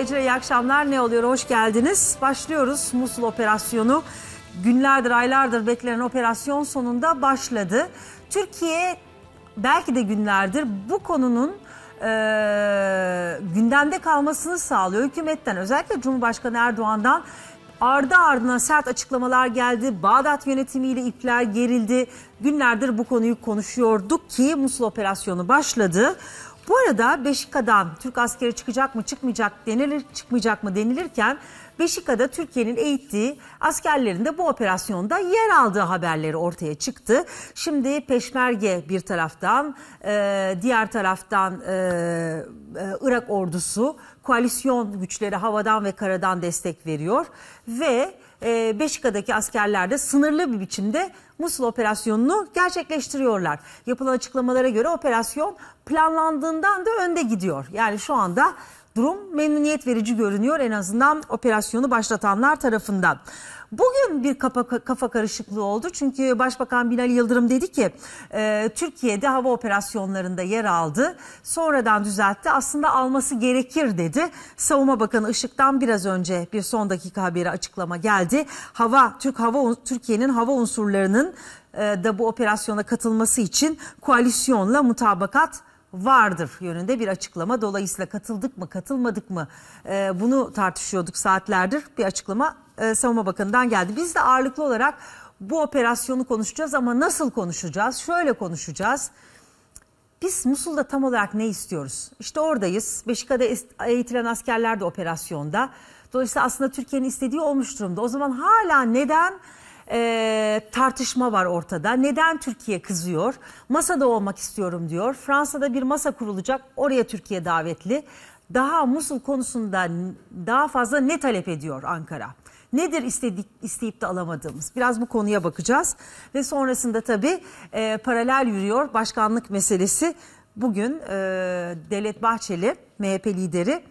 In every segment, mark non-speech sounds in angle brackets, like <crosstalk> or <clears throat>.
Ecre iyi akşamlar. Ne oluyor? Hoş geldiniz. Başlıyoruz Musul operasyonu. Günlerdir, aylardır beklenen operasyon sonunda başladı. Türkiye belki de günlerdir bu konunun e, gündemde kalmasını sağlıyor. Hükümetten özellikle Cumhurbaşkanı Erdoğan'dan ardı ardına sert açıklamalar geldi. Bağdat yönetimiyle ipler gerildi. Günlerdir bu konuyu konuşuyorduk ki Musul operasyonu başladı. Bu arada Beşika'dan Türk askeri çıkacak mı çıkmayacak denilir çıkmayacak mı denilirken Beşika'da Türkiye'nin eğittiği askerlerin de bu operasyonda yer aldığı haberleri ortaya çıktı. Şimdi Peşmerge bir taraftan e, diğer taraftan e, e, Irak ordusu koalisyon güçleri havadan ve karadan destek veriyor ve e, Beşika'daki askerler de sınırlı bir biçimde Musul operasyonunu gerçekleştiriyorlar. Yapılan açıklamalara göre operasyon planlandığından da önde gidiyor. Yani şu anda durum memnuniyet verici görünüyor en azından operasyonu başlatanlar tarafından. Bugün bir kafa, kafa karışıklığı oldu. Çünkü Başbakan Binali Yıldırım dedi ki e, Türkiye'de hava operasyonlarında yer aldı. Sonradan düzeltti. Aslında alması gerekir dedi. Savunma Bakanı Işık'tan biraz önce bir son dakika haberi açıklama geldi. Hava Türk hava Türkiye'nin hava unsurlarının e, da bu operasyona katılması için koalisyonla mutabakat vardır yönünde bir açıklama. Dolayısıyla katıldık mı katılmadık mı e, bunu tartışıyorduk saatlerdir bir açıklama e, Savunma Bakanı'ndan geldi. Biz de ağırlıklı olarak bu operasyonu konuşacağız ama nasıl konuşacağız? Şöyle konuşacağız. Biz Musul'da tam olarak ne istiyoruz? İşte oradayız. Beşikada eğitilen askerler de operasyonda. Dolayısıyla aslında Türkiye'nin istediği olmuş durumda. O zaman hala neden e, tartışma var ortada? Neden Türkiye kızıyor? Masada olmak istiyorum diyor. Fransa'da bir masa kurulacak. Oraya Türkiye davetli. Daha Musul konusunda daha fazla ne talep ediyor Ankara? Nedir istedik, isteyip de alamadığımız? Biraz bu konuya bakacağız. Ve sonrasında tabii e, paralel yürüyor başkanlık meselesi. Bugün e, Devlet Bahçeli, MHP lideri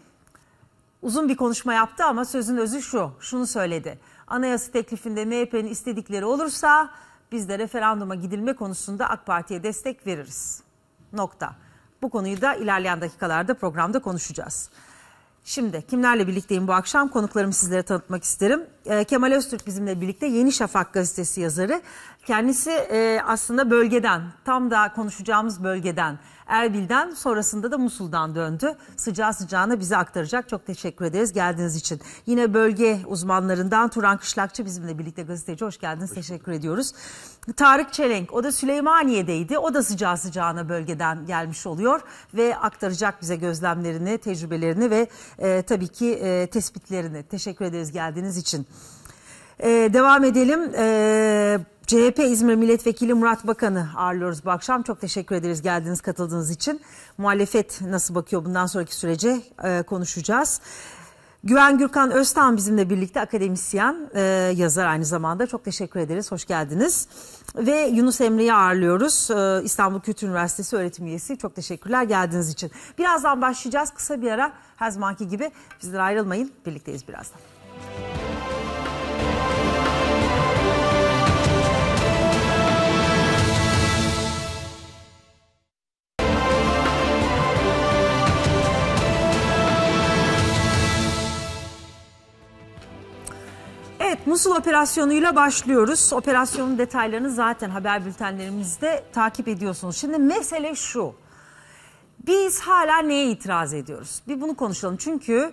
uzun bir konuşma yaptı ama sözün özü şu, şunu söyledi. Anayasa teklifinde MHP'nin istedikleri olursa biz de referanduma gidilme konusunda AK Parti'ye destek veririz. Nokta. Bu konuyu da ilerleyen dakikalarda programda konuşacağız. Şimdi kimlerle birlikteyim bu akşam? Konuklarımı sizlere tanıtmak isterim. E, Kemal Öztürk bizimle birlikte Yeni Şafak gazetesi yazarı. Kendisi e, aslında bölgeden, tam da konuşacağımız bölgeden Erbil'den sonrasında da Musul'dan döndü. Sıcağı sıcağına bize aktaracak. Çok teşekkür ederiz geldiğiniz için. Yine bölge uzmanlarından Turan Kışlakçı bizimle birlikte gazeteci. Hoş geldiniz. Hoş teşekkür ediyoruz. Tarık Çelenk o da Süleymaniye'deydi. O da sıcağı sıcağına bölgeden gelmiş oluyor ve aktaracak bize gözlemlerini, tecrübelerini ve e, tabii ki e, tespitlerini. Teşekkür ederiz geldiğiniz için. Ee, devam edelim. Ee, CHP İzmir Milletvekili Murat Bakan'ı ağırlıyoruz bu akşam. Çok teşekkür ederiz geldiğiniz, katıldığınız için. Muhalefet nasıl bakıyor bundan sonraki sürece e, konuşacağız. Güven Gürkan Öztan bizimle birlikte akademisyen, e, yazar aynı zamanda. Çok teşekkür ederiz, hoş geldiniz. Ve Yunus Emre'yi ağırlıyoruz. E, İstanbul Kültür Üniversitesi öğretim üyesi. Çok teşekkürler geldiğiniz için. Birazdan başlayacağız, kısa bir ara her zamanki gibi. Bizden ayrılmayın, birlikteyiz birazdan. Evet Musul operasyonuyla başlıyoruz. Operasyonun detaylarını zaten haber bültenlerimizde takip ediyorsunuz. Şimdi mesele şu. Biz hala neye itiraz ediyoruz? Bir bunu konuşalım. Çünkü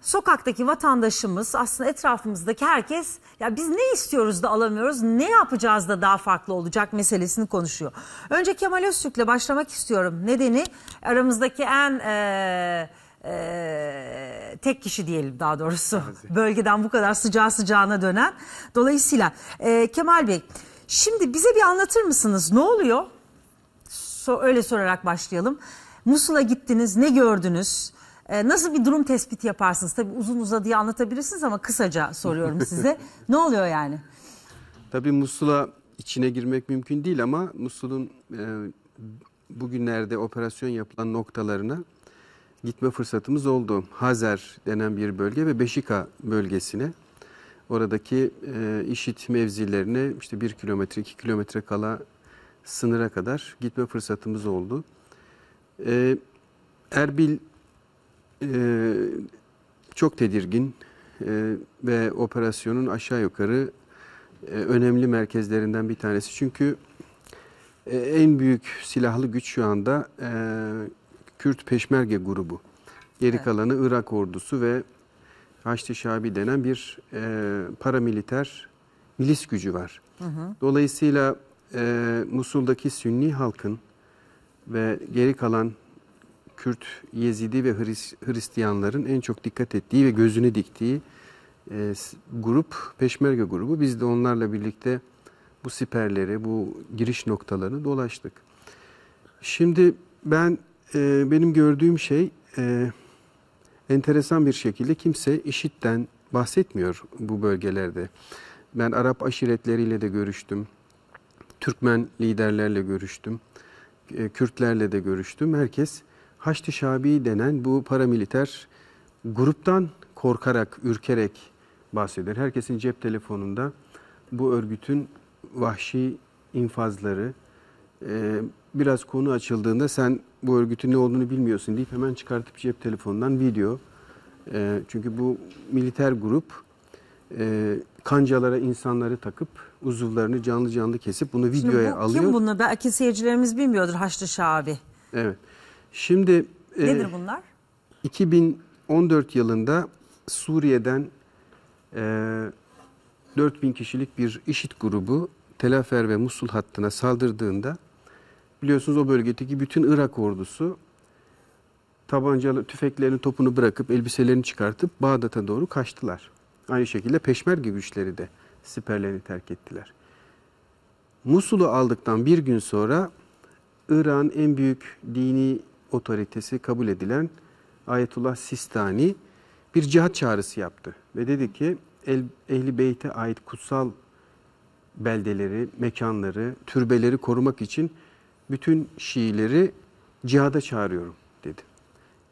sokaktaki vatandaşımız aslında etrafımızdaki herkes ya biz ne istiyoruz da alamıyoruz ne yapacağız da daha farklı olacak meselesini konuşuyor. Önce Kemal Öztürk'le başlamak istiyorum. Nedeni aramızdaki en... Ee, e, tek kişi diyelim daha doğrusu bölgeden bu kadar sıcağı sıcağına dönen. Dolayısıyla e, Kemal Bey şimdi bize bir anlatır mısınız ne oluyor? So, öyle sorarak başlayalım. Musul'a gittiniz ne gördünüz? E, nasıl bir durum tespiti yaparsınız? Tabii uzun uzadıya anlatabilirsiniz ama kısaca soruyorum <laughs> size. Ne oluyor yani? Tabii Musul'a içine girmek mümkün değil ama Musul'un e, bugünlerde operasyon yapılan noktalarına gitme fırsatımız oldu. Hazer denen bir bölge ve Beşika bölgesine. Oradaki e, işit mevzilerine işte bir kilometre, iki kilometre kala sınıra kadar gitme fırsatımız oldu. E, Erbil e, çok tedirgin e, ve operasyonun aşağı yukarı e, önemli merkezlerinden bir tanesi. Çünkü e, en büyük silahlı güç şu anda e, Kürt Peşmerge grubu. Geri evet. kalanı Irak ordusu ve Haçlı Şabi denen bir e, paramiliter milis gücü var. Hı hı. Dolayısıyla e, Musul'daki Sünni halkın ve geri kalan Kürt, Yezidi ve Hris, Hristiyanların en çok dikkat ettiği ve gözünü diktiği e, grup Peşmerge grubu. Biz de onlarla birlikte bu siperleri, bu giriş noktalarını dolaştık. Şimdi ben e, benim gördüğüm şey e, enteresan bir şekilde kimse işitten bahsetmiyor bu bölgelerde. Ben Arap aşiretleriyle de görüştüm. Türkmen liderlerle görüştüm. E, Kürtlerle de görüştüm. Herkes Haçlı Şabi denen bu paramiliter gruptan korkarak, ürkerek bahseder. Herkesin cep telefonunda bu örgütün vahşi infazları, e, biraz konu açıldığında sen bu örgütün ne olduğunu bilmiyorsun deyip hemen çıkartıp cep telefonundan video. E, çünkü bu militer grup e, kancalara insanları takıp uzuvlarını canlı canlı kesip bunu videoya Şimdi bu, alıyor. Kim bunlar? Belki seyircilerimiz bilmiyordur Haçlı Şabi. Evet. Şimdi e, Nedir bunlar? 2014 yılında Suriye'den e, 4000 kişilik bir işit grubu Telafer ve Musul hattına saldırdığında biliyorsunuz o bölgedeki bütün Irak ordusu tabancalı tüfeklerini topunu bırakıp elbiselerini çıkartıp Bağdat'a doğru kaçtılar. Aynı şekilde peşmerge güçleri de siperlerini terk ettiler. Musul'u aldıktan bir gün sonra İran en büyük dini otoritesi kabul edilen Ayetullah Sistani bir cihat çağrısı yaptı. Ve dedi ki El, Ehli Beyt'e ait kutsal beldeleri, mekanları, türbeleri korumak için bütün Şiileri cihada çağırıyorum dedi.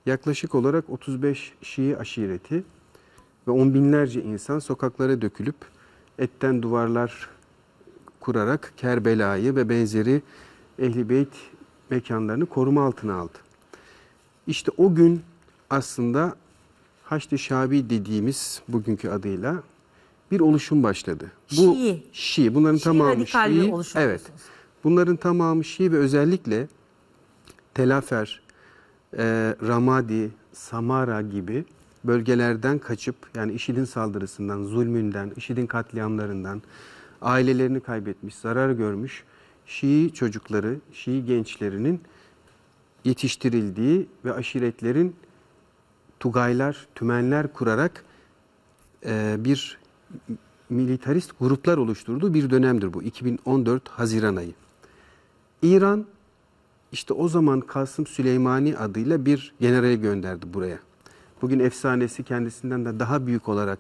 Yaklaşık olarak 35 Şii aşireti ve on binlerce insan sokaklara dökülüp etten duvarlar kurarak Kerbela'yı ve benzeri Ehli Beyt mekanlarını koruma altına aldı. İşte o gün aslında Haçlı Şabi dediğimiz bugünkü adıyla bir oluşum başladı. Bu Şii. Şii. Bunların Şii tamamı Şii. Evet. Bunların tamamı Şii ve özellikle Telafer, e, Ramadi, Samara gibi bölgelerden kaçıp yani IŞİD'in saldırısından, zulmünden, IŞİD'in katliamlarından ailelerini kaybetmiş, zarar görmüş Şii çocukları, Şii gençlerinin yetiştirildiği ve aşiretlerin tugaylar, tümenler kurarak e, bir militarist gruplar oluşturduğu bir dönemdir bu. 2014 Haziran ayı. İran işte o zaman Kasım Süleymani adıyla bir general gönderdi buraya. Bugün efsanesi kendisinden de daha büyük olarak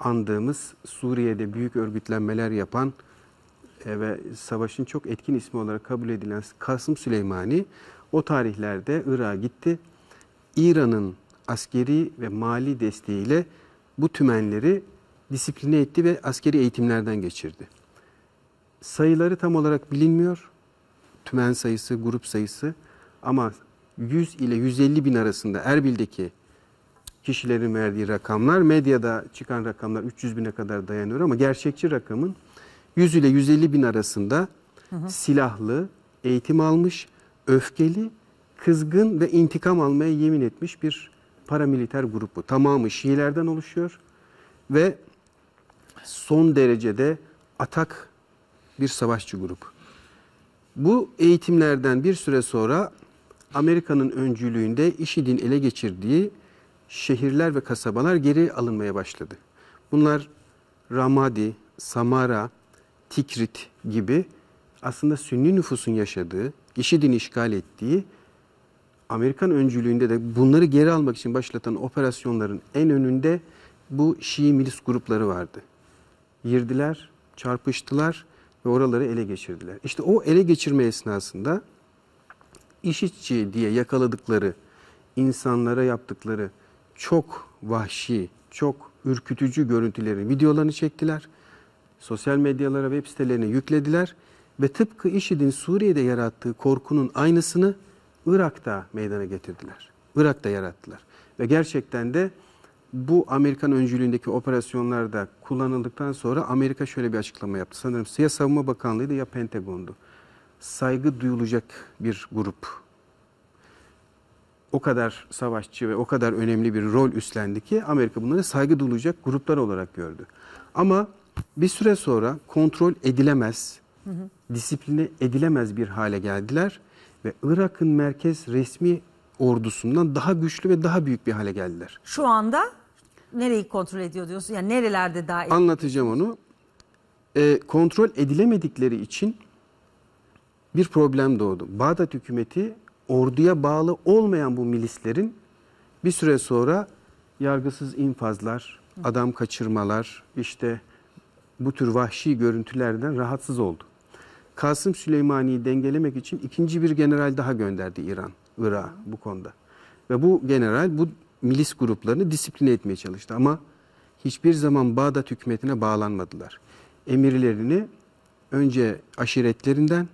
andığımız Suriye'de büyük örgütlenmeler yapan e, ve savaşın çok etkin ismi olarak kabul edilen Kasım Süleymani o tarihlerde Irak'a gitti. İran'ın askeri ve mali desteğiyle bu tümenleri disipline etti ve askeri eğitimlerden geçirdi. Sayıları tam olarak bilinmiyor tümen sayısı, grup sayısı ama 100 ile 150 bin arasında Erbil'deki kişilerin verdiği rakamlar medyada çıkan rakamlar 300 bine kadar dayanıyor ama gerçekçi rakamın 100 ile 150 bin arasında hı hı. silahlı, eğitim almış, öfkeli, kızgın ve intikam almaya yemin etmiş bir paramiliter grubu. Tamamı Şiilerden oluşuyor ve son derecede atak bir savaşçı grup. Bu eğitimlerden bir süre sonra Amerika'nın öncülüğünde IŞİD'in ele geçirdiği şehirler ve kasabalar geri alınmaya başladı. Bunlar Ramadi, Samara, Tikrit gibi aslında Sünni nüfusun yaşadığı, IŞİD'in işgal ettiği Amerikan öncülüğünde de bunları geri almak için başlatan operasyonların en önünde bu Şii milis grupları vardı. Girdiler, çarpıştılar ve oraları ele geçirdiler. İşte o ele geçirme esnasında işitçi diye yakaladıkları, insanlara yaptıkları çok vahşi, çok ürkütücü görüntülerin videolarını çektiler. Sosyal medyalara, web sitelerine yüklediler ve tıpkı IŞİD'in Suriye'de yarattığı korkunun aynısını Irak'ta meydana getirdiler. Irak'ta yarattılar. Ve gerçekten de bu Amerikan öncülüğündeki operasyonlarda kullanıldıktan sonra Amerika şöyle bir açıklama yaptı. Sanırım ya Savunma Bakanlığı'ydı ya Pentagon'du. Saygı duyulacak bir grup. O kadar savaşçı ve o kadar önemli bir rol üstlendi ki Amerika bunları saygı duyulacak gruplar olarak gördü. Ama bir süre sonra kontrol edilemez, hı hı. disipline edilemez bir hale geldiler ve Irak'ın merkez resmi ordusundan daha güçlü ve daha büyük bir hale geldiler. Şu anda nereyi kontrol ediyor diyorsun? Yani nerelerde daha... Anlatacağım onu. E, kontrol edilemedikleri için bir problem doğdu. Bağdat hükümeti orduya bağlı olmayan bu milislerin bir süre sonra yargısız infazlar, adam kaçırmalar, işte bu tür vahşi görüntülerden rahatsız oldu. Kasım Süleymani'yi dengelemek için ikinci bir general daha gönderdi İran. Irak'a bu konuda. Ve bu general bu milis gruplarını disipline etmeye çalıştı ama hiçbir zaman Bağdat hükümetine bağlanmadılar. Emirlerini önce aşiretlerinden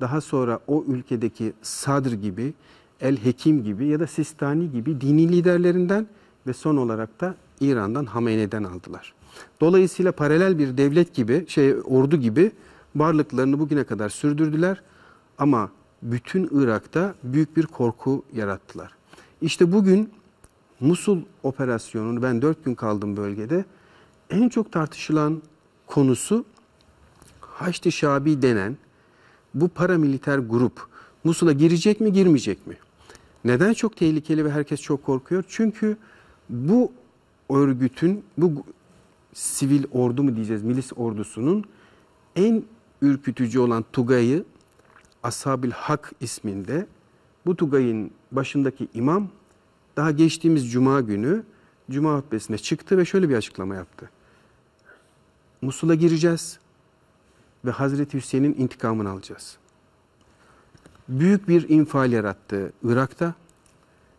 daha sonra o ülkedeki Sadr gibi, El Hekim gibi ya da Sistani gibi dini liderlerinden ve son olarak da İran'dan Hameyne'den aldılar. Dolayısıyla paralel bir devlet gibi, şey ordu gibi varlıklarını bugüne kadar sürdürdüler ama bütün Irak'ta büyük bir korku yarattılar. İşte bugün Musul operasyonunu ben dört gün kaldım bölgede. En çok tartışılan konusu Haçlı Şabi denen bu paramiliter grup Musul'a girecek mi girmeyecek mi? Neden çok tehlikeli ve herkes çok korkuyor? Çünkü bu örgütün, bu sivil ordu mu diyeceğiz, milis ordusunun en ürkütücü olan Tugay'ı Ashabil Hak isminde bu Tugay'ın başındaki imam daha geçtiğimiz cuma günü cuma hutbesine çıktı ve şöyle bir açıklama yaptı. Musul'a gireceğiz ve Hazreti Hüseyin'in intikamını alacağız. Büyük bir infial yarattı Irak'ta.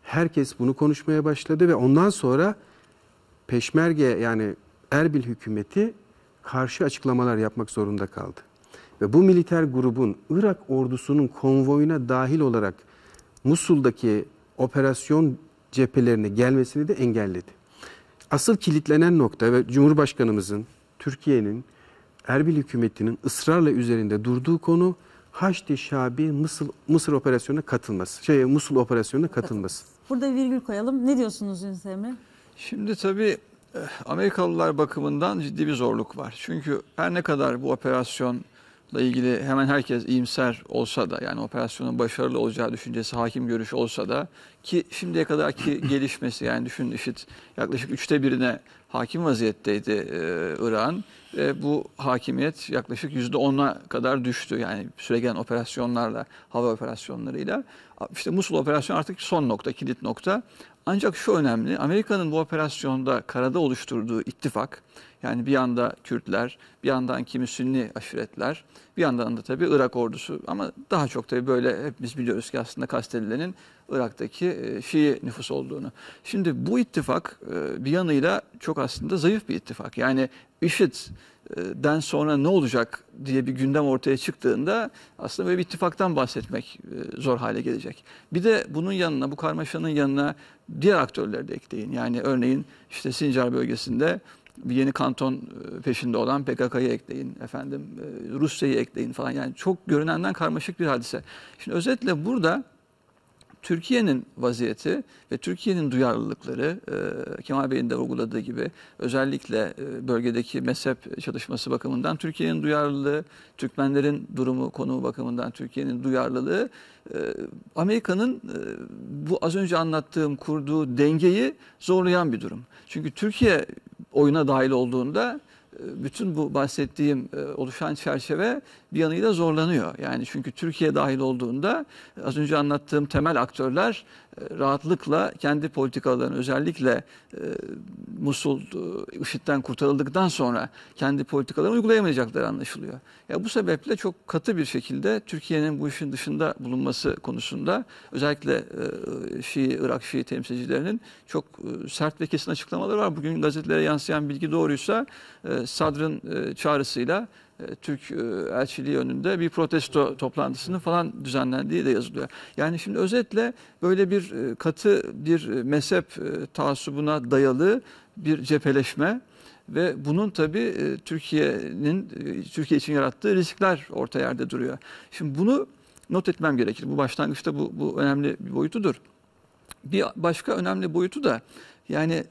Herkes bunu konuşmaya başladı ve ondan sonra peşmerge yani Erbil hükümeti karşı açıklamalar yapmak zorunda kaldı. Ve bu militer grubun Irak ordusunun konvoyuna dahil olarak Musul'daki operasyon cephelerine gelmesini de engelledi. Asıl kilitlenen nokta ve Cumhurbaşkanımızın, Türkiye'nin, Erbil hükümetinin ısrarla üzerinde durduğu konu Haçlı Şabi Mısır, Mısır operasyonuna katılması. Şey Musul operasyonuna katılması. Burada virgül koyalım. Ne diyorsunuz Yunus Emre? Şimdi tabii eh, Amerikalılar bakımından ciddi bir zorluk var. Çünkü her ne kadar bu operasyon ilgili hemen herkes iyimser olsa da yani operasyonun başarılı olacağı düşüncesi hakim görüş olsa da ki şimdiye kadarki <laughs> gelişmesi yani düşün işit yaklaşık üçte birine hakim vaziyetteydi e, İran ve bu hakimiyet yaklaşık yüzde ona kadar düştü yani süregelen operasyonlarla hava operasyonlarıyla işte Musul operasyonu artık son nokta kilit nokta ancak şu önemli, Amerika'nın bu operasyonda karada oluşturduğu ittifak, yani bir yanda Kürtler, bir yandan kimi Sünni aşiretler, bir yandan da tabii Irak ordusu ama daha çok tabii böyle hepimiz biliyoruz ki aslında kastedilenin Irak'taki e, Şii nüfus olduğunu. Şimdi bu ittifak e, bir yanıyla çok aslında zayıf bir ittifak. Yani IŞİD den sonra ne olacak diye bir gündem ortaya çıktığında aslında böyle bir ittifaktan bahsetmek e, zor hale gelecek. Bir de bunun yanına, bu karmaşanın yanına diğer aktörleri de ekleyin. Yani örneğin işte Sincar bölgesinde bir yeni kanton e, peşinde olan PKK'yı ekleyin, efendim e, Rusya'yı ekleyin falan. Yani çok görünenden karmaşık bir hadise. Şimdi özetle burada Türkiye'nin vaziyeti ve Türkiye'nin duyarlılıkları e, Kemal Bey'in de vurguladığı gibi özellikle e, bölgedeki mezhep çalışması bakımından Türkiye'nin duyarlılığı, Türkmenlerin durumu konumu bakımından Türkiye'nin duyarlılığı e, Amerika'nın bu az önce anlattığım kurduğu dengeyi zorlayan bir durum. Çünkü Türkiye oyuna dahil olduğunda ee, bütün bu bahsettiğim e, oluşan çerçeve bir yanıyla zorlanıyor. Yani çünkü Türkiye dahil olduğunda az önce anlattığım temel aktörler rahatlıkla kendi politikalarını özellikle e, Musul e, IŞİD'den kurtarıldıktan sonra kendi politikalarını uygulayamayacakları anlaşılıyor. Ya bu sebeple çok katı bir şekilde Türkiye'nin bu işin dışında bulunması konusunda özellikle e, Şii, Irak Şii temsilcilerinin çok e, sert ve kesin açıklamaları var. Bugün gazetelere yansıyan bilgi doğruysa e, Sadr'ın çağrısıyla e, Türk e, elçiliği önünde bir protesto toplantısının falan düzenlendiği de yazılıyor. Yani şimdi özetle böyle bir e, katı bir mezhep taassubuna dayalı bir cepheleşme ve bunun tabii Türkiye'nin Türkiye için yarattığı riskler orta yerde duruyor. Şimdi bunu not etmem gerekir. Bu başlangıçta bu, bu önemli bir boyutudur. Bir başka önemli boyutu da yani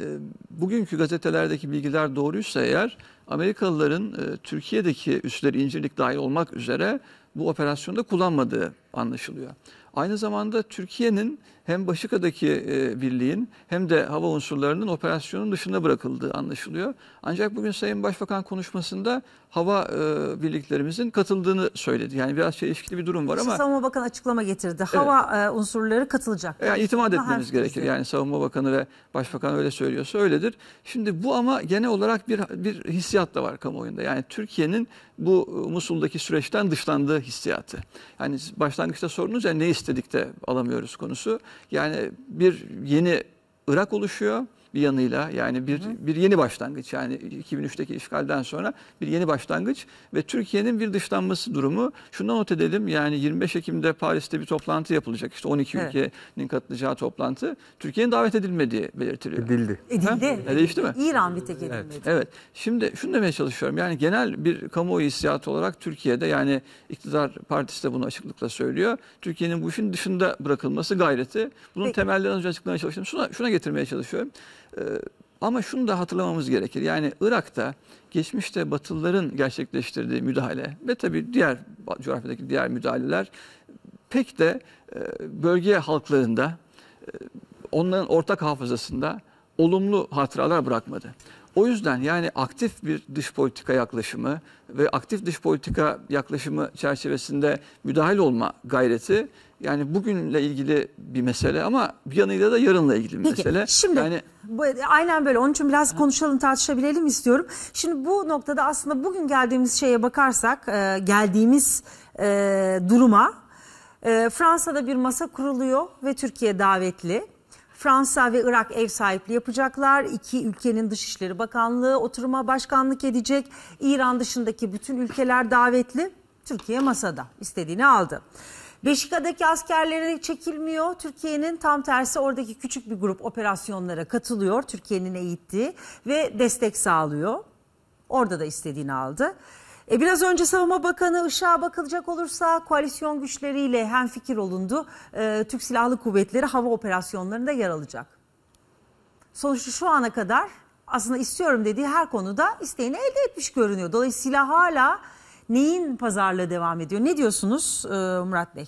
bugünkü gazetelerdeki bilgiler doğruysa eğer Amerikalıların e, Türkiye'deki üsleri incirlik dahil olmak üzere bu operasyonda kullanmadığı anlaşılıyor. Aynı zamanda Türkiye'nin hem Başıka'daki e, birliğin hem de hava unsurlarının operasyonun dışında bırakıldığı anlaşılıyor. Ancak bugün Sayın Başbakan konuşmasında hava e, birliklerimizin katıldığını söyledi. Yani biraz çelişkili bir durum var ama. Savunma Bakanı açıklama getirdi. Hava evet. unsurları katılacak. E, yani itimat etmemiz gerekir. Yani Savunma Bakanı ve Başbakan öyle söylüyorsa öyledir. Şimdi bu ama genel olarak bir, bir hissiyat da var kamuoyunda. Yani Türkiye'nin bu e, Musul'daki süreçten dışlandı hissiyatı. Yani başlangıçta sorunuz ya ne istedik de alamıyoruz konusu. Yani bir yeni Irak oluşuyor bir yanıyla yani bir, bir yeni başlangıç yani 2003'teki işgalden sonra bir yeni başlangıç ve Türkiye'nin bir dışlanması durumu. Şundan not edelim yani 25 Ekim'de Paris'te bir toplantı yapılacak işte 12 evet. ülkenin katılacağı toplantı Türkiye'nin davet edilmediği belirtiliyor. Edildi. Edildi. edildi mi? İran bir tek edilmedi. Evet. evet. Şimdi şunu demeye çalışıyorum yani genel bir kamuoyu hissiyatı olarak Türkiye'de yani iktidar partisi de bunu açıklıkla söylüyor. Türkiye'nin bu işin dışında bırakılması gayreti. Bunun Peki. temellerini önce açıklamaya çalıştım. Şuna, şuna getirmeye çalışıyorum. Ee, ama şunu da hatırlamamız gerekir. Yani Irak'ta geçmişte Batılıların gerçekleştirdiği müdahale ve tabii diğer coğrafyadaki diğer müdahaleler pek de e, bölge halklarında e, onların ortak hafızasında olumlu hatıralar bırakmadı. O yüzden yani aktif bir dış politika yaklaşımı ve aktif dış politika yaklaşımı çerçevesinde müdahil olma gayreti yani bugünle ilgili bir mesele ama bir yanıyla da yarınla ilgili bir Peki, mesele. Şimdi yani, bu, aynen böyle onun için biraz konuşalım tartışabilelim istiyorum. Şimdi bu noktada aslında bugün geldiğimiz şeye bakarsak e, geldiğimiz e, duruma e, Fransa'da bir masa kuruluyor ve Türkiye davetli. Fransa ve Irak ev sahipliği yapacaklar. İki ülkenin Dışişleri Bakanlığı oturuma başkanlık edecek. İran dışındaki bütün ülkeler davetli. Türkiye masada istediğini aldı. Beşika'daki askerlere çekilmiyor. Türkiye'nin tam tersi oradaki küçük bir grup operasyonlara katılıyor. Türkiye'nin eğittiği ve destek sağlıyor. Orada da istediğini aldı. E biraz önce Savunma Bakanı ışığa bakılacak olursa koalisyon güçleriyle hem fikir olundu. E, Türk Silahlı Kuvvetleri hava operasyonlarında yer alacak. Sonuçta şu ana kadar aslında istiyorum dediği her konuda isteğini elde etmiş görünüyor. Dolayısıyla hala neyin pazarlığı devam ediyor? Ne diyorsunuz e, Murat Bey?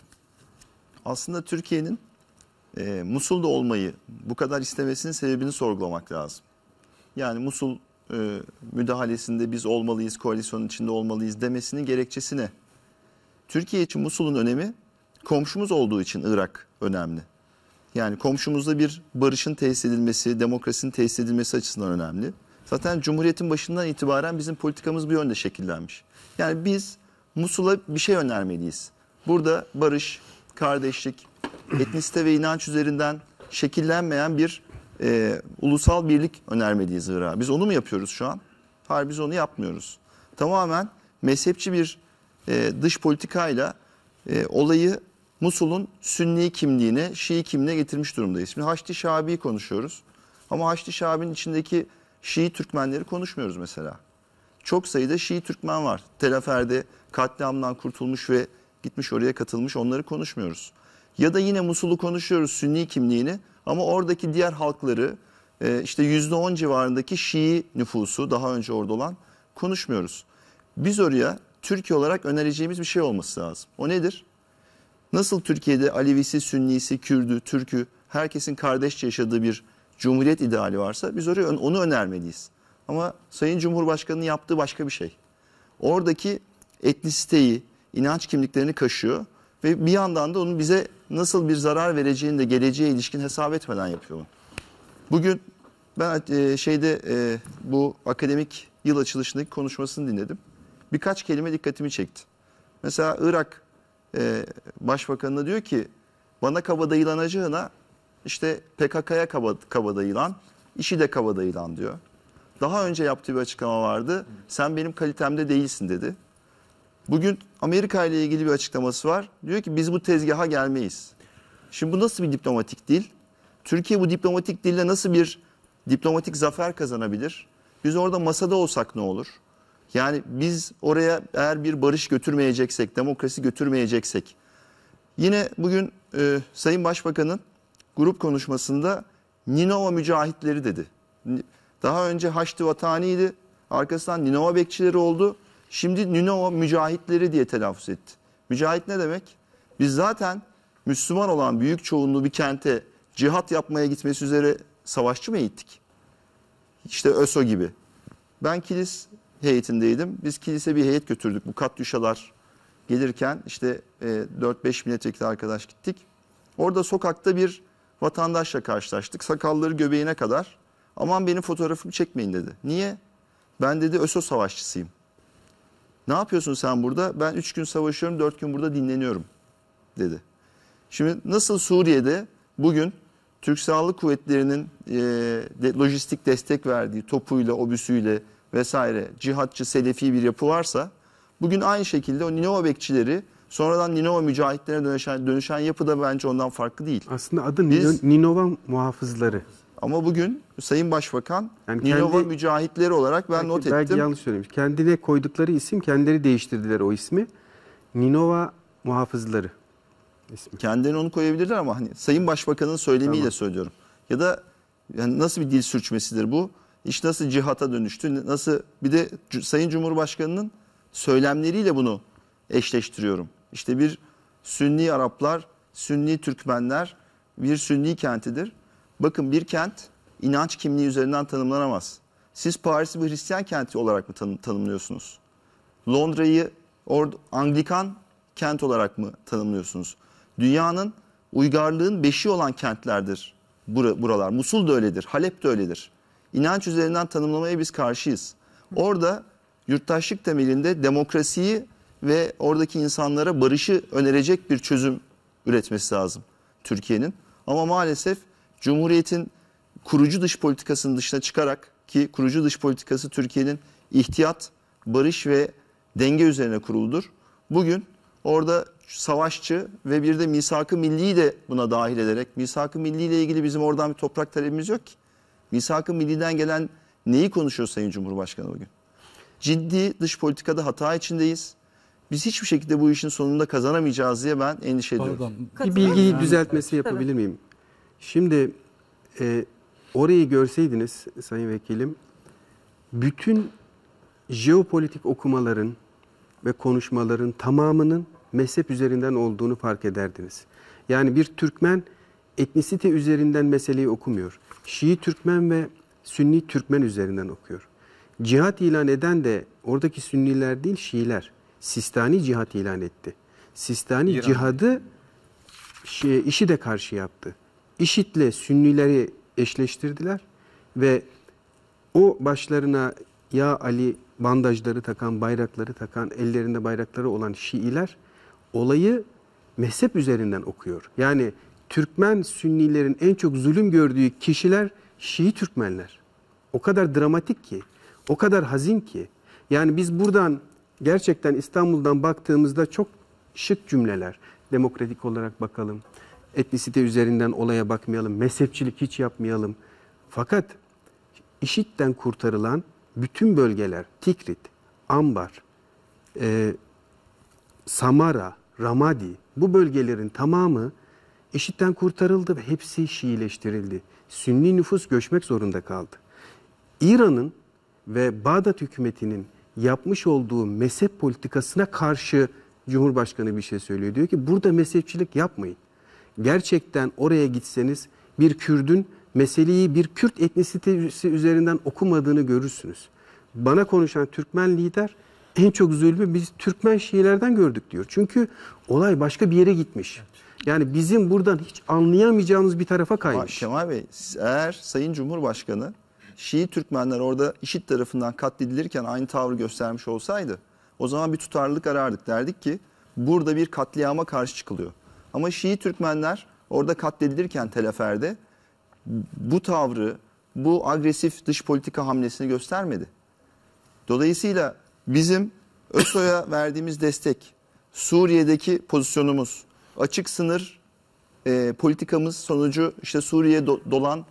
Aslında Türkiye'nin e, Musul'da olmayı bu kadar istemesinin sebebini sorgulamak lazım. Yani Musul e, müdahalesinde biz olmalıyız, koalisyonun içinde olmalıyız demesinin gerekçesi ne? Türkiye için Musul'un önemi komşumuz olduğu için Irak önemli. Yani komşumuzda bir barışın tesis edilmesi, demokrasinin tesis edilmesi açısından önemli. Zaten Cumhuriyet'in başından itibaren bizim politikamız bu yönde şekillenmiş. Yani biz Musul'a bir şey önermeliyiz. Burada barış, kardeşlik, etnisite ve inanç üzerinden şekillenmeyen bir e, ulusal birlik önermeliyiz Irak'a. Biz onu mu yapıyoruz şu an? Hayır biz onu yapmıyoruz. Tamamen mezhepçi bir e, dış politikayla e, olayı Musul'un Sünni kimliğine, Şii kimliğine getirmiş durumdayız. Şimdi Haçlı Şabi'yi konuşuyoruz. Ama Haçlı Şabi'nin içindeki Şii Türkmenleri konuşmuyoruz mesela. Çok sayıda Şii Türkmen var. Telafer'de katliamdan kurtulmuş ve gitmiş oraya katılmış onları konuşmuyoruz. Ya da yine Musul'u konuşuyoruz Sünni kimliğini ama oradaki diğer halkları e, işte yüzde on civarındaki Şii nüfusu daha önce orada olan konuşmuyoruz. Biz oraya Türkiye olarak önereceğimiz bir şey olması lazım. O nedir? Nasıl Türkiye'de Alevisi, Sünnisi, Kürdü, Türkü herkesin kardeşçe yaşadığı bir Cumhuriyet ideali varsa biz oraya onu önermeliyiz. Ama Sayın Cumhurbaşkanı'nın yaptığı başka bir şey. Oradaki etnisiteyi, inanç kimliklerini kaşıyor ve bir yandan da onun bize nasıl bir zarar vereceğini de geleceğe ilişkin hesap etmeden yapıyor. Bugün ben e, şeyde e, bu akademik yıl açılışındaki konuşmasını dinledim. Birkaç kelime dikkatimi çekti. Mesela Irak e, Başbakanı'na diyor ki bana kaba kabadayılanacağına işte PKK'ya kaba, kabada ilan, işi de kabada ilan diyor. Daha önce yaptığı bir açıklama vardı. Sen benim kalitemde değilsin dedi. Bugün Amerika ile ilgili bir açıklaması var. Diyor ki biz bu tezgaha gelmeyiz. Şimdi bu nasıl bir diplomatik dil? Türkiye bu diplomatik dille nasıl bir diplomatik zafer kazanabilir? Biz orada masada olsak ne olur? Yani biz oraya eğer bir barış götürmeyeceksek, demokrasi götürmeyeceksek. Yine bugün e, Sayın Başbakan'ın grup konuşmasında Ninova mücahitleri dedi. Daha önce Haçlı Vatani'ydi. Arkasından Ninova bekçileri oldu. Şimdi Ninova mücahitleri diye telaffuz etti. Mücahit ne demek? Biz zaten Müslüman olan büyük çoğunluğu bir kente cihat yapmaya gitmesi üzere savaşçı mı eğittik? İşte ÖSO gibi. Ben kilis heyetindeydim. Biz kilise bir heyet götürdük. Bu katyuşalar gelirken işte 4-5 e, milletvekili arkadaş gittik. Orada sokakta bir vatandaşla karşılaştık. Sakalları göbeğine kadar aman benim fotoğrafımı çekmeyin dedi. Niye? Ben dedi ÖSO savaşçısıyım. Ne yapıyorsun sen burada? Ben 3 gün savaşıyorum 4 gün burada dinleniyorum dedi. Şimdi nasıl Suriye'de bugün Türk Sağlık Kuvvetleri'nin e, de, lojistik destek verdiği topuyla, obüsüyle vesaire cihatçı, selefi bir yapı varsa bugün aynı şekilde o nino bekçileri. Sonradan Ninova mücahitlere dönüşen, dönüşen yapı da bence ondan farklı değil. Aslında adı Biz, Ninova muhafızları. Ama bugün Sayın Başbakan yani kendi, Ninova mücahitleri olarak ben not ettim. Belki yanlış söylemiş. Kendine koydukları isim kendileri değiştirdiler o ismi. Ninova muhafızları ismi. Kendine onu koyabilirler ama hani Sayın Başbakan'ın söylemiyle tamam. söylüyorum. Ya da yani nasıl bir dil sürçmesidir bu? İş nasıl cihata dönüştü? Nasıl bir de Sayın Cumhurbaşkanı'nın söylemleriyle bunu eşleştiriyorum. İşte bir Sünni Araplar, Sünni Türkmenler bir Sünni kentidir. Bakın bir kent inanç kimliği üzerinden tanımlanamaz. Siz Paris'i bir Hristiyan kenti olarak mı tanım, tanımlıyorsunuz? Londra'yı or Anglikan kent olarak mı tanımlıyorsunuz? Dünyanın uygarlığın beşi olan kentlerdir bur buralar. Musul da öyledir, Halep de öyledir. İnanç üzerinden tanımlamaya biz karşıyız. Orada yurttaşlık temelinde demokrasiyi ve oradaki insanlara barışı önerecek bir çözüm üretmesi lazım Türkiye'nin. Ama maalesef Cumhuriyet'in kurucu dış politikasının dışına çıkarak ki kurucu dış politikası Türkiye'nin ihtiyat, barış ve denge üzerine kuruludur. Bugün orada savaşçı ve bir de misak-ı milliyi de buna dahil ederek misak-ı milli ile ilgili bizim oradan bir toprak talebimiz yok ki. Misak-ı milliden gelen neyi konuşuyor Sayın Cumhurbaşkanı bugün? Ciddi dış politikada hata içindeyiz. Biz hiçbir şekilde bu işin sonunda kazanamayacağız diye ben endişe ediyorum. Pardon. Bir bilgiyi düzeltmesi yapabilir miyim? Şimdi e, orayı görseydiniz Sayın Vekilim, bütün jeopolitik okumaların ve konuşmaların tamamının mezhep üzerinden olduğunu fark ederdiniz. Yani bir Türkmen etnisite üzerinden meseleyi okumuyor. Şii Türkmen ve Sünni Türkmen üzerinden okuyor. Cihat ilan eden de oradaki Sünniler değil Şiiler sistani cihat ilan etti. Sistani İran. cihadı şey, işi de karşı yaptı. İşitle Sünnileri eşleştirdiler ve o başlarına ya Ali bandajları takan, bayrakları takan, ellerinde bayrakları olan Şiiler olayı mezhep üzerinden okuyor. Yani Türkmen Sünnilerin en çok zulüm gördüğü kişiler Şii Türkmenler. O kadar dramatik ki, o kadar hazin ki. Yani biz buradan gerçekten İstanbul'dan baktığımızda çok şık cümleler. Demokratik olarak bakalım. Etnisite üzerinden olaya bakmayalım. Mezhepçilik hiç yapmayalım. Fakat işitten kurtarılan bütün bölgeler Tikrit, Ambar, e, Samara, Ramadi bu bölgelerin tamamı işitten kurtarıldı ve hepsi Şiileştirildi. Sünni nüfus göçmek zorunda kaldı. İran'ın ve Bağdat hükümetinin yapmış olduğu mezhep politikasına karşı Cumhurbaşkanı bir şey söylüyor. Diyor ki burada mezhepçilik yapmayın. Gerçekten oraya gitseniz bir Kürdün meseleyi bir Kürt etnisitesi üzerinden okumadığını görürsünüz. Bana konuşan Türkmen lider en çok zulmü biz Türkmen Şiilerden gördük diyor. Çünkü olay başka bir yere gitmiş. Yani bizim buradan hiç anlayamayacağımız bir tarafa kaymış. Kemal Bey eğer Sayın Cumhurbaşkanı Şii Türkmenler orada işit tarafından katledilirken aynı tavrı göstermiş olsaydı o zaman bir tutarlılık arardık derdik ki burada bir katliama karşı çıkılıyor. Ama Şii Türkmenler orada katledilirken Telefer'de bu tavrı, bu agresif dış politika hamlesini göstermedi. Dolayısıyla bizim ÖSO'ya <laughs> verdiğimiz destek, Suriye'deki pozisyonumuz, açık sınır e, politikamız sonucu işte Suriye do dolan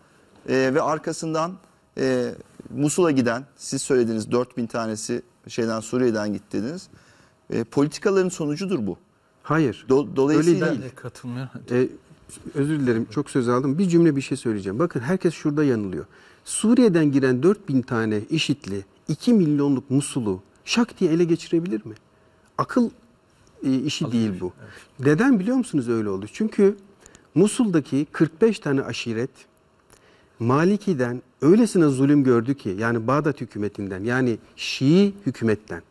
e, ve arkasından e, Musul'a giden, siz söylediğiniz 4 bin tanesi şeyden Suriye'den gittiniz. E, ee, politikaların sonucudur bu. Hayır. Do, dolayısıyla öyle değil. Katılmıyor. E, ee, özür dilerim çok söz aldım. Bir cümle bir şey söyleyeceğim. Bakın herkes şurada yanılıyor. Suriye'den giren 4 bin tane işitli 2 milyonluk Musul'u şak diye ele geçirebilir mi? Akıl e, işi Alır. değil bu. Evet. Neden biliyor musunuz öyle oldu? Çünkü Musul'daki 45 tane aşiret Maliki'den öylesine zulüm gördü ki yani Bağdat hükümetinden yani Şii hükümetten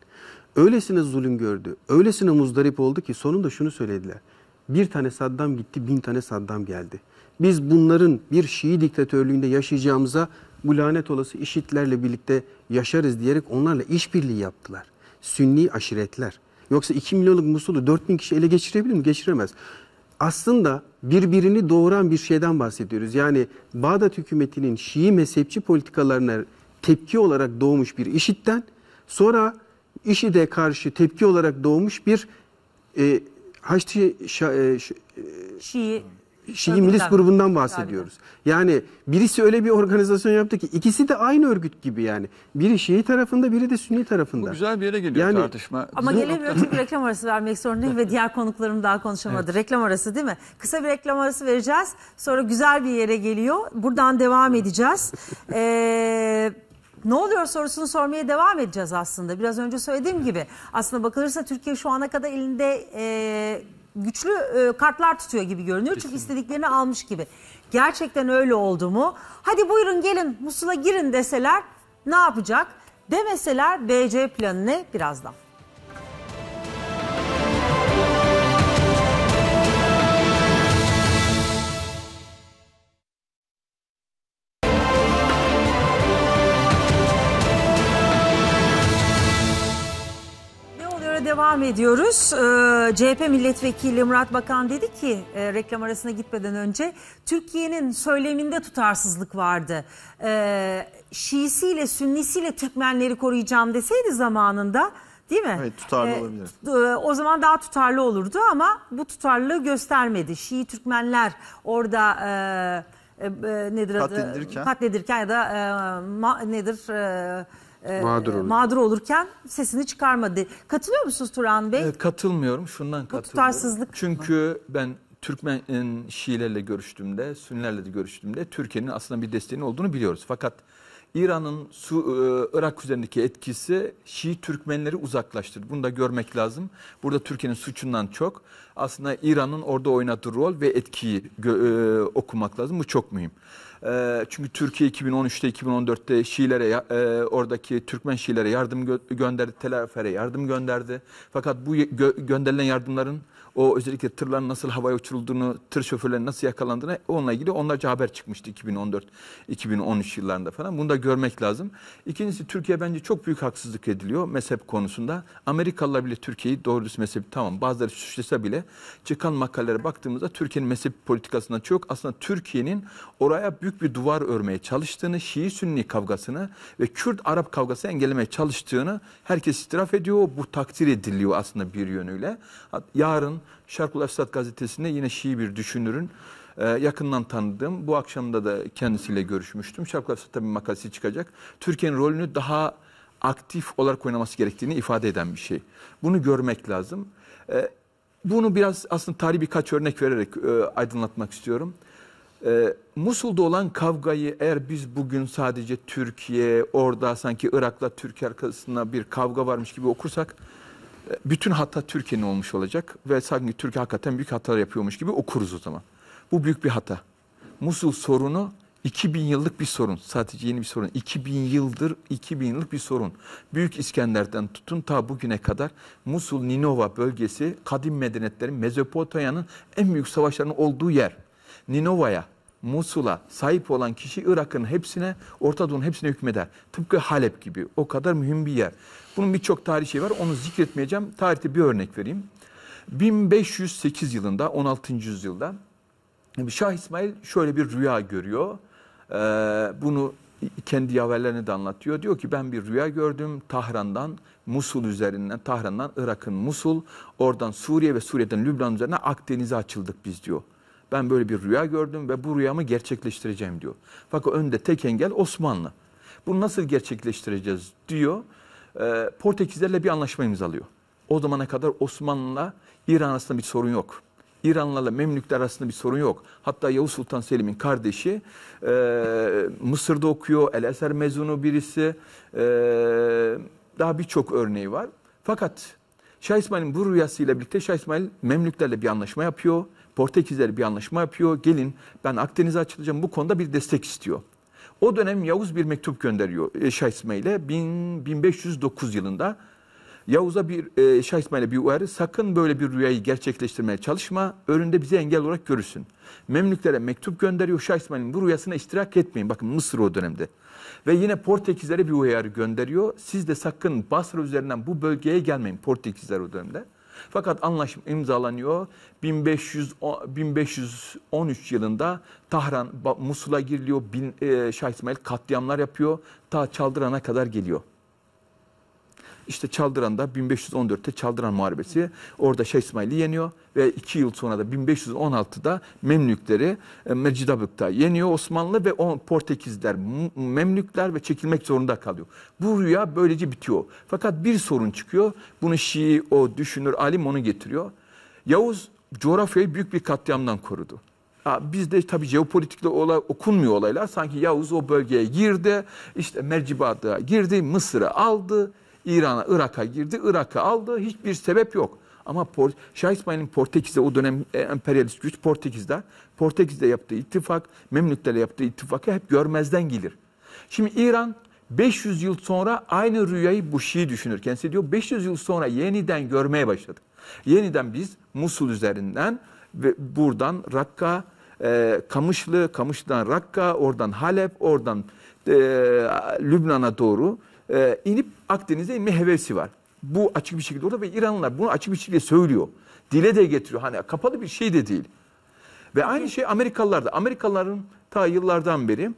öylesine zulüm gördü, öylesine muzdarip oldu ki sonunda şunu söylediler. Bir tane Saddam gitti, bin tane Saddam geldi. Biz bunların bir Şii diktatörlüğünde yaşayacağımıza bu lanet olası işitlerle birlikte yaşarız diyerek onlarla işbirliği yaptılar. Sünni aşiretler. Yoksa 2 milyonluk Musul'u 4 bin kişi ele geçirebilir mi? Geçiremez aslında birbirini doğuran bir şeyden bahsediyoruz. Yani Bağdat hükümetinin Şii mezhepçi politikalarına tepki olarak doğmuş bir işitten sonra IŞİD'e karşı tepki olarak doğmuş bir e, Haçlı e, e, Şii Şii Tabii, grubundan bahsediyoruz. Yani birisi öyle bir organizasyon yaptı ki ikisi de aynı örgüt gibi yani. Biri Şii tarafında biri de Sünni tarafında. Bu güzel bir yere geliyor yani, tartışma. Ama gelebiliyor çünkü reklam arası vermek zorundayım ve diğer konuklarım daha konuşamadı. Evet. Reklam arası değil mi? Kısa bir reklam arası vereceğiz. Sonra güzel bir yere geliyor. Buradan devam edeceğiz. Eee... ne oluyor sorusunu sormaya devam edeceğiz aslında. Biraz önce söylediğim gibi aslında bakılırsa Türkiye şu ana kadar elinde e, güçlü e, kartlar tutuyor gibi görünüyor. Kesinlikle. Çünkü istediklerini almış gibi. Gerçekten öyle oldu mu? Hadi buyurun gelin Musul'a girin deseler ne yapacak? Demeseler BC planı ne birazdan. devam ediyoruz. Ee, CHP milletvekili Murat Bakan dedi ki e, reklam arasına gitmeden önce Türkiye'nin söyleminde tutarsızlık vardı. Ee, Şiisiyle Sünnisiyle Türkmenleri koruyacağım deseydi zamanında değil mi? Evet tutarlı ee, olabilir. E, o zaman daha tutarlı olurdu ama bu tutarlılığı göstermedi. Şii Türkmenler orada... E, e, e nedir adı? Katledirken Katledilirken ya da e, ma, nedir e, ee, mağdur, olur. mağdur olurken sesini çıkarmadı. Katılıyor musunuz Turan Bey? E, katılmıyorum şundan katılıyorum. Çünkü mı? ben Türkmen Şiilerle görüştüğümde, Sünnilerle de görüştüğümde Türkiye'nin aslında bir desteğinin olduğunu biliyoruz. Fakat İran'ın Su, e, Irak üzerindeki etkisi Şii Türkmenleri uzaklaştırdı. Bunu da görmek lazım. Burada Türkiye'nin suçundan çok aslında İran'ın orada oynadığı rol ve etkiyi e, okumak lazım. Bu çok mühim. E, çünkü Türkiye 2013'te 2014'te Şiilere e, oradaki Türkmen Şiilere yardım gö gönderdi, Tel yardım gönderdi. Fakat bu gö gönderilen yardımların o özellikle tırların nasıl havaya uçurulduğunu, tır şoförlerin nasıl yakalandığını onunla ilgili onlarca haber çıkmıştı 2014-2013 yıllarında falan. Bunu da görmek lazım. İkincisi Türkiye bence çok büyük haksızlık ediliyor mezhep konusunda. Amerikalılar bile Türkiye'yi doğru düz mezhebi tamam bazıları suçlasa bile çıkan makalelere baktığımızda Türkiye'nin mezhep politikasından çok aslında Türkiye'nin oraya büyük bir duvar örmeye çalıştığını, Şii-Sünni kavgasını ve Kürt-Arap kavgasını engellemeye çalıştığını herkes itiraf ediyor. Bu takdir ediliyor aslında bir yönüyle. Yarın Şarkul Esat gazetesinde yine Şii bir düşünürün e, yakından tanıdığım. Bu akşamda da kendisiyle görüşmüştüm. Şarkul Esat'ta bir makalesi çıkacak. Türkiye'nin rolünü daha aktif olarak oynaması gerektiğini ifade eden bir şey. Bunu görmek lazım. E, bunu biraz aslında tarihi birkaç örnek vererek e, aydınlatmak istiyorum. E, Musul'da olan kavgayı eğer biz bugün sadece Türkiye, orada sanki Irak'la Türkiye arkasında bir kavga varmış gibi okursak bütün hata Türkiye'nin olmuş olacak ve sanki Türkiye hakikaten büyük hatalar yapıyormuş gibi okuruz o zaman. Bu büyük bir hata. Musul sorunu 2000 yıllık bir sorun. Sadece yeni bir sorun. 2000 yıldır 2000 yıllık bir sorun. Büyük İskender'den tutun ta bugüne kadar Musul, Ninova bölgesi kadim medeniyetlerin Mezopotamya'nın en büyük savaşlarının olduğu yer. Ninova'ya, Musul'a sahip olan kişi Irak'ın hepsine, Orta Doğu'nun hepsine hükmeder. Tıpkı Halep gibi o kadar mühim bir yer. Bunun birçok tarihi şey var. Onu zikretmeyeceğim. Tarihte bir örnek vereyim. 1508 yılında 16. yüzyılda Şah İsmail şöyle bir rüya görüyor. Ee, bunu kendi yaverlerine de anlatıyor. Diyor ki ben bir rüya gördüm Tahran'dan, Musul üzerinden, Tahran'dan Irak'ın Musul, oradan Suriye ve Suriye'den Lübnan üzerine Akdeniz'e açıldık biz diyor. Ben böyle bir rüya gördüm ve bu rüyamı gerçekleştireceğim diyor. Fakat önde tek engel Osmanlı. Bunu nasıl gerçekleştireceğiz diyor. E, Portekizlerle bir anlaşma imzalıyor. O zamana kadar Osmanlı'la İran arasında bir sorun yok. İranlılarla Memlükler arasında bir sorun yok. Hatta Yavuz Sultan Selim'in kardeşi e, Mısır'da okuyor, El Eser mezunu birisi. E, daha birçok örneği var. Fakat Şah İsmail'in bu rüyasıyla birlikte Şah İsmail Memlüklerle bir anlaşma yapıyor. Portekizlerle bir anlaşma yapıyor. Gelin ben Akdeniz'e açılacağım bu konuda bir destek istiyor. O dönem Yavuz bir mektup gönderiyor e, Şah İsmail'e 1509 yılında. Yavuz'a bir e, Şah İsmail'e bir uyarı sakın böyle bir rüyayı gerçekleştirmeye çalışma önünde bizi engel olarak görürsün. Memlüklere mektup gönderiyor Şah İsmail'in bu rüyasına iştirak etmeyin bakın Mısır o dönemde. Ve yine Portekizlere bir uyarı gönderiyor siz de sakın Basra üzerinden bu bölgeye gelmeyin Portekizler o dönemde. Fakat anlaşma imzalanıyor. 1500, 1513 yılında Tahran Musul'a giriliyor. Bin, e, Şah İsmail katliamlar yapıyor. Ta Çaldıran'a kadar geliyor. İşte Çaldıran'da 1514'te Çaldıran Muharebesi orada Şeyh İsmail'i yeniyor ve iki yıl sonra da 1516'da Memlükleri e, Mecidabık'ta yeniyor Osmanlı ve on Portekizler, Memlükler ve çekilmek zorunda kalıyor. Bu rüya böylece bitiyor. Fakat bir sorun çıkıyor. Bunu Şii o düşünür alim onu getiriyor. Yavuz coğrafyayı büyük bir katliamdan korudu. Bizde tabi jeopolitikle olay, okunmuyor olaylar. Sanki Yavuz o bölgeye girdi, işte Mercibat'a girdi, Mısır'ı aldı. İran'a, Irak'a girdi, Irak'ı aldı. Hiçbir sebep yok. Ama Por Şah İsmail'in Portekiz'de o dönem e, emperyalist güç Portekiz'de, Portekiz'de yaptığı ittifak, Memlükler'le yaptığı ittifakı hep görmezden gelir. Şimdi İran 500 yıl sonra aynı rüyayı bu Şii düşünür. Kendisi diyor 500 yıl sonra yeniden görmeye başladık. Yeniden biz Musul üzerinden ve buradan Rakka, e, Kamışlı, Kamış'tan Rakka, oradan Halep, oradan e, Lübnan'a doğru e, inip Akdeniz'e inme hevesi var. Bu açık bir şekilde orada ve İranlılar bunu açık bir şekilde söylüyor. Dile de getiriyor. Hani kapalı bir şey de değil. Ve aynı şey Amerikalılarda. Amerikalıların ta yıllardan beri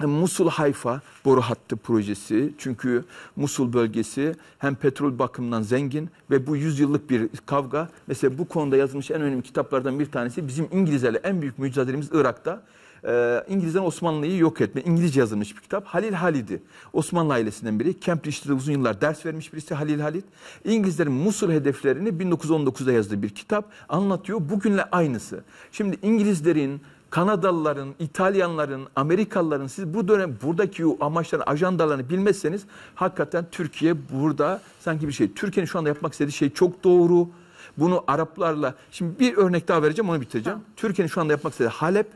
Musul Hayfa boru hattı projesi çünkü Musul bölgesi hem petrol bakımından zengin ve bu yüzyıllık bir kavga. Mesela bu konuda yazılmış en önemli kitaplardan bir tanesi bizim İngilizlerle en büyük mücadelemiz Irak'ta e, İngilizlerin Osmanlı'yı yok etme. İngilizce yazılmış bir kitap. Halil Halid'i Osmanlı ailesinden biri. Cambridge'de uzun yıllar ders vermiş birisi Halil Halid. İngilizlerin Musul hedeflerini 1919'da yazdığı bir kitap anlatıyor. Bugünle aynısı. Şimdi İngilizlerin Kanadalıların, İtalyanların, Amerikalıların siz bu dönem buradaki amaçları ajandalarını bilmezseniz hakikaten Türkiye burada sanki bir şey. Türkiye'nin şu anda yapmak istediği şey çok doğru. Bunu Araplarla, şimdi bir örnek daha vereceğim onu bitireceğim. Türkiye'nin şu anda yapmak istediği Halep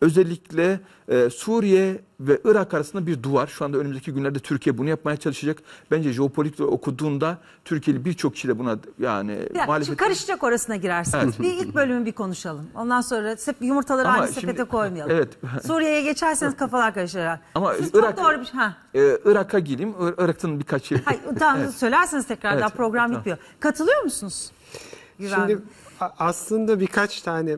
özellikle e, Suriye ve Irak arasında bir duvar. Şu anda önümüzdeki günlerde Türkiye bunu yapmaya çalışacak. Bence jeopolitik okuduğunda Türkiye'li birçok kişi de buna yani ya, maalesef... Karışacak orasına girersiniz. Evet. Bir ilk bölümü bir konuşalım. Ondan sonra sep yumurtaları Ama aynı şimdi, sepete koymayalım. Evet. <laughs> Suriye'ye geçerseniz kafalar karışır. Ama Siz Irak, doğru bir... Şey- ha. E, Irak'a gireyim. Irak'tan birkaç şey... Hayır, tamam evet. söylerseniz tekrar evet. daha program tamam. Katılıyor musunuz? Güven. Şimdi aslında birkaç tane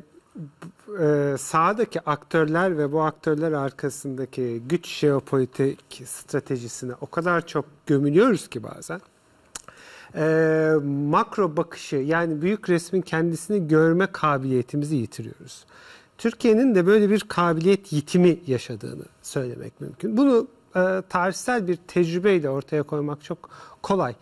e, sahadaki aktörler ve bu aktörler arkasındaki güç jeopolitik stratejisine o kadar çok gömülüyoruz ki bazen. E, makro bakışı yani büyük resmin kendisini görme kabiliyetimizi yitiriyoruz. Türkiye'nin de böyle bir kabiliyet yitimi yaşadığını söylemek mümkün. Bunu e, tarihsel bir tecrübeyle ortaya koymak çok kolay.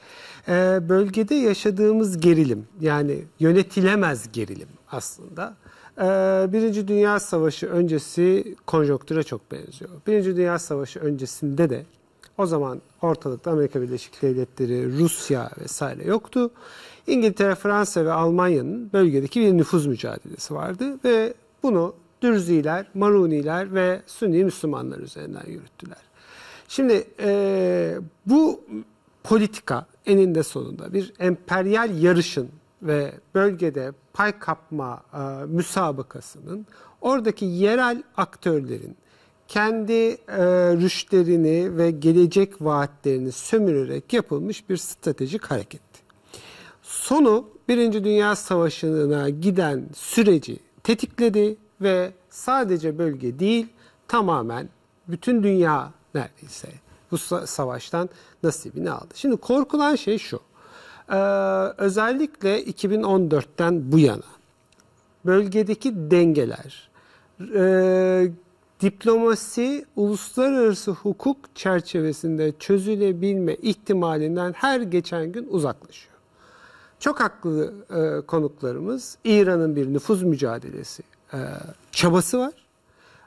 E, bölgede yaşadığımız gerilim yani yönetilemez gerilim aslında ee, Birinci Dünya Savaşı öncesi konjonktüre çok benziyor. Birinci Dünya Savaşı öncesinde de o zaman ortalıkta Amerika Birleşik Devletleri, Rusya vesaire yoktu. İngiltere, Fransa ve Almanya'nın bölgedeki bir nüfuz mücadelesi vardı ve bunu Dürziler, Maruniler ve Sünni Müslümanlar üzerinden yürüttüler. Şimdi e, bu politika eninde sonunda bir emperyal yarışın ve bölgede pay kapma e, müsabakasının oradaki yerel aktörlerin kendi e, rüşlerini ve gelecek vaatlerini sömürerek yapılmış bir stratejik hareketti. Sonu Birinci Dünya Savaşı'na giden süreci tetikledi ve sadece bölge değil tamamen bütün dünya neredeyse bu savaştan nasibini aldı. Şimdi korkulan şey şu. Ee, özellikle 2014'ten bu yana bölgedeki dengeler, e, diplomasi uluslararası hukuk çerçevesinde çözülebilme ihtimalinden her geçen gün uzaklaşıyor. Çok haklı e, konuklarımız İran'ın bir nüfuz mücadelesi e, çabası var.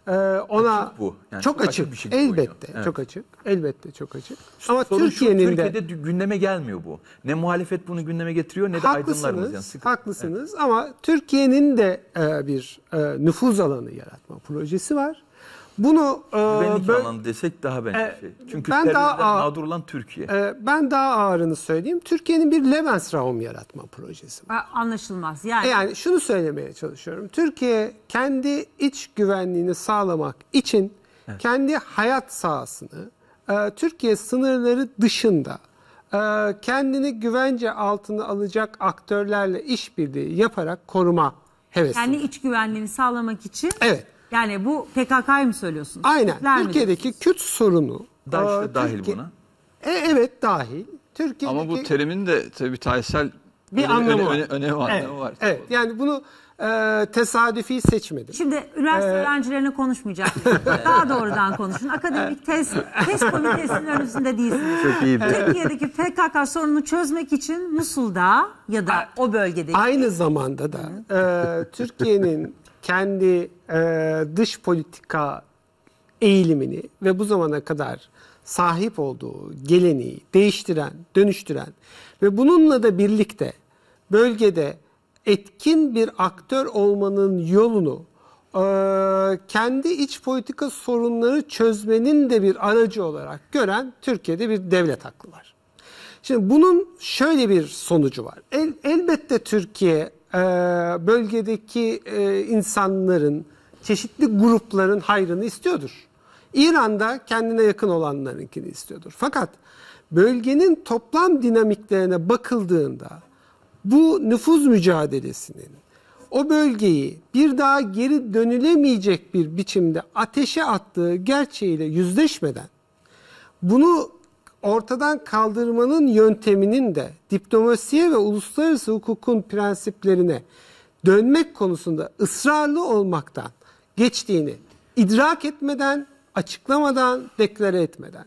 Ee, ona açık bu. Yani çok, çok açık, açık bir şey elbette. Evet. Çok açık. Elbette çok açık. Ama Türkiye'nin de Türkiye'de gündeme gelmiyor bu. Ne muhalefet bunu gündeme getiriyor ne de haklısınız, aydınlarımız yani. Sıkı. Haklısınız evet. ama Türkiye'nin de e, bir e, nüfuz alanı yaratma projesi var. Bunu e, güvenlik alanı desek daha bence e, şey. Çünkü ben daha ağır olan Türkiye. E, ben daha ağırını söyleyeyim. Türkiye'nin bir Lebensraum yaratma projesi var. Anlaşılmaz. Yani yani şunu söylemeye çalışıyorum. Türkiye kendi iç güvenliğini sağlamak için evet. kendi hayat sahasını e, Türkiye sınırları dışında e, kendini güvence altına alacak aktörlerle işbirliği yaparak koruma hevesi. Kendi iç güvenliğini sağlamak için Evet yani bu PKK'yı mı söylüyorsunuz? Aynen. Kürtler Türkiye'deki Kürt sorunu. DAEŞ de dahil Türkiye- buna. E, evet dahil. Türkiye'deki Ama bu terimin de tabii tarihsel Bir öne- anlamı öne- var. önemi var. Evet, var. evet. Yani bunu e, tesadüfi seçmedim. Şimdi üniversite e, öğrencilerine konuşmayacak. <laughs> Daha doğrudan konuşun. Akademik test, test komitesinin önünde değilsiniz. Çok iyiydi. Türkiye'deki PKK sorununu çözmek için Musul'da ya da o bölgede. Aynı zamanda da e, Türkiye'nin <laughs> kendi e, dış politika eğilimini ve bu zamana kadar sahip olduğu geleneği değiştiren, dönüştüren ve bununla da birlikte bölgede etkin bir aktör olmanın yolunu e, kendi iç politika sorunları çözmenin de bir aracı olarak gören Türkiye'de bir devlet aklı var. Şimdi bunun şöyle bir sonucu var. El, elbette Türkiye ee, bölgedeki e, insanların, çeşitli grupların hayrını istiyordur. İran'da kendine yakın olanlarınkini istiyordur. Fakat bölgenin toplam dinamiklerine bakıldığında bu nüfuz mücadelesinin o bölgeyi bir daha geri dönülemeyecek bir biçimde ateşe attığı gerçeğiyle yüzleşmeden bunu ortadan kaldırmanın yönteminin de diplomasiye ve uluslararası hukukun prensiplerine dönmek konusunda ısrarlı olmaktan geçtiğini idrak etmeden, açıklamadan, deklare etmeden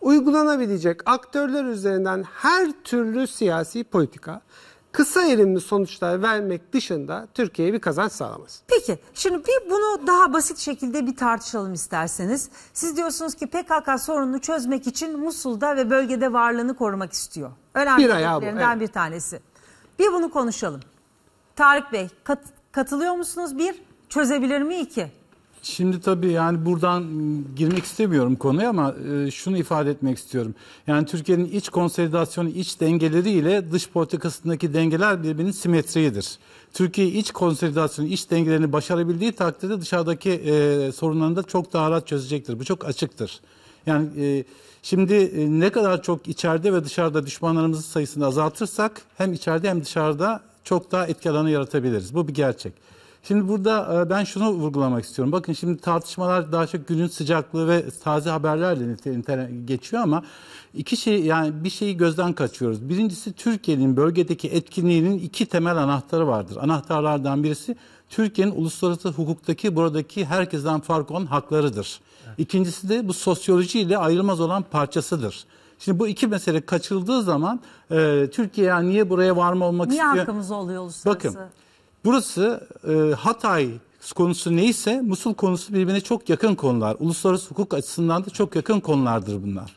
uygulanabilecek aktörler üzerinden her türlü siyasi politika kısa erimli sonuçlar vermek dışında Türkiye'ye bir kazanç sağlamaz. Peki şimdi bir bunu daha basit şekilde bir tartışalım isterseniz. Siz diyorsunuz ki PKK sorununu çözmek için Musul'da ve bölgede varlığını korumak istiyor. Önemli bir, bu, evet. bir tanesi. Bir bunu konuşalım. Tarık Bey kat, katılıyor musunuz? Bir çözebilir mi? İki Şimdi tabii yani buradan girmek istemiyorum konuya ama e, şunu ifade etmek istiyorum. Yani Türkiye'nin iç konsolidasyonu, iç dengeleri ile dış politikasındaki dengeler birbirinin simetriğidir. Türkiye iç konsolidasyonu, iç dengelerini başarabildiği takdirde dışarıdaki e, sorunlarını da çok daha rahat çözecektir. Bu çok açıktır. Yani e, şimdi e, ne kadar çok içeride ve dışarıda düşmanlarımızın sayısını azaltırsak hem içeride hem dışarıda çok daha etki alanı yaratabiliriz. Bu bir gerçek. Şimdi burada e, ben şunu vurgulamak istiyorum. Bakın şimdi tartışmalar daha çok günün sıcaklığı ve taze haberlerle geçiyor ama iki şey yani bir şeyi gözden kaçıyoruz. Birincisi Türkiye'nin bölgedeki etkinliğinin iki temel anahtarı vardır. Anahtarlardan birisi Türkiye'nin uluslararası hukuktaki buradaki herkesten farklı olan haklarıdır. İkincisi de bu sosyoloji ile ayrılmaz olan parçasıdır. Şimdi bu iki mesele kaçıldığı zaman e, Türkiye yani niye buraya varma olmak niye istiyor? Niye hakkımız oluyor uluslararası? Bakın Burası e, Hatay konusu neyse Musul konusu birbirine çok yakın konular. Uluslararası hukuk açısından da çok yakın konulardır bunlar.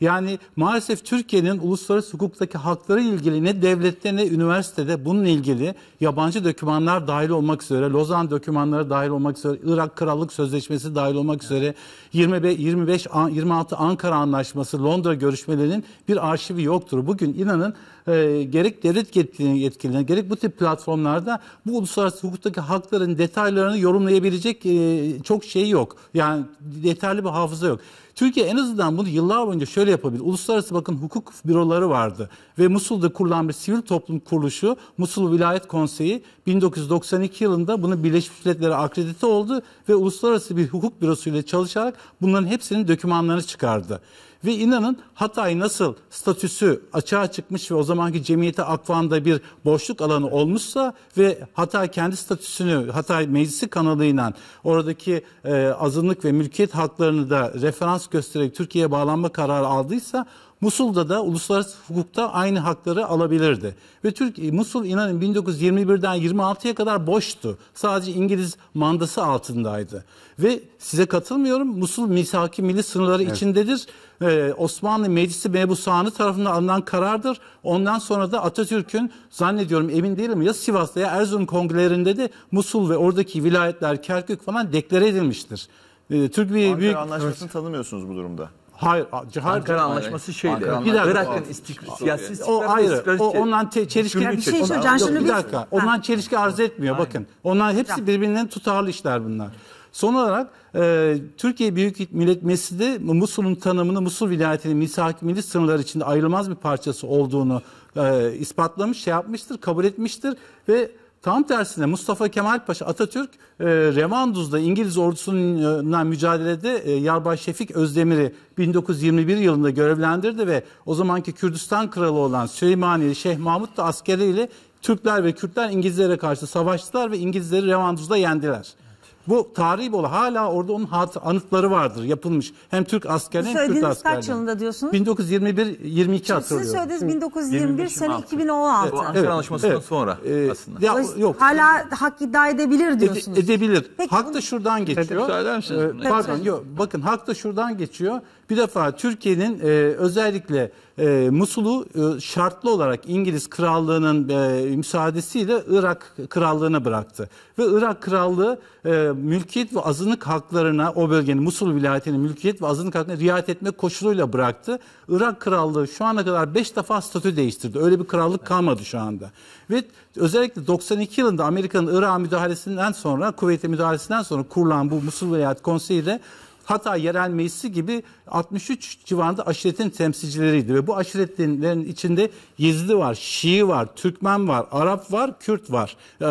Yani maalesef Türkiye'nin uluslararası hukuktaki hakları ilgili ne devlette ne üniversitede bunun ilgili yabancı dokümanlar dahil olmak üzere, Lozan dokümanları dahil olmak üzere, Irak Krallık Sözleşmesi dahil olmak üzere 25 25 26 Ankara Anlaşması, Londra görüşmelerinin bir arşivi yoktur. Bugün inanın e, gerek devlet yetkililerine gerek bu tip platformlarda bu uluslararası hukuktaki hakların detaylarını yorumlayabilecek e, çok şey yok. Yani detaylı bir hafıza yok. Türkiye en azından bunu yıllar boyunca şöyle yapabilir. Uluslararası bakın hukuk büroları vardı ve Musul'da kurulan bir sivil toplum kuruluşu Musul Vilayet Konseyi 1992 yılında bunu Birleşmiş Milletler'e akredite oldu ve uluslararası bir hukuk bürosuyla çalışarak bunların hepsinin dokümanlarını çıkardı. Ve inanın Hatay nasıl statüsü açığa çıkmış ve o zamanki cemiyete akvanda bir boşluk alanı olmuşsa ve Hatay kendi statüsünü Hatay Meclisi kanalıyla oradaki e, azınlık ve mülkiyet haklarını da referans göstererek Türkiye'ye bağlanma kararı aldıysa Musul'da da uluslararası hukukta aynı hakları alabilirdi. Ve Türk Musul inanın 1921'den 26'ya kadar boştu. Sadece İngiliz mandası altındaydı. Ve size katılmıyorum. Musul misaki milli sınırları evet. içindedir. Ee, Osmanlı Meclisi Mebusanı tarafından alınan karardır. Ondan sonra da Atatürk'ün zannediyorum emin değilim ya Sivas'ta ya Erzurum kongrelerinde de Musul ve oradaki vilayetler Kerkük falan deklare edilmiştir. Ee, Türk bir Ankara büyük... Anlaşması'nı evet. tanımıyorsunuz bu durumda. Hayır, Cihar Ankara Anlaşması şeydi. Ankara bir dakika. Irak'ın siyasi o ayrı. O ondan çelişkili bir şey. Ona, Can, bir dakika. Ha. Ondan çelişki arz etmiyor Aynen. bakın. Onlar hepsi birbirinden tutarlı işler bunlar. Son olarak e, Türkiye Büyük Millet Meclisi de Musul'un tanımını Musul vilayetinin misaki milli sınırları içinde ayrılmaz bir parçası olduğunu e, ispatlamış, şey yapmıştır, kabul etmiştir ve Tam tersine Mustafa Kemal Paşa Atatürk e, Revanduz'da İngiliz ordusununla mücadelede e, Yarbay Şefik Özdemir'i 1921 yılında görevlendirdi ve o zamanki Kürdistan kralı olan Süleymaniye Şeyh Mahmut da askeriyle Türkler ve Kürtler İngilizlere karşı savaştılar ve İngilizleri Remanduz'da yendiler. Bu tarihi olan hala orada onun hat, anıtları vardır yapılmış. Hem Türk askeri hem Türk askerliği. kaç yılında diyorsunuz? 1921 22 hatırlıyorum. Sizin söylediğiniz 1921 sene 2016. Evet, evet, anlaşmasından evet. sonra ee, aslında. Ya, yok. Hala hak iddia edebilir diyorsunuz. Ede, edebilir. Peki, hak bunu... da şuradan geçiyor. Ee, pardon yok bakın hak da şuradan geçiyor. Bir defa Türkiye'nin e, özellikle e, Musul'u e, şartlı olarak İngiliz krallığının e, müsaadesiyle Irak krallığına bıraktı. Ve Irak krallığı e, mülkiyet ve azınlık haklarına o bölgenin Musul vilayetinin mülkiyet ve azınlık haklarına riayet etme koşuluyla bıraktı. Irak krallığı şu ana kadar 5 defa statü değiştirdi. Öyle bir krallık kalmadı şu anda. Ve özellikle 92 yılında Amerika'nın Irak müdahalesinden sonra, Kuveyt'e müdahalesinden sonra kurulan bu Musul Vilayet Konseyi de Hatay Yerel Meclisi gibi 63 civarında aşiretin temsilcileriydi ve bu aşiretlerin içinde Yezidi var, Şii var, Türkmen var, Arap var, Kürt var, e,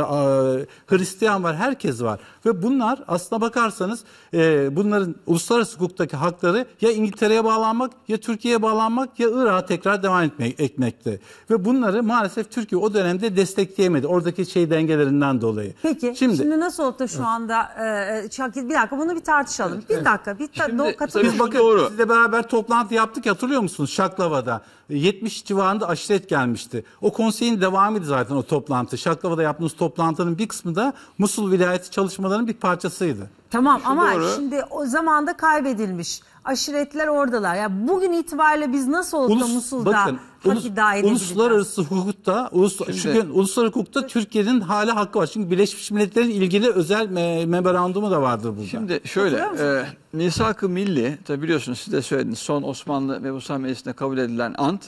Hristiyan var, herkes var. Ve bunlar aslına bakarsanız e, bunların uluslararası hukuktaki hakları ya İngiltere'ye bağlanmak, ya Türkiye'ye bağlanmak, ya Irak'a tekrar devam etmek, etmekti. Ve bunları maalesef Türkiye o dönemde destekleyemedi. Oradaki şey dengelerinden dolayı. Peki şimdi, şimdi nasıl oldu şu anda? E, e bir dakika bunu bir tartışalım. bir dakika dakika. Bir Şimdi, no, Biz bakın doğru. sizle beraber toplantı yaptık hatırlıyor musunuz Şaklava'da? 70 civarında aşiret gelmişti. O konseyin devamıydı zaten o toplantı. Şaklava'da yaptığımız toplantının bir kısmı da Musul vilayeti çalışmalarının bir parçasıydı. Tamam Şu ama doğru. şimdi o zamanda kaybedilmiş. Aşiretler oradalar. Ya yani bugün itibariyle biz nasıl olsa Ulus, Musul'da bakın, ulus, Uluslararası hukukta, ulus, şimdi, çünkü uluslararası hukukta Türkiye'nin hala hakkı var. Çünkü Birleşmiş Milletler'in ilgili özel me memorandumu da vardır burada. Şimdi şöyle, e, Misak-ı Milli, tabi biliyorsunuz siz de söylediniz, son Osmanlı ve Musa Meclisi'nde kabul edilen ant,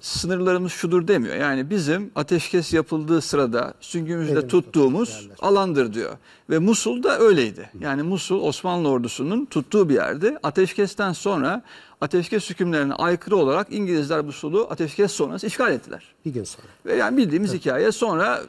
sınırlarımız şudur demiyor. Yani bizim ateşkes yapıldığı sırada süngümüzde tuttuğumuz alandır diyor. Ve Musul da öyleydi. Yani Musul Osmanlı ordusunun tuttuğu bir yerdi. Ateşkesten sonra ateşkes hükümlerine aykırı olarak İngilizler bu sulu ateşkes sonrası işgal ettiler. Bir gün sonra. Ve yani bildiğimiz evet. hikaye sonra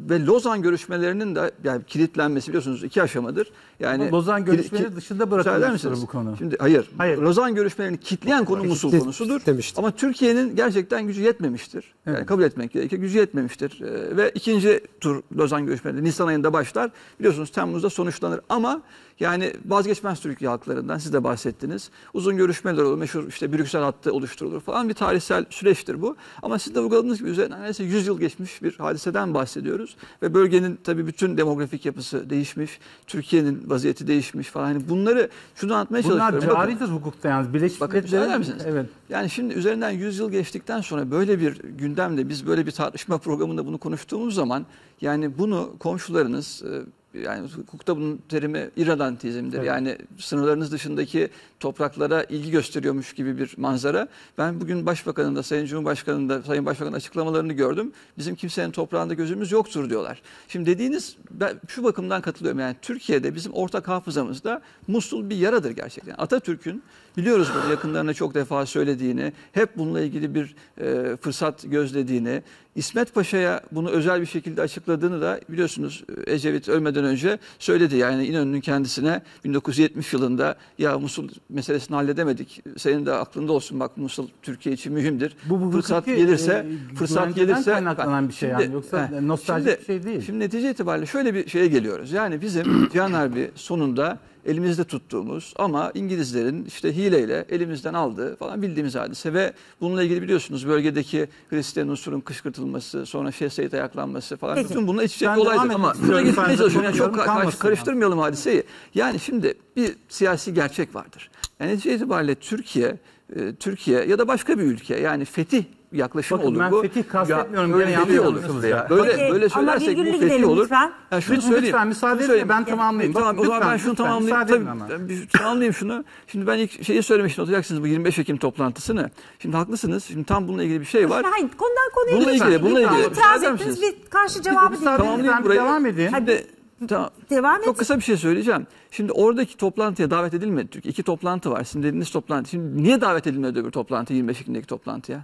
ve Lozan görüşmelerinin de yani kilitlenmesi biliyorsunuz iki aşamadır. Yani Ama Lozan görüşmeleri ki, dışında bırakılmıştır bu konu. Şimdi hayır. hayır. Lozan görüşmelerini kitleyen konu Musul Kitle, konusudur. Demiştim. Ama Türkiye'nin gerçekten gücü yetmemiştir. Evet. Yani kabul etmek gerekir. Gücü yetmemiştir. Ee, ve ikinci tur Lozan görüşmeleri Nisan ayında başlar. Biliyorsunuz Temmuz'da sonuçlanır. Ama yani vazgeçmez Türk halklarından siz de bahsettiniz. Uzun görüşmeler olur, meşhur işte Brüksel hattı oluşturulur falan bir tarihsel süreçtir bu. Ama siz de vurguladığınız gibi üzerine neredeyse 100 yıl geçmiş bir hadiseden bahsediyoruz. Ve bölgenin tabii bütün demografik yapısı değişmiş, Türkiye'nin vaziyeti değişmiş falan. Yani bunları şunu anlatmaya Bunlar çalışıyorum. Bunlar caridir hukukta yalnız. Birleşik Bakın, Milletler, misiniz? Evet. Yani şimdi üzerinden 100 yıl geçtikten sonra böyle bir gündemde, biz böyle bir tartışma programında bunu konuştuğumuz zaman yani bunu komşularınız e, yani hukukta bunun terimi iradantizmdir. Evet. Yani sınırlarınız dışındaki topraklara ilgi gösteriyormuş gibi bir manzara. Ben bugün Başbakan'ın da Sayın Cumhurbaşkanı'nın da Sayın Başbakan'ın açıklamalarını gördüm. Bizim kimsenin toprağında gözümüz yoktur diyorlar. Şimdi dediğiniz ben şu bakımdan katılıyorum. Yani Türkiye'de bizim ortak hafızamızda Musul bir yaradır gerçekten. Atatürk'ün Biliyoruz bu yakınlarına çok defa söylediğini, hep bununla ilgili bir e, fırsat gözlediğini, İsmet Paşa'ya bunu özel bir şekilde açıkladığını da biliyorsunuz e, Ecevit ölmeden önce söyledi. Yani İnönü'nün kendisine 1970 yılında ya Musul meselesini halledemedik. Senin de aklında olsun bak Musul Türkiye için mühimdir. Bu, bu fırsat ki, gelirse e, fırsat gelirse kaynaklanan bir şey şimdi, yani yoksa he, nostaljik şimdi, bir şey değil. Şimdi netice itibariyle şöyle bir şeye geliyoruz. Yani bizim <clears throat> Cihan Harbi sonunda elimizde tuttuğumuz ama İngilizlerin işte hileyle elimizden aldığı falan bildiğimiz hadise ve bununla ilgili biliyorsunuz bölgedeki Hristiyan unsurun kışkırtılması, sonra Şehzade ayaklanması falan Peki. bütün bununla iç içe bir olaydı ama şuna gitmeye çalışıyorum. Yani çok karıştırmayalım yani. hadiseyi. Yani şimdi bir siyasi gerçek vardır. Yani netice itibariyle Türkiye, e, Türkiye ya da başka bir ülke yani fetih yaklaşım Bakın, olur ben bu. fetih kastetmiyorum. böyle yanlış olur. anlaşılacak. Ya. Böyle, Peki, böyle söylersek bu fetih gidelim olur. lütfen. Yani şunu Lütfen, söyleyeyim. müsaade edin, ben tamamlayayım. Tamam, Bakın, o zaman ben şunu lütfen, tamamlayayım. müsaade Tabii, ben şey tamamlayayım şunu. Şimdi ben ilk şeyi söylemiştim. Oturacaksınız bu 25 Ekim toplantısını. Şimdi haklısınız. Şimdi tam bununla ilgili bir şey var. Şimdi hayır, konudan konuya Bununla ilgili, bununla ilgili. İtiraz Müsaade ettiniz, bir karşı cevabı dinleyelim. Tamamlayayım burayı. devam edin. Şimdi, tamam. Devam edin. Çok kısa bir şey söyleyeceğim. Şimdi oradaki toplantıya davet edilmedi Türkiye. İki toplantı var. Sizin dediğiniz toplantı. Şimdi niye davet edilmedi öbür toplantı 25 Ekim'deki toplantıya?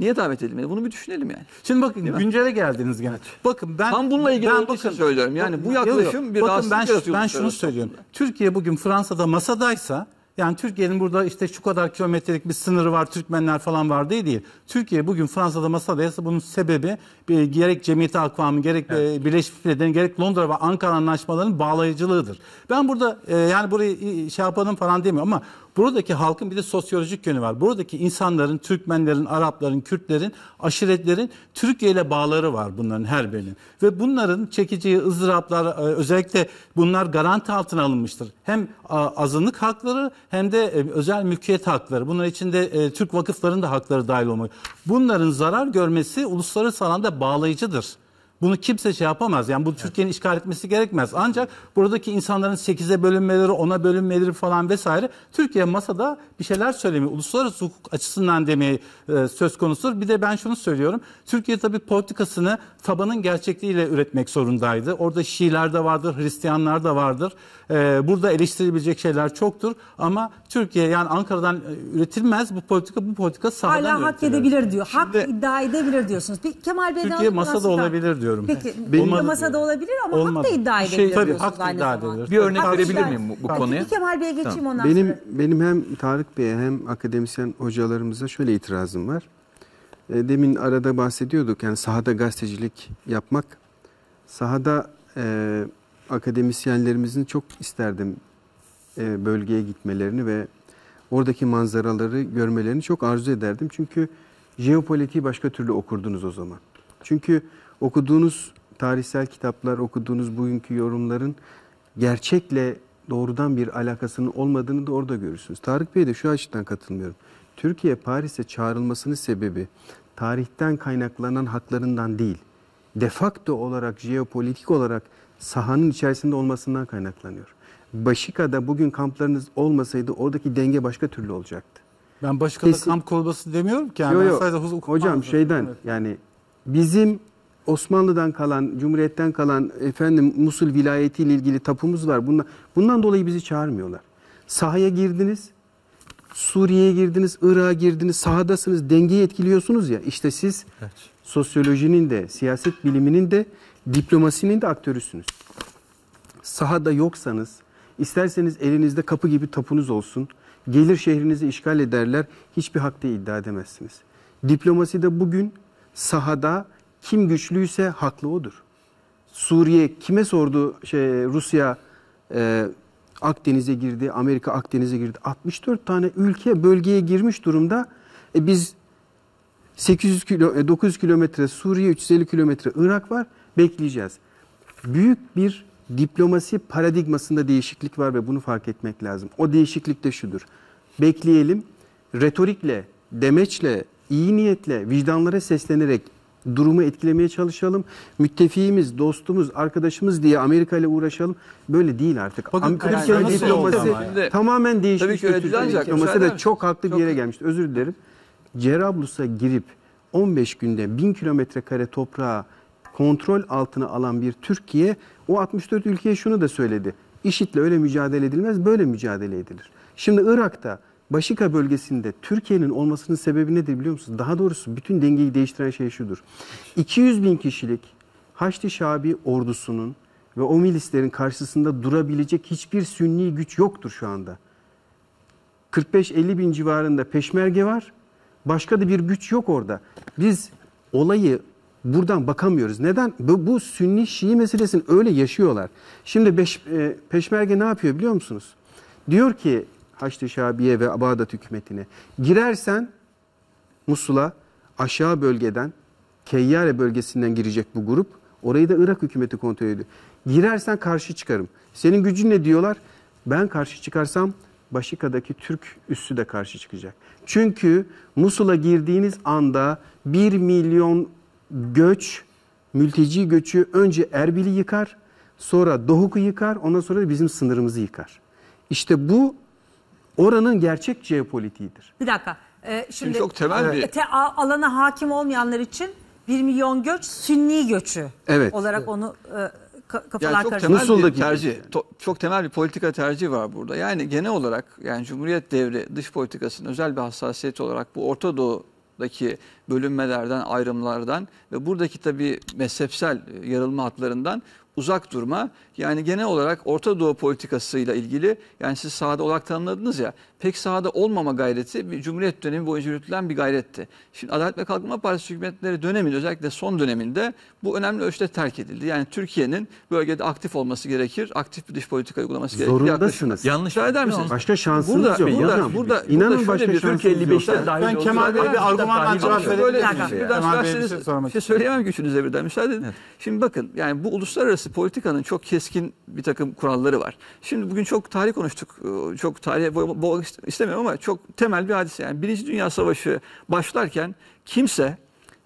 Niye davet edilmedi? Bunu bir düşünelim yani. Şimdi bakın Değil güncele mi? geldiniz gene. Bakın ben tam bununla ilgili ben bakın, şey söylüyorum. Yani bu yaklaşım bir bakın ben, ben şunu söylüyorum. Yani. Türkiye bugün Fransa'da masadaysa yani Türkiye'nin burada işte şu kadar kilometrelik bir sınırı var, Türkmenler falan var diye değil. Türkiye bugün Fransa'da masadaysa bunun sebebi bir, gerek Cemiyet Akvamı, gerek evet. E, Birleşmiş Milletler'in, gerek Londra ve Ankara anlaşmalarının bağlayıcılığıdır. Ben burada e, yani burayı e, şey yapalım falan demiyorum ama Buradaki halkın bir de sosyolojik yönü var. Buradaki insanların, Türkmenlerin, Arapların, Kürtlerin, aşiretlerin Türkiye ile bağları var bunların her birinin. Ve bunların çekeceği ızdıraplar e, özellikle bunlar garanti altına alınmıştır. Hem azınlık hakları hem de e, özel mülkiyet hakları. Bunların içinde e, Türk vakıflarının da hakları dahil olmak. Bunların zarar görmesi uluslararası alanda bağlayıcıdır. Bunu kimse şey yapamaz. Yani bu Türkiye'nin işgal etmesi gerekmez. Ancak buradaki insanların 8'e bölünmeleri, 10'a bölünmeleri falan vesaire Türkiye masada bir şeyler söylemeyi, uluslararası hukuk açısından demeyi e, söz konusu. Bir de ben şunu söylüyorum. Türkiye tabii politikasını tabanın gerçekliğiyle üretmek zorundaydı. Orada Şiiler de vardır, Hristiyanlar da vardır. E, burada eleştirilebilecek şeyler çoktur ama Türkiye yani Ankara'dan e, üretilmez bu politika bu politika sahadan Hala hak edebilir diyor. Hak iddia edebilir diyorsunuz. bir Kemal Bey Türkiye masada olabilir diyor bilmiyorum. Peki Benim masada olabilir ama olmadı. hak da iddia şey, Tabii hak da iddia edilir. Bir örnek verebilir miyim bu, bu tamam. konuya? Peki Kemal Bey'e geçeyim tamam. ondan benim, sonra. Benim hem Tarık Bey'e hem akademisyen hocalarımıza şöyle itirazım var. E, demin arada bahsediyorduk yani sahada gazetecilik yapmak. Sahada e, akademisyenlerimizin çok isterdim e, bölgeye gitmelerini ve oradaki manzaraları görmelerini çok arzu ederdim. Çünkü jeopolitiği başka türlü okurdunuz o zaman. Çünkü okuduğunuz tarihsel kitaplar, okuduğunuz bugünkü yorumların gerçekle doğrudan bir alakasının olmadığını da orada görürsünüz. Tarık Bey de şu açıdan katılmıyorum. Türkiye Paris'e çağrılmasının sebebi tarihten kaynaklanan haklarından değil, de facto olarak, jeopolitik olarak sahanın içerisinde olmasından kaynaklanıyor. Başika'da bugün kamplarınız olmasaydı oradaki denge başka türlü olacaktı. Ben Başika'da Kesin... kamp kolbası demiyorum ki. Yani yo, yo. Hocam şeyden evet. yani bizim Osmanlı'dan kalan, Cumhuriyet'ten kalan efendim Musul vilayeti ile ilgili tapumuz var. Bundan, bundan dolayı bizi çağırmıyorlar. Sahaya girdiniz, Suriye'ye girdiniz, Irak'a girdiniz, sahadasınız, dengeyi etkiliyorsunuz ya. İşte siz evet. sosyolojinin de, siyaset biliminin de, diplomasinin de aktörüsünüz. Sahada yoksanız, isterseniz elinizde kapı gibi tapunuz olsun, gelir şehrinizi işgal ederler, hiçbir hakta iddia edemezsiniz. Diplomasi de bugün sahada kim güçlüyse haklı odur. Suriye kime sordu şey Rusya e, Akdeniz'e girdi, Amerika Akdeniz'e girdi. 64 tane ülke bölgeye girmiş durumda. E biz 800 kilo, 900 e, kilometre Suriye, 350 kilometre Irak var. Bekleyeceğiz. Büyük bir diplomasi paradigmasında değişiklik var ve bunu fark etmek lazım. O değişiklik de şudur. Bekleyelim, retorikle, demeçle, iyi niyetle, vicdanlara seslenerek durumu etkilemeye çalışalım. Müttefiğimiz, dostumuz, arkadaşımız diye Amerika ile uğraşalım. Böyle değil artık. Bakın Am- Türkiye'nin yani diplomasi yani. tamamen değişmiş. Tabii ki Türkiye'nin diplomasi de çok haklı çok bir yere gelmişti. Özür dilerim. Cerablus'a girip 15 günde 1000 kilometre kare toprağı kontrol altına alan bir Türkiye o 64 ülkeye şunu da söyledi. IŞİD'le öyle mücadele edilmez, böyle mücadele edilir. Şimdi Irak'ta Başika bölgesinde Türkiye'nin olmasının sebebi nedir biliyor musunuz? Daha doğrusu bütün dengeyi değiştiren şey şudur. 200 bin kişilik Haçlı Şabi ordusunun ve o milislerin karşısında durabilecek hiçbir sünni güç yoktur şu anda. 45-50 bin civarında peşmerge var. Başka da bir güç yok orada. Biz olayı buradan bakamıyoruz. Neden? Bu, bu Sünni Şii meselesini öyle yaşıyorlar. Şimdi beş, e, peşmerge ne yapıyor biliyor musunuz? Diyor ki Haçlı Şabiye ve Abadat hükümetine girersen Musul'a aşağı bölgeden Keyyare bölgesinden girecek bu grup. Orayı da Irak hükümeti kontrol ediyor. Girersen karşı çıkarım. Senin gücün ne diyorlar? Ben karşı çıkarsam Başika'daki Türk üssü de karşı çıkacak. Çünkü Musul'a girdiğiniz anda 1 milyon göç, mülteci göçü önce Erbil'i yıkar, sonra Dohuk'u yıkar, ondan sonra da bizim sınırımızı yıkar. İşte bu oranın gerçek jeopolitiğidir. Bir dakika. Ee, şimdi, şimdi çok e, temel bir... Te, alana hakim olmayanlar için 1 milyon göç sünni göçü evet. olarak evet. onu e, kafalar yani çok karıştı. temel bir tercih, çok temel bir politika tercihi var burada. Yani genel olarak yani Cumhuriyet devri dış politikasının özel bir hassasiyet olarak bu Orta Doğu'daki bölünmelerden, ayrımlardan ve buradaki tabii mezhepsel e, yarılma hatlarından uzak durma. Yani genel olarak Orta Doğu politikasıyla ilgili yani siz sahada olarak tanımladınız ya pek sahada olmama gayreti bir Cumhuriyet dönemi boyunca yürütülen bir gayretti. Şimdi Adalet ve Kalkınma Partisi hükümetleri döneminde özellikle son döneminde bu önemli ölçüde terk edildi. Yani Türkiye'nin bölgede aktif olması gerekir. Aktif bir dış politika uygulaması gerekir. Zorundasınız. Yanlış eder misiniz? Şey başka şansınız burada, yok. Burada, burada, burada, İnanın burada başka bir Türkiye 55'ten dahil Ben Kemal Bey'e bir argümanla cevap verebilirim. Birden sorarsanız bir şey, şey söyleyemem güçünüze birden. Müsaade edin. Şimdi bakın yani bu uluslararası politikanın çok keskin bir takım kuralları var. Şimdi bugün çok tarih konuştuk. Çok tarihe boğmak istemiyorum ama çok temel bir hadise. Yani Birinci Dünya Savaşı başlarken kimse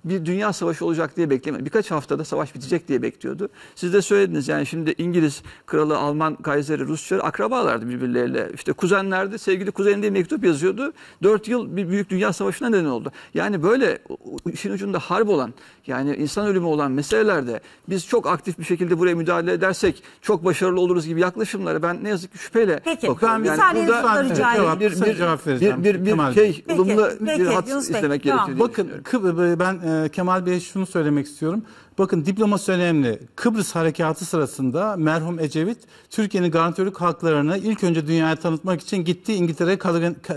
bir dünya savaşı olacak diye beklemiyor. Birkaç haftada savaş bitecek diye bekliyordu. Siz de söylediniz yani şimdi İngiliz kralı, Alman kayseri, Rusça akrabalardı birbirleriyle. İşte kuzenlerdi, sevgili kuzen diye mektup yazıyordu. Dört yıl bir büyük dünya savaşına neden oldu. Yani böyle işin ucunda harp olan yani insan ölümü olan meselelerde biz çok aktif bir şekilde buraya müdahale edersek çok başarılı oluruz gibi yaklaşımları ben ne yazık ki şüpheyle Peki, bakıyorum. Ben bir yani saniye burada rica evet, bir, bir, bir, bir, bir, bir, bir, şey, Peki, bir hat istemek gerekiyor. Bakın ben e, ee, Kemal Bey şunu söylemek istiyorum. Bakın diploması önemli. Kıbrıs harekatı sırasında merhum Ecevit Türkiye'nin garantörlük haklarını ilk önce dünyaya tanıtmak için gitti İngiltere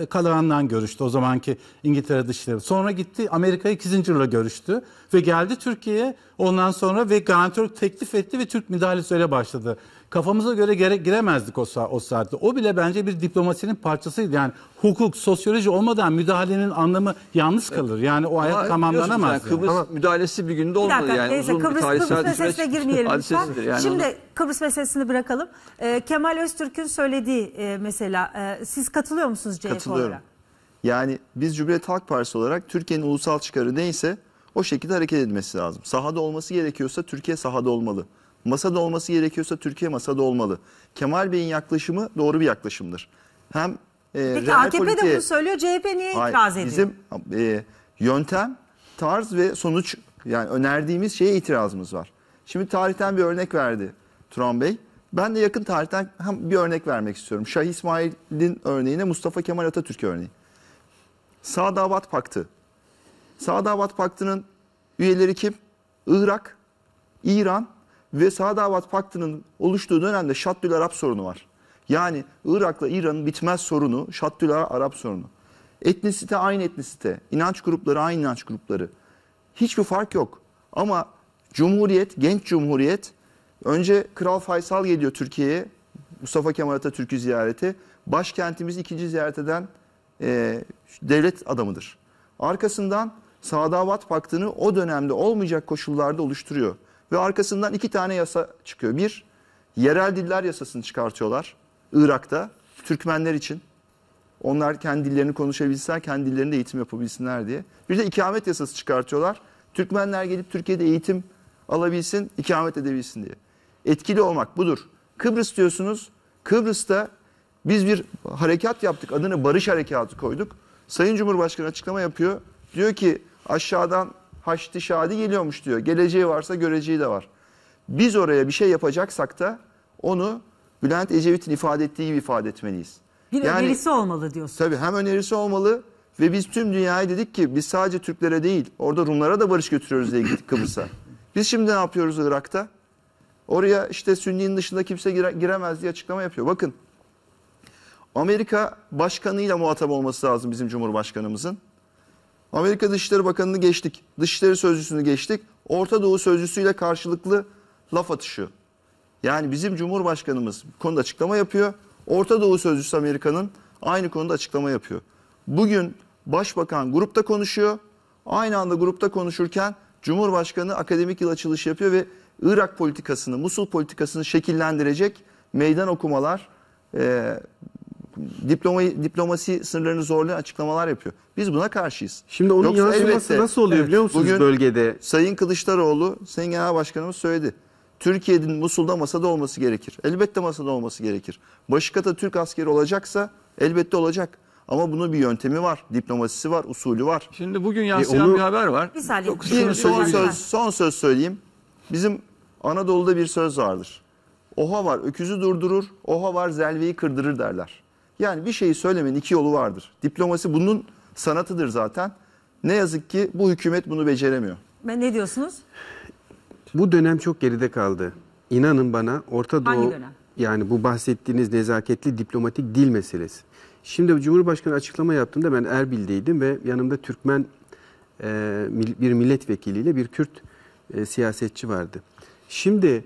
Kalahan'dan görüştü o zamanki İngiltere Dışişleri. Sonra gitti Amerika'yı Kissinger'la görüştü ve geldi Türkiye'ye ondan sonra ve garantörlük teklif etti ve Türk müdahalesi öyle başladı kafamıza göre gere, giremezdik o, o saatte. O bile bence bir diplomasinin parçasıydı. Yani hukuk, sosyoloji olmadan müdahalenin anlamı yalnız kalır. Yani o hayat tamamlanamaz. Yani. Kıbrıs yani. müdahalesi bir günde olmadı. Bir dakika, yani neyse, uzun Kıbrıs, bir Kıbrıs meselesine girmeyelim lütfen. Yani Şimdi onu... Kıbrıs meselesini bırakalım. Ee, Kemal Öztürk'ün söylediği e, mesela e, siz katılıyor musunuz CHP Katılıyorum. olarak? Yani biz Cumhuriyet Halk Partisi olarak Türkiye'nin ulusal çıkarı neyse o şekilde hareket edilmesi lazım. Sahada olması gerekiyorsa Türkiye sahada olmalı. Masada olması gerekiyorsa Türkiye masada olmalı. Kemal Bey'in yaklaşımı doğru bir yaklaşımdır. Hem e, Peki AKP politiğe, de bunu söylüyor CHP niye hayır, itiraz ediyor? Bizim e, yöntem, tarz ve sonuç yani önerdiğimiz şeye itirazımız var. Şimdi tarihten bir örnek verdi Turan Bey. Ben de yakın tarihten hem bir örnek vermek istiyorum. Şah İsmail'in örneğine Mustafa Kemal Atatürk örneği. Sadavat Paktı. Sadavat Paktı'nın üyeleri kim? Irak, İran ve Sadavat Paktı'nın oluştuğu dönemde Şaddül Arap sorunu var. Yani Irak'la İran'ın bitmez sorunu Şaddül Arap sorunu. Etnisite aynı etnisite, inanç grupları aynı inanç grupları. Hiçbir fark yok. Ama Cumhuriyet, genç Cumhuriyet önce Kral Faysal geliyor Türkiye'ye. Mustafa Kemal Atatürk'ü ziyareti. Başkentimiz ikinci ziyaret eden e, devlet adamıdır. Arkasından Sadavat Paktı'nı o dönemde olmayacak koşullarda oluşturuyor. Ve arkasından iki tane yasa çıkıyor. Bir, yerel diller yasasını çıkartıyorlar Irak'ta Türkmenler için. Onlar kendi dillerini konuşabilsinler, kendi dillerinde eğitim yapabilsinler diye. Bir de ikamet yasası çıkartıyorlar. Türkmenler gelip Türkiye'de eğitim alabilsin, ikamet edebilsin diye. Etkili olmak budur. Kıbrıs diyorsunuz. Kıbrıs'ta biz bir harekat yaptık. Adını Barış Harekatı koyduk. Sayın Cumhurbaşkanı açıklama yapıyor. Diyor ki aşağıdan haçlı şadi geliyormuş diyor. Geleceği varsa göreceği de var. Biz oraya bir şey yapacaksak da onu Bülent Ecevit'in ifade ettiği gibi ifade etmeliyiz. Bir yani, önerisi olmalı diyorsun. Tabii hem önerisi olmalı ve biz tüm dünyaya dedik ki biz sadece Türklere değil orada Rumlara da barış götürüyoruz diye gittik Kıbrıs'a. <laughs> Biz şimdi ne yapıyoruz Irak'ta? Oraya işte Sünni'nin dışında kimse gire, giremez diye açıklama yapıyor. Bakın Amerika başkanıyla muhatap olması lazım bizim Cumhurbaşkanımızın. Amerika Dışişleri Bakanı'nı geçtik. Dışişleri Sözcüsü'nü geçtik. Orta Doğu Sözcüsü'yle karşılıklı laf atışı. Yani bizim Cumhurbaşkanımız bu konuda açıklama yapıyor. Orta Doğu Sözcüsü Amerika'nın aynı konuda açıklama yapıyor. Bugün Başbakan grupta konuşuyor. Aynı anda grupta konuşurken Cumhurbaşkanı akademik yıl açılışı yapıyor ve Irak politikasını, Musul politikasını şekillendirecek meydan okumalar e, diplomayı, diplomasi sınırlarını zorlayan açıklamalar yapıyor. Biz buna karşıyız. Şimdi onun Yoksa yansıması elbette, nasıl oluyor evet, biliyor musunuz bugün bölgede? Sayın Kılıçdaroğlu, Sayın Genel Başkanımız söyledi. Türkiye'nin Musul'da masada olması gerekir. Elbette masada olması gerekir. Başkata Türk askeri olacaksa elbette olacak. Ama bunun bir yöntemi var, diplomasisi var, usulü var. Şimdi bugün e, yansıyan e onu... bir haber var. Bir saniye. Yok, bir, son, söz, son söz söyleyeyim. Bizim Anadolu'da bir söz vardır. Oha var öküzü durdurur, oha var zelveyi kırdırır derler. Yani bir şeyi söylemenin iki yolu vardır. Diplomasi bunun sanatıdır zaten. Ne yazık ki bu hükümet bunu beceremiyor. Ben ne diyorsunuz? Bu dönem çok geride kaldı. İnanın bana Orta Doğu... Hangi dönem? Yani bu bahsettiğiniz nezaketli diplomatik dil meselesi. Şimdi Cumhurbaşkanı açıklama yaptığında ben Erbil'deydim ve yanımda Türkmen e, bir milletvekiliyle bir Kürt e, siyasetçi vardı. Şimdi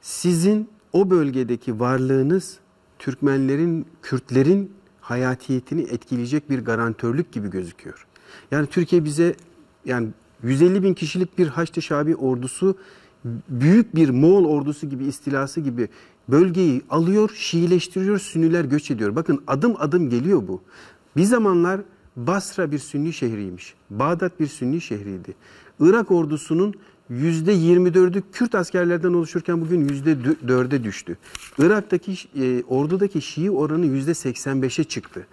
sizin o bölgedeki varlığınız Türkmenlerin, Kürtlerin hayatiyetini etkileyecek bir garantörlük gibi gözüküyor. Yani Türkiye bize yani 150 bin kişilik bir Haçlı Şabi ordusu büyük bir Moğol ordusu gibi istilası gibi bölgeyi alıyor, Şiileştiriyor, Sünniler göç ediyor. Bakın adım adım geliyor bu. Bir zamanlar Basra bir Sünni şehriymiş. Bağdat bir Sünni şehriydi. Irak ordusunun %24'ü Kürt askerlerden oluşurken bugün %4'e düştü. Irak'taki e, ordudaki Şii oranı %85'e çıktı.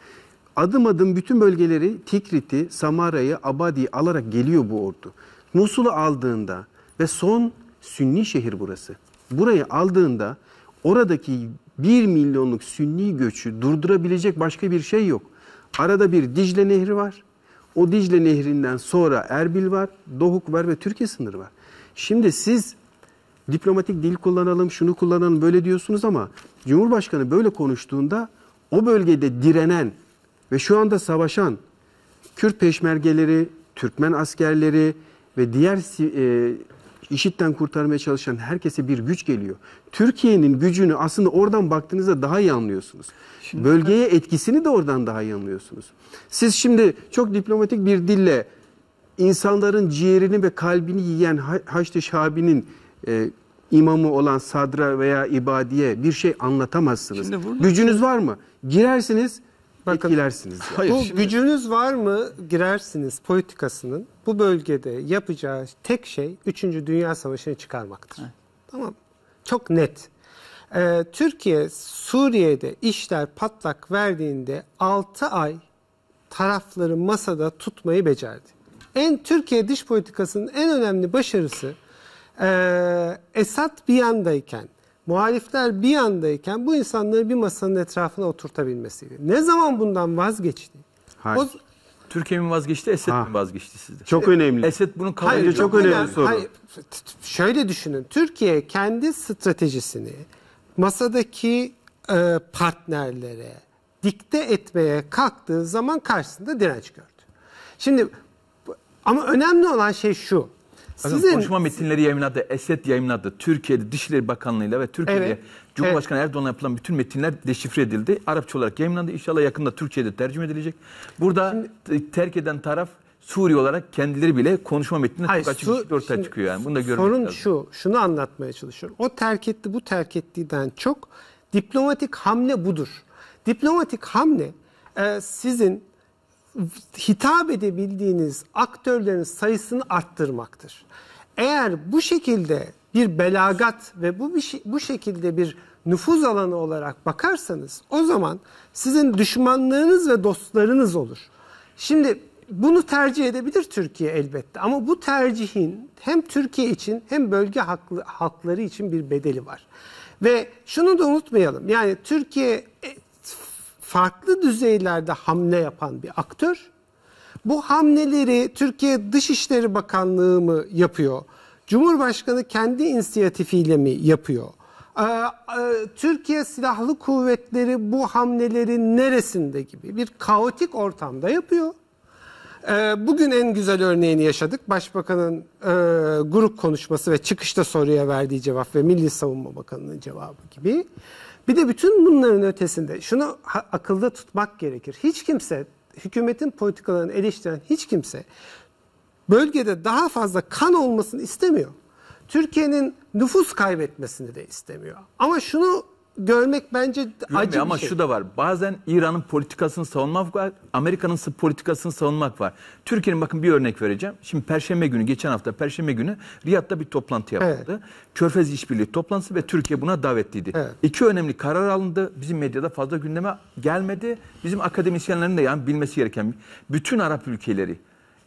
Adım adım bütün bölgeleri Tikrit'i, Samara'yı, Abadi'yi alarak geliyor bu ordu. Musul'u aldığında ve son Sünni şehir burası. Burayı aldığında oradaki 1 milyonluk Sünni göçü durdurabilecek başka bir şey yok. Arada bir Dicle Nehri var. O Dicle Nehri'nden sonra Erbil var, Dohuk var ve Türkiye sınırı var. Şimdi siz diplomatik dil kullanalım, şunu kullanalım böyle diyorsunuz ama Cumhurbaşkanı böyle konuştuğunda o bölgede direnen ve şu anda savaşan Kürt peşmergeleri, Türkmen askerleri ve diğer e, IŞİD'den kurtarmaya çalışan herkese bir güç geliyor. Türkiye'nin gücünü aslında oradan baktığınızda daha iyi anlıyorsunuz. Şimdi, Bölgeye etkisini de oradan daha iyi anlıyorsunuz. Siz şimdi çok diplomatik bir dille insanların ciğerini ve kalbini yiyen Haçlı Şabi'nin e, imamı olan sadra veya ibadiye bir şey anlatamazsınız. Gücünüz var mı? Girersiniz, Bakın, etkilersiniz. Hayır, bu şimdi... gücünüz var mı girersiniz politikasının bu bölgede yapacağı tek şey 3. Dünya Savaşı'nı çıkarmaktır. Evet. Tamam Çok net. Ee, Türkiye Suriye'de işler patlak verdiğinde 6 ay tarafları masada tutmayı becerdi en Türkiye dış politikasının en önemli başarısı e, Esad bir yandayken, muhalifler bir yandayken bu insanları bir masanın etrafına oturtabilmesiydi. Ne zaman bundan vazgeçti? Hayır. O, Türkiye mi vazgeçti, Esed ha. mi vazgeçti sizde? Çok önemli. Esed bunun kalıcı çok, çok önemli, önemli soru. Hayır, şöyle düşünün. Türkiye kendi stratejisini masadaki e, partnerlere dikte etmeye kalktığı zaman karşısında direnç gördü. Şimdi ama önemli olan şey şu. Sizin... konuşma metinleri yayınladı, Esed yayınladı. Türkiye'de Dışişleri Bakanlığı'yla ve Türkiye'de evet. Cumhurbaşkanı evet. Erdoğan'a yapılan bütün metinler deşifre edildi. Arapça olarak yayınlandı. İnşallah yakında Türkiye'de tercüme edilecek. Burada Şimdi... terk eden taraf Suriye olarak kendileri bile konuşma metnine Hayır, çok açık su, ortaya şimdi, çıkıyor yani. Bunu da görmek Sorun lazım. şu, şunu anlatmaya çalışıyorum. O terk etti, bu terk ettiğinden çok diplomatik hamle budur. Diplomatik hamle e, sizin hitap edebildiğiniz aktörlerin sayısını arttırmaktır. Eğer bu şekilde bir belagat ve bu bir, bu şekilde bir nüfuz alanı olarak bakarsanız o zaman sizin düşmanlığınız ve dostlarınız olur. Şimdi bunu tercih edebilir Türkiye elbette ama bu tercihin hem Türkiye için hem bölge halkları için bir bedeli var. Ve şunu da unutmayalım yani Türkiye e, farklı düzeylerde hamle yapan bir aktör. Bu hamleleri Türkiye Dışişleri Bakanlığı mı yapıyor? Cumhurbaşkanı kendi inisiyatifiyle mi yapıyor? Ee, e, Türkiye Silahlı Kuvvetleri bu hamleleri neresinde gibi bir kaotik ortamda yapıyor. Ee, bugün en güzel örneğini yaşadık. Başbakanın e, grup konuşması ve çıkışta soruya verdiği cevap ve Milli Savunma Bakanı'nın cevabı gibi. Bir de bütün bunların ötesinde şunu akılda tutmak gerekir. Hiç kimse hükümetin politikalarını eleştiren hiç kimse bölgede daha fazla kan olmasını istemiyor. Türkiye'nin nüfus kaybetmesini de istemiyor. Ama şunu görmek bence Gülme acı ama bir şey. şu da var. Bazen İran'ın politikasını savunmak var. Amerika'nın politikasını savunmak var. Türkiye'nin bakın bir örnek vereceğim. Şimdi Perşembe günü, geçen hafta Perşembe günü Riyad'da bir toplantı yapıldı. Evet. Körfez İşbirliği toplantısı ve Türkiye buna davetliydi. Evet. İki önemli karar alındı. Bizim medyada fazla gündeme gelmedi. Bizim akademisyenlerin de yani bilmesi gereken bütün Arap ülkeleri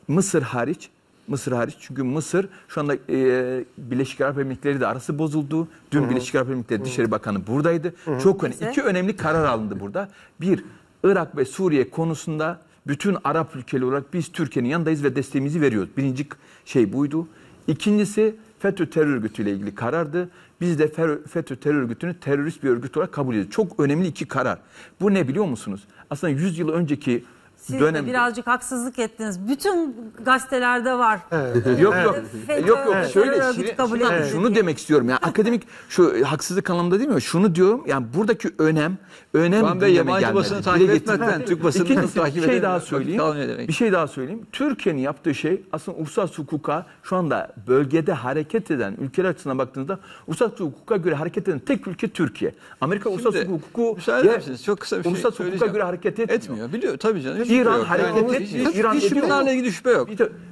Mısır hariç Mısır hariç. Çünkü Mısır şu anda e, Birleşik Arap Emirlikleri de arası bozuldu. Dün Hı-hı. Birleşik Arap Emirlikleri Dışişleri Bakanı buradaydı. Hı-hı. Çok önemli. İki önemli karar alındı burada. Bir, Irak ve Suriye konusunda bütün Arap ülkeleri olarak biz Türkiye'nin yanındayız ve desteğimizi veriyoruz. Birinci şey buydu. İkincisi FETÖ terör örgütüyle ilgili karardı. Biz de FETÖ terör örgütünü terörist bir örgüt olarak kabul ediyoruz. Çok önemli iki karar. Bu ne biliyor musunuz? Aslında 100 yıl önceki siz Dönem- birazcık haksızlık ettiniz. Bütün gazetelerde var. Ee, yok yok. E, yok yok. Şöyle Terör kabul şunu, şunu demek istiyorum. Yani akademik şu haksızlık anlamında değil mi? Şunu diyorum. Yani buradaki önem önem Ben de gündeme yabancı basını takip Dile getirmedi. etmekten Türk basını takip bir şey daha söyleyeyim. Bir şey daha söyleyeyim. Türkiye'nin yaptığı şey aslında uluslararası hukuka şu anda bölgede hareket eden ülkeler açısından baktığınızda uluslararası hukuka göre hareket eden tek ülke Türkiye. Amerika uluslararası hukuku müsaade edersiniz, çok kısa bir şey uluslararası hukuka göre hareket etmiyor. Etmiyor. Biliyor tabii canım. Hiç İran yok. hareket yani, etmiyor. İran etmiyor. ilgili şüphe yok.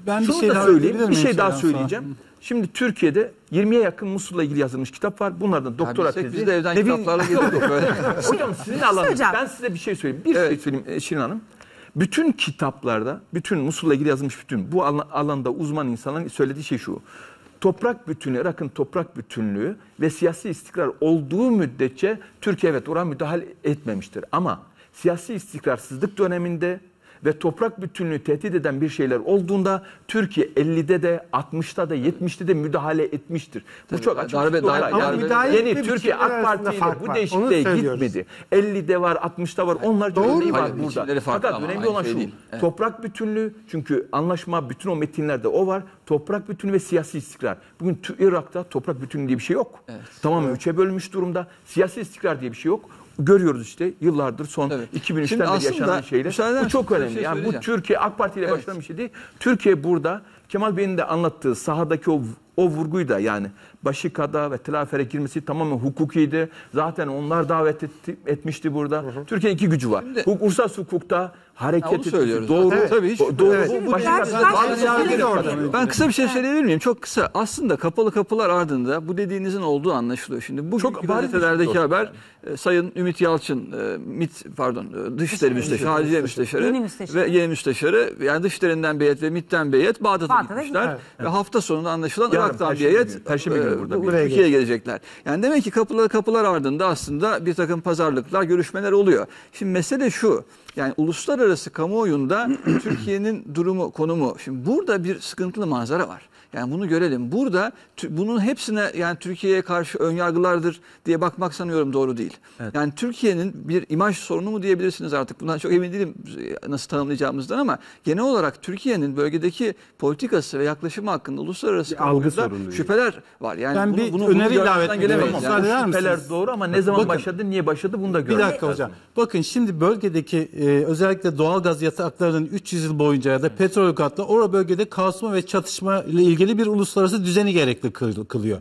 ben bir şey daha söyleyeyim. Bir şey daha söyleyeceğim. Şimdi Türkiye'de 20'ye yakın Musul'la ilgili yazılmış kitap var. Bunlardan doktora tezi. Biz de evden Nevin... kitaplarla <laughs> geliyorduk. Hocam sizin şey alanınız. Ben size bir şey söyleyeyim. Bir şey evet. şey söyleyeyim e, Şirin Hanım. Bütün kitaplarda, bütün Musul'la ilgili yazılmış bütün bu alanda uzman insanların söylediği şey şu. Toprak bütünlüğü, Irak'ın toprak bütünlüğü ve siyasi istikrar olduğu müddetçe Türkiye evet oraya müdahale etmemiştir. Ama siyasi istikrarsızlık döneminde ve toprak bütünlüğü tehdit eden bir şeyler olduğunda Türkiye 50'de de 60'ta da 70'te de müdahale etmiştir. Tabii, bu çok açık. Darbe, darbe, darbe, darbe. Yani, yani Türkiye AK Parti ile bu değişikliğe gitmedi. 50'de var, 60'ta var. Yani, Onlar doğru var burada. Fakat ama, önemli olan şey şu. Değil. Evet. Toprak bütünlüğü çünkü anlaşma bütün o metinlerde o var. Toprak bütünlüğü ve siyasi istikrar. Bugün Irak'ta toprak bütünlüğü diye bir şey yok. Evet. Tamamen evet. üçe bölmüş durumda. Siyasi istikrar diye bir şey yok görüyoruz işte yıllardır son evet. 2003'ten beri yaşanan şeyler. Bu çok önemli. Şey yani bu Türkiye AK Parti ile evet. başlanan bir şey değil. Türkiye burada Kemal Bey'in de anlattığı sahadaki o o vurguyu da yani Başika'da ve Telafer'e girmesi tamamen hukukiydi. Zaten onlar davet etti, etmişti burada. Türkiye iki gücü var. Şimdi, Huk, Uluslararası hukukta hareket onu söylüyoruz. Doğru. Tabii Doğru. Şey ben kısa bir şey söyleyebilir miyim? Çok kısa. Aslında kapalı kapılar ardında bu dediğinizin olduğu anlaşılıyor. Şimdi bu çok gazetelerdeki şey haber yani. E, Sayın Ümit Yalçın, e, MİT pardon, e, Dışişleri Müsteşarı, Hariciye Müsteşarı ve Yeni Müsteşarı yani Dışişlerinden Beyet ve MİT'ten Beyet Bağdat'a Bağdat gitmişler. Ve hafta sonunda anlaşılan Irak'tan Beyet, Perşembe e, ee, burada. burada. Buraya Türkiye'ye gelecekler. Yani demek ki kapılar kapılar ardında aslında bir takım pazarlıklar, görüşmeler oluyor. Şimdi mesele şu. Yani uluslararası kamuoyunda <clears throat> Türkiye'nin durumu, konumu. Şimdi burada bir sıkıntılı manzara var. Yani bunu görelim. Burada bunun hepsine yani Türkiye'ye karşı önyargılardır diye bakmak sanıyorum doğru değil. Evet. Yani Türkiye'nin bir imaj sorunu mu diyebilirsiniz artık. Bundan çok emin değilim nasıl tanımlayacağımızdan ama genel olarak Türkiye'nin bölgedeki politikası ve yaklaşımı hakkında uluslararası bir algı sorunu şüpheler değil. var. Yani ben bunu, bir bunu, öneri bunu ilave etmek istiyorum. Yani şüpheler misiniz? doğru ama ne zaman Bakın, başladı, niye başladı bunu da görmek Bir dakika lazım. hocam. Bakın şimdi bölgedeki e, özellikle doğal gaz yataklarının 300 yıl boyunca ya da petrol katlı orada bölgede kasma ve çatışma ile ilgili dengeli bir uluslararası düzeni gerekli kılıyor.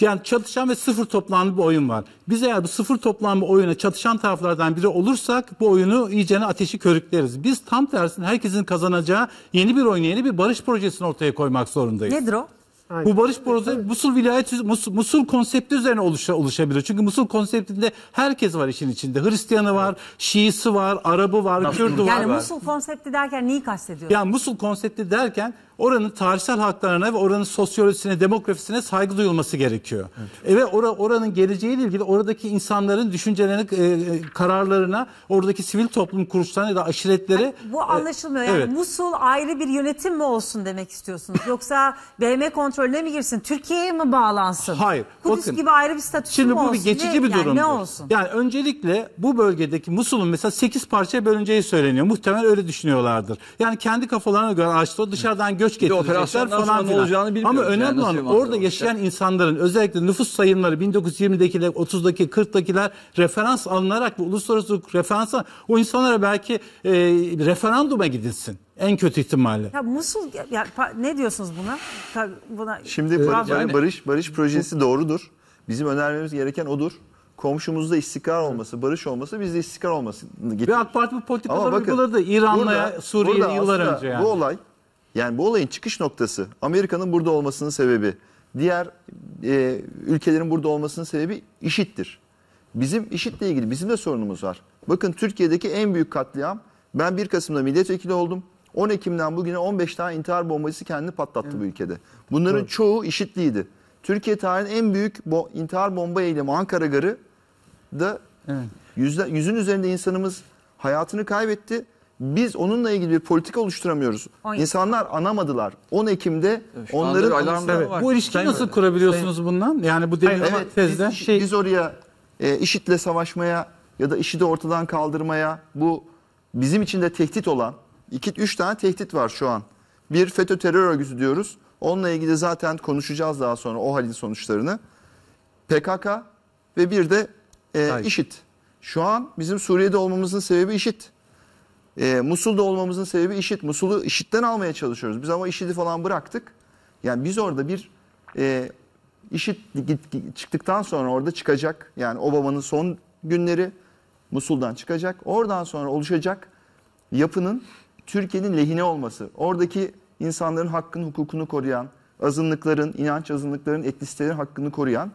Yani çatışan ve sıfır toplamlı bir oyun var. Biz eğer bu sıfır toplamlı oyuna çatışan taraflardan biri olursak bu oyunu iyicene ateşi körükleriz. Biz tam tersine herkesin kazanacağı yeni bir oyun, yeni bir barış projesini ortaya koymak zorundayız. Nedir o? Aynen. Bu barış projesi evet, Musul vilayet Musul, Musul konsepti üzerine oluşa, oluşabilir. Çünkü Musul konseptinde herkes var işin içinde. Hristiyanı var, Şiisi var, Arabı var, Kürdü yani var. Yani Musul konsepti derken neyi kastediyorsun? Yani Musul konsepti derken oranın tarihsel haklarına ve oranın sosyolojisine, demografisine saygı duyulması gerekiyor. Evet. Ve or oranın geleceğiyle ilgili oradaki insanların düşüncelerine, e, kararlarına, oradaki sivil toplum kuruluşlarına ya da aşiretlere... Yani bu e, anlaşılmıyor. E, yani evet. Musul ayrı bir yönetim mi olsun demek istiyorsunuz? Yoksa <laughs> BM kontrolüne mi girsin? Türkiye'ye mi bağlansın? Hayır. Kudüs bakın, gibi ayrı bir statüsü şimdi mu olsun? Şimdi bu bir geçici ne, bir durum. Yani ne olsun? Yani öncelikle bu bölgedeki Musul'un mesela 8 parçaya bölüneceği söyleniyor. Muhtemelen öyle düşünüyorlardır. Yani kendi kafalarına göre açtı. Dışarıdan gö göç getirecekler operasyondan sonra ne filan. olacağını bilmiyoruz Ama önemli nasıl olan orada yapacak? yaşayan insanların özellikle nüfus sayımları 1920'dekiler, 30'daki, 40'dakiler referans alınarak bu uluslararası referansa o insanlara belki e, referanduma gidilsin. En kötü ihtimalle. Ya Musul ya, pa- ne diyorsunuz buna? buna Şimdi bar- yani- barış barış projesi doğrudur. Bizim önermemiz gereken odur. Komşumuzda istikrar olması, barış olması, bizde istikrar olması. Ve AK Parti bu politikaları uyguladı İran'la burada- Suriye'ye yıllar önce yani. Bu olay yani bu olayın çıkış noktası Amerika'nın burada olmasının sebebi, diğer e, ülkelerin burada olmasının sebebi işittir. Bizim IŞİD'le ilgili bizim de sorunumuz var. Bakın Türkiye'deki en büyük katliam ben 1 Kasım'da milletvekili oldum. 10 Ekim'den bugüne 15 tane intihar bombacısı kendini patlattı evet. bu ülkede. Bunların evet. çoğu IŞİD'liydi. Türkiye tarihinin en büyük bo intihar bomba eylemi Ankara Garı da evet. yüzde, yüzün üzerinde insanımız hayatını kaybetti biz onunla ilgili bir politika oluşturamıyoruz. Hayır. İnsanlar anamadılar. 10 Ekim'de evet, onların alarmları evet. var. Bu ilişkiyi Sayın nasıl kurabiliyorsunuz Sayın... bundan? Yani bu değil evet, tezde. Biz, şey... biz oraya e, IŞİD'le savaşmaya ya da IŞİD'i ortadan kaldırmaya bu bizim için de tehdit olan iki üç tane tehdit var şu an. Bir FETÖ terör örgütü diyoruz. Onunla ilgili zaten konuşacağız daha sonra o halin sonuçlarını. PKK ve bir de e, IŞİD. Şu an bizim Suriye'de olmamızın sebebi IŞİD. E, Musul'da olmamızın sebebi IŞİD. Musul'u IŞİD'den almaya çalışıyoruz. Biz ama IŞİD'i falan bıraktık. Yani biz orada bir e, IŞİD çıktıktan sonra orada çıkacak. Yani Obama'nın son günleri Musul'dan çıkacak. Oradan sonra oluşacak yapının Türkiye'nin lehine olması. Oradaki insanların hakkını, hukukunu koruyan, azınlıkların, inanç azınlıkların, etnisitelerin hakkını koruyan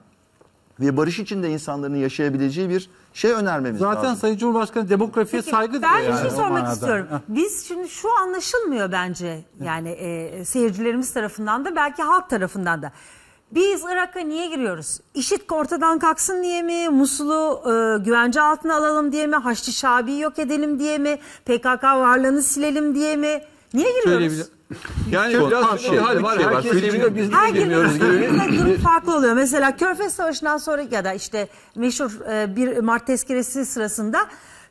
ve barış içinde insanların yaşayabileceği bir şey önermemiz Zaten lazım. Zaten Sayın Cumhurbaşkanı demografiye Peki, saygı duyuyor. Ben şey yani şey sormak istiyorum. Biz şimdi şu anlaşılmıyor bence yani e, seyircilerimiz tarafından da belki halk tarafından da. Biz Irak'a niye giriyoruz? İşit ortadan kalksın diye mi? Musul'u e, güvence altına alalım diye mi? Haçlı Şabi'yi yok edelim diye mi? PKK varlığını silelim diye mi? Niye giriyoruz? Yani Şöyle biraz şey, hal var. Şey var. Herkes Filmini biz de bilmiyoruz gibi. durum <laughs> farklı oluyor. Mesela Körfez Savaşı'ndan sonra ya da işte meşhur e, bir 1 Mart tezkeresi sırasında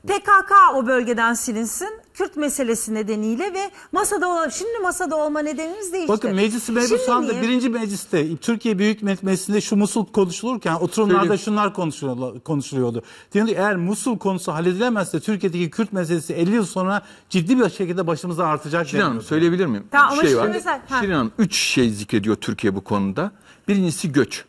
PKK o bölgeden silinsin. Kürt meselesi nedeniyle ve masada olan şimdi masada olma nedenimiz değişti. Bakın meclisi Beybusa'nda birinci mecliste Türkiye Büyük Millet Meclisi'nde şu Musul konuşulurken oturumlarda şunlar konuşuluyordu. konuşuluyordu. ki eğer Musul konusu halledilemezse Türkiye'deki Kürt meselesi 50 yıl sonra ciddi bir şekilde başımıza artacak. Şirin Hanım söyleyebilir miyim? Tamam, ama şey var. Mesela, Şirin Hanım 3 şey zikrediyor Türkiye bu konuda. Birincisi göç.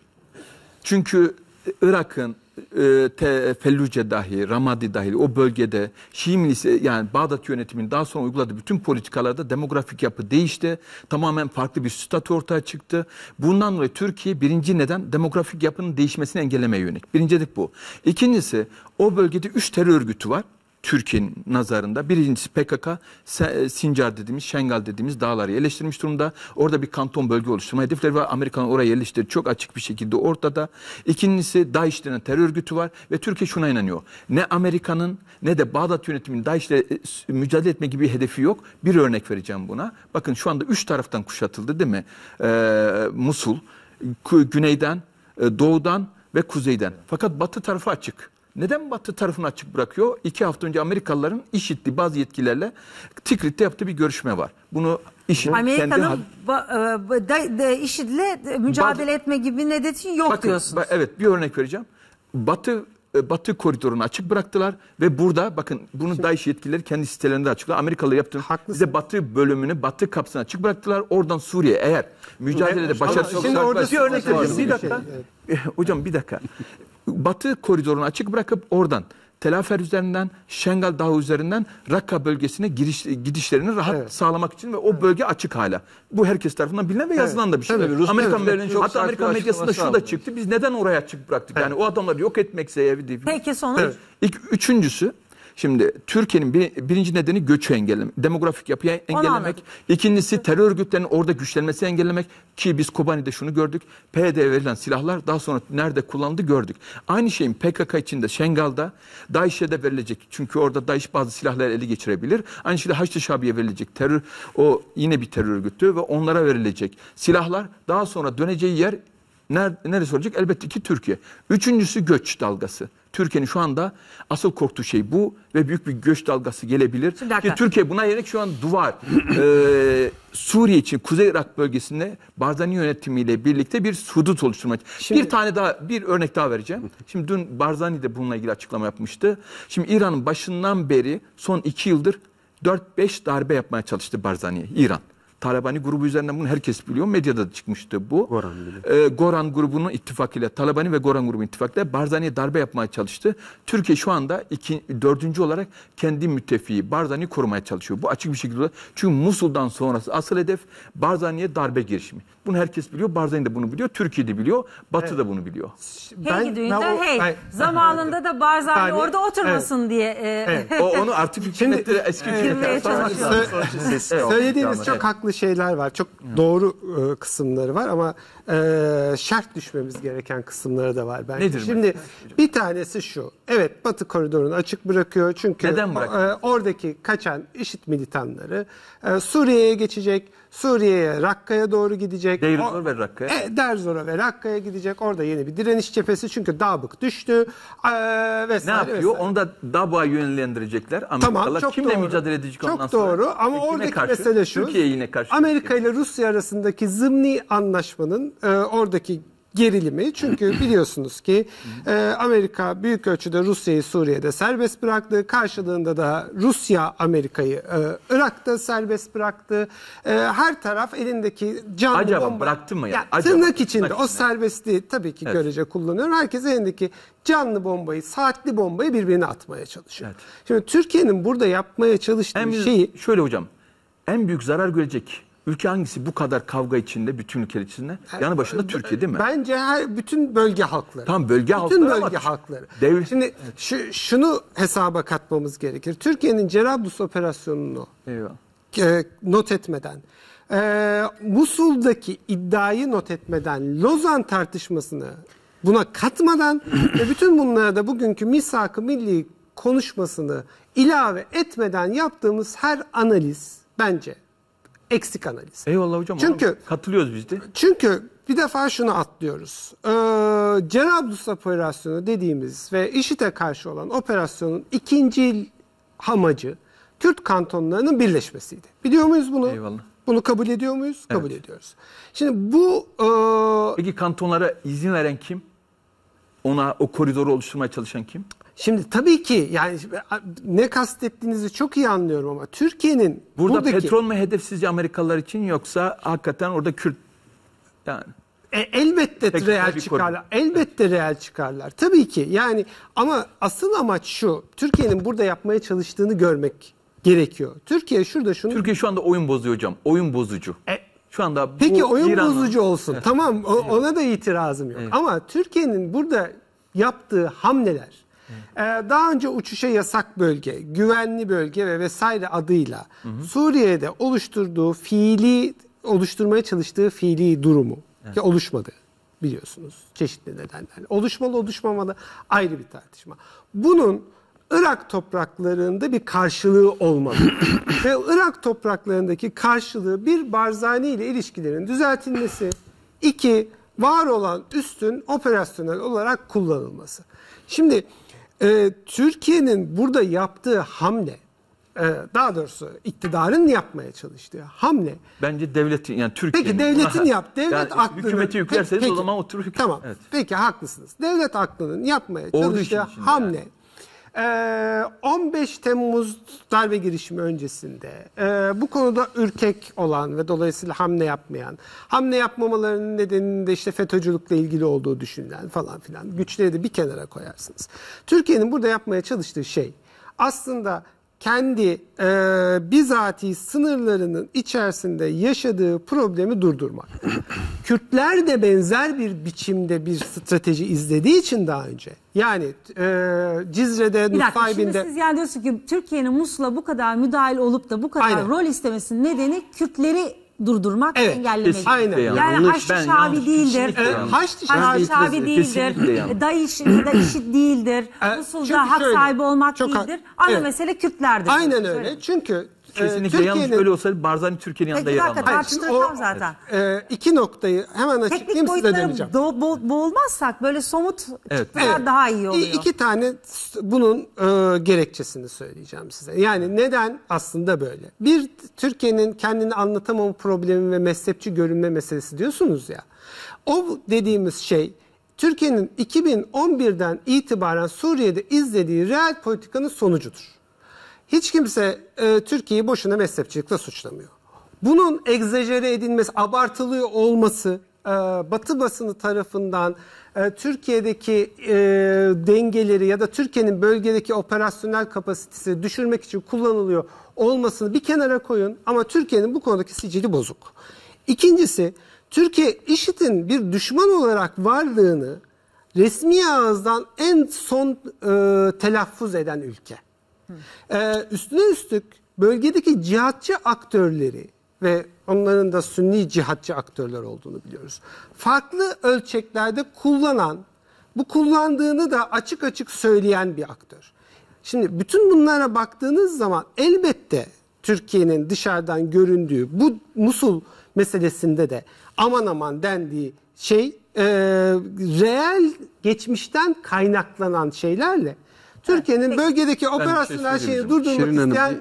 Çünkü Irak'ın, e, Fellüce dahil, Ramadi dahi, o bölgede Şii e, yani Bağdat yönetiminin daha sonra uyguladığı bütün politikalarda demografik yapı değişti. Tamamen farklı bir statü ortaya çıktı. Bundan dolayı Türkiye birinci neden demografik yapının değişmesini engellemeye yönelik. Birincilik bu. İkincisi o bölgede üç terör örgütü var. Türkiye'nin nazarında. Birincisi PKK e, Sincar dediğimiz, Şengal dediğimiz dağları yerleştirmiş durumda. Orada bir kanton bölge oluşturma hedefleri var. Amerikan oraya yerleştirdi. Çok açık bir şekilde ortada. İkincisi DAEŞ denen terör örgütü var ve Türkiye şuna inanıyor. Ne Amerika'nın ne de Bağdat yönetiminin DAEŞ'le e, mücadele etme gibi bir hedefi yok. Bir örnek vereceğim buna. Bakın şu anda üç taraftan kuşatıldı değil mi? Ee, Musul, güneyden, e, doğudan ve kuzeyden. Fakat batı tarafı açık. Neden Batı tarafını açık bırakıyor? İki hafta önce Amerikalıların işitti bazı yetkilerle Tikrit'te yaptığı bir görüşme var. Bunu IŞİD Amerika'nın kendi... IŞİD'le mücadele Bat, etme gibi nedeni yok bakın, diyorsunuz. Evet bir örnek vereceğim. Batı e, Batı koridorunu açık bıraktılar ve burada bakın bunu Şimdi, DAEŞ yetkilileri kendi sitelerinde açıkladı. Amerikalı yaptığı haklısın. bize Batı bölümünü, Batı kapsını açık bıraktılar. Oradan Suriye eğer mücadelede başarısız olursa... Şimdi orada bir örnek vereceğim. Bir dakika. Şey, evet. <laughs> Hocam bir dakika batı koridorunu açık bırakıp oradan Telafer üzerinden Şengal Dağı üzerinden Rakka bölgesine giriş, gidişlerini rahat evet. sağlamak için ve o evet. bölge açık hala. Bu herkes tarafından bilinen ve yazılan evet. da bir şey. Tabii, Amerikan evet, çok hatta Amerikan medyasında şu da çıktı. Biz neden oraya açık bıraktık? Evet. Yani o adamları yok etmek sebebi değil. Peki sonuç? Evet. İlk üçüncüsü Şimdi Türkiye'nin bir, birinci nedeni göçü engellemek, demografik yapıyı engellemek. İkincisi terör örgütlerinin orada güçlenmesi engellemek ki biz Kobani'de şunu gördük. PYD'ye verilen silahlar daha sonra nerede kullandı gördük. Aynı şeyin PKK içinde Şengal'da DAEŞ'e de verilecek. Çünkü orada DAEŞ bazı silahları ele geçirebilir. Aynı şekilde Haçlı Şabi'ye verilecek terör o yine bir terör örgütü ve onlara verilecek silahlar daha sonra döneceği yer Neresi olacak? Elbette ki Türkiye. Üçüncüsü göç dalgası. Türkiye'nin şu anda asıl korktuğu şey bu ve büyük bir göç dalgası gelebilir. ki Türkiye buna yönelik şu an duvar. <clears throat> ee, Suriye için Kuzey Irak bölgesinde Barzani yönetimiyle birlikte bir hudut oluşturmak. Şimdi... Bir tane daha bir örnek daha vereceğim. <laughs> Şimdi dün Barzani de bununla ilgili açıklama yapmıştı. Şimdi İran'ın başından beri son iki yıldır 4-5 darbe yapmaya çalıştı Barzani'ye İran. Talabani grubu üzerinden bunu herkes biliyor. Medyada çıkmıştı bu. Goran, bile. Ee, Goran grubunun ittifakıyla, Talabani ve Goran grubunun ittifakıyla Barzani'ye darbe yapmaya çalıştı. Türkiye şu anda iki, dördüncü olarak kendi müttefiği Barzani'yi korumaya çalışıyor. Bu açık bir şekilde. Çünkü Musul'dan sonrası asıl hedef Barzani'ye darbe girişimi. Bunu herkes biliyor. Barzani de bunu biliyor. Türkiye de biliyor. Batı evet. da bunu biliyor. Hey ben, düğünde ben hey. Ben, zamanında da Barzani yani, orada oturmasın evet. diye. E, evet. <laughs> o, onu artık Şimdi, eski girmeye çalışıyor. Söylediğiniz çok haklı şeyler var. Çok doğru e, kısımları var ama e, şart düşmemiz gereken kısımları da var bence. Nedir Şimdi mesela? bir tanesi şu. Evet Batı koridorunu açık bırakıyor çünkü Neden E, oradaki kaçan IŞİD militanları e, Suriye'ye geçecek. Suriye'ye, Rakka'ya doğru gidecek. Derzor ve Rakka'ya. E, Derzor'a ve Rakka'ya gidecek. Orada yeni bir direniş cephesi çünkü Dabık düştü. E, vesaire, ne yapıyor? Vesaire. Onu da Dabık'a yönlendirecekler. Amerikalılar tamam, çok kimle doğru. mücadele edecek çok ondan sonra? Çok doğru ama Hüküme e, oradaki karşı, mesele şu. Türkiye yine karşı. Amerika ile Rusya arasındaki zımni anlaşmanın e, oradaki gerilimi. Çünkü <clears throat> biliyorsunuz ki e, Amerika büyük ölçüde Rusya'yı Suriye'de serbest bıraktı. Karşılığında da Rusya Amerika'yı e, Irak'ta serbest bıraktı. E, her taraf elindeki canlı bomba. Acaba bomba. bıraktı mı ya? ya Acaba, tırnak içinde bıraktı. o serbestliği tabii ki evet. görece kullanıyor. Herkes elindeki canlı bombayı, saatli bombayı birbirine atmaya çalışıyor. Evet. Şimdi Türkiye'nin burada yapmaya çalıştığı en, şeyi... Şöyle hocam, en büyük zarar görecek Ülke hangisi bu kadar kavga içinde, bütün ülkeler içinde? Yanı başında Türkiye değil mi? Bence her bütün bölge halkları. Tam bölge bütün halkları Bütün bölge ama halkları. Dev... Şimdi şu, şunu hesaba katmamız gerekir. Türkiye'nin Cerablus operasyonunu E, not etmeden, e, Musul'daki iddiayı not etmeden, Lozan tartışmasını buna katmadan <clears throat> ve bütün bunlara da bugünkü misak-ı milli konuşmasını ilave etmeden yaptığımız her analiz bence eksik analiz. Eyvallah hocam. Çünkü abi, katılıyoruz biz de. Çünkü bir defa şunu atlıyoruz. Ee, Cenablus operasyonu dediğimiz ve IŞİD'e karşı olan operasyonun ikinci amacı Kürt kantonlarının birleşmesiydi. Biliyor muyuz bunu? Eyvallah. Bunu kabul ediyor muyuz? Evet. Kabul ediyoruz. Şimdi bu... E... Peki kantonlara izin veren kim? Ona o koridoru oluşturmaya çalışan kim? Şimdi tabii ki yani ne kastettiğinizi çok iyi anlıyorum ama Türkiye'nin burada buradaki... petrol mü hedefsizce Amerikalılar için yoksa hakikaten orada Kürt yani e, elbette Peki, real çıkarlar. Konu. Elbette evet. real çıkarlar. Tabii ki. Yani ama asıl amaç şu. Türkiye'nin burada yapmaya çalıştığını görmek gerekiyor. Türkiye şurada şunu Türkiye şu anda oyun bozuyor hocam. Oyun bozucu. E, şu anda Peki oyun İran'ın... bozucu olsun. Evet. Tamam. O, evet. Ona da itirazım yok. Evet. Ama Türkiye'nin burada yaptığı hamleler ee, daha önce uçuşa yasak bölge, güvenli bölge ve vesaire adıyla hı hı. Suriye'de oluşturduğu fiili oluşturmaya çalıştığı fiili durumu evet. ki oluşmadı biliyorsunuz çeşitli nedenlerle. Oluşmalı oluşmamalı ayrı bir tartışma. Bunun Irak topraklarında bir karşılığı olmalı. <coughs> Ve Irak topraklarındaki karşılığı bir Barzani ile ilişkilerin düzeltilmesi, iki var olan üstün operasyonel olarak kullanılması. Şimdi e, Türkiye'nin burada yaptığı hamle e, daha doğrusu iktidarın yapmaya çalıştığı hamle. Bence devletin yani Türkiye'nin. Peki devletin yap. Devlet yani, aklının. Hükümeti yüklerseniz peki, o zaman oturur hükümet. Tamam. Evet. Peki haklısınız. Devlet aklının yapmaya çalıştığı hamle. Yani. 15 ee, Temmuz darbe girişimi öncesinde e, bu konuda ürkek olan ve dolayısıyla hamle yapmayan, hamle yapmamalarının nedeninin de işte FETÖ'cülükle ilgili olduğu düşünülen falan filan güçleri de bir kenara koyarsınız. Türkiye'nin burada yapmaya çalıştığı şey aslında kendi e, bizatihi sınırlarının içerisinde yaşadığı problemi durdurmak. <clears throat> Kürtler de benzer bir biçimde bir strateji izlediği için daha önce. Yani e, Cizre'de, Nufaybin'de... siz yani diyorsunuz ki Türkiye'nin Musul'a bu kadar müdahil olup da bu kadar Aynen. rol istemesinin nedeni Kürtleri durdurmak, Evet, engellemek. kesinlikle Aynen. yanlış. Yani Yanlış, Haçlı ben Şabi yanlış, şey değildir. kesinlikle Haçlı Şabi- Haçlı Şabi Kesinlikle değildir. yanlış. DAEŞ, DAEŞ <clears throat> değildir. E, çünkü hak sahibi olmak çok değildir. Ana evet. mesele Kürtlerdir. Aynen öyle. Çünkü Kesinlikle şey, ee, yalnız öyle olsa Barzani Türkiye'nin yanında yer almaz. Tartıştıracağım zaten. E, iki noktayı hemen açıklayayım size döneceğim. Do, bo, boğulmazsak böyle somut evet. evet. daha iyi oluyor. İki tane bunun e, gerekçesini söyleyeceğim size. Yani neden aslında böyle? Bir Türkiye'nin kendini anlatamama problemi ve mezhepçi görünme meselesi diyorsunuz ya. O dediğimiz şey Türkiye'nin 2011'den itibaren Suriye'de izlediği real politikanın sonucudur. Hiç kimse e, Türkiye'yi boşuna mezhepçilikle suçlamıyor. Bunun egzajere edilmesi, abartılıyor olması e, Batı basını tarafından e, Türkiye'deki e, dengeleri ya da Türkiye'nin bölgedeki operasyonel kapasitesi düşürmek için kullanılıyor olmasını bir kenara koyun ama Türkiye'nin bu konudaki sicili bozuk. İkincisi Türkiye IŞİD'in bir düşman olarak varlığını resmi ağızdan en son e, telaffuz eden ülke. Ee, üstüne üstlük bölgedeki cihatçı aktörleri ve onların da sünni cihatçı aktörler olduğunu biliyoruz. Farklı ölçeklerde kullanan, bu kullandığını da açık açık söyleyen bir aktör. Şimdi bütün bunlara baktığınız zaman elbette Türkiye'nin dışarıdan göründüğü bu Musul meselesinde de aman aman dendiği şey e, reel geçmişten kaynaklanan şeylerle Türkiye'nin bölgedeki şey operasyonel şeyi durdurmak Şirin Hanım,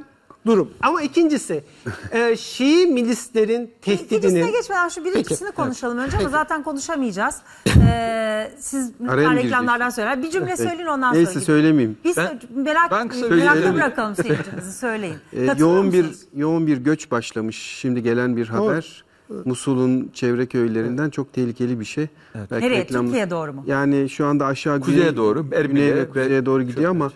durum. Ama ikincisi e, Şii milislerin tehdidinin... İkincisine geçmeden şu birincisini Peki, konuşalım önce ama zaten konuşamayacağız. Ee, siz Araya lütfen reklamlardan söyler. Bir cümle söyleyin ondan sonra. Neyse gidelim. söylemeyeyim. Biz Ben- sö- merak, Ben kısa- merakta şey Söyleyelim. bırakalım seyircimizi söyleyin. Ee, yoğun bir yoğun bir göç başlamış. Şimdi gelen bir haber. Musul'un çevre köylerinden çok tehlikeli bir şey. Evet. Belki Nereye? reklam- Türkiye'ye doğru mu? Yani şu anda aşağı Kuzeye doğru, Erbil'e ve kuzeye doğru gidiyor ama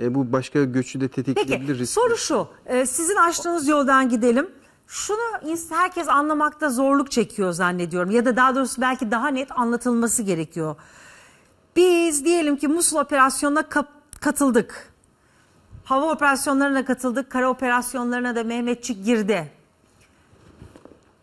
e, bu başka göçü de tetikleyebilir. Peki soru şu. Ee, sizin açtığınız yoldan gidelim. Şunu herkes anlamakta zorluk çekiyor zannediyorum. Ya da daha doğrusu belki daha net anlatılması gerekiyor. Biz diyelim ki Musul operasyonuna kap- katıldık. Hava operasyonlarına katıldık. Kara operasyonlarına da Mehmetçik girdi.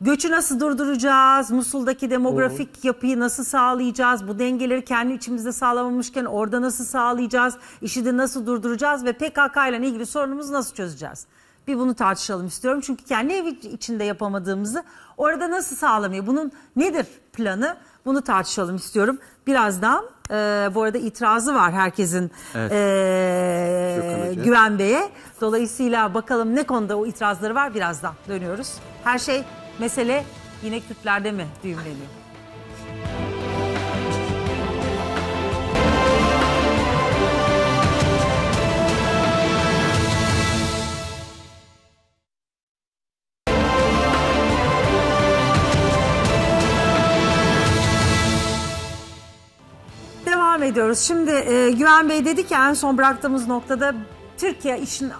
Göçü nasıl durduracağız? Musul'daki demografik Hı. yapıyı nasıl sağlayacağız? Bu dengeleri kendi içimizde sağlamamışken orada nasıl sağlayacağız? İşi de nasıl durduracağız? Ve PKK ile ilgili sorunumuzu nasıl çözeceğiz? Bir bunu tartışalım istiyorum. Çünkü kendi evi içinde yapamadığımızı orada nasıl sağlamıyor? Bunun nedir planı? Bunu tartışalım istiyorum. Birazdan e, bu arada itirazı var herkesin evet. e, Güven Bey'e. Dolayısıyla bakalım ne konuda o itirazları var birazdan dönüyoruz. Her şey Mesele yine Kürtlerde mi düğümleniyor? Devam ediyoruz. Şimdi e, Güven Bey dedi ki en son bıraktığımız noktada Türkiye için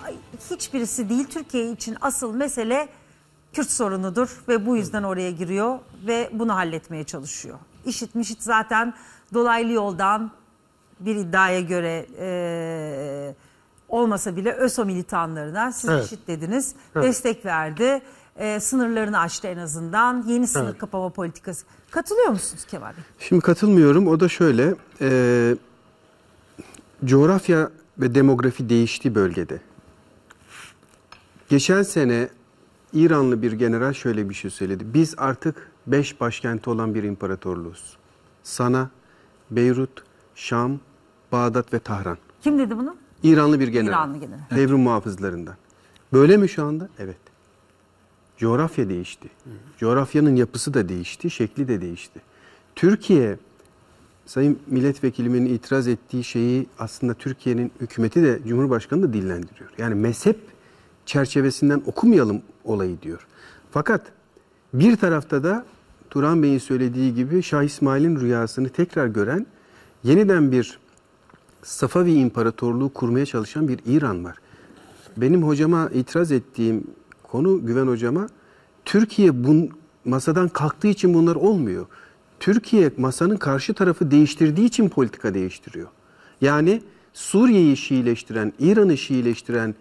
hiçbirisi değil Türkiye için asıl mesele Kürt sorunudur ve bu yüzden oraya giriyor ve bunu halletmeye çalışıyor. İşit mişit zaten dolaylı yoldan bir iddiaya göre e, olmasa bile ÖSO militanlarına siz evet. işit dediniz evet. destek verdi. E, sınırlarını açtı en azından. Yeni sınır evet. kapama politikası. Katılıyor musunuz Kemal Bey? Şimdi katılmıyorum. O da şöyle. E, coğrafya ve demografi değişti bölgede. Geçen sene İranlı bir general şöyle bir şey söyledi. Biz artık beş başkenti olan bir imparatorluğuz. Sana, Beyrut, Şam, Bağdat ve Tahran. Kim dedi bunu? İranlı bir general. İranlı general. Evet. Devrim muhafızlarından. Böyle mi şu anda? Evet. Coğrafya değişti. Coğrafyanın yapısı da değişti, şekli de değişti. Türkiye, Sayın Milletvekilimin itiraz ettiği şeyi aslında Türkiye'nin hükümeti de Cumhurbaşkanı da dillendiriyor. Yani mezhep çerçevesinden okumayalım olayı diyor. Fakat bir tarafta da Turan Bey'in söylediği gibi Şah İsmail'in rüyasını tekrar gören yeniden bir Safavi İmparatorluğu kurmaya çalışan bir İran var. Benim hocama itiraz ettiğim konu Güven hocama Türkiye bun, masadan kalktığı için bunlar olmuyor. Türkiye masanın karşı tarafı değiştirdiği için politika değiştiriyor. Yani Suriye'yi Şiileştiren, İran'ı Şiileştiren,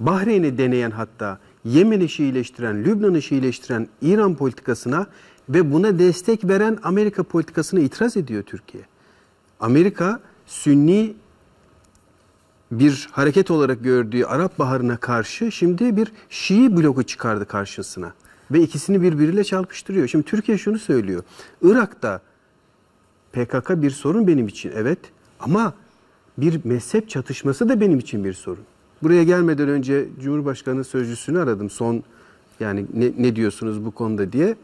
Bahreyn'i deneyen hatta Yemen'i Şiileştiren, Lübnan'ı Şiileştiren İran politikasına ve buna destek veren Amerika politikasına itiraz ediyor Türkiye. Amerika Sünni bir hareket olarak gördüğü Arap Baharı'na karşı şimdi bir Şii bloku çıkardı karşısına. Ve ikisini birbiriyle çarpıştırıyor. Şimdi Türkiye şunu söylüyor. Irak'ta PKK bir sorun benim için evet ama bir mezhep çatışması da benim için bir sorun. Buraya gelmeden önce Cumhurbaşkanı sözcüsünü aradım son yani ne, ne diyorsunuz bu konuda diye.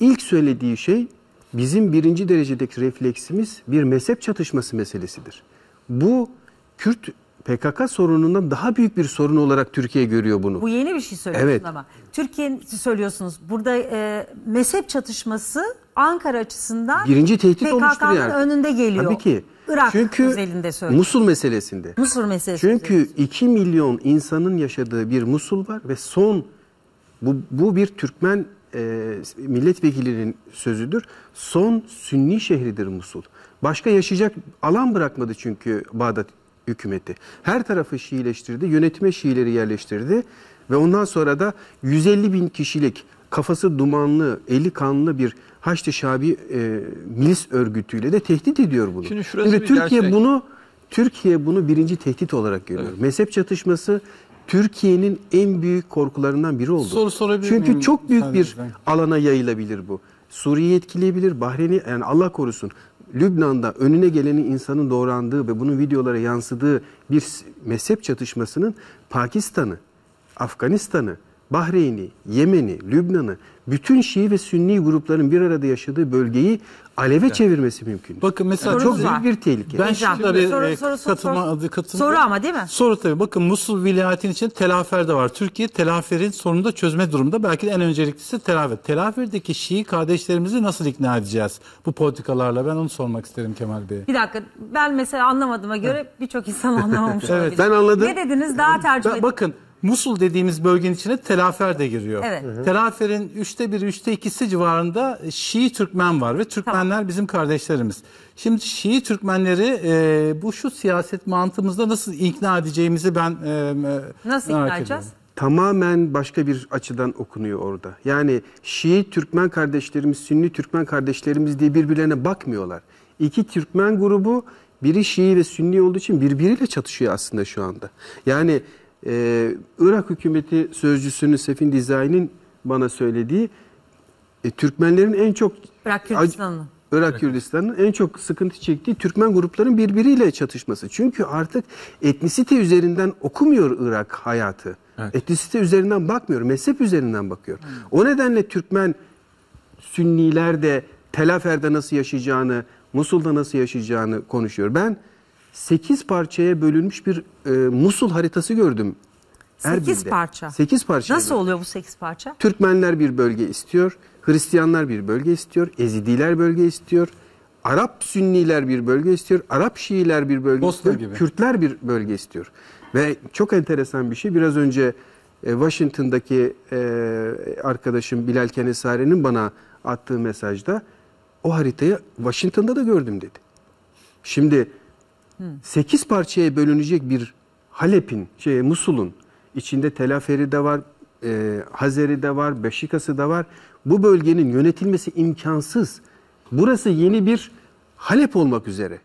İlk söylediği şey bizim birinci derecedeki refleksimiz bir mezhep çatışması meselesidir. Bu Kürt PKK sorunundan daha büyük bir sorun olarak Türkiye görüyor bunu. Bu yeni bir şey söylüyorsunuz evet. ama. Türkiye'nin söylüyorsunuz. Burada e, mezhep çatışması Ankara açısından birinci tehdit PKK'nın yani. önünde geliyor. Tabii ki. Irak Çünkü özelinde söylüyorum. Musul meselesinde. Musul meselesi. Çünkü 2 milyon insanın yaşadığı bir Musul var ve son bu, bu bir Türkmen e, milletvekilinin sözüdür. Son Sünni şehridir Musul. Başka yaşayacak alan bırakmadı çünkü Bağdat hükümeti. Her tarafı Şiileştirdi, yönetime Şiileri yerleştirdi ve ondan sonra da 150 bin kişilik kafası dumanlı, eli kanlı bir Haçlı Şabi e, milis örgütüyle de tehdit ediyor bunu. Şimdi şurası Ve Türkiye gerçek. bunu Türkiye bunu birinci tehdit olarak görüyor. Evet. Mezhep çatışması Türkiye'nin en büyük korkularından biri oldu. Soru sorabilir Çünkü miyim? çok büyük bir alana yayılabilir bu. Suriye'yi etkileyebilir, Bahreyn'i yani Allah korusun. Lübnan'da önüne geleni insanın doğrandığı ve bunun videolara yansıdığı bir mezhep çatışmasının Pakistan'ı, Afganistan'ı, Bahreyn'i, Yemen'i, Lübnan'ı bütün Şii ve Sünni grupların bir arada yaşadığı bölgeyi aleve yani. çevirmesi mümkün. Bakın mesela yani çok büyük bir tehlike. Ben şimdi tabii soru, e, soru, katılma soru, adı katılma. Soru ama değil mi? Soru tabii. Bakın Musul vilayetin içinde telafer de var. Türkiye telaferin sorunu da çözme durumunda. Belki de en önceliklisi telafer. Telaferdeki Şii kardeşlerimizi nasıl ikna edeceğiz bu politikalarla? Ben onu sormak isterim Kemal Bey. Bir dakika. Ben mesela anlamadığıma göre birçok insan anlamamış <laughs> evet. olabilir. Ben anladım. Ne dediniz? Daha tercih ben, edin. Bakın Musul dediğimiz bölgenin içine Telafer de giriyor. Evet. Hı hı. Telafer'in üçte biri, üçte ikisi civarında e, Şii Türkmen var ve Türkmenler tamam. bizim kardeşlerimiz. Şimdi Şii Türkmenleri e, bu şu siyaset mantığımızda nasıl ikna edeceğimizi ben e, Nasıl merak ikna edeceğiz? Ediyorum tamamen başka bir açıdan okunuyor orada. Yani Şii Türkmen kardeşlerimiz, Sünni Türkmen kardeşlerimiz diye birbirlerine bakmıyorlar. İki Türkmen grubu biri Şii ve Sünni olduğu için birbiriyle çatışıyor aslında şu anda. Yani e, Irak hükümeti sözcüsünün Sefin Dizayn'in bana söylediği e, Türkmenlerin en çok Irak Kürdistan'ın Irak Kürdistan'ın en çok sıkıntı çektiği Türkmen grupların birbiriyle çatışması. Çünkü artık etnisite üzerinden okumuyor Irak hayatı. Evet. Etnisite üzerinden bakmıyor, mezhep üzerinden bakıyor. Evet. O nedenle Türkmen Sünniler de Telafer'de nasıl yaşayacağını, Musul'da nasıl yaşayacağını konuşuyor. Ben 8 parçaya bölünmüş bir e, Musul haritası gördüm. 8 parça. 8 parça. Nasıl oluyor bu 8 parça? Türkmenler bir bölge istiyor, Hristiyanlar bir bölge istiyor, Ezidiler bölge istiyor, Arap Sünniler bir bölge istiyor, Arap Şiiler bir bölge Bosna istiyor, gibi. Kürtler bir bölge istiyor. Ve çok enteresan bir şey biraz önce e, Washington'daki e, arkadaşım Bilal Kenesare'nin bana attığı mesajda o haritayı Washington'da da gördüm dedi. Şimdi 8 parçaya bölünecek bir Halep'in, şey, Musul'un içinde Telaferi de var, e, Hazeri de var, Beşikası da var. Bu bölgenin yönetilmesi imkansız. Burası yeni bir Halep olmak üzere.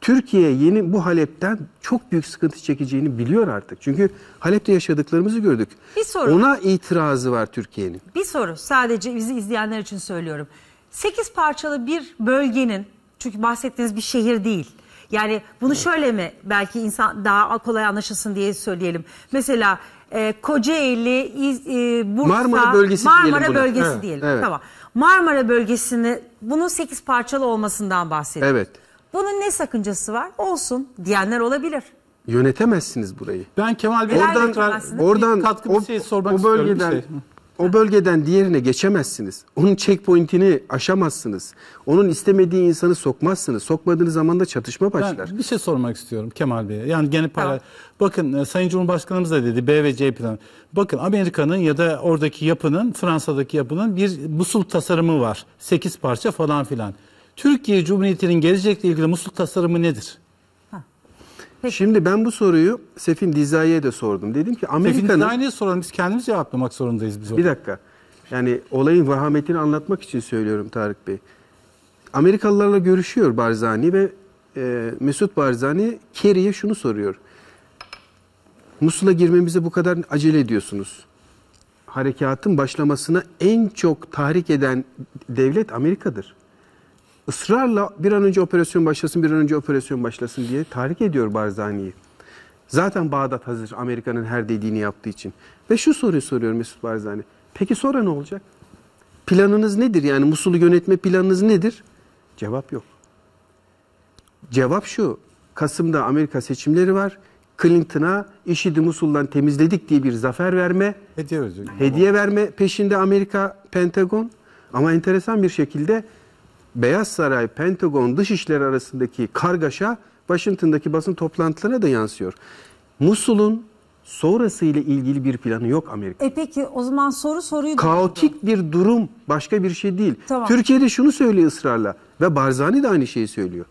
Türkiye yeni bu Halep'ten çok büyük sıkıntı çekeceğini biliyor artık. Çünkü Halep'te yaşadıklarımızı gördük. Bir soru. Ona itirazı var Türkiye'nin. Bir soru sadece bizi izleyenler için söylüyorum. 8 parçalı bir bölgenin çünkü bahsettiğiniz bir şehir değil yani bunu şöyle mi belki insan daha kolay anlaşılsın diye söyleyelim. Mesela e, Kocaeli, İz, e, Bursa, Marmara bölgesi Marmara diyelim. Buna. bölgesi ha, diyelim. Evet. Tamam. Marmara bölgesini bunun 8 parçalı olmasından bahsediyoruz. Evet. Bunun ne sakıncası var? Olsun diyenler olabilir. Yönetemezsiniz burayı. Ben Kemal Bey oradan, oradan, oradan bir katkı bir şey sormak o, bölgeden, istiyorum. Şey. O bölgeden diğerine geçemezsiniz. Onun checkpointini aşamazsınız. Onun istemediği insanı sokmazsınız. Sokmadığınız zaman da çatışma başlar. Ben bir şey sormak istiyorum Kemal Bey, Yani gene para. Bakın e, Sayın Cumhurbaşkanımız da dedi B ve C planı. Bakın Amerika'nın ya da oradaki yapının, Fransa'daki yapının bir musul tasarımı var. 8 parça falan filan. Türkiye Cumhuriyeti'nin gelecekle ilgili musul tasarımı nedir? Peki. Şimdi ben bu soruyu Sefin Dizaye'ye de sordum. Dedim ki Amerika'nın... Sefin Dizaye'ye soralım biz kendimiz cevaplamak zorundayız biz. Onu. Bir dakika. Yani olayın vahametini anlatmak için söylüyorum Tarık Bey. Amerikalılarla görüşüyor Barzani ve e, Mesut Barzani Kerry'e şunu soruyor. Musul'a girmemize bu kadar acele ediyorsunuz. Harekatın başlamasına en çok tahrik eden devlet Amerika'dır ısrarla bir an önce operasyon başlasın, bir an önce operasyon başlasın diye tahrik ediyor Barzani'yi. Zaten Bağdat hazır Amerika'nın her dediğini yaptığı için. Ve şu soruyu soruyor Mesut Barzani. Peki sonra ne olacak? Planınız nedir? Yani Musul'u yönetme planınız nedir? Cevap yok. Cevap şu. Kasım'da Amerika seçimleri var. Clinton'a IŞİD'i Musul'dan temizledik diye bir zafer verme, hediye, hediye verme peşinde Amerika, Pentagon. Ama enteresan bir şekilde Beyaz Saray, Pentagon, Dışişleri arasındaki kargaşa Washington'daki basın toplantılarına da yansıyor. Musul'un sonrası ile ilgili bir planı yok Amerika. E peki o zaman soru soruyu Kaotik bir durum başka bir şey değil. Tamam. Türkiye'de şunu söylüyor ısrarla ve Barzani de aynı şeyi söylüyor.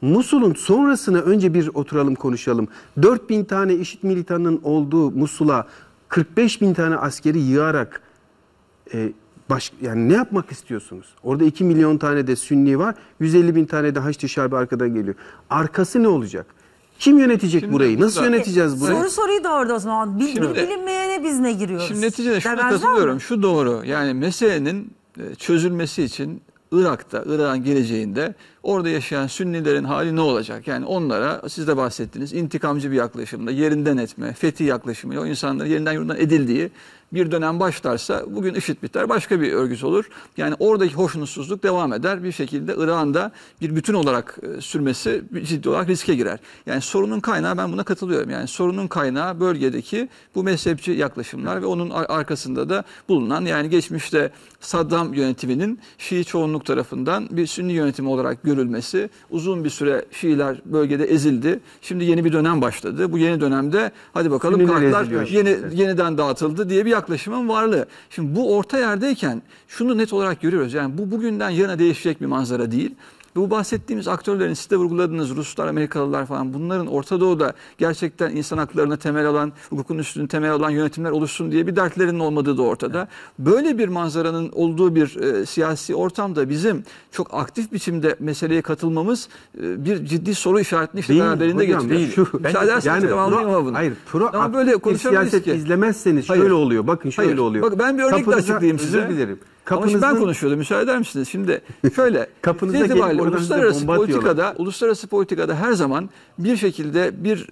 Musul'un sonrasına önce bir oturalım konuşalım. 4 bin tane işit militanının olduğu Musul'a 45 bin tane askeri yığarak e, baş, yani ne yapmak istiyorsunuz? Orada 2 milyon tane de Sünni var. 150 bin tane de Haçlı Şabi arkadan geliyor. Arkası ne olacak? Kim yönetecek Şimdi burayı? Nasıl yöneteceğiz burayı? Soru soruyu da orada o zaman. Bil, Şimdi, bilinmeyene biz ne giriyoruz? Şimdi neticede şuna katılıyorum. Şu doğru. Yani meselenin e, çözülmesi için Irak'ta, Irak'ın geleceğinde orada yaşayan Sünnilerin hali ne olacak? Yani onlara siz de bahsettiniz intikamcı bir yaklaşımda yerinden etme, fethi yaklaşımıyla o insanların yerinden yurdan edildiği bir dönem başlarsa bugün IŞİD biter başka bir örgüt olur. Yani oradaki hoşnutsuzluk devam eder bir şekilde İran da bir bütün olarak e, sürmesi ciddi olarak riske girer. Yani sorunun kaynağı ben buna katılıyorum. Yani sorunun kaynağı bölgedeki bu mezhepçi yaklaşımlar ve onun arkasında da bulunan yani geçmişte Saddam yönetiminin Şii çoğunluk tarafından bir Sünni yönetimi olarak görülmesi uzun bir süre Şiiler bölgede ezildi. Şimdi yeni bir dönem başladı. Bu yeni dönemde hadi bakalım Şimdi kartlar yeni, işte. yeniden dağıtıldı diye bir yaklaşımın varlığı. Şimdi bu orta yerdeyken şunu net olarak görüyoruz. Yani bu bugünden yarına değişecek bir manzara değil. Bu bahsettiğimiz aktörlerin siz de vurguladınız Ruslar, Amerikalılar falan bunların Orta Doğu'da gerçekten insan haklarına temel alan, hukukun üstünün temel olan yönetimler oluşsun diye bir dertlerinin olmadığı da ortada. Böyle bir manzaranın olduğu bir e, siyasi ortamda bizim çok aktif biçimde meseleye katılmamız e, bir ciddi soru işaretini işte değil, beraberinde hocam, getiriyor. Değil. Şu, ben, yani, pro, bunu. Hayır, pro Ama böyle konuşamayız siyaset ki. izlemezseniz hayır. oluyor. Bakın şöyle hayır. oluyor. Bak ben bir örnek de açıklayayım size. Özür dilerim. Kapınızın... Ama ben konuşuyordum müsaade eder misiniz? Şimdi <laughs> şöyle kapınıza gelip uluslararası politikada uluslararası politikada her zaman bir şekilde bir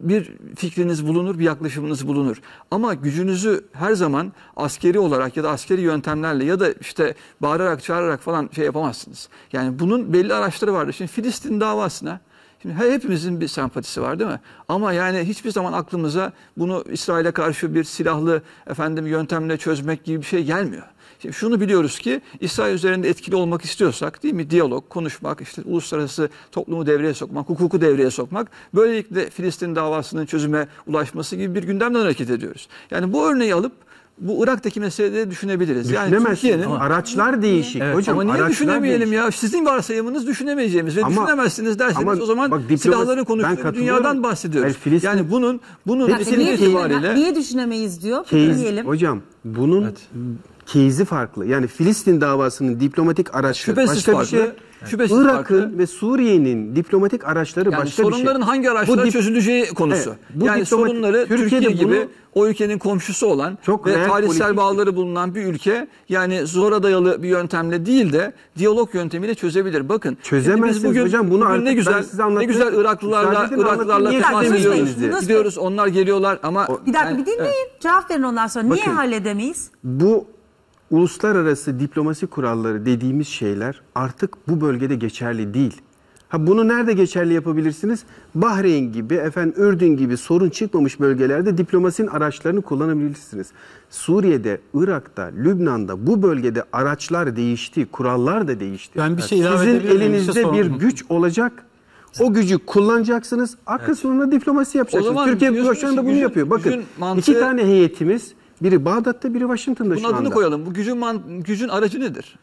bir fikriniz bulunur, bir yaklaşımınız bulunur. Ama gücünüzü her zaman askeri olarak ya da askeri yöntemlerle ya da işte bağırarak, çağırarak falan şey yapamazsınız. Yani bunun belli araçları vardır. Şimdi Filistin davasına Şimdi hepimizin bir sempatisi var değil mi? Ama yani hiçbir zaman aklımıza bunu İsrail'e karşı bir silahlı efendim yöntemle çözmek gibi bir şey gelmiyor şunu biliyoruz ki İsrail üzerinde etkili olmak istiyorsak değil mi? Diyalog, konuşmak, işte uluslararası toplumu devreye sokmak, hukuku devreye sokmak. Böylelikle Filistin davasının çözüme ulaşması gibi bir gündemden hareket ediyoruz. Yani bu örneği alıp bu Irak'taki meselede düşünebiliriz. Yani Türkiye'nin araçlar değişik evet. hocam. Ama niye düşünemeyelim değişik. ya? Sizin varsayımınız düşünemeyeceğimiz ve ama, düşünemezsiniz derseniz ama, o zaman bak, diplomat, silahların konuştuğu dünyadan bahsediyoruz. Yani, Filistin, yani bunun bunun yani, niye, itibariyle niye düşünemeyiz diyor. Keyiz, hocam bunun evet keyzi farklı. Yani Filistin davasının diplomatik araçları Şüphesiz başka farklı. bir şey. Şüphesiz Irak'ın farklı. ve Suriye'nin diplomatik araçları yani başka bir şey. Sorunların hangi araçlara Bu dip- çözüleceği konusu. Evet, bu yani sorunları Türkiye Türkiye'de gibi o ülkenin komşusu olan Çok ve tarihsel politik- bağları bulunan bir ülke yani zora dayalı bir yöntemle değil de diyalog yöntemiyle çözebilir. Bakın şimdi Çözemezsiniz hocam, bunu bugün artık ne ben güzel size ne güzel Iraklılarla Iraklılarla anlatayım. temas Niye ediyoruz. Gidiyoruz onlar geliyorlar ama Bir dakika Yani- bir dinleyin. Cevap verin ondan sonra. Niye halledemeyiz? Bu uluslararası diplomasi kuralları dediğimiz şeyler artık bu bölgede geçerli değil. Ha bunu nerede geçerli yapabilirsiniz? Bahreyn gibi, efendim Ürdün gibi sorun çıkmamış bölgelerde diplomasinin araçlarını kullanabilirsiniz. Suriye'de, Irak'ta, Lübnan'da bu bölgede araçlar değişti, kurallar da değişti. Yani bir şey ilave Sizin elinizde şey bir güç olacak. O gücü kullanacaksınız. Arkasından evet. diplomasi yapacaksınız. Türkiye şu anda bunu yapıyor. Bakın mantığı... iki tane heyetimiz biri Bağdat'ta, biri Washington'da Bunun şu anda. Bunun adını koyalım. Bu gücün man, gücün aracı nedir?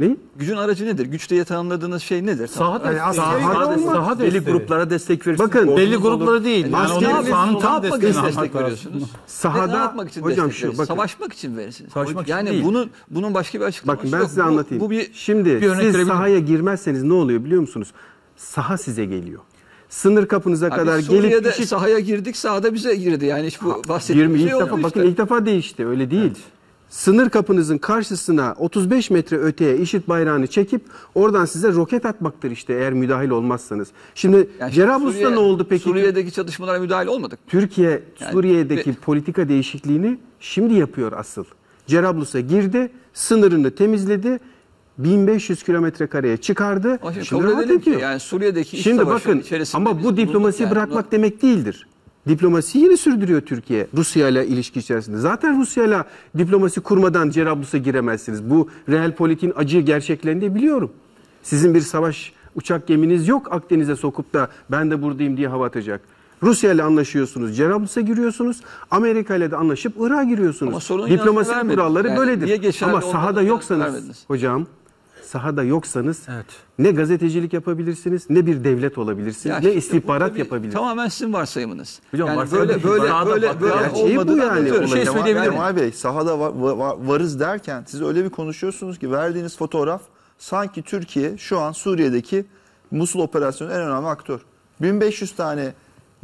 Ne? Gücün aracı nedir? Güç diye tanımladığınız şey nedir? Saha yani desteği. Saha, desteği. Saha desteği. Belli gruplara destek veriyorsunuz. Bakın belli gruplara değil. Yani askeri yani ne yapmak için destek veriyorsunuz? Sahada, ne yapmak için hocam destek şu, bakın, Savaşmak için verirsiniz. Savaşmak yani değil. bunun, bunun başka bir açıklaması yok. bakın, ben yok. Size anlatayım. Bu, bu bir, Şimdi bir siz sahaya girmezseniz ne oluyor biliyor musunuz? Saha size geliyor sınır kapınıza Abi kadar Suriye'de gelip işi... sahaya girdik sahada bize girdi. Yani hiç bu bahsettiğimiz şey ilk defa, işte. Bakın ilk defa değişti öyle değil. Evet. Sınır kapınızın karşısına 35 metre öteye işit bayrağını çekip oradan size roket atmaktır işte eğer müdahil olmazsanız. Şimdi yani Cerablus'ta ne oldu peki? Suriye'deki çatışmalara müdahil olmadık. Türkiye yani, Suriye'deki ve... politika değişikliğini şimdi yapıyor asıl. Cerablus'a girdi, sınırını temizledi 1500 kilometre kareye çıkardı. Şey, şimdi, şimdi rahat Ki, yani Suriye'deki şimdi bakın ama bu diplomasiyi yani bırakmak bunu... demek değildir. Diplomasiyi yine sürdürüyor Türkiye Rusya ile ilişki içerisinde. Zaten Rusya ile diplomasi kurmadan Cerablus'a giremezsiniz. Bu real politin acı gerçeklerini de biliyorum. Sizin bir savaş uçak geminiz yok Akdeniz'e sokup da ben de buradayım diye hava atacak. Rusya ile anlaşıyorsunuz, Cerablus'a giriyorsunuz. Amerika ile de anlaşıp Irak'a giriyorsunuz. Diplomasi kuralları yani böyledir. Ama sahada yoksanız hocam sahada yoksanız evet. ne gazetecilik yapabilirsiniz, ne bir devlet olabilirsiniz, ya ne istihbarat tabii, yapabilirsiniz. Tamamen sizin varsayımınız. Hocam yani böyle böyle böyle böyle şey bu yani. Bir şey söyleyebilirim. Kemal Bey sahada var, var, varız derken siz öyle bir konuşuyorsunuz ki verdiğiniz fotoğraf sanki Türkiye şu an Suriye'deki Musul operasyonun en önemli aktör. 1500 tane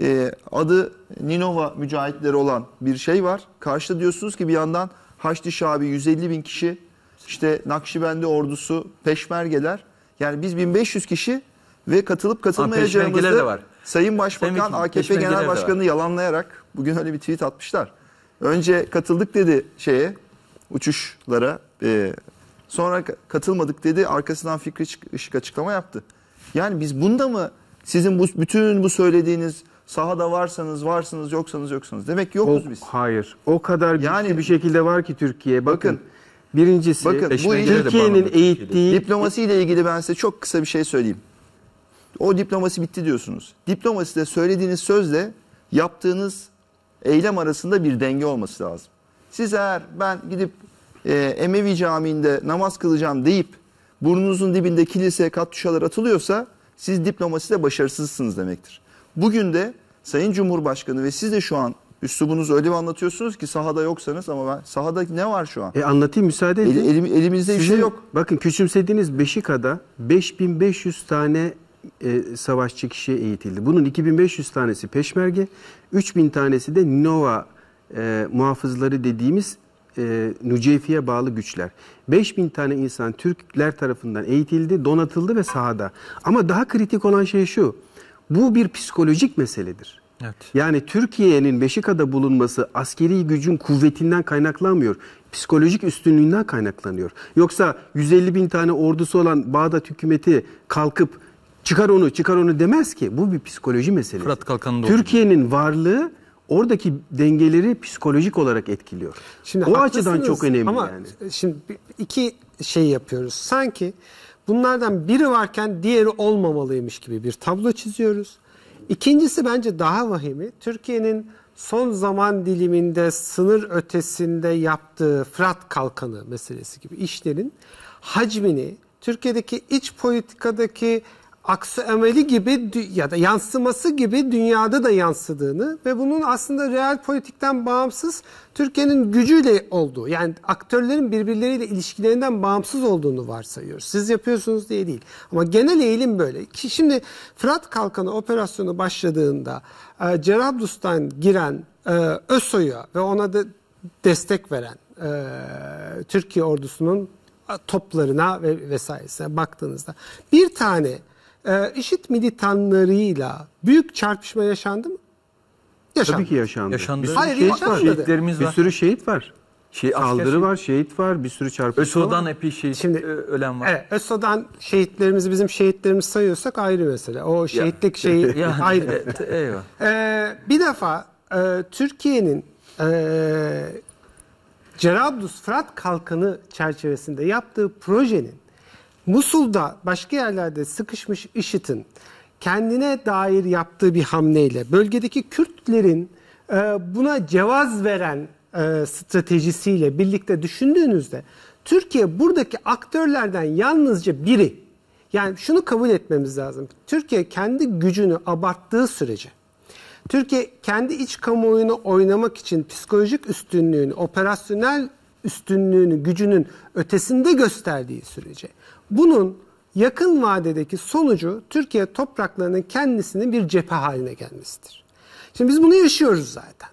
e, adı Ninova mücahitleri olan bir şey var. Karşıda diyorsunuz ki bir yandan Haçlı Şabi 150 bin kişi işte Nakşibendi ordusu, peşmergeler. Yani biz 1500 kişi ve katılıp katılmayacağımızı Sayın Başbakan AKP Genel Başkanı'nı yalanlayarak bugün öyle bir tweet atmışlar. Önce katıldık dedi şeye uçuşlara e, sonra katılmadık dedi arkasından Fikri Işık açıklama yaptı. Yani biz bunda mı sizin bu bütün bu söylediğiniz sahada varsanız varsınız yoksanız yoksanız demek ki yokuz o, biz. Hayır o kadar yani, bir şekilde var ki Türkiye bakın, bakın Birincisi Bakın, bu Türkiye'nin eğittiği diplomasiyle ilgili ben size çok kısa bir şey söyleyeyim. O diplomasi bitti diyorsunuz. Diplomaside söylediğiniz sözle yaptığınız eylem arasında bir denge olması lazım. Siz eğer ben gidip e, Emevi Camii'nde namaz kılacağım deyip burnunuzun dibinde kiliseye katuşalar atılıyorsa siz diplomaside başarısızsınız demektir. Bugün de Sayın Cumhurbaşkanı ve siz de şu an üslubunuzu öyle bir anlatıyorsunuz ki sahada yoksanız ama ben sahada ne var şu an? E anlatayım müsaade edin. El, elimizde Sizin, bir şey yok. Bakın küçümsediğiniz Beşika'da 5500 tane e, savaşçı kişi eğitildi. Bunun 2500 tanesi peşmerge, 3000 tanesi de Nova e, muhafızları dediğimiz e, Nucefi'ye bağlı güçler. 5000 tane insan Türkler tarafından eğitildi, donatıldı ve sahada. Ama daha kritik olan şey şu, bu bir psikolojik meseledir. Evet. Yani Türkiye'nin Beşika'da bulunması askeri gücün kuvvetinden kaynaklanmıyor. Psikolojik üstünlüğünden kaynaklanıyor. Yoksa 150 bin tane ordusu olan Bağdat hükümeti kalkıp çıkar onu çıkar onu demez ki. Bu bir psikoloji meselesi. Fırat Türkiye'nin varlığı oradaki dengeleri psikolojik olarak etkiliyor. Şimdi o açıdan çok önemli ama yani. Şimdi iki şey yapıyoruz. Sanki bunlardan biri varken diğeri olmamalıymış gibi bir tablo çiziyoruz. İkincisi bence daha vahimi. Türkiye'nin son zaman diliminde sınır ötesinde yaptığı Fırat Kalkanı meselesi gibi işlerin hacmini Türkiye'deki iç politikadaki aksı emeli gibi ya da yansıması gibi dünyada da yansıdığını ve bunun aslında real politikten bağımsız Türkiye'nin gücüyle olduğu yani aktörlerin birbirleriyle ilişkilerinden bağımsız olduğunu varsayıyoruz. Siz yapıyorsunuz diye değil ama genel eğilim böyle. Ki şimdi Fırat Kalkanı operasyonu başladığında e, Cerablus'tan giren e, ÖSO'ya ve ona da destek veren e, Türkiye ordusunun toplarına ve vesairesine baktığınızda bir tane e, IŞİD militanlarıyla büyük çarpışma yaşandı mı? Yaşandı. Tabii ki yaşandı. yaşandı. Bir sürü Hayır, şehit var. Şehitlerimiz var. Bir sürü şehit var. Şey, saldırı şehit. var, şehit var, bir sürü çarpışma Ösodan var. epey şehit Şimdi, e, ölen var. Evet, Ösodan şehitlerimizi bizim şehitlerimiz sayıyorsak ayrı mesele. O şehitlik şeyi <laughs> ayrı. Evet, eyvah. Ee, bir defa e, Türkiye'nin e, Cerablus Fırat Kalkanı çerçevesinde yaptığı projenin Musul'da başka yerlerde sıkışmış IŞİD'in kendine dair yaptığı bir hamleyle bölgedeki Kürtlerin e, buna cevaz veren e, stratejisiyle birlikte düşündüğünüzde Türkiye buradaki aktörlerden yalnızca biri. Yani şunu kabul etmemiz lazım. Türkiye kendi gücünü abarttığı sürece Türkiye kendi iç kamuoyunu oynamak için psikolojik üstünlüğünü, operasyonel üstünlüğünü, gücünün ötesinde gösterdiği sürece bunun yakın vadedeki sonucu Türkiye topraklarının kendisinin bir cephe haline gelmesidir. Şimdi biz bunu yaşıyoruz zaten.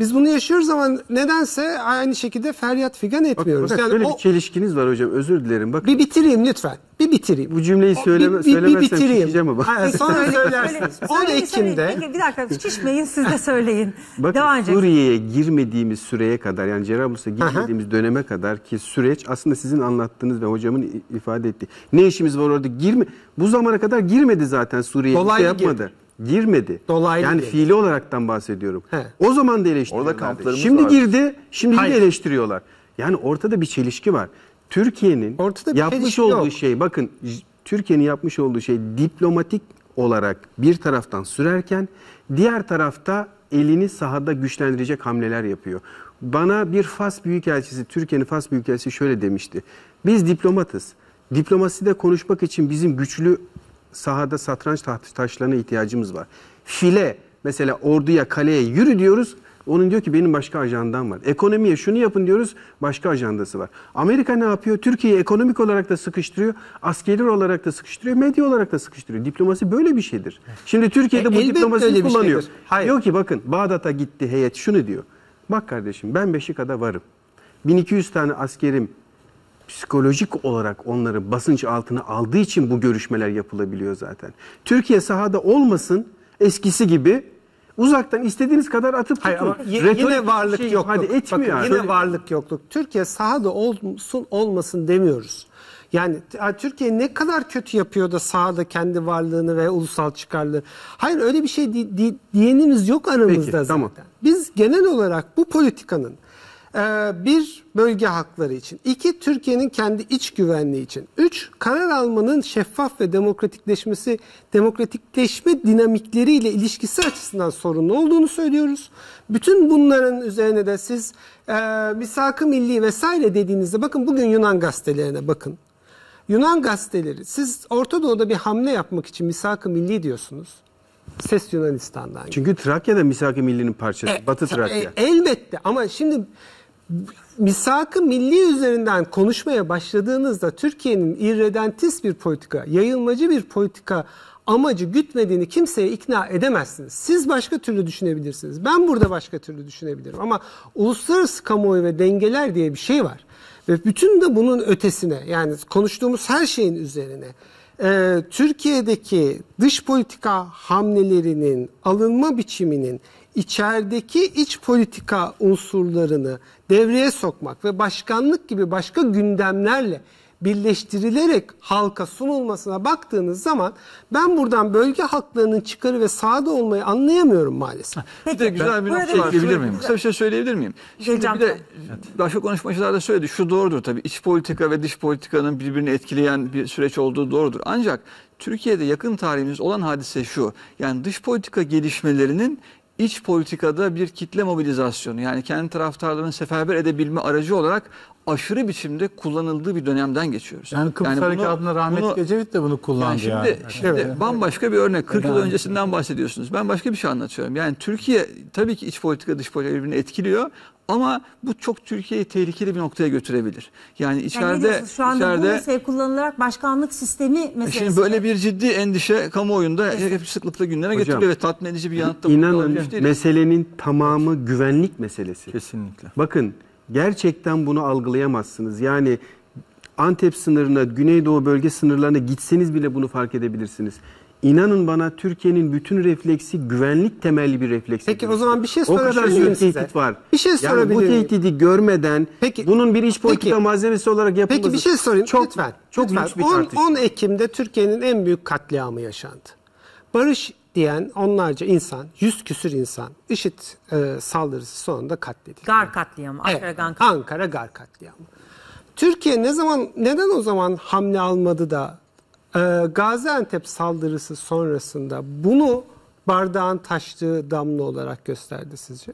Biz bunu yaşıyoruz ama nedense aynı şekilde feryat figan etmiyoruz. Bak, bak, yani böyle o, bir çelişkiniz var hocam özür dilerim. Bak. Bir bitireyim lütfen. Bir bitireyim. Bu cümleyi söyleme, o, bir, bir, söylemezsem bir bitireyim. ama bak. Hayır, sonra <laughs> söylersiniz. 10 Ekim'de. Peki, bir dakika şişmeyin siz de söyleyin. <laughs> Bakın. Devam Suriye'ye girmediğimiz süreye kadar yani Cerablus'a girmediğimiz Aha. döneme kadar ki süreç aslında sizin anlattığınız ve hocamın ifade ettiği. Ne işimiz var orada girme. Bu zamana kadar girmedi zaten Suriye'ye. Şey Kolay şey yapmadı. Gir girmedi. Dolaylı yani girdi. fiili olaraktan bahsediyorum. He. O zaman da eleştiriyorlardı. Orada kamplarımız Şimdi vardı. girdi, şimdi Hayır. eleştiriyorlar. Yani ortada bir çelişki var. Türkiye'nin yapmış olduğu yok. şey bakın Türkiye'nin yapmış olduğu şey diplomatik olarak bir taraftan sürerken diğer tarafta elini sahada güçlendirecek hamleler yapıyor. Bana bir Fas Büyükelçisi, Türkiye'nin Fas Büyükelçisi şöyle demişti. Biz diplomatız. Diplomasi de konuşmak için bizim güçlü sahada satranç taşlarına ihtiyacımız var. File mesela orduya kaleye yürü diyoruz. Onun diyor ki benim başka ajandam var. Ekonomiye şunu yapın diyoruz başka ajandası var. Amerika ne yapıyor? Türkiye'yi ekonomik olarak da sıkıştırıyor. Askeri olarak da sıkıştırıyor. Medya olarak da sıkıştırıyor. Diplomasi böyle bir şeydir. Şimdi Türkiye'de e, bu diplomasiyi kullanıyor. Şeydir. Hayır. Diyor ki bakın Bağdat'a gitti heyet şunu diyor. Bak kardeşim ben Beşika'da varım. 1200 tane askerim psikolojik olarak onları basınç altına aldığı için bu görüşmeler yapılabiliyor zaten. Türkiye sahada olmasın eskisi gibi uzaktan istediğiniz kadar atıp tutun. Hayır, ama yine varlık şey, yokluk. Hadi etmiyor. Bakın, yani. Yine varlık yokluk. Türkiye sahada olsun olmasın demiyoruz. Yani Türkiye ne kadar kötü yapıyor da sahada kendi varlığını ve ulusal çıkarlığı. Hayır öyle bir şey di, di, diyenimiz yok aramızda Peki, zaten. Tamam. Biz genel olarak bu politikanın ee, bir, bölge hakları için. iki Türkiye'nin kendi iç güvenliği için. Üç, karar almanın şeffaf ve demokratikleşmesi, demokratikleşme dinamikleriyle ilişkisi açısından sorunlu olduğunu söylüyoruz. Bütün bunların üzerine de siz e, misak milli vesaire dediğinizde bakın bugün Yunan gazetelerine bakın. Yunan gazeteleri, siz Orta Doğu'da bir hamle yapmak için misakı milli diyorsunuz. Ses Yunanistan'dan. Çünkü Trakya da ı millinin parçası. E, Batı Trakya. E, elbette ama şimdi misak milli üzerinden konuşmaya başladığınızda Türkiye'nin irredentist bir politika, yayılmacı bir politika amacı gütmediğini kimseye ikna edemezsiniz. Siz başka türlü düşünebilirsiniz. Ben burada başka türlü düşünebilirim. Ama uluslararası kamuoyu ve dengeler diye bir şey var. Ve bütün de bunun ötesine yani konuştuğumuz her şeyin üzerine e, Türkiye'deki dış politika hamlelerinin alınma biçiminin içerideki iç politika unsurlarını devreye sokmak ve başkanlık gibi başka gündemlerle birleştirilerek halka sunulmasına baktığınız zaman ben buradan bölge halklarının çıkarı ve sağda olmayı anlayamıyorum maalesef. Peki, bir de güzel bir nokta var. Miyim? Kısa bir şey söyleyebilir miyim? Şimdi bir de başka konuşmacılar da söyledi. Şu doğrudur tabii. İç politika ve dış politikanın birbirini etkileyen bir süreç olduğu doğrudur. Ancak Türkiye'de yakın tarihimiz olan hadise şu. Yani dış politika gelişmelerinin iç politikada bir kitle mobilizasyonu yani kendi taraftarlarını seferber edebilme aracı olarak aşırı biçimde kullanıldığı bir dönemden geçiyoruz. Yani Kıbrıs yani Harekatı'na rahmetli bunu, Gecevit de bunu kullandı. Yani şimdi yani. şimdi evet. bambaşka bir örnek. 40 yıl öncesinden bahsediyorsunuz. Ben başka bir şey anlatıyorum. Yani Türkiye tabii ki iç politika dış politika birbirini etkiliyor ama bu çok Türkiye'yi tehlikeli bir noktaya götürebilir. Yani içeride yani şu anda içeride, bu mesele kullanılarak başkanlık sistemi e meselesi. Şimdi böyle bir ciddi endişe kamuoyunda Kesin. hep sıklıkla gündeme Hocam, ve tatmin edici bir yanıt da İnanın değil. meselenin tamamı güvenlik meselesi. Kesinlikle. Bakın gerçekten bunu algılayamazsınız. Yani Antep sınırına, Güneydoğu bölge sınırlarına gitseniz bile bunu fark edebilirsiniz. İnanın bana Türkiye'nin bütün refleksi güvenlik temelli bir refleks. Peki edilmiş. o zaman bir şey sorabilir miyim O kadar bir tehdit var. Bir şey yani miyim? Bu tehdidi görmeden peki, bunun bir iç politika peki, malzemesi olarak yapılması... Peki bir şey sorayım çok, lütfen. Çok lütfen. bir 10, 10 Ekim'de Türkiye'nin en büyük katliamı yaşandı. Barış diyen onlarca insan, yüz küsür insan IŞİD e, saldırısı sonunda katledildi. Gar katliamı, Ankara evet, Gar Ankara Gar katliamı. Türkiye ne zaman neden o zaman hamle almadı da ee, Gaziantep saldırısı sonrasında bunu bardağın taştığı damla olarak gösterdi sizce?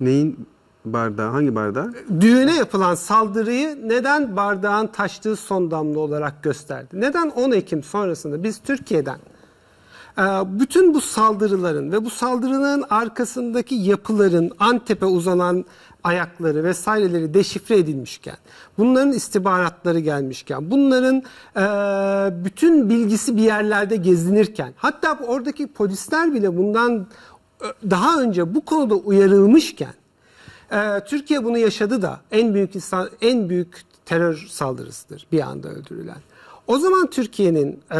Neyin bardağı? Hangi bardağı? Düğüne yapılan saldırıyı neden bardağın taştığı son damla olarak gösterdi? Neden 10 Ekim sonrasında biz Türkiye'den e, bütün bu saldırıların ve bu saldırının arkasındaki yapıların Antep'e uzanan ayakları vesaireleri deşifre edilmişken, bunların istihbaratları gelmişken, bunların e, bütün bilgisi bir yerlerde gezinirken, hatta oradaki polisler bile bundan daha önce bu konuda uyarılmışken, e, Türkiye bunu yaşadı da en büyük insan, en büyük terör saldırısıdır bir anda öldürülen. O zaman Türkiye'nin e,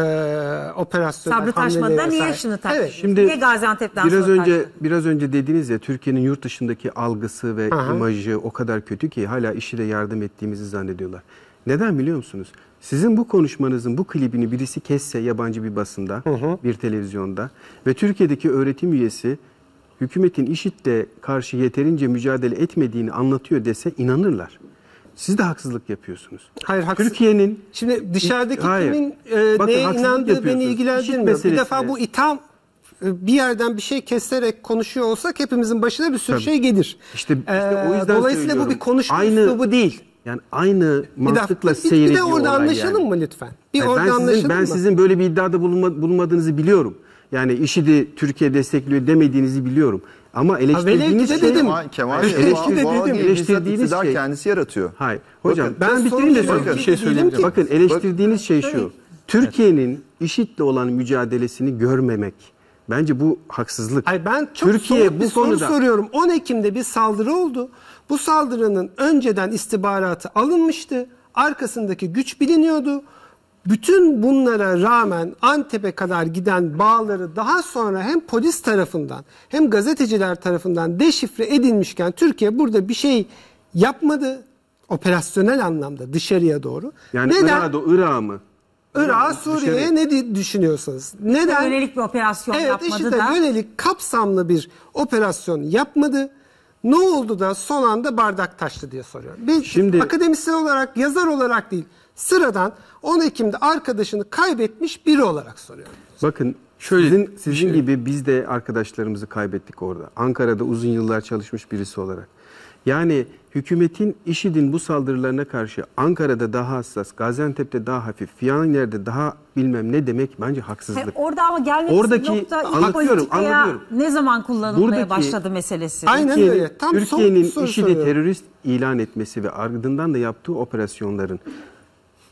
operasyonel Sabri Taşman'dan niye şunu taşıyor? Evet. Şimdi niye Gaziantep'ten biraz sonra önce taktı? biraz önce dediniz ya Türkiye'nin yurt dışındaki algısı ve Aha. imajı o kadar kötü ki hala işi de yardım ettiğimizi zannediyorlar. Neden biliyor musunuz? Sizin bu konuşmanızın bu klibini birisi kesse yabancı bir basında, hı hı. bir televizyonda ve Türkiye'deki öğretim üyesi hükümetin IŞİD'le karşı yeterince mücadele etmediğini anlatıyor dese inanırlar. Siz de haksızlık yapıyorsunuz. Hayır haksız. Türkiye'nin şimdi dışarıdaki hayır. kimin e, Bakın, neye inandığı beni ilgilendirmiyor. Bir defa bu itham e, bir yerden bir şey keserek konuşuyor olsak hepimizin başına bir sürü Tabii. şey gelir. İşte, e, işte ee, o yüzden dolayısıyla bu bir konuşma aynı, üslubu değil. Yani aynı mantıkla bir, seyrediyor Bir de orada anlaşalım yani. mı lütfen? Bir yani orada ben sizin, Ben mı? sizin böyle bir iddiada bulunma, bulunmadığınızı biliyorum. Yani işi de Türkiye destekliyor demediğinizi biliyorum. Ama eleştirdiğiniz şey... dedim. Kemal Bey, Eleştirdiğiniz şey... kendisi yaratıyor. Hayır. Hocam Bakın, ben bitireyim de bir şey söyleyeyim. ki- Bakın eleştirdiğiniz şey şu. Türkiye'nin IŞİD'le olan mücadelesini görmemek. Bence bu haksızlık. Ay ben çok Türkiye soğuk bir bu soru konuda soruyorum. 10 Ekim'de bir saldırı oldu. Bu saldırının önceden istihbaratı alınmıştı. Arkasındaki güç biliniyordu. Bütün bunlara rağmen Antep'e kadar giden bağları daha sonra hem polis tarafından hem gazeteciler tarafından deşifre edilmişken Türkiye burada bir şey yapmadı operasyonel anlamda dışarıya doğru. Yani Neden? Irak'a Irak mı? Irak'a Suriye'ye Dışarı... ne düşünüyorsunuz? Neden? Yönelik bir operasyon evet, yapmadı işte da. Yönelik kapsamlı bir operasyon yapmadı. Ne oldu da son anda bardak taştı diye soruyorum. Bir Şimdi, akademisyen olarak, yazar olarak değil Sıradan 10 Ekim'de arkadaşını kaybetmiş biri olarak soruyorum. Bakın şöyle sizin, sizin şey... gibi biz de arkadaşlarımızı kaybettik orada. Ankara'da uzun yıllar çalışmış birisi olarak. Yani hükümetin IŞİD'in bu saldırılarına karşı Ankara'da daha hassas, Gaziantep'te daha hafif, filan yerde daha bilmem ne demek bence haksızlık. Hep orada ama gelmesi Oradaki, nokta anlatıyorum, anlatıyorum. ne zaman kullanılmaya Buradaki, başladı meselesi. Aynen Türkiye'nin, öyle. Tam Türkiye'nin IŞİD'i terörist ilan etmesi ve ardından da yaptığı operasyonların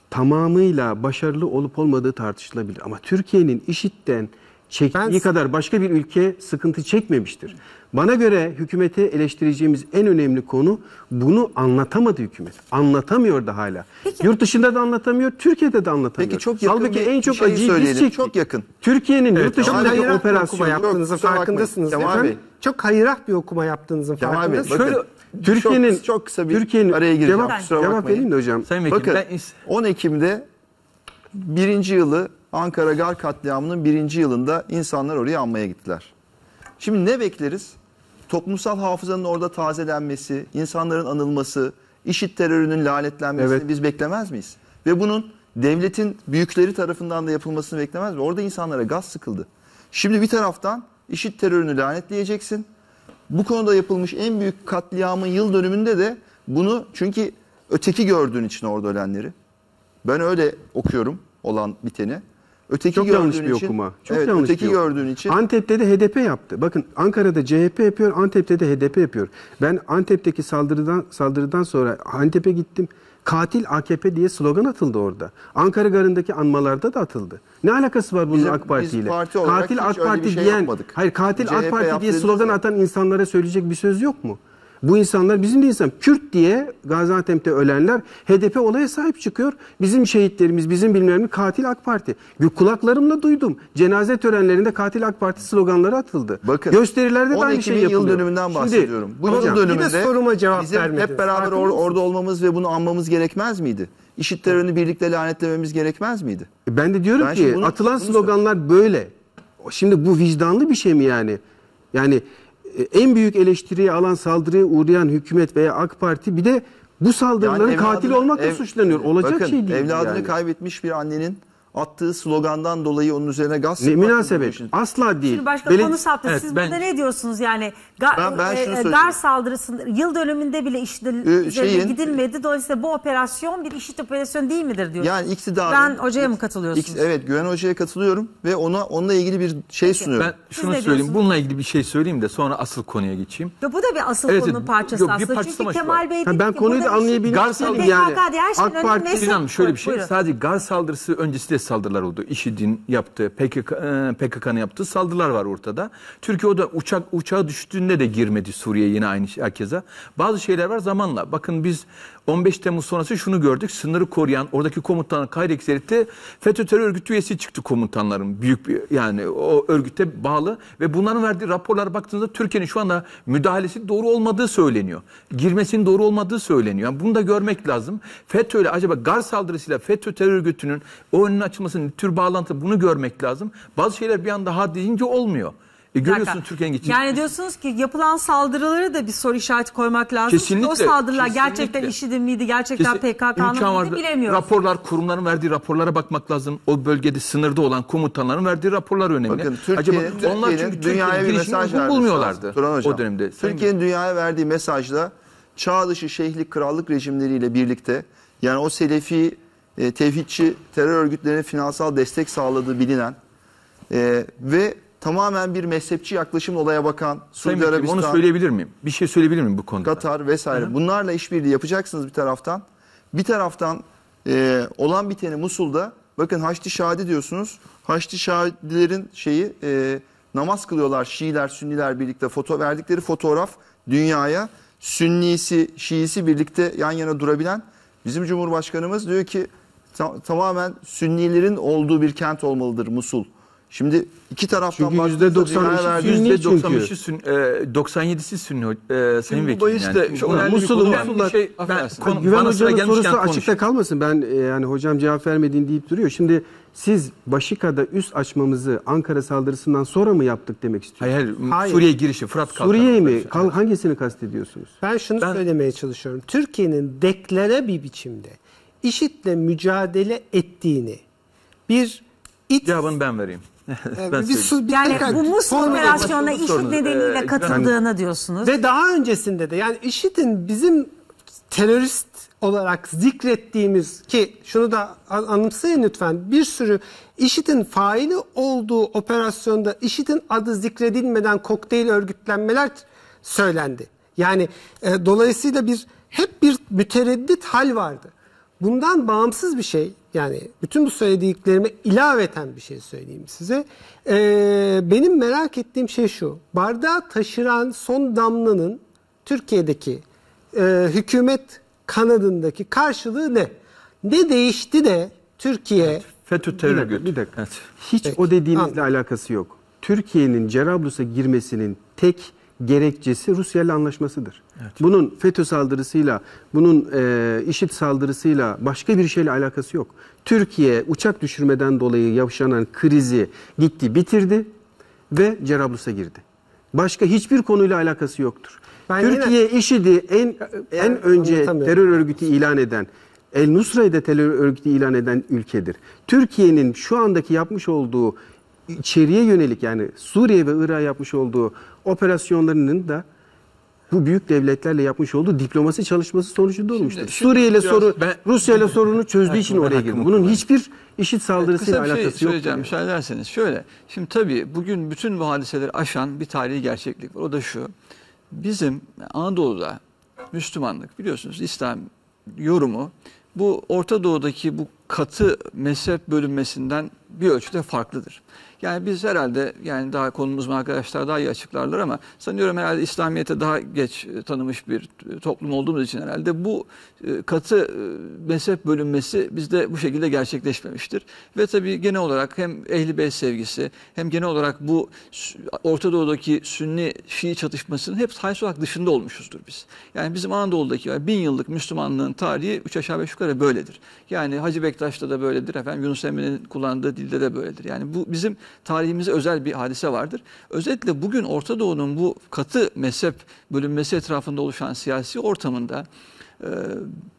tamamıyla başarılı olup olmadığı tartışılabilir. Ama Türkiye'nin IŞİD'den çektiği ben... kadar başka bir ülke sıkıntı çekmemiştir. Bana göre hükümeti eleştireceğimiz en önemli konu bunu anlatamadı hükümet. Anlatamıyor da hala. Peki. Yurt dışında da anlatamıyor, Türkiye'de de anlatamıyor. Peki çok yakın Halbuki en çok acıyı söyleyelim. Biz çok yakın. Türkiye'nin evet, yurt dışındaki operasyonu yaptığınızın yok, farkındasınız. Kemal Bey. Çok hayırah bir okuma yaptığınızın farkındasınız. Bey, bakın, Şöyle Türkiye'nin çok, çok kısa bir Türkiye'nin araya gireceğim. Cevap, Kusura cevap bakmayın. vereyim de hocam. Sayın Vekilim, Bakın ben... 10 Ekim'de birinci yılı Ankara Gar katliamının birinci yılında insanlar oraya anmaya gittiler. Şimdi ne bekleriz? Toplumsal hafızanın orada tazelenmesi, insanların anılması, işit terörünün lanetlenmesini evet. biz beklemez miyiz? Ve bunun devletin büyükleri tarafından da yapılmasını beklemez mi? Orada insanlara gaz sıkıldı. Şimdi bir taraftan işit terörünü lanetleyeceksin. Bu konuda yapılmış en büyük katliamın yıl dönümünde de bunu çünkü öteki gördüğün için orada ölenleri. Ben öyle okuyorum olan biteni. Öteki Çok gördüğün yanlış için, bir okuma. Çok evet, yanlış öteki bir okuma. gördüğün için. Antep'te de HDP yaptı. Bakın Ankara'da CHP yapıyor, Antep'te de HDP yapıyor. Ben Antep'teki saldırıdan saldırıdan sonra Antep'e gittim. Katil AKP diye slogan atıldı orada. Ankara Garı'ndaki anmalarda da atıldı. Ne alakası var bunun Bizim, AK Parti ile? Parti katil AK Parti şey diyen, yapmadık. hayır katil CHP AK Parti diye slogan atan insanlara söyleyecek bir söz yok mu? Bu insanlar bizim de insan. Kürt diye Gaziantep'te ölenler HDP olaya sahip çıkıyor. Bizim şehitlerimiz, bizim bilmem ne katil AK Parti. Kulaklarımla duydum. Cenaze törenlerinde katil AK Parti sloganları atıldı. Bakın, Gösterilerde de aynı şey yapılıyor. 12 yıl dönümünden bahsediyorum. Şimdi, Bu yıl dönümünde de soruma cevap bizim vermedin. hep beraber or orada olmamız ve bunu anmamız gerekmez miydi? İşit terörünü birlikte lanetlememiz gerekmez miydi? E ben de diyorum ben ki bunu, atılan bunu sloganlar söyleyeyim. böyle. Şimdi bu vicdanlı bir şey mi yani? Yani e, en büyük eleştiriye alan saldırıya uğrayan hükümet veya AK Parti bir de bu saldırıların yani katili olmakla ev, suçlanıyor. Olacak bakın, şey değil. Evladını yani. kaybetmiş bir annenin attığı slogandan dolayı onun üzerine gaz Ne münasebet. Asla değil. Şimdi başka Beli- konu saptı. Evet, Siz ben- burada ne diyorsunuz yani? Ga- Ben- ben e, şunu e, söyleyeyim. gar saldırısında yıl dönümünde bile işin ee, şeyin- gidilmedi. Dolayısıyla bu operasyon bir işit operasyonu değil midir diyorsunuz? Yani iktidarın... ben hocaya mı katılıyorsunuz? İk- evet Güven Hoca'ya katılıyorum ve ona onunla ilgili bir şey sunuyorum. Ben şunu söyleyeyim. diyorsunuz? Bununla ilgili bir şey söyleyeyim de sonra asıl konuya geçeyim. Ya bu da bir asıl Evet, konunun parçası Yok, bir aslında. parçası Çünkü Kemal Bey dedi ben ki konuyu burada da bir şey- Gar istedim saldırı- yani. PKK diye her şeyin AK önüne şöyle bir şey. Sadece gar saldırısı öncesi de terörist saldırılar oldu. IŞİD'in yaptığı, PKK, e, PKK'nın yaptığı saldırılar var ortada. Türkiye o da uçak uçağa düştüğünde de girmedi Suriye yine aynı şey, herkese. Bazı şeyler var zamanla. Bakın biz 15 Temmuz sonrası şunu gördük. Sınırı koruyan oradaki komutan kaydekserite FETÖ terör örgütü üyesi çıktı komutanların. Büyük bir yani o örgüte bağlı ve bunların verdiği raporlara baktığınızda Türkiye'nin şu anda müdahalesi doğru olmadığı söyleniyor. Girmesinin doğru olmadığı söyleniyor. Yani bunu da görmek lazım. FETÖ ile acaba gar saldırısıyla FETÖ terör örgütünün o önünün açılmasının tür bağlantı bunu görmek lazım. Bazı şeyler bir anda ha deyince olmuyor. E görüyorsun Türkiye'nin gittiği. Yani diyorsunuz ki yapılan saldırıları da bir soru işareti koymak lazım. Kesinlikle. Çünkü o saldırılar kesinlikle. gerçekten IŞİD'in miydi, gerçekten PKK'nın mıydı bilemiyoruz. Raporlar, kurumların verdiği raporlara bakmak lazım. O bölgede sınırda olan komutanların verdiği raporlar önemli. Bakın Türkiye, Acaba onlar çünkü dünyaya bir mesaj bulmuyorlardı Hocam, o dönemde. Türkiye'nin dünyaya verdiği mesajla çağ dışı şeyhlik, krallık rejimleriyle birlikte yani o selefi e, tevhidçi terör örgütlerine finansal destek sağladığı bilinen e, ve tamamen bir mezhepçi yaklaşım olaya bakan Sayın Suudi Bekir, Arabistan, onu söyleyebilir miyim? Bir şey söyleyebilir miyim bu konuda? Katar vesaire Hı-hı. bunlarla işbirliği yapacaksınız bir taraftan. Bir taraftan e, olan biteni Musul'da bakın Haçlı Şadi diyorsunuz. Haçlı Şadilerin şeyi e, namaz kılıyorlar Şiiler Sünniler birlikte foto verdikleri fotoğraf dünyaya Sünnisi Şiisi birlikte yan yana durabilen bizim Cumhurbaşkanımız diyor ki ta- tamamen Sünnilerin olduğu bir kent olmalıdır Musul. Şimdi iki taraftan çünkü yüzde %95'i yüzde e, 97'si Sünni e, Sayın Vekilim. Bu bahis yani. de çok önemli Musul, bir konu. Musullar, şey, şey, ben, konu, Güven Hoca'nın sorusu açıkta kalmasın. Ben e, yani hocam cevap vermediğini deyip duruyor. Şimdi siz Başika'da üst açmamızı Ankara saldırısından sonra mı yaptık demek istiyorsunuz? Hayır, hayır. Suriye girişi, Fırat Kalkanı. Suriye mi? Kal, hangisini kastediyorsunuz? Ben şunu ben, söylemeye çalışıyorum. Türkiye'nin deklare bir biçimde IŞİD'le mücadele ettiğini bir it. Cevabını ben vereyim. Ee, bir su, bir yani tekrar, bu Mısır sonra operasyonuna IŞİD nedeniyle ee, katıldığını diyorsunuz. Ve daha öncesinde de yani IŞİD'in bizim terörist olarak zikrettiğimiz ki şunu da anımsayın lütfen bir sürü IŞİD'in faili olduğu operasyonda IŞİD'in adı zikredilmeden kokteyl örgütlenmeler söylendi. Yani e, dolayısıyla bir hep bir mütereddit hal vardı. Bundan bağımsız bir şey yani bütün bu söylediklerime ilaveten bir şey söyleyeyim size. Ee, benim merak ettiğim şey şu. Bardağı taşıran son damlanın Türkiye'deki e, hükümet kanadındaki karşılığı ne? Ne değişti de Türkiye... FETÖ terör örgütü. Bir dakika. Hiç Peki. o dediğinizle Anladım. alakası yok. Türkiye'nin Cerablus'a girmesinin tek gerekçesi Rusya ile anlaşmasıdır. Evet. Bunun FETÖ saldırısıyla, bunun e, IŞİD saldırısıyla başka bir şeyle alakası yok. Türkiye uçak düşürmeden dolayı yaşanan krizi gitti bitirdi ve Cerablus'a girdi. Başka hiçbir konuyla alakası yoktur. Ben Türkiye yine... IŞİD'i en, e, en önce terör örgütü ilan eden, El Nusra'yı da terör örgütü ilan eden ülkedir. Türkiye'nin şu andaki yapmış olduğu içeriye yönelik yani Suriye ve Irak'a yapmış olduğu operasyonlarının da bu büyük devletlerle yapmış olduğu diplomasi çalışması sonucunda olmuştur. Şimdi, Suriye ile soru, ben, Rusya ile sorunu çözdüğü için oraya girdi. Bunun hiçbir işit saldırısıyla evet, şey alakası şey yok. Kısa müsaade ederseniz. Şöyle, şimdi tabii bugün bütün bu hadiseleri aşan bir tarihi gerçeklik var. O da şu, bizim Anadolu'da Müslümanlık biliyorsunuz İslam yorumu bu Orta Doğu'daki bu katı mezhep bölünmesinden bir ölçüde farklıdır. Yani biz herhalde yani daha konumuz arkadaşlar daha iyi açıklarlar ama sanıyorum herhalde İslamiyet'e daha geç e, tanımış bir e, toplum olduğumuz için herhalde bu e, katı mezhep bölünmesi bizde bu şekilde gerçekleşmemiştir. Ve tabii genel olarak hem ehli beyt sevgisi hem genel olarak bu Orta Doğu'daki Sünni Şii çatışmasının hep sayısı olarak dışında olmuşuzdur biz. Yani bizim Anadolu'daki bin yıllık Müslümanlığın tarihi üç aşağı beş yukarı böyledir. Yani Hacı Bektaş'ta da böyledir efendim Yunus Emre'nin kullandığı dilde de böyledir. Yani bu bizim tarihimize özel bir hadise vardır. Özetle bugün Orta Doğu'nun bu katı mezhep bölünmesi etrafında oluşan siyasi ortamında e,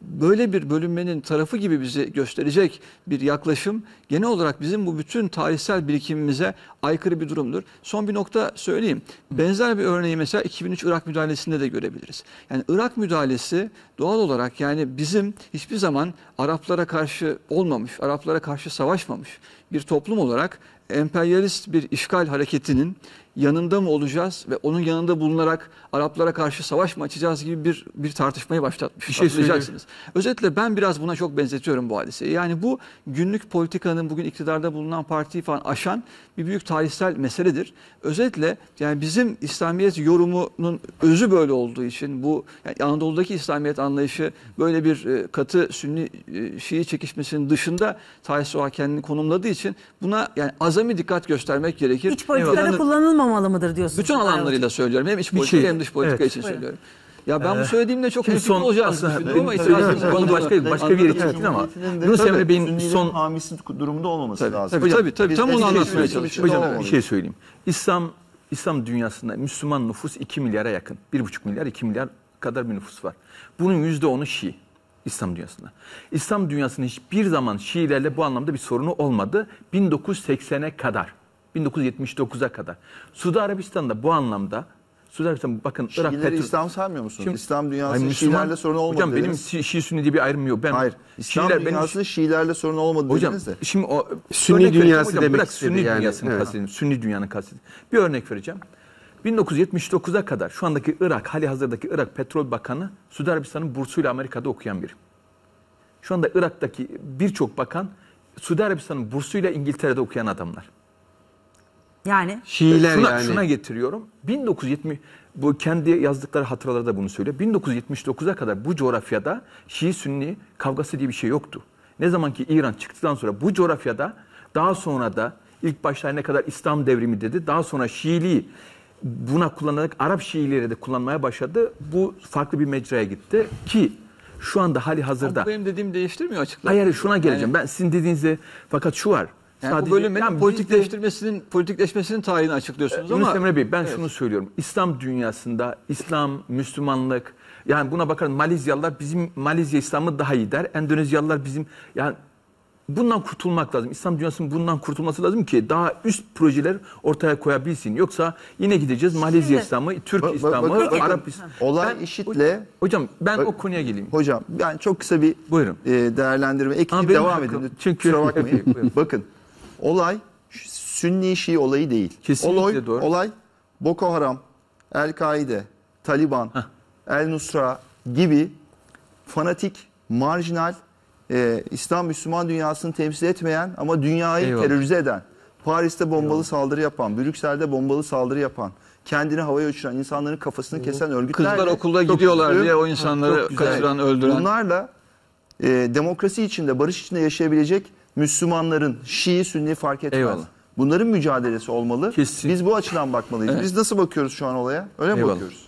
böyle bir bölünmenin tarafı gibi bizi gösterecek bir yaklaşım genel olarak bizim bu bütün tarihsel birikimimize aykırı bir durumdur. Son bir nokta söyleyeyim. Benzer bir örneği mesela 2003 Irak müdahalesinde de görebiliriz. Yani Irak müdahalesi doğal olarak yani bizim hiçbir zaman Araplara karşı olmamış, Araplara karşı savaşmamış bir toplum olarak emperyalist bir işgal hareketinin yanında mı olacağız ve onun yanında bulunarak Araplara karşı savaş mı açacağız gibi bir bir tartışmayı başlatmış. Bir şey söyleyeceksiniz. Özetle ben biraz buna çok benzetiyorum bu hadiseyi. Yani bu günlük politikanın bugün iktidarda bulunan partiyi falan aşan bir büyük tarihsel meseledir. Özetle yani bizim İslamiyet yorumunun özü böyle olduğu için bu yani Anadolu'daki İslamiyet anlayışı böyle bir e, katı Sünni e, Şii çekişmesinin dışında tarihsel olarak kendini konumladığı için buna yani azami azami dikkat göstermek gerekir. İç politikada evet. kullanılmamalı mıdır diyorsunuz? Bütün alanlarıyla söylüyorum. Hem iç politika şey, hem dış politika evet. için Buyurun. söylüyorum. Ya ben ee, bu söylediğimde çok kritik olacağını düşündüm ama itirazım konu başka bir başka bir yere gittin ama Yunus Emre Bey'in son hamisi durumunda olmaması tabii, lazım. Tabii tabii, tabii tam onu anlatmaya çalışıyorum. Hocam bir şey söyleyeyim. İslam İslam dünyasında Müslüman nüfus 2 milyara yakın. 1,5 milyar 2 milyar kadar bir nüfus var. Bunun %10'u Şii. İslam dünyasında. İslam dünyasının hiçbir zaman Şiilerle bu anlamda bir sorunu olmadı. 1980'e kadar, 1979'a kadar. Suudi Arabistan'da bu anlamda Suudi Arabistan bakın Şiileri Irak petrol... İslam saymıyor musunuz? Şimdi, İslam dünyasının Müslüman, Şiilerle sorun olmadı Hocam dediniz. benim Şii şi, Sünni diye bir ayrım yok. Ben, Hayır. İslam Şiiler, dünyasının benim, Şiilerle sorun olmadı hocam, dediniz de. Şimdi o, Sünni dünyası hocam, demek bırak, istedi. Sünni yani. dünyasını evet. Sünni dünyanın kastedeyim. Bir örnek vereceğim. 1979'a kadar şu andaki Irak, hali hazırdaki Irak Petrol Bakanı Suudi Arabistan'ın bursuyla Amerika'da okuyan biri. Şu anda Irak'taki birçok bakan Suudi Arabistan'ın bursuyla İngiltere'de okuyan adamlar. Yani Şiiler şuna, yani. Şuna getiriyorum. 1970 bu kendi yazdıkları hatıraları da bunu söylüyor. 1979'a kadar bu coğrafyada Şii Sünni kavgası diye bir şey yoktu. Ne zaman ki İran çıktıktan sonra bu coğrafyada daha sonra da ilk başta ne kadar İslam devrimi dedi. Daha sonra Şiiliği buna kullanarak Arap Şiileri de kullanmaya başladı. Bu farklı bir mecraya gitti ki şu anda hali hazırda. Ama benim dediğim değiştirmiyor açıkçası. Hayır şuna geleceğim. Yani, ben sizin dediğinizde fakat şu var. Yani sadece, bu bölümün yani politikleştirmesinin, de, politikleşmesinin tarihini açıklıyorsunuz e, ama... Yunus Emre Bey ben evet. şunu söylüyorum. İslam dünyasında İslam, Müslümanlık, yani buna bakarım Malezyalılar bizim Malezya İslam'ı daha iyi der. Endonezyalılar bizim yani Bundan kurtulmak lazım. İslam dünyasının bundan kurtulması lazım ki daha üst projeler ortaya koyabilsin. Yoksa yine gideceğiz Malezya Şimdi, İslamı, Türk bak, İslamı, bak, bak, Arap İslamı. Olay ben, IŞİD'le... Hocam ben bak, o konuya geleyim. Hocam yani çok kısa bir Buyurun. E, değerlendirme ekleyip devam edin. Çünkü... <laughs> Bakın olay Sünni Şii olayı değil. Kesinlikle olay, doğru. Olay Boko Haram, El-Kaide, Taliban, El-Nusra gibi fanatik, marjinal e, İslam Müslüman dünyasını temsil etmeyen ama dünyayı Eyvallah. terörize eden, Paris'te bombalı Eyvallah. saldırı yapan, Brüksel'de bombalı saldırı yapan, kendini havaya uçuran, insanların kafasını kesen örgütler. Kızlar okulda gidiyorlar diye o insanları kaçıran, öldüren. Bunlarla e, demokrasi içinde, barış içinde yaşayabilecek Müslümanların, Şii, Sünni fark etmez. Eyvallah. Bunların mücadelesi olmalı. Kesin. Biz bu açıdan bakmalıyız. Evet. Biz nasıl bakıyoruz şu an olaya? Öyle mi Eyvallah. bakıyoruz?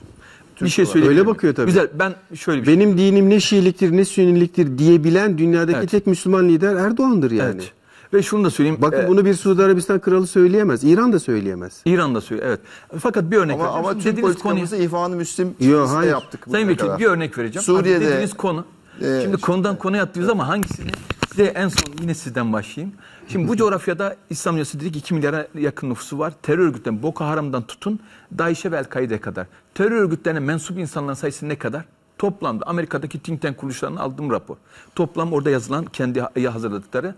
Bir şey söyleyeyim. Öyle bakıyor tabii. Güzel. Ben şöyle bir şey. Benim dinim ne Şiiliktir ne Sünniliktir diyebilen dünyadaki evet. tek Müslüman lider Erdoğan'dır yani. Evet. Ve şunu da söyleyeyim. Bakın e, bunu bir Suudi Arabistan kralı söyleyemez. İran da söyleyemez. İran da söyle evet. Fakat bir örnek ama, vereceğim. Ama Türk politikamızı konuyu... İhvan-ı Müslim Yo, hayır. yaptık. Sayın Vekil bir örnek vereceğim. Suriye'de. Hani dediğiniz konu. E, Şimdi konudan konuya atlıyoruz ama hangisini? Size en son yine sizden başlayayım. Şimdi bu coğrafyada İslam dünyası dedik 2 milyara yakın nüfusu var. Terör örgütlerinden Boko Haram'dan tutun Daesh'e ve El-Kaide'ye kadar. Terör örgütlerine mensup insanların sayısı ne kadar? Toplamda Amerika'daki think tank kuruluşlarından aldığım rapor. Toplam orada yazılan kendi hazırladıkları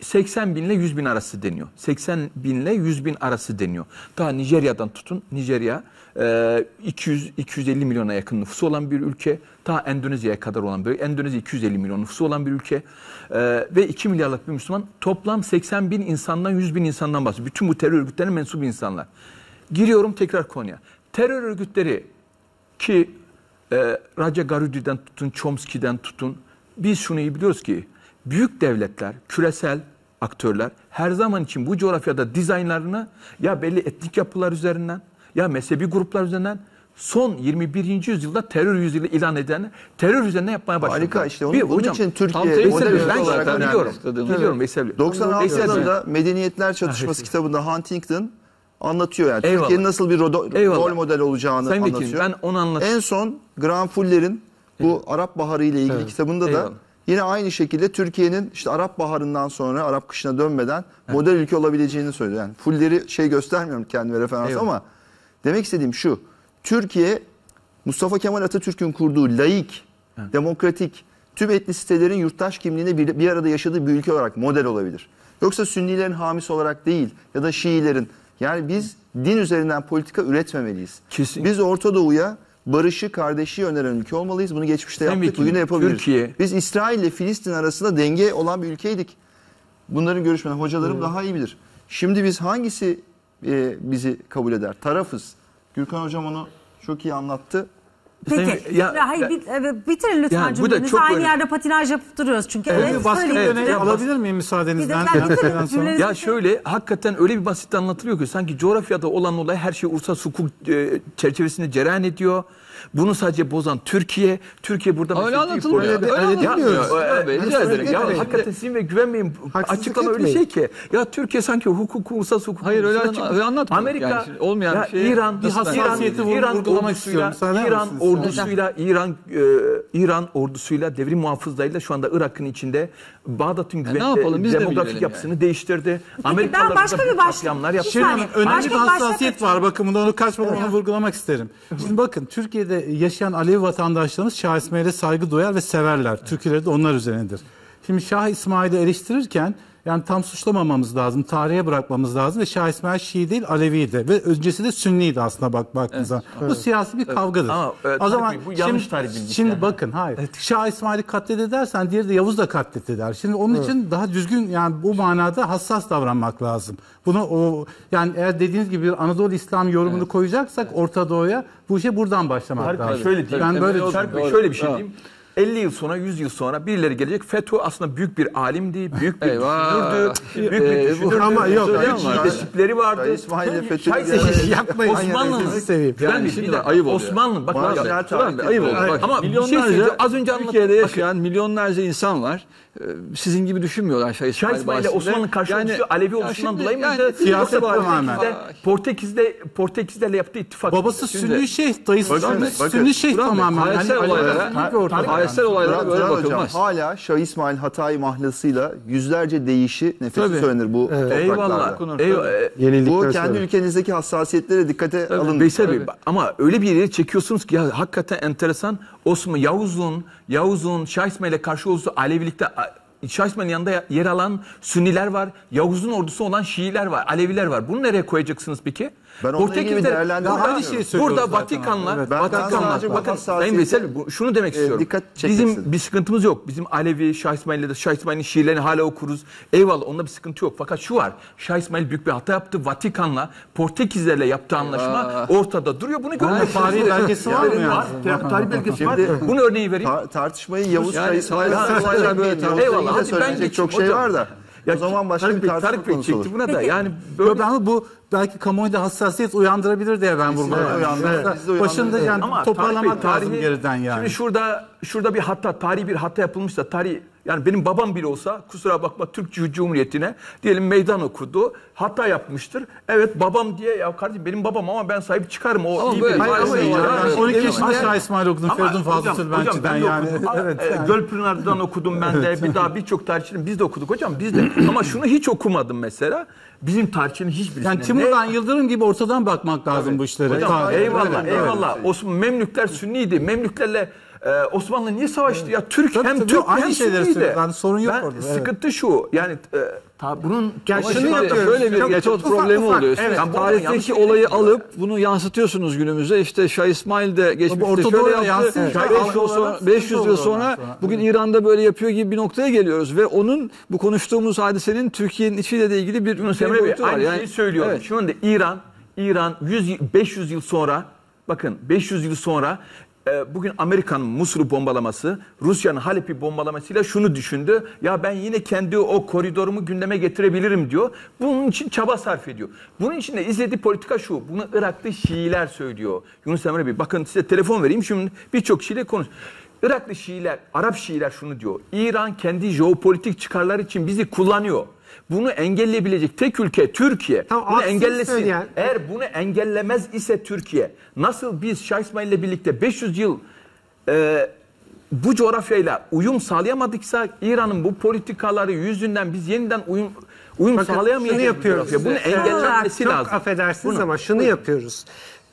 80 bin ile 100 bin arası deniyor. 80 bin ile 100 bin arası deniyor. Daha Nijerya'dan tutun Nijerya, 200-250 ee, milyona yakın nüfusu olan bir ülke. Ta Endonezya'ya kadar olan bir, Endonezya 250 milyon nüfusu olan bir ülke. Ee, ve 2 milyarlık bir Müslüman. Toplam 80 bin insandan 100 bin insandan bahsediyor. Bütün bu terör örgütlerine mensup insanlar. Giriyorum tekrar konuya. Terör örgütleri ki e, Raja Garudi'den tutun, Chomsky'den tutun. Biz şunu iyi biliyoruz ki büyük devletler, küresel aktörler her zaman için bu coğrafyada dizaynlarını ya belli etnik yapılar üzerinden ya mezhebi gruplar üzerinden son 21. yüzyılda terör yüzyılı ilan eden terör üzerine yapmaya başladı. Harika işte onu bir, bunun hocam, için Türkiye model ben olarak önemli. Biliyorum, biliyorum, biliyorum Veysel 96'da da Medeniyetler Çatışması şey. kitabında Huntington anlatıyor yani. Eyvallah. Türkiye'nin nasıl bir rol model olacağını Sayın anlatıyor. Vekilim, ben onu anlatıyorum. En son Graham Fuller'in bu evet. Arap Baharı ile ilgili evet. kitabında Eyvallah. da yine aynı şekilde Türkiye'nin işte Arap Baharı'ndan sonra Arap kışına dönmeden model ülke olabileceğini söyledi Yani Fuller'i şey göstermiyorum kendime referans ama Demek istediğim şu. Türkiye Mustafa Kemal Atatürk'ün kurduğu laik, demokratik, tüm etli yurttaş kimliğine bir, bir arada yaşadığı bir ülke olarak model olabilir. Yoksa Sünnilerin hamisi olarak değil ya da Şiilerin. Yani biz din üzerinden politika üretmemeliyiz. Kesin Biz Orta Doğu'ya barışı, kardeşliği öneren ülke olmalıyız. Bunu geçmişte yaptık, ki, bugün de yapabiliriz. Türkiye. Biz İsrail ile Filistin arasında denge olan bir ülkeydik. Bunların görüşmeleri hocalarım evet. daha iyi bilir. Şimdi biz hangisi e, bizi kabul eder. Tarafız. Gürkan Hocam onu çok iyi anlattı. Peki. ya, ya, hayır ya, bit, e, bitirin lütfen yani cümlenizi. Aynı öyle. yerde patinaj yapıp duruyoruz çünkü. Evet, evet baskı evet, alabilir miyim müsaadenizden? Bitirin, ya şöyle hakikaten öyle bir basit anlatılıyor ki sanki coğrafyada olan olay her şey Ursa Sukuk e, çerçevesinde cereyan ediyor. Bunu sadece bozan Türkiye. Türkiye burada öyle anlatılmıyor. Öyle, öyle, öyle demiyoruz. Rica ederim. Ya hakikatsizliğin ve güvenmeyin açıklama öyle şey ki. Ya Türkiye sanki hukuk, uluslararası hukuk. Hayır öyle anlatmıyor. Amerika, yani olmayan bir şey. İran, bir hassasiyeti İran ordusuyla, İran ordusuyla, e, İran İran ordusuyla, devrim muhafızlarıyla şu anda Irak'ın içinde Bağdat'ın güvenli ne yapalım, de demografik bilelim yapısını değiştirdi. Amerikalılar ben başka bir başlık- yaptı. saniye. Hanım, önemli bir hassasiyet var bakımında onu kaçmadan onu vurgulamak isterim. Şimdi bakın Türkiye'de yaşayan Alevi vatandaşlarımız Şah İsmail'e saygı duyar ve severler. Türküleri de onlar üzerindedir. Şimdi Şah İsmail'i eleştirirken yani tam suçlamamamız lazım. Tarihe bırakmamız lazım ve Şah İsmail Şii değil Alevi'ydi ve öncesi de Sünni'ydi aslında bak baktığınız evet. zaman. Bu siyasi bir evet. kavgadır. Ama, evet, o zaman bu yanlış şimdi, tarih bilgisi. Şimdi yani. bakın hayır. Evet. Şah İsmail'i katledi katledersen diğeri de Yavuz da der. Şimdi onun evet. için daha düzgün yani bu manada hassas davranmak lazım. Bunu o yani eğer dediğiniz gibi Anadolu İslam yorumunu evet. koyacaksak evet. Orta Doğu'ya bu işe buradan başlamak Harika, lazım. Şöyle diyeyim. Ben böyle şöyle bir şey diyeyim. 50 yıl sonra, 100 yıl sonra birileri gelecek. FETÖ aslında büyük bir alimdi, büyük bir düşünürdü, büyük bir düşünürdü. Ama yok, prensipleri vardı. İsmail'e FETÖ'yü yapmayın. Osmanlı'nın seveyim. şimdi de ayıp oluyor. Osmanlı bak bak ayıp oldu. Şey ama milyonlarca az önce Türkiye'de yaşayan milyonlarca insan var. Ee, sizin gibi düşünmüyorlar Şah İsmail, Şah İsmail ile Osmanlı'nın karşı yani, oluşu Alevi oluşundan dolayı mıydı? Yani, siyaset tamamen. Portekiz'de, Portekiz'lerle yaptığı ittifak. Babası Şimdi, Sünni Şeyh, dayısı bakın, Sünni, bakın, Şeyh tamamen. Tarihsel hani olaylara, tarihsel olaylara böyle bakılmaz. hala Şah İsmail Hatay mahlasıyla yüzlerce değişi nefesi Tabii. söylenir bu evet. topraklarda. Eyvallah. E- bu kendi ülkenizdeki hassasiyetlere dikkate alın. Veysel Bey ama öyle bir yere çekiyorsunuz ki hakikaten enteresan Osman Yavuz'un Yavuz'un Şahisme ile karşı olduğu Alevilikte Şahisme'nin yanında yer alan Sünniler var. Yavuz'un ordusu olan Şiiler var, Aleviler var. Bunu nereye koyacaksınız peki? Ben onunla ilgili değerlendirme Burada, yapmıyorum. şeyi burada zaten Vatikan'la, Evet. Vatikan'la, bakın hassasiyeti- Sayın Veysel şunu demek E, istiyorum. dikkat çekmesini. Bizim bir sıkıntımız yok. Bizim Alevi, Şah İsmail'le de Şah İsmail'in şiirlerini hala okuruz. Eyvallah onda bir sıkıntı yok. Fakat şu var. Şah İsmail büyük bir hata yaptı. Vatikan'la, Portekizler'le yaptığı anlaşma ortada duruyor. Bunu görmüyoruz. tarihi belgesi var mı Tarih belgesi var. Şimdi- Bunun örneği vereyim. tartışmayı Yavuz Yani Sayın Sayın- böyle Eyvallah, tartışmayı hadi ben geçeyim çok şey var da. o zaman başka Tarık bir Bey, tartışma Tarık Bey konusu olur. buna da. Yani böyle Böyle ben bu belki kamuoyunda hassasiyet uyandırabilir diye ben vurgulamak uyandırdım. Evet. Başında yani Ama toparlamak Tarık Bey, lazım geriden yani. Şimdi şurada şurada bir hatta tarihi bir hata yapılmışsa tarih yani benim babam bile olsa kusura bakma Türk Cumhuriyeti'ne diyelim meydan okudu. Hata yapmıştır. Evet babam diye ya kardeşim benim babam ama ben sahip çıkarım. O ama iyi bir şey şey hayır, ama iyi. Yani, 12 yaşında Aşağı İsmail okudum. Feridun Fazıl Sülbençi'den yani. evet, yani. Gölpınar'dan okudum ben de. Bir daha birçok tarihçinin biz de okuduk hocam biz de. ama şunu hiç okumadım mesela. Bizim tarihçinin hiçbirisine... Yani Timur'dan ne... Yıldırım gibi ortadan bakmak lazım evet. bu işlere. Hocam, eyvallah, eyvallah. Öyle şey. Osman, Memlükler Sünniydi. Memlüklerle ee, Osmanlı niye savaştı? Ya Türk tabii, hem tabii, Türk aynı hem şeyleri Sünni'ydi. Yani sorun yok ben, orada. Sıkıntı şu. Yani e, Tabii. Bunun gerçekten böyle bir çok, problemi ufak, oluyor. Evet. Yani tarihteki olayı alıp bunu yansıtıyorsunuz günümüze. İşte Şah İsmail de geçmişte şöyle yaptı. Yansın, evet. 500 yıl sonra, 500 yıl sonra bugün İran'da böyle yapıyor gibi bir noktaya geliyoruz. Ve onun bu konuştuğumuz hadisenin Türkiye'nin içiyle de ilgili bir şey Yunus Emre var. aynı yani, şeyi söylüyorum. Evet. Şimdi İran, İran 100, 500 yıl sonra Bakın 500 yıl sonra e, bugün Amerikanın Musul bombalaması, Rusya'nın Halep'i bombalamasıyla şunu düşündü. Ya ben yine kendi o koridorumu gündeme getirebilirim diyor. Bunun için çaba sarf ediyor. Bunun için de izlediği politika şu. Bunu Iraklı Şiiler söylüyor. Yunus Emre Bey bakın size telefon vereyim. Şimdi birçok Şii'yle konuş. Iraklı Şiiler, Arap Şiiler şunu diyor. İran kendi jeopolitik çıkarları için bizi kullanıyor. Bunu engelleyebilecek tek ülke Türkiye. Tamam, bunu engellesin. Söyleyen... Eğer bunu engellemez ise Türkiye nasıl biz Şah İsmail ile birlikte 500 yıl e, bu coğrafyayla uyum sağlayamadıksa İran'ın bu politikaları yüzünden biz yeniden uyum uyum Bakın, sağlayamayacağız. Şunu yapıyoruz. Bunu engellenmesi lazım. Çok affedersiniz bunu, ama şunu buyurun. yapıyoruz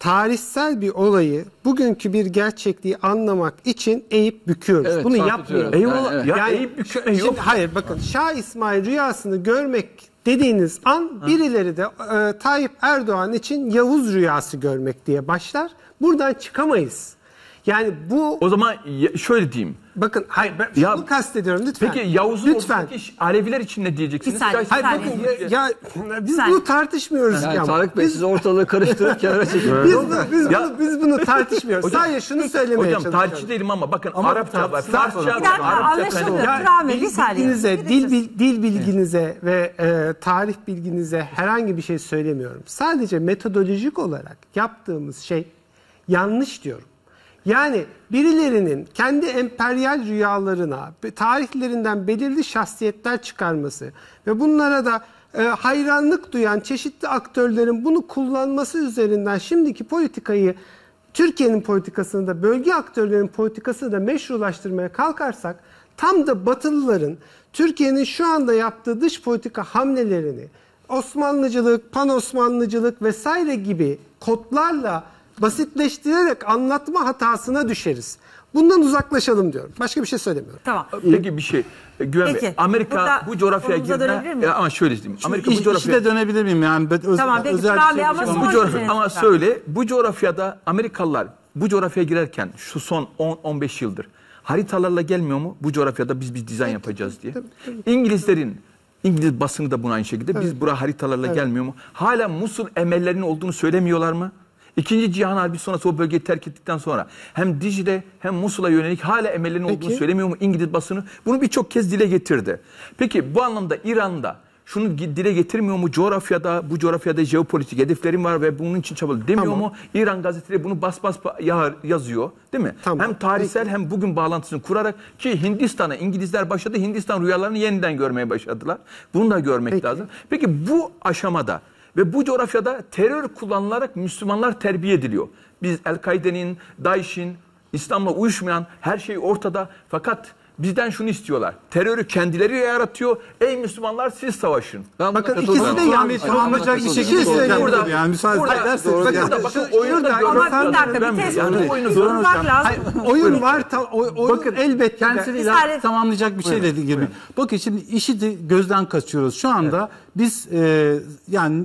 tarihsel bir olayı bugünkü bir gerçekliği anlamak için eğip büküyoruz. Evet, Bunu yapmıyoruz. Eyvallah. Yani, evet. yani eğip bükme hayır bakın Şah İsmail rüyasını görmek dediğiniz an birileri de e, Tayyip Erdoğan için Yavuz rüyası görmek diye başlar. Buradan çıkamayız. Yani bu O zaman şöyle diyeyim. bakın hayır ben şunu kastediyorum lütfen. Peki Yavuz'un lütfen. ortadaki Aleviler için ne diyeceksiniz? Bir saniye, bir Hayır bakın ya, biz Sen- bunu tartışmıyoruz Yani ya. Tarık Bey biz, siz ortalığı karıştırıp kenara <laughs> çekin. biz, bu- biz, Ya- bunu, biz bunu tartışmıyoruz. Hocam- Sadece şunu söylemeye Hocam çalışıyorum. tarihçi değilim ama bakın Ama Arapça, tartışma Farsça, sonra. Bir dakika, Arapça, anlaşıldı. Fren- Ya Rahmi, bir dil saniye. bilginize, dil, bil- dil bilginize ve e, tarih bilginize herhangi bir şey söylemiyorum. Sadece metodolojik olarak yaptığımız şey yanlış diyorum. Yani birilerinin kendi emperyal rüyalarına, tarihlerinden belirli şahsiyetler çıkarması ve bunlara da e, hayranlık duyan çeşitli aktörlerin bunu kullanması üzerinden şimdiki politikayı, Türkiye'nin politikasını da bölge aktörlerin politikasını da meşrulaştırmaya kalkarsak tam da Batılıların Türkiye'nin şu anda yaptığı dış politika hamlelerini Osmanlıcılık, pan Osmanlıcılık vesaire gibi kodlarla basitleştirerek anlatma hatasına düşeriz. Bundan uzaklaşalım diyorum. Başka bir şey söylemiyorum. Tamam. Ee, peki bir şey. E, Güven Peki. Amerika Burada bu coğrafyaya girme... Ya ama şöyle diyeyim. Amerika iş, bu coğrafyaya... İşi dönebilir miyim yani? Ben öz, tamam özel Kral şey. ama, bu coğrafya, ama söyle. Bu coğrafyada Amerikalılar bu coğrafyaya girerken şu son 10-15 yıldır haritalarla gelmiyor mu? Bu coğrafyada biz bir dizayn yapacağız diye. İngilizlerin İngiliz basını da buna aynı şekilde. Evet. Biz buraya haritalarla evet. gelmiyor mu? Hala Musul emellerinin olduğunu söylemiyorlar mı? İkinci Cihan Harbi sonrası o bölgeyi terk ettikten sonra hem Dicle hem Musul'a yönelik hala emellerin olduğunu Peki. söylemiyor mu İngiliz basını? Bunu birçok kez dile getirdi. Peki bu anlamda İran'da şunu dile getirmiyor mu? Coğrafyada, bu coğrafyada jeopolitik hedeflerim var ve bunun için çabalı demiyor tamam. mu? İran gazeteleri bunu bas bas yazıyor değil mi? Tamam. Hem tarihsel hem bugün bağlantısını kurarak ki Hindistan'a İngilizler başladı. Hindistan rüyalarını yeniden görmeye başladılar. Bunu da görmek Peki. lazım. Peki bu aşamada ve bu coğrafyada terör kullanılarak Müslümanlar terbiye ediliyor. Biz El-Kaide'nin, Daesh'in, İslam'la uyuşmayan her şey ortada. Fakat bizden şunu istiyorlar. Terörü kendileri yaratıyor. Ey Müslümanlar siz savaşın. Ben bakın ikisi de yanlış anlayacak bir şekilde burada, burada yani müsaade burada, ederseniz. Doğru, bakın, yani. bakın oyunda ama bir dakika bir test yani, oyunu zorlamak lazım. oyun var ta, o, bakın, elbet kendisini ilah tamamlayacak bir şey dedi gibi. Bakın şimdi işi de gözden kaçıyoruz. Şu anda biz e, yani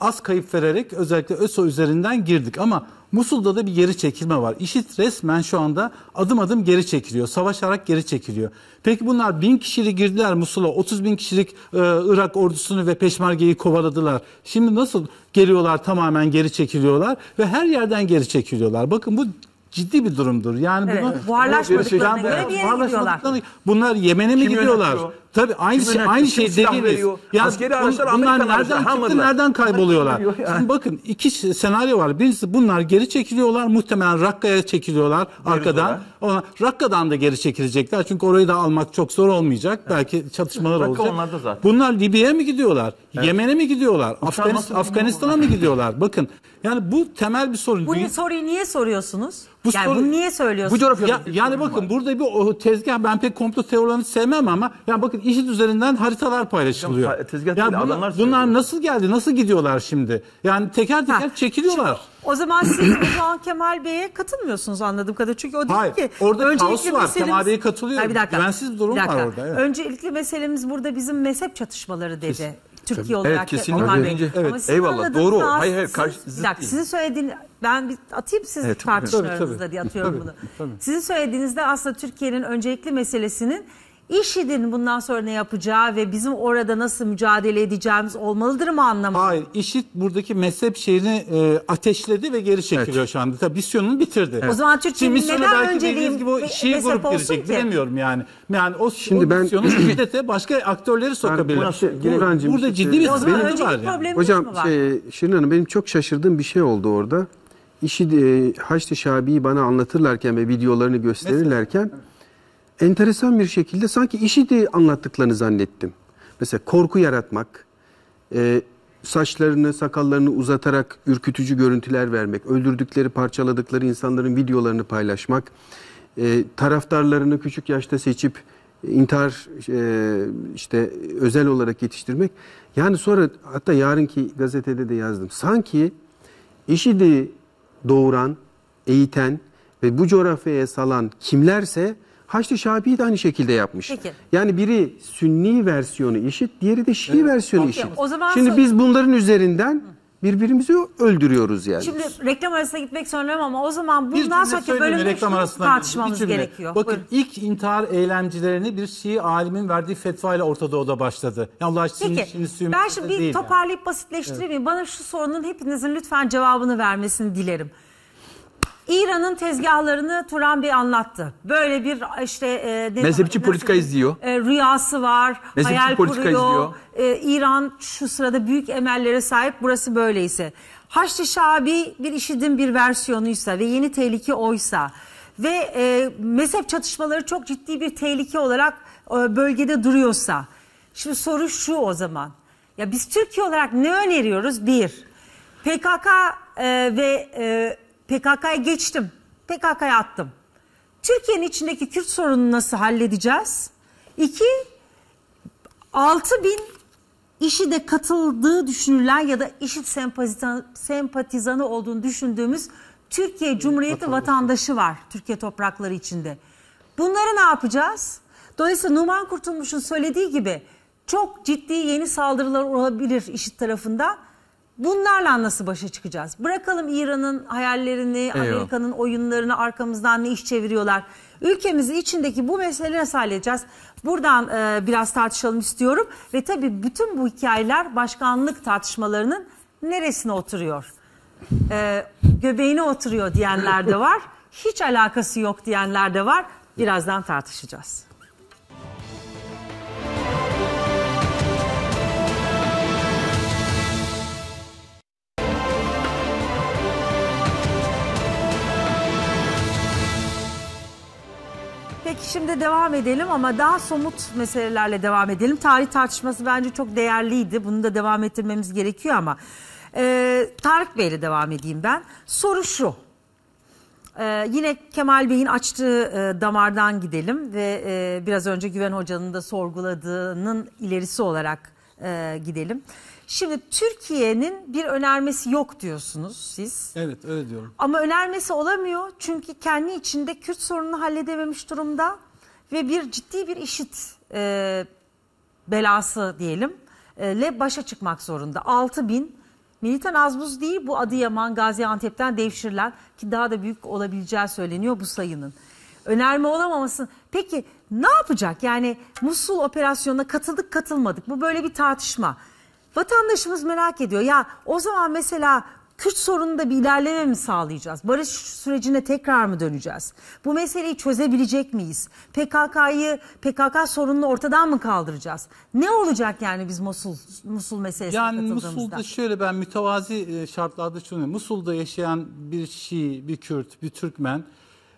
az kayıp vererek özellikle ÖSO üzerinden girdik ama Musul'da da bir geri çekilme var. İşit resmen şu anda adım adım geri çekiliyor. Savaşarak geri çekiliyor. Peki bunlar bin kişilik girdiler Musul'a. 30 bin kişilik e, Irak ordusunu ve peşmergeyi kovaladılar. Şimdi nasıl geliyorlar tamamen geri çekiliyorlar ve her yerden geri çekiliyorlar. Bakın bu ciddi bir durumdur. Yani evet, bunu buharlaşmadıklarına göre bir yere gidiyorlar. Bunlar Yemen'e mi Kim gidiyorlar? Yönetiyor? Tabi şey- aynı şey, aynı şey dediğiniz. Ya Askeri araçlar bun, bunlar nereden çıktı, nereden kayboluyorlar? Şimdi bakın iki senaryo var. Birisi bunlar geri çekiliyorlar. Muhtemelen Rakka'ya çekiliyorlar geri arkadan. Dolar. Ona, Rakka'dan da geri çekilecekler. Çünkü orayı da almak çok zor olmayacak. Evet. Belki çatışmalar Rakka olacak. zaten. Bunlar Libya'ya mı gidiyorlar? Evet. Yemen'e mi gidiyorlar? Afganist Afganistan'a mı gidiyorlar? Bakın yani bu temel bir sorun. Bu Dünya... soruyu niye soruyorsunuz? Bu yani soru... bunu niye söylüyorsunuz? Bu coğrafyada ya, yani bakın var. burada bir tezgah ben pek komplo teorilerini sevmem ama yani bakın IŞİD üzerinden haritalar paylaşılıyor. Tezgah ya değil, bunlar, bunlar nasıl geldi? Nasıl gidiyorlar şimdi? Yani teker teker ha. çekiliyorlar. Şimdi, o zaman siz Burhan Kemal Bey'e katılmıyorsunuz anladığım kadarıyla. Çünkü o Hayır, ki. ki orada öncelikli kaos var. Meselemiz... Kemal Bey'e katılıyor. Hayır, bir dakika. Güvensiz bir durum bir var orada. Evet. Öncelikli meselemiz burada bizim mezhep çatışmaları dedi. Kesin. Türkiye Tabii, olarak. Evet kesinlikle. Bey. Önce, evet. Eyvallah doğru. Daha, hayır hayır. Karşı, siz, bir dakika sizin söylediğiniz ben bir atayım siz evet, tartışın aranızda diye atıyorum tabii, bunu. Tabii. Sizin söylediğinizde aslında Türkiye'nin öncelikli meselesinin IŞİD'in bundan sonra ne yapacağı ve bizim orada nasıl mücadele edeceğimiz olmalıdır mı anlamı? Hayır, IŞİD buradaki mezhep şehrini e, ateşledi ve geri çekiliyor evet. şu anda. Tabii misyonunu bitirdi. Evet. O zaman Türkiye'nin neden önceliğim gibi o Şii mezhep grup girecek bilemiyorum yani. Yani o, Şimdi o ben, misyonu <clears throat> şiddete başka aktörleri sokabilir. Yani, burası, şey, Burada, burada ciddi bir e, sıkıntı var. Yani. Hocam Şey, Şirin Hanım benim çok şaşırdığım bir şey oldu orada. IŞİD, e, Haçlı Şabi'yi bana anlatırlarken ve videolarını gösterirlerken... Mesela, enteresan bir şekilde sanki işi de anlattıklarını zannettim. Mesela korku yaratmak, e, saçlarını, sakallarını uzatarak ürkütücü görüntüler vermek, öldürdükleri, parçaladıkları insanların videolarını paylaşmak, e, taraftarlarını küçük yaşta seçip intihar e, işte özel olarak yetiştirmek. Yani sonra hatta yarınki gazetede de yazdım. Sanki işi IŞİD'i doğuran, eğiten ve bu coğrafyaya salan kimlerse Haçlı Şabi'yi de aynı şekilde yapmış. Peki. Yani biri Sünni versiyonu işit, diğeri de Şii evet. versiyonu işit. O zaman Şimdi biz bunların üzerinden birbirimizi öldürüyoruz yani. Şimdi reklam arasına gitmek zorundayım ama o zaman bundan sonraki bölümde tartışmamız bir gerekiyor. Bakın Buyurun. ilk intihar eylemcilerini bir Şii alimin verdiği fetva ile Orta başladı. Ya Allah aşkına Peki, şimdi, şimdi ben şimdi bir toparlayıp yani. basitleştireyim. Evet. Bana şu sorunun hepinizin lütfen cevabını vermesini dilerim. İran'ın tezgahlarını Turan Bey anlattı. Böyle bir e, işte... E, ne, Mezhepçi politika izliyor. E, rüyası var, Mezhepçi hayal politika kuruyor. Izliyor. E, İran şu sırada büyük emellere sahip, burası böyleyse. Haçlı Şabi bir işidin bir versiyonuysa ve yeni tehlike oysa ve e, mezhep çatışmaları çok ciddi bir tehlike olarak e, bölgede duruyorsa. Şimdi soru şu o zaman. Ya biz Türkiye olarak ne öneriyoruz? Bir, PKK e, ve... E, PKK'ya geçtim. PKK'ya attım. Türkiye'nin içindeki Kürt sorununu nasıl halledeceğiz? İki, 6 bin işi de katıldığı düşünülen ya da IŞİD sempatizan, sempatizanı olduğunu düşündüğümüz Türkiye Cumhuriyeti vatandaşı var Türkiye toprakları içinde. Bunları ne yapacağız? Dolayısıyla Numan Kurtulmuş'un söylediği gibi çok ciddi yeni saldırılar olabilir IŞİD tarafında. Bunlarla nasıl başa çıkacağız? Bırakalım İran'ın hayallerini, Amerika'nın oyunlarını arkamızdan ne iş çeviriyorlar. Ülkemizi içindeki bu meseleleri nasıl halledeceğiz? Buradan e, biraz tartışalım istiyorum. Ve tabii bütün bu hikayeler başkanlık tartışmalarının neresine oturuyor? E, göbeğine oturuyor diyenler de var. Hiç alakası yok diyenler de var. Birazdan tartışacağız. Peki şimdi devam edelim ama daha somut meselelerle devam edelim. Tarih tartışması bence çok değerliydi. Bunu da devam ettirmemiz gerekiyor ama. Ee, Tarık Bey'le devam edeyim ben. Soru şu. Ee, yine Kemal Bey'in açtığı e, damardan gidelim ve e, biraz önce Güven Hoca'nın da sorguladığının ilerisi olarak e, gidelim. Şimdi Türkiye'nin bir önermesi yok diyorsunuz siz. Evet öyle diyorum. Ama önermesi olamıyor çünkü kendi içinde Kürt sorununu halledememiş durumda ve bir ciddi bir işit e, belası diyelim e, başa çıkmak zorunda. 6 bin militan az buz değil bu Adıyaman, Gaziantep'ten devşirilen ki daha da büyük olabileceği söyleniyor bu sayının. Önerme olamamasın. Peki ne yapacak? Yani Musul operasyonuna katıldık katılmadık. Bu böyle bir tartışma. Vatandaşımız merak ediyor. Ya o zaman mesela Kürt sorununda bir ilerleme mi sağlayacağız? Barış sürecine tekrar mı döneceğiz? Bu meseleyi çözebilecek miyiz? PKK'yı, PKK sorununu ortadan mı kaldıracağız? Ne olacak yani biz Musul, Musul meselesine yani katıldığımızda? Yani Musul'da şöyle ben mütevazi e, şartlarda düşünüyorum. Musul'da yaşayan bir Şii, bir Kürt, bir Türkmen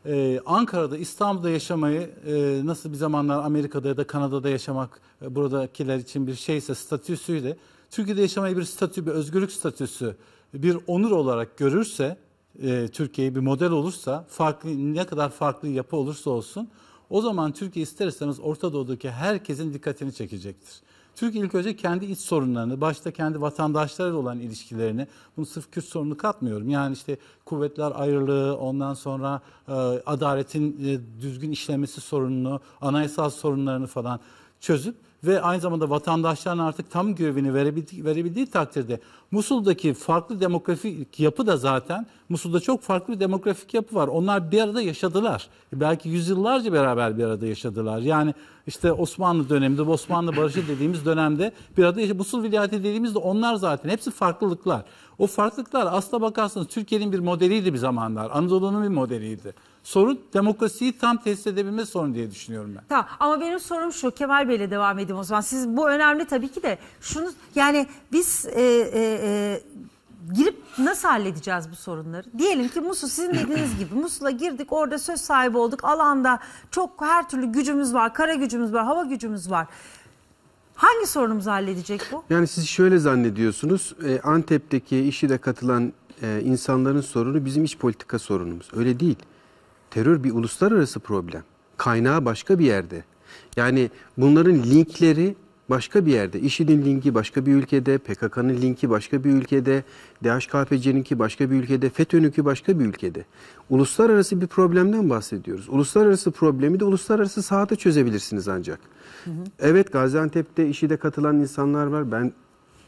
e, Ankara'da, İstanbul'da yaşamayı e, nasıl bir zamanlar Amerika'da ya da Kanada'da yaşamak buradakiler için bir şeyse statüsüyle Türkiye'de yaşamayı bir statü, bir özgürlük statüsü, bir onur olarak görürse, e, Türkiye'yi bir model olursa, farklı ne kadar farklı yapı olursa olsun, o zaman Türkiye ister istemez Orta Doğu'daki herkesin dikkatini çekecektir. Türkiye ilk önce kendi iç sorunlarını, başta kendi vatandaşlarıyla olan ilişkilerini, bunu sırf Kürt sorunu katmıyorum. Yani işte kuvvetler ayrılığı, ondan sonra e, adaletin e, düzgün işlemesi sorununu, anayasal sorunlarını falan çözüp ve aynı zamanda vatandaşların artık tam görevini verebildiği, verebildiği takdirde Musul'daki farklı demografik yapı da zaten Musul'da çok farklı bir demografik yapı var. Onlar bir arada yaşadılar. E, belki yüzyıllarca beraber bir arada yaşadılar. Yani işte Osmanlı döneminde, Osmanlı barışı dediğimiz dönemde bir arada yaşadılar. Musul vilayeti dediğimizde onlar zaten hepsi farklılıklar. O farklılıklar aslına bakarsanız Türkiye'nin bir modeliydi bir zamanlar. Anadolu'nun bir modeliydi sorun demokrasiyi tam test edebilme sorunu diye düşünüyorum ben. Tamam ama benim sorum şu Kemal Bey'le devam edeyim o zaman. Siz bu önemli tabii ki de şunu yani biz e, e, e, girip nasıl halledeceğiz bu sorunları? Diyelim ki Musul sizin dediğiniz gibi Musul'a girdik orada söz sahibi olduk alanda çok her türlü gücümüz var kara gücümüz var hava gücümüz var. Hangi sorunumuzu halledecek bu? Yani siz şöyle zannediyorsunuz e, Antep'teki işi de katılan e, insanların sorunu bizim iç politika sorunumuz öyle değil. Terör bir uluslararası problem. Kaynağı başka bir yerde. Yani bunların linkleri başka bir yerde. IŞİD'in linki başka bir ülkede, PKK'nın linki başka bir ülkede, DHKPC'ninki başka bir ülkede, FETÖ'nünki başka bir ülkede. Uluslararası bir problemden bahsediyoruz. Uluslararası problemi de uluslararası sahada çözebilirsiniz ancak. Hı hı. Evet Gaziantep'te IŞİD'e katılan insanlar var. Ben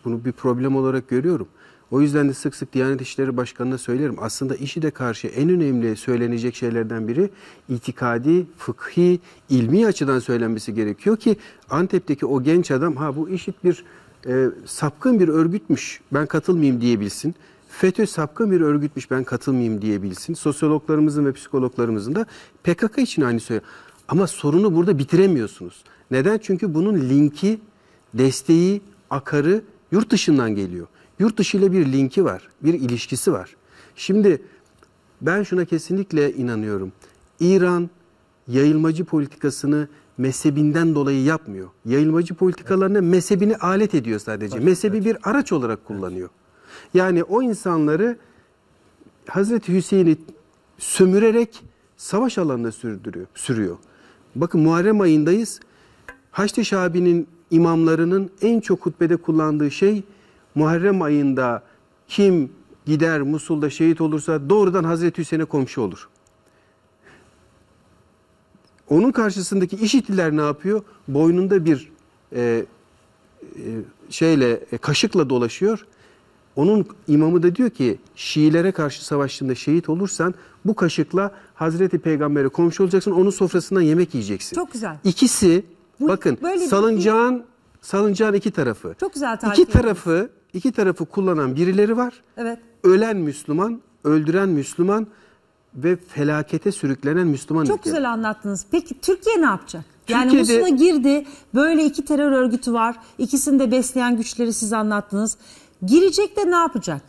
bunu bir problem olarak görüyorum. O yüzden de sık sık Diyanet İşleri Başkanı'na söylerim. Aslında işi de karşı en önemli söylenecek şeylerden biri itikadi, fıkhi, ilmi açıdan söylenmesi gerekiyor ki Antep'teki o genç adam ha bu işit bir e, sapkın bir örgütmüş ben katılmayayım diyebilsin. FETÖ sapkın bir örgütmüş ben katılmayayım diyebilsin. Sosyologlarımızın ve psikologlarımızın da PKK için aynı söylüyor. Ama sorunu burada bitiremiyorsunuz. Neden? Çünkü bunun linki, desteği, akarı yurt dışından geliyor. Yurt dışı ile bir linki var, bir ilişkisi var. Şimdi ben şuna kesinlikle inanıyorum. İran yayılmacı politikasını mezhebinden dolayı yapmıyor. Yayılmacı politikalarını evet. mezhebini alet ediyor sadece. Evet. Mezhebi bir şey. araç olarak kullanıyor. Yani o insanları Hazreti Hüseyin'i sömürerek savaş alanına sürdürüyor, sürüyor. Bakın Muharrem ayındayız. Haçlı Şabi'nin imamlarının en çok hutbede kullandığı şey Muharrem ayında kim gider Musul'da şehit olursa doğrudan Hazreti Hüseyin'e komşu olur. Onun karşısındaki işitiler ne yapıyor? Boynunda bir e, e, şeyle e, kaşıkla dolaşıyor. Onun imamı da diyor ki Şiilere karşı savaştığında şehit olursan bu kaşıkla Hazreti Peygamber'e komşu olacaksın. Onun sofrasından yemek yiyeceksin. Çok güzel. İkisi bu, bakın salıncağın bir... salıncağın iki tarafı. Çok güzel tarif. İki tarafı iki tarafı kullanan birileri var. Evet. Ölen Müslüman, öldüren Müslüman ve felakete sürüklenen Müslüman Çok ülke. güzel anlattınız. Peki Türkiye ne yapacak? Yani Türkiye'de... Musul'a girdi. Böyle iki terör örgütü var. İkisini de besleyen güçleri siz anlattınız. Girecek de ne yapacak?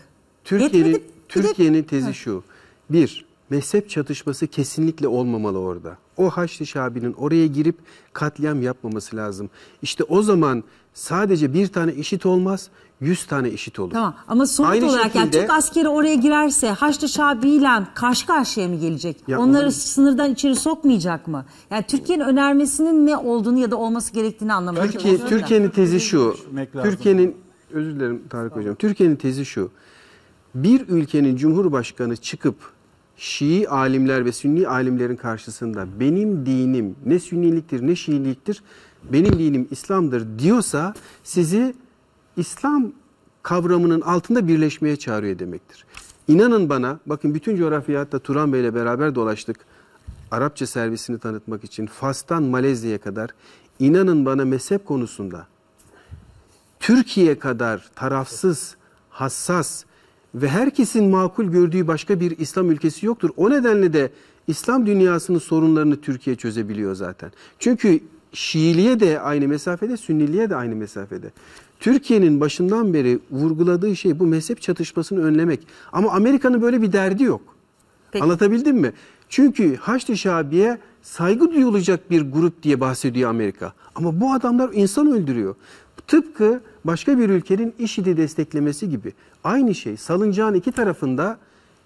Türkiye'nin Türkiye'nin tezi şu. Bir, mezhep çatışması kesinlikle olmamalı orada. O Haçlı Şabi'nin oraya girip katliam yapmaması lazım. İşte o zaman sadece bir tane işit olmaz. 100 tane eşit olur. Tamam ama sonuç Aynı olarak şekilde, yani Türk askeri oraya girerse Haçlı Şabi ile karşı karşıya mı gelecek? Onları onu... sınırdan içeri sokmayacak mı? Yani Türkiye'nin önermesinin ne olduğunu ya da olması gerektiğini anlamak Türkiye, Türkiye'nin tezi şu. Türkiye'nin özür dilerim Tarık tamam. Hocam. Türkiye'nin tezi şu. Bir ülkenin cumhurbaşkanı çıkıp Şii alimler ve Sünni alimlerin karşısında benim dinim ne Sünniliktir ne Şiiliktir benim dinim İslam'dır diyorsa sizi İslam kavramının altında birleşmeye çağırıyor demektir. İnanın bana, bakın bütün coğrafyada hatta Turan Bey ile beraber dolaştık. Arapça servisini tanıtmak için Fas'tan Malezya'ya kadar inanın bana mezhep konusunda Türkiye kadar tarafsız, hassas ve herkesin makul gördüğü başka bir İslam ülkesi yoktur. O nedenle de İslam dünyasının sorunlarını Türkiye çözebiliyor zaten. Çünkü Şiiliğe de aynı mesafede, Sünniliğe de aynı mesafede. Türkiye'nin başından beri vurguladığı şey bu mezhep çatışmasını önlemek. Ama Amerika'nın böyle bir derdi yok. Peki. Anlatabildim mi? Çünkü Haçlı Şabi'ye saygı duyulacak bir grup diye bahsediyor Amerika. Ama bu adamlar insan öldürüyor. Tıpkı başka bir ülkenin IŞİD'i desteklemesi gibi. Aynı şey salıncağın iki tarafında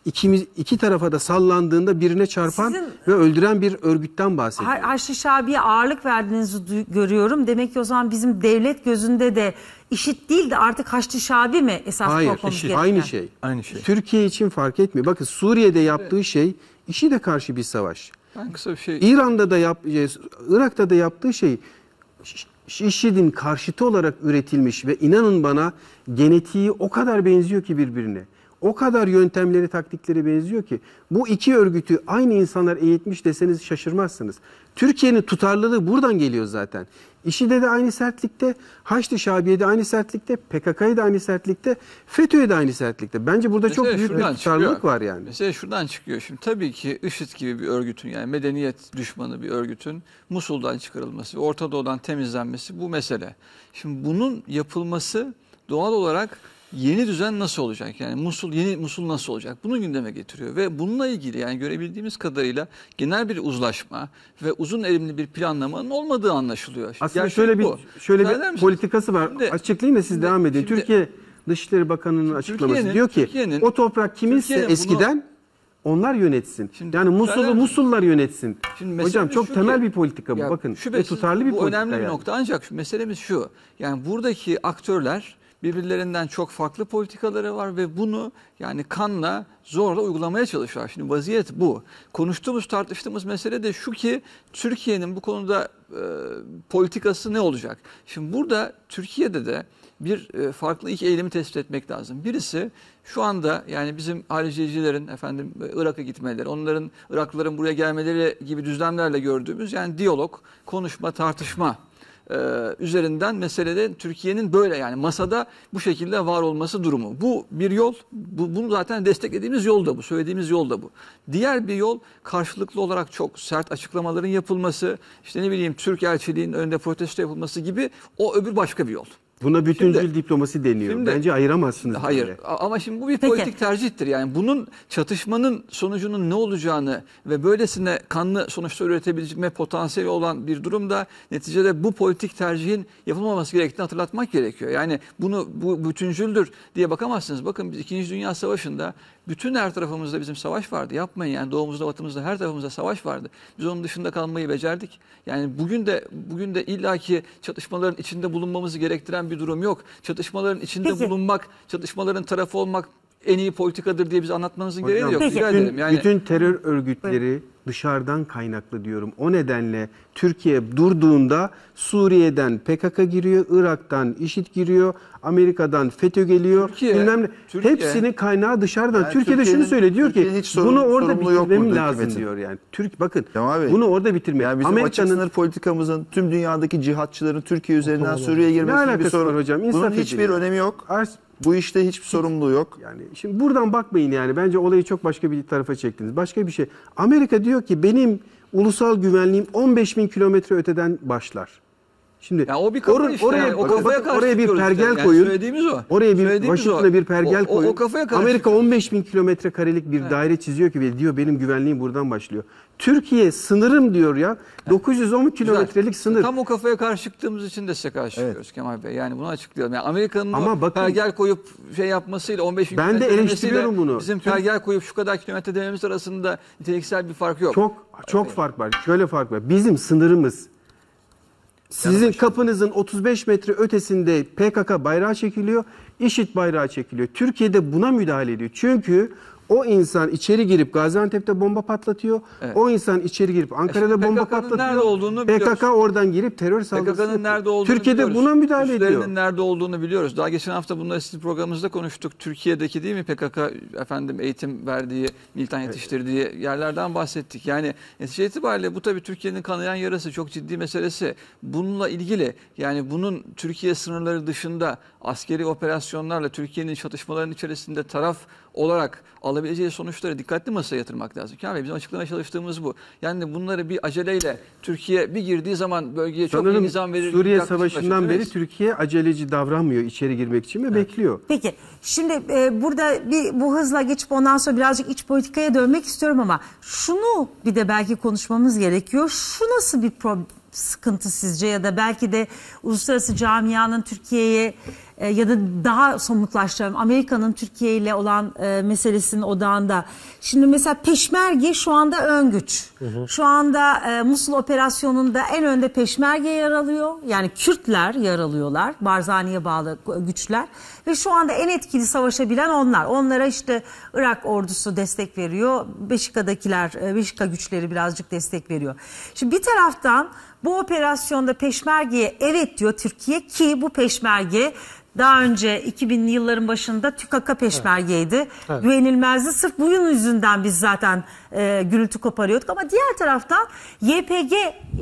ikimiz iki tarafa da sallandığında birine çarpan Sizin, ve öldüren bir örgütten bahsediyor. Haşi Şabi'ye ağırlık verdiğinizi görüyorum. Demek ki o zaman bizim devlet gözünde de işit değil de artık Haçlı Şabi mi esas Hayır, işit. Aynı şey. Aynı şey. Türkiye için fark etmiyor. Bakın Suriye'de yaptığı şey işi de karşı bir savaş. Ben kısa bir şey. İran'da da yap, e, Irak'ta da yaptığı şey IŞİD'in karşıtı olarak üretilmiş ve inanın bana genetiği o kadar benziyor ki birbirine o kadar yöntemleri, taktikleri benziyor ki bu iki örgütü aynı insanlar eğitmiş deseniz şaşırmazsınız. Türkiye'nin tutarlılığı buradan geliyor zaten. İşide de aynı sertlikte, Haçlı Şabiyede aynı sertlikte, PKK'yı da aynı sertlikte, FETÖ'yü de aynı sertlikte. Bence burada Mesela çok büyük bir tutarlılık çıkıyor. var yani. Mesela şuradan çıkıyor. Şimdi tabii ki IŞİD gibi bir örgütün yani medeniyet düşmanı bir örgütün Musul'dan çıkarılması, Orta Doğu'dan temizlenmesi bu mesele. Şimdi bunun yapılması doğal olarak yeni düzen nasıl olacak? Yani Musul yeni Musul nasıl olacak? Bunu gündeme getiriyor ve bununla ilgili yani görebildiğimiz kadarıyla genel bir uzlaşma ve uzun erimli bir planlamanın olmadığı anlaşılıyor. Aslında Gerçek şöyle bir şöyle Söyler bir misiniz? politikası var. Şimdi, Açıklayayım da siz şimdi, devam edin. Şimdi, Türkiye Dışişleri Bakanı'nın açıklaması diyor ki o toprak kiminse eskiden onlar yönetsin. Şimdi, yani Musul'u Musullar yönetsin. Şimdi Hocam çok temel ki, bir politika bu. Ya, Bakın şüphesiz, tutarlı bir bu politika. Bu önemli yani. bir nokta ancak şu, meselemiz şu. Yani buradaki aktörler birbirlerinden çok farklı politikaları var ve bunu yani kanla zorla uygulamaya çalışıyorlar. Şimdi vaziyet bu. Konuştuğumuz tartıştığımız mesele de şu ki Türkiye'nin bu konuda e, politikası ne olacak? Şimdi burada Türkiye'de de bir e, farklı iki eğilimi tespit etmek lazım. Birisi şu anda yani bizim haricicilerin efendim Irak'a gitmeleri, onların Iraklıların buraya gelmeleri gibi düzlemlerle gördüğümüz yani diyalog, konuşma, tartışma e, üzerinden meselede Türkiye'nin böyle yani masada bu şekilde var olması durumu. Bu bir yol. Bu, bunu zaten desteklediğimiz yol da bu. Söylediğimiz yol da bu. Diğer bir yol karşılıklı olarak çok sert açıklamaların yapılması, işte ne bileyim Türk elçiliğinin önünde protesto yapılması gibi o öbür başka bir yol. Buna bütüncül şimdi, diplomasi deniyor. Şimdi, Bence ayıramazsınız. Hayır böyle. ama şimdi bu bir Peki. politik tercihtir. Yani bunun çatışmanın sonucunun ne olacağını ve böylesine kanlı sonuçlar üretebilme potansiyeli olan bir durumda neticede bu politik tercihin yapılmaması gerektiğini hatırlatmak gerekiyor. Yani bunu bu bütüncüldür diye bakamazsınız. Bakın biz 2. Dünya Savaşı'nda bütün her tarafımızda bizim savaş vardı. Yapmayın yani doğumuzda, batımızda her tarafımızda savaş vardı. Biz onun dışında kalmayı becerdik. Yani bugün de bugün de illaki çatışmaların içinde bulunmamızı gerektiren bir durum yok. Çatışmaların içinde Peki. bulunmak, çatışmaların tarafı olmak en iyi politikadır diye biz anlatmanızın Hocam, gereği yok. Peki. Rica ederim. Yani... Bütün terör örgütleri dışarıdan kaynaklı diyorum. O nedenle Türkiye durduğunda Suriye'den PKK giriyor, Irak'tan IŞİD giriyor, Amerika'dan FETÖ geliyor. Türkiye, bilmem Türkiye, Hepsinin kaynağı dışarıdan. Yani Türkiye'de Türkiye şunu söylüyor diyor ki sorun, bunu orada bitirmem lazım hükümetin. diyor yani. Türk bakın tamam abi, bunu orada bitirmek. Yani Amerika'nın sınır politikamızın tüm dünyadaki cihatçıların Türkiye üzerinden Suriye'ye girmesi bir sorun. Var hocam? Bunun hiçbir önemi yok. Ars bu işte hiçbir sorumluluğu yok. Yani şimdi buradan bakmayın yani. Bence olayı çok başka bir tarafa çektiniz. Başka bir şey. Amerika diyor ki benim ulusal güvenliğim 15 bin kilometre öteden başlar. Şimdi ya o bir or işte. Oraya, yani, o kafaya karşı oraya bir pergel yani. koyun. Söylediğimiz o. Oraya bir Washington'a bir pergel o, koyun. O, o kafaya karşı Amerika 15 bin kilometre karelik bir evet. daire çiziyor ki diyor benim güvenliğim buradan başlıyor. Türkiye sınırım diyor ya. 910 kilometrelik sınır. Tam o kafaya karşı çıktığımız için de size karşı Evet. çıkıyoruz Kemal Bey. Yani bunu açıklayalım. Yani Amerika'nın Ama bakın- pergel koyup şey yapmasıyla 15 bin Ben de eleştiriyorum bunu. Bizim Tüm- pergel koyup şu kadar kilometre dememiz arasında niteliksel bir fark yok. Çok çok fark var. Şöyle fark var. Bizim sınırımız sizin kapınızın 35 metre ötesinde PKK bayrağı çekiliyor, IŞİD bayrağı çekiliyor. Türkiye'de buna müdahale ediyor. Çünkü o insan içeri girip Gaziantep'te bomba patlatıyor. Evet. O insan içeri girip e Ankara'da e bomba patlatıyor. nerede olduğunu biliyoruz. PKK oradan girip terör saldırısı PKK'nın nerede olduğunu Türkiye'de biliyoruz. buna müdahale Üstlerinin ediyor. nerede olduğunu biliyoruz. Daha geçen hafta bunları sizin programımızda konuştuk. Türkiye'deki değil mi PKK efendim eğitim verdiği, militan yetiştirdiği evet. yerlerden bahsettik. Yani netice şey itibariyle bu tabii Türkiye'nin kanayan yarası çok ciddi meselesi. Bununla ilgili yani bunun Türkiye sınırları dışında askeri operasyonlarla Türkiye'nin çatışmaların içerisinde taraf olarak alabileceği sonuçları dikkatli masaya yatırmak lazım. Kamil bizim açıklamaya çalıştığımız bu. Yani bunları bir aceleyle Türkiye bir girdiği zaman bölgeye çok Sanırım, iyi nizam verir. Suriye Savaşı'ndan beri Türkiye aceleci davranmıyor içeri girmek için ve evet. bekliyor. Peki şimdi e, burada bir bu hızla geçip ondan sonra birazcık iç politikaya dönmek istiyorum ama şunu bir de belki konuşmamız gerekiyor. Şu nasıl bir problem? sıkıntı sizce ya da belki de uluslararası camianın Türkiye'ye e, ya da daha somutlaştıralım. Amerika'nın Türkiye ile olan e, meselesinin odağında. Şimdi mesela peşmerge şu anda ön güç. Hı hı. Şu anda e, Musul operasyonunda en önde peşmerge yer alıyor. Yani Kürtler yer alıyorlar. Barzani'ye bağlı güçler. Ve şu anda en etkili savaşabilen onlar. Onlara işte Irak ordusu destek veriyor. Beşika'dakiler, e, Beşika güçleri birazcık destek veriyor. Şimdi bir taraftan bu operasyonda peşmergeye evet diyor Türkiye ki bu peşmerge daha önce 2000'li yılların başında tükaka peşmergeydi. Evet. Evet. Güvenilmezdi. Sırf bunun yüzünden biz zaten e, gürültü koparıyorduk. Ama diğer taraftan YPG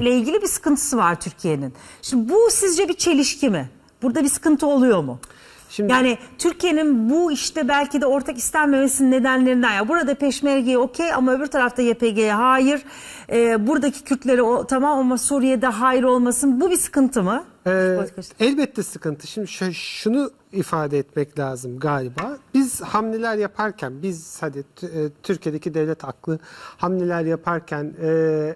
ile ilgili bir sıkıntısı var Türkiye'nin. Şimdi bu sizce bir çelişki mi? Burada bir sıkıntı oluyor mu? Şimdi, yani Türkiye'nin bu işte belki de ortak istenmemesinin nedenlerinden ya burada peşmergeye okey ama öbür tarafta YPG'ye hayır. E, buradaki Kürtlere o, tamam ama Suriye'de hayır olmasın. Bu bir sıkıntı mı? Ee, elbette sıkıntı. Şimdi şunu ifade etmek lazım galiba. Biz hamleler yaparken, biz hadi e, Türkiye'deki devlet aklı hamleler yaparken e,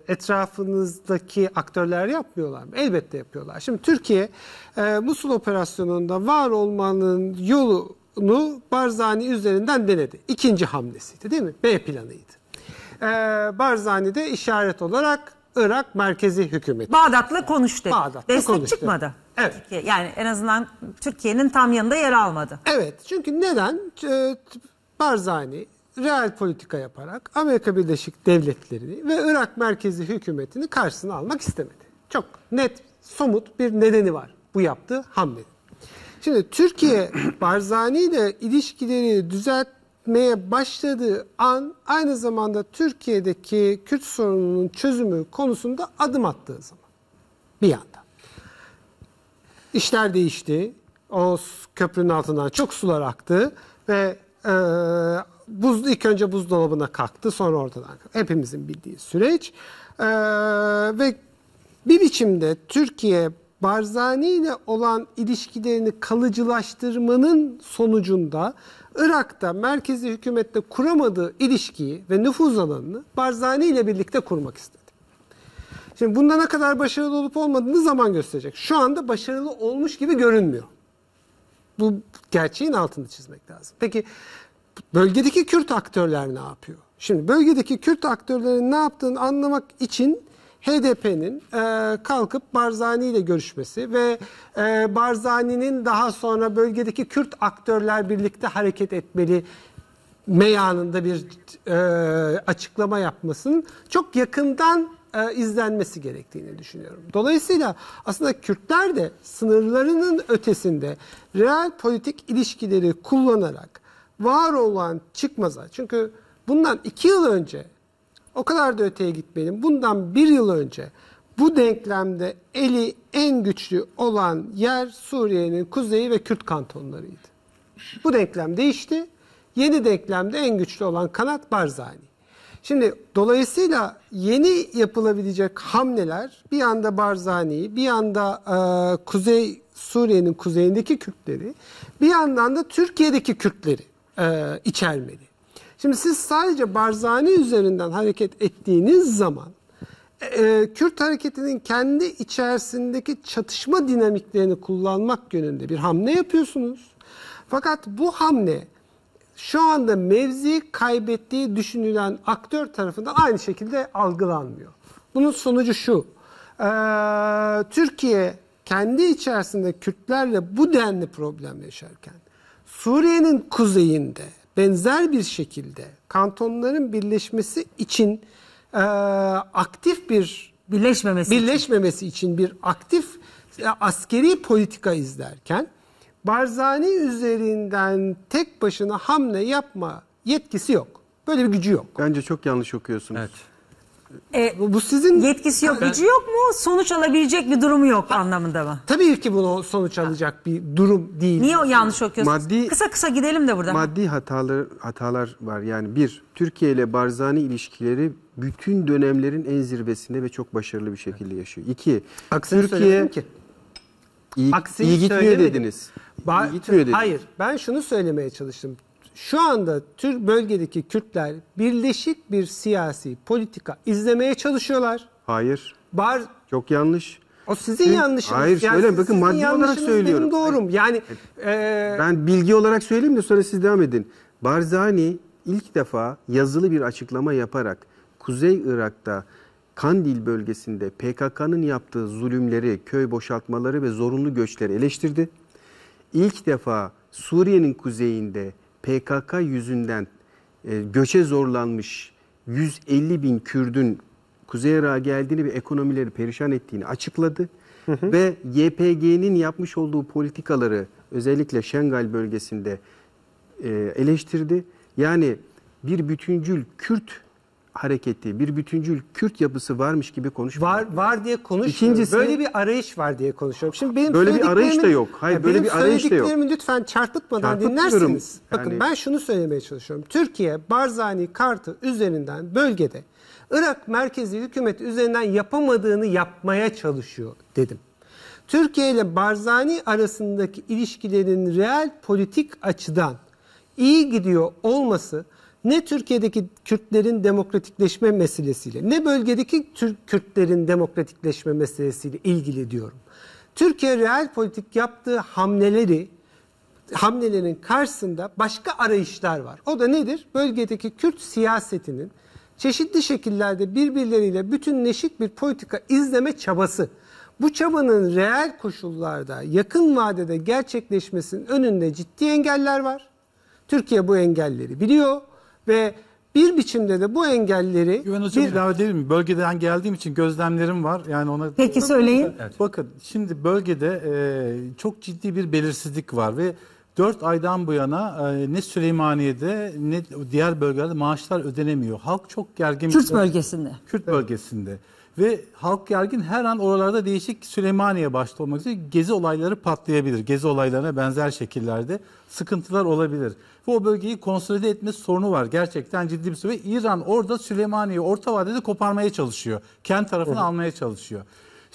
etrafınızdaki aktörler yapmıyorlar mı? Elbette yapıyorlar. Şimdi Türkiye e, Musul operasyonunda var olmanın yolunu Barzani üzerinden denedi. İkinci hamlesiydi değil mi? B planıydı. E, de işaret olarak Irak merkezi hükümeti. Bağdat'la konuştu. Bağdat'la Destek konuştu. çıkmadı. Evet. Türkiye, yani en azından Türkiye'nin tam yanında yer almadı. Evet çünkü neden? Barzani real politika yaparak Amerika Birleşik Devletleri'ni ve Irak merkezi hükümetini karşısına almak istemedi. Çok net, somut bir nedeni var bu yaptığı hamle. Şimdi Türkiye <clears throat> Barzani ile ilişkileri düzelt etmeye başladığı an aynı zamanda Türkiye'deki Kürt sorununun çözümü konusunda adım attığı zaman. Bir yanda İşler değişti. O köprünün altından çok sular aktı ve e, buz ilk önce buzdolabına kalktı sonra ortadan kalktı. Hepimizin bildiği süreç. E, ve bir biçimde Türkiye Barzani ile olan ilişkilerini kalıcılaştırmanın sonucunda Irak'ta merkezi hükümette kuramadığı ilişkiyi ve nüfuz alanını Barzani ile birlikte kurmak istedi. Şimdi bunda ne kadar başarılı olup olmadığını zaman gösterecek. Şu anda başarılı olmuş gibi görünmüyor. Bu gerçeğin altını çizmek lazım. Peki bölgedeki Kürt aktörler ne yapıyor? Şimdi bölgedeki Kürt aktörlerin ne yaptığını anlamak için HDP'nin e, kalkıp Barzani ile görüşmesi ve e, Barzani'nin daha sonra bölgedeki Kürt aktörler birlikte hareket etmeli meyanında bir e, açıklama yapmasının çok yakından e, izlenmesi gerektiğini düşünüyorum. Dolayısıyla aslında Kürtler de sınırlarının ötesinde real politik ilişkileri kullanarak var olan çıkmaza çünkü bundan iki yıl önce o kadar da öteye gitmeyelim. Bundan bir yıl önce bu denklemde eli en güçlü olan yer Suriye'nin kuzeyi ve Kürt kantonlarıydı. Bu denklem değişti. Yeni denklemde en güçlü olan kanat Barzani. Şimdi dolayısıyla yeni yapılabilecek hamleler bir yanda Barzani'yi, bir yanda e, Kuzey Suriye'nin kuzeyindeki Kürtleri, bir yandan da Türkiye'deki Kürtleri e, içermeli. Şimdi siz sadece Barzani üzerinden hareket ettiğiniz zaman e, Kürt hareketinin kendi içerisindeki çatışma dinamiklerini kullanmak yönünde bir hamle yapıyorsunuz. Fakat bu hamle şu anda mevzi kaybettiği düşünülen aktör tarafından aynı şekilde algılanmıyor. Bunun sonucu şu. E, Türkiye kendi içerisinde Kürtlerle bu denli problem yaşarken Suriye'nin kuzeyinde benzer bir şekilde kantonların birleşmesi için e, aktif bir birleşmemesi birleşmemesi için, için bir aktif e, askeri politika izlerken Barzani üzerinden tek başına hamle yapma yetkisi yok. Böyle bir gücü yok. Bence çok yanlış okuyorsunuz. Evet. E, bu sizin yetkisi yok, gücü yok mu? Sonuç alabilecek bir durumu yok ha, anlamında mı? Tabii ki bunu sonuç alacak bir durum değil. Niye o yanlış okuyorsunuz? Maddi, kısa kısa gidelim de buradan. Maddi hatalar hatalar var. Yani bir, Türkiye ile Barzani ilişkileri bütün dönemlerin en zirvesinde ve çok başarılı bir şekilde yaşıyor. İki, Aksini Türkiye ki. İyi, iyi gitmiyor dediniz. Ba iyi gitmiyor dediniz. Hayır, ben şunu söylemeye çalıştım şu anda Türk bölgedeki Kürtler birleşik bir siyasi politika izlemeye çalışıyorlar. Hayır. Bar çok yanlış. O sizin Çünkü, yanlışınız. Hayır yani söyleyeyim. Bakın maddi olarak söylüyorum. Benim doğrum. Yani e... ben bilgi olarak söyleyeyim de sonra siz devam edin. Barzani ilk defa yazılı bir açıklama yaparak Kuzey Irak'ta Kandil bölgesinde PKK'nın yaptığı zulümleri, köy boşaltmaları ve zorunlu göçleri eleştirdi. İlk defa Suriye'nin kuzeyinde PKK yüzünden e, göçe zorlanmış 150 bin Kürdün Kuzey Irak'a geldiğini ve ekonomileri perişan ettiğini açıkladı. Hı hı. Ve YPG'nin yapmış olduğu politikaları özellikle Şengal bölgesinde e, eleştirdi. Yani bir bütüncül Kürt hareketi, bir bütüncül Kürt yapısı varmış gibi konuşuyor. Var var diye konuşuyor. İkincisi, böyle bir arayış var diye konuşuyorum. Şimdi benim böyle bir arayış da yok. Hayır, böyle bir arayış da yok. lütfen çarpıtmadan dinlersiniz. Yani... Bakın ben şunu söylemeye çalışıyorum. Türkiye Barzani kartı üzerinden bölgede Irak merkezi hükümet üzerinden yapamadığını yapmaya çalışıyor dedim. Türkiye ile Barzani arasındaki ilişkilerin real politik açıdan iyi gidiyor olması ne Türkiye'deki Kürtlerin demokratikleşme meselesiyle ne bölgedeki Türk Kürtlerin demokratikleşme meselesiyle ilgili diyorum. Türkiye real politik yaptığı hamleleri hamlelerin karşısında başka arayışlar var. O da nedir? Bölgedeki Kürt siyasetinin çeşitli şekillerde birbirleriyle bütünleşik bir politika izleme çabası. Bu çabanın reel koşullarda yakın vadede gerçekleşmesinin önünde ciddi engeller var. Türkiye bu engelleri biliyor. Ve bir biçimde de bu engelleri... Güven Hocam bir... ilave değil mi? Bölgeden geldiğim için gözlemlerim var. Yani ona... Peki söyleyin. Bakın şimdi bölgede e, çok ciddi bir belirsizlik var ve 4 aydan bu yana e, ne Süleymaniye'de ne diğer bölgelerde maaşlar ödenemiyor. Halk çok gergin. Kürt bölgesinde. Kürt bölgesinde. Ve halk gergin her an oralarda değişik Süleymaniye başta olmak üzere gezi olayları patlayabilir. Gezi olaylarına benzer şekillerde sıkıntılar olabilir. Ve o bölgeyi konsolide etme sorunu var. Gerçekten ciddi bir sorun. Ve İran orada Süleymaniye orta vadede koparmaya çalışıyor. Kent tarafını evet. almaya çalışıyor.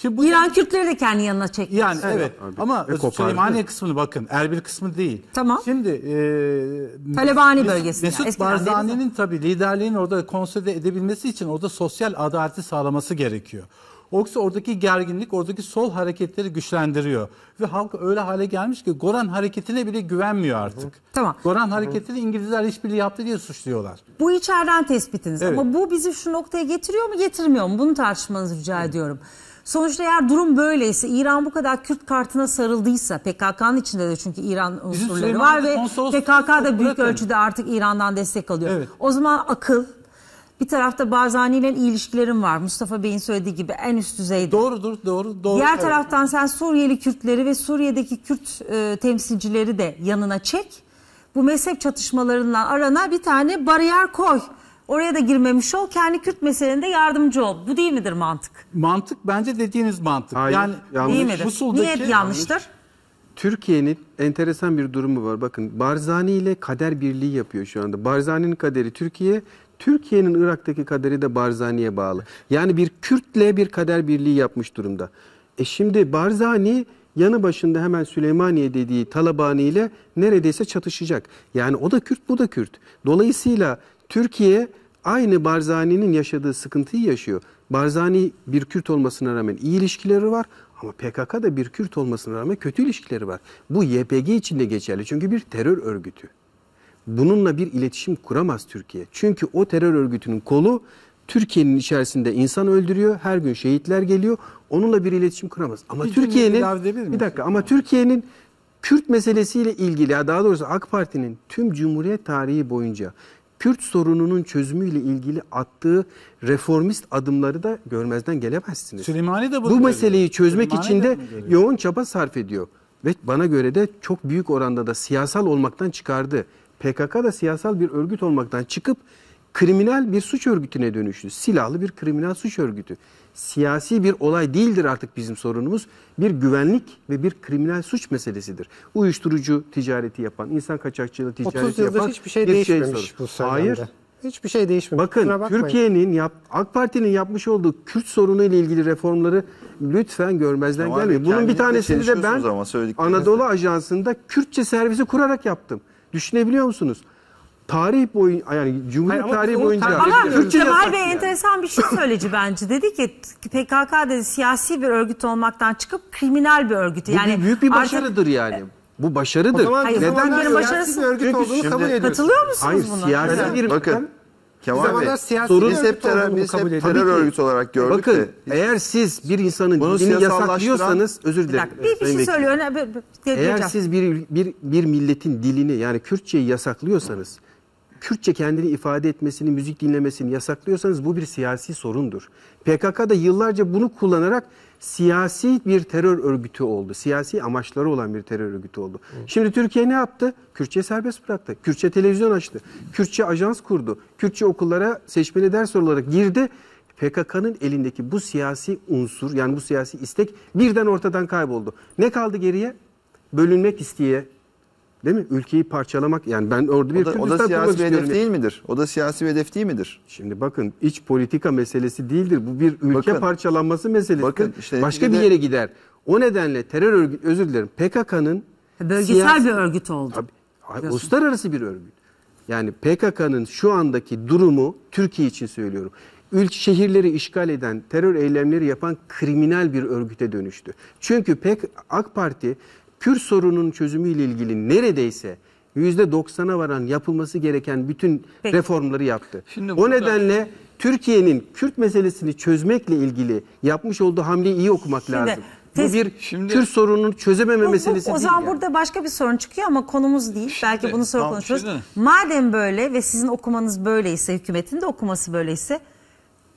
Ki bu İran Kürtleri de kendi yanına çekmiş. Yani evet, evet. Abi, ama Süleymaniye kısmını bakın Erbil kısmı değil. Tamam. Şimdi e, Talebani bölgesi. Mesut yani. Barzani'nin tabii liderliğini orada konsolide edebilmesi için orada sosyal adaleti sağlaması gerekiyor. Oysa oradaki gerginlik oradaki sol hareketleri güçlendiriyor. Ve halk öyle hale gelmiş ki Goran hareketine bile güvenmiyor artık. Tamam. Goran hareketini İngilizler işbirliği yaptı diye suçluyorlar. Bu içeriden tespitiniz evet. ama bu bizi şu noktaya getiriyor mu getirmiyor mu bunu tartışmanızı rica evet. ediyorum. Sonuçta eğer durum böyleyse İran bu kadar Kürt kartına sarıldıysa PKK'nın içinde de çünkü İran unsurları var ve PKK da büyük ölçüde artık İran'dan destek alıyor. Evet. O zaman akıl bir tarafta Barzani ile ilişkilerim var. Mustafa Bey'in söylediği gibi en üst düzeyde. Doğrudur, doğru, doğru. Diğer taraftan sen Suriyeli Kürtleri ve Suriye'deki Kürt e, temsilcileri de yanına çek. Bu mezhep çatışmalarından arana bir tane bariyer koy. Oraya da girmemiş ol. Kendi Kürt meselinde yardımcı ol. Bu değil midir mantık? Mantık bence dediğiniz mantık. Hayır, yani yanlış. değil midir? Musul'daki, Niyet yanlıştır. Türkiye'nin enteresan bir durumu var. Bakın Barzani ile kader birliği yapıyor şu anda. Barzani'nin kaderi Türkiye, Türkiye'nin Irak'taki kaderi de Barzani'ye bağlı. Yani bir Kürt'le bir kader birliği yapmış durumda. E şimdi Barzani yanı başında hemen Süleymaniye dediği Talabani ile neredeyse çatışacak. Yani o da Kürt, bu da Kürt. Dolayısıyla Türkiye aynı Barzani'nin yaşadığı sıkıntıyı yaşıyor. Barzani bir Kürt olmasına rağmen iyi ilişkileri var ama PKK da bir Kürt olmasına rağmen kötü ilişkileri var. Bu YPG için de geçerli çünkü bir terör örgütü. Bununla bir iletişim kuramaz Türkiye. Çünkü o terör örgütünün kolu Türkiye'nin içerisinde insan öldürüyor. Her gün şehitler geliyor. Onunla bir iletişim kuramaz. Ama Türkiye'nin bir dakika ama Türkiye'nin Kürt meselesiyle ilgili ya daha doğrusu AK Parti'nin tüm Cumhuriyet tarihi boyunca Kürt sorununun çözümüyle ilgili attığı reformist adımları da görmezden gelemezsiniz. Süleymani de bunu Bu meseleyi çözmek Süleymani için de, de yoğun çaba sarf ediyor. Ve bana göre de çok büyük oranda da siyasal olmaktan çıkardı. PKK da siyasal bir örgüt olmaktan çıkıp kriminal bir suç örgütüne dönüştü. Silahlı bir kriminal suç örgütü siyasi bir olay değildir artık bizim sorunumuz. Bir güvenlik ve bir kriminal suç meselesidir. Uyuşturucu ticareti yapan, insan kaçakçılığı ticareti 30 yapan. hiçbir şey, şey değişmemiş şey bu sayende. Hayır. Hiçbir şey değişmemiş. Bakın Türkiye'nin yap, AK Parti'nin yapmış olduğu Kürt sorunu ile ilgili reformları lütfen görmezden tamam, gelmeyin. Bunun bir tanesini de ben Anadolu Ajansı'nda Kürtçe servisi kurarak yaptım. Düşünebiliyor musunuz? tarih boyu yani Cumhuriyet tarihi bu- boyunca Ama Kemal Bey yani. enteresan bir şey söyledi bence. Dedi ki PKK dedi siyasi bir örgüt olmaktan çıkıp kriminal bir örgütü. Bu Yani büyük bir artık- başarıdır yani. Bu başarıdır. Hayır, Neden? Neden? zamanların başarısı- bir örgüt Çünkü olduğunu şimdi- kabul ediyorsunuz. Katılıyor musunuz Hayır buna? siyasi bir Bakın Kemal Bey sorun- biz hep terör, biz hep terör örgütü olarak gördük Bakın de. eğer siz bir insanın Bunu dilini yasaklıyorsanız özür dilerim. dakika, bir, bir şey söylüyor. Ne- Eğer siz bir, bir, bir milletin dilini yani Kürtçeyi yasaklıyorsanız Kürtçe kendini ifade etmesini, müzik dinlemesini yasaklıyorsanız bu bir siyasi sorundur. PKK da yıllarca bunu kullanarak siyasi bir terör örgütü oldu. Siyasi amaçları olan bir terör örgütü oldu. Hı. Şimdi Türkiye ne yaptı? Kürtçe serbest bıraktı. Kürtçe televizyon açtı. Kürtçe ajans kurdu. Kürtçe okullara seçmeli ders olarak girdi. PKK'nın elindeki bu siyasi unsur yani bu siyasi istek birden ortadan kayboldu. Ne kaldı geriye? Bölünmek isteye, Değil mi? Ülkeyi parçalamak yani ben orada bir o da, o da siyasi bir hedef değil midir? O da siyasi bir hedef değil midir? Şimdi bakın iç politika meselesi değildir. Bu bir ülke bakın, parçalanması meselesi. Bakın işte başka bir yere gider. O nedenle terör örgüt özür dilerim PKK'nın bölgesel siyasi, bir örgüt oldu. Tabii, uluslararası bir örgüt. Yani PKK'nın şu andaki durumu Türkiye için söylüyorum. Ülke şehirleri işgal eden, terör eylemleri yapan kriminal bir örgüte dönüştü. Çünkü pek AK Parti Kürt sorunun çözümüyle ilgili neredeyse %90'a varan yapılması gereken bütün Peki. reformları yaptı. Şimdi o nedenle Türkiye'nin Kürt meselesini çözmekle ilgili yapmış olduğu hamleyi iyi okumak Şimdi... lazım. Tez... Bu bir Şimdi, Kürt sorununu çözememe bu, bu, meselesi değil. O zaman değil burada yani. başka bir sorun çıkıyor ama konumuz değil. Şimdi, Belki bunu sonra konuşuruz. Madem böyle ve sizin okumanız böyleyse, hükümetin de okuması böyleyse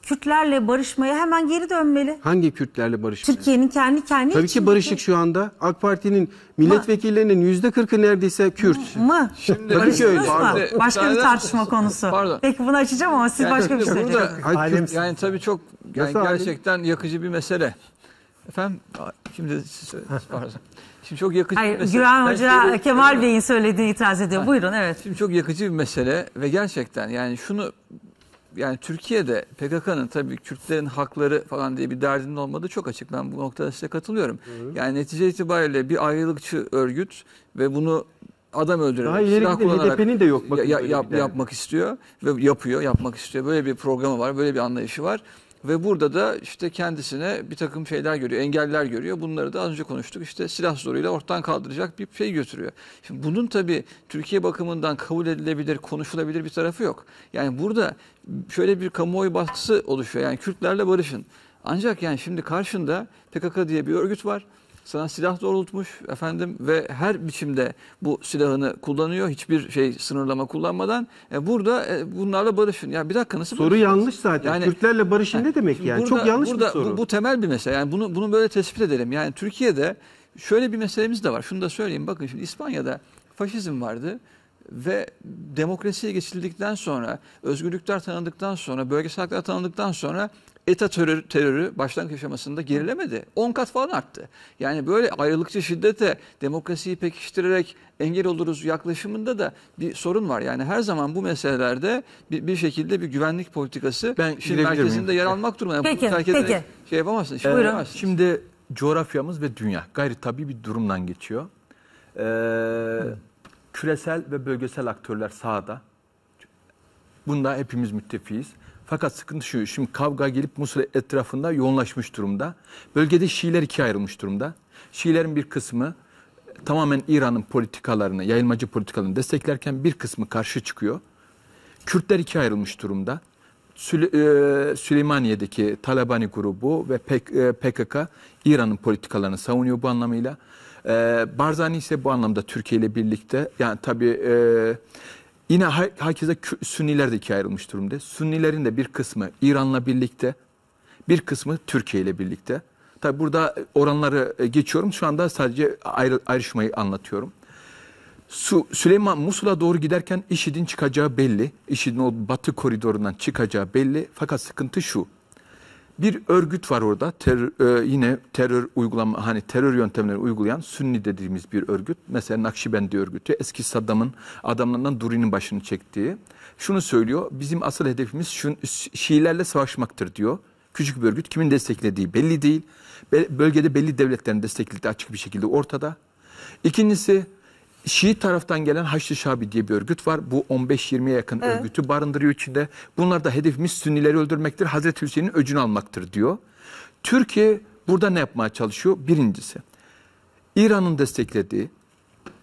Kürtlerle barışmaya hemen geri dönmeli. Hangi Kürtlerle barışmaya? Türkiye'nin kendi kendi Tabii ki barışık şu anda. AK Parti'nin milletvekillerinin yüzde kırkı neredeyse Kürt. Mı? Şimdi Tabii ki öyle. Pardon. Başka bir tartışma konusu. Pardon. Peki bunu açacağım ama siz yani, başka bir şey söyleyeceksiniz. Yani tabii çok yani gerçekten yakıcı bir mesele. Efendim şimdi pardon. Şimdi çok yakıcı Hayır, bir mesele. Güven Hoca şeyleri, Kemal Bey'in söylediğini itiraz ediyor. Ha. Buyurun evet. Şimdi çok yakıcı bir mesele ve gerçekten yani şunu yani Türkiye'de PKK'nın tabii Kürtlerin hakları falan diye bir derdinin olmadığı çok açık. Ben bu noktada size katılıyorum. Hı. Yani netice itibariyle bir ayrılıkçı örgüt ve bunu adam öldürerek, Daha ileri silah kullanarak HDP'nin de yok. ya, yap, yani. yapmak istiyor ve yapıyor, yapmak istiyor. Böyle bir programı var, böyle bir anlayışı var. Ve burada da işte kendisine bir takım şeyler görüyor, engeller görüyor. Bunları da az önce konuştuk. İşte silah zoruyla ortadan kaldıracak bir şey götürüyor. Şimdi bunun tabii Türkiye bakımından kabul edilebilir, konuşulabilir bir tarafı yok. Yani burada şöyle bir kamuoyu baskısı oluşuyor. Yani Kürtlerle barışın. Ancak yani şimdi karşında PKK diye bir örgüt var sana silah doğrultmuş efendim ve her biçimde bu silahını kullanıyor. Hiçbir şey sınırlama kullanmadan. E, burada e, bunlarla barışın. Ya bir dakika nasıl Soru yanlış zaten. Yani, Kürtlerle barışın yani, ne demek yani? Burada, Çok yanlış burada, bir soru. Bu, bu temel bir mesele. Yani bunu bunu böyle tespit edelim. Yani Türkiye'de şöyle bir meselemiz de var. Şunu da söyleyeyim. Bakın şimdi İspanya'da faşizm vardı ve demokrasiye geçildikten sonra, özgürlükler tanındıktan sonra, bölgesel haklar tanındıktan sonra ETA terörü, terörü başlangıç aşamasında gerilemedi. 10 kat falan arttı. Yani böyle ayrılıkçı şiddete, demokrasiyi pekiştirerek engel oluruz yaklaşımında da bir sorun var. Yani her zaman bu meselelerde bir, bir şekilde bir güvenlik politikası ben şimdi merkezinde miyim? yer almak durumunda. Peki, Bunu terk peki. Şey yapamazsınız. Şimdi, şey ee, şimdi coğrafyamız ve dünya gayri tabi bir durumdan geçiyor. Ee, küresel ve bölgesel aktörler sahada. Bunda hepimiz müttefiyiz. Fakat sıkıntı şu, şimdi kavga gelip Musul etrafında yoğunlaşmış durumda. Bölgede Şiiler ikiye ayrılmış durumda. Şiilerin bir kısmı tamamen İran'ın politikalarını, yayılmacı politikalarını desteklerken bir kısmı karşı çıkıyor. Kürtler ikiye ayrılmış durumda. E, Süleymaniye'deki Talabani grubu ve PKK e, İran'ın politikalarını savunuyor bu anlamıyla. E, Barzani ise bu anlamda Türkiye ile birlikte yani tabii Yine herkese Sünniler de ikiye ayrılmış durumda. Sünnilerin de bir kısmı İran'la birlikte, bir kısmı Türkiye ile birlikte. Tabi burada oranları e, geçiyorum. Şu anda sadece ayrı, ayrışmayı anlatıyorum. Su, Süleyman Musul'a doğru giderken IŞİD'in çıkacağı belli. IŞİD'in o batı koridorundan çıkacağı belli. Fakat sıkıntı şu. Bir örgüt var orada. Terör, e, yine terör uygulama hani terör yöntemleri uygulayan Sünni dediğimiz bir örgüt. Mesela Nakşibendi örgütü eski Saddam'ın adamlarından Duri'nin başını çektiği. Şunu söylüyor. Bizim asıl hedefimiz şun, Şiilerle savaşmaktır diyor. Küçük bir örgüt kimin desteklediği belli değil. Be, bölgede belli devletlerin desteklediği açık bir şekilde ortada. İkincisi Şii taraftan gelen Haçlı Şabi diye bir örgüt var. Bu 15-20'ye yakın evet. örgütü barındırıyor içinde. Bunlar da hedefimiz Sünnileri öldürmektir, Hazreti Hüseyin'in öcünü almaktır diyor. Türkiye burada ne yapmaya çalışıyor? Birincisi, İran'ın desteklediği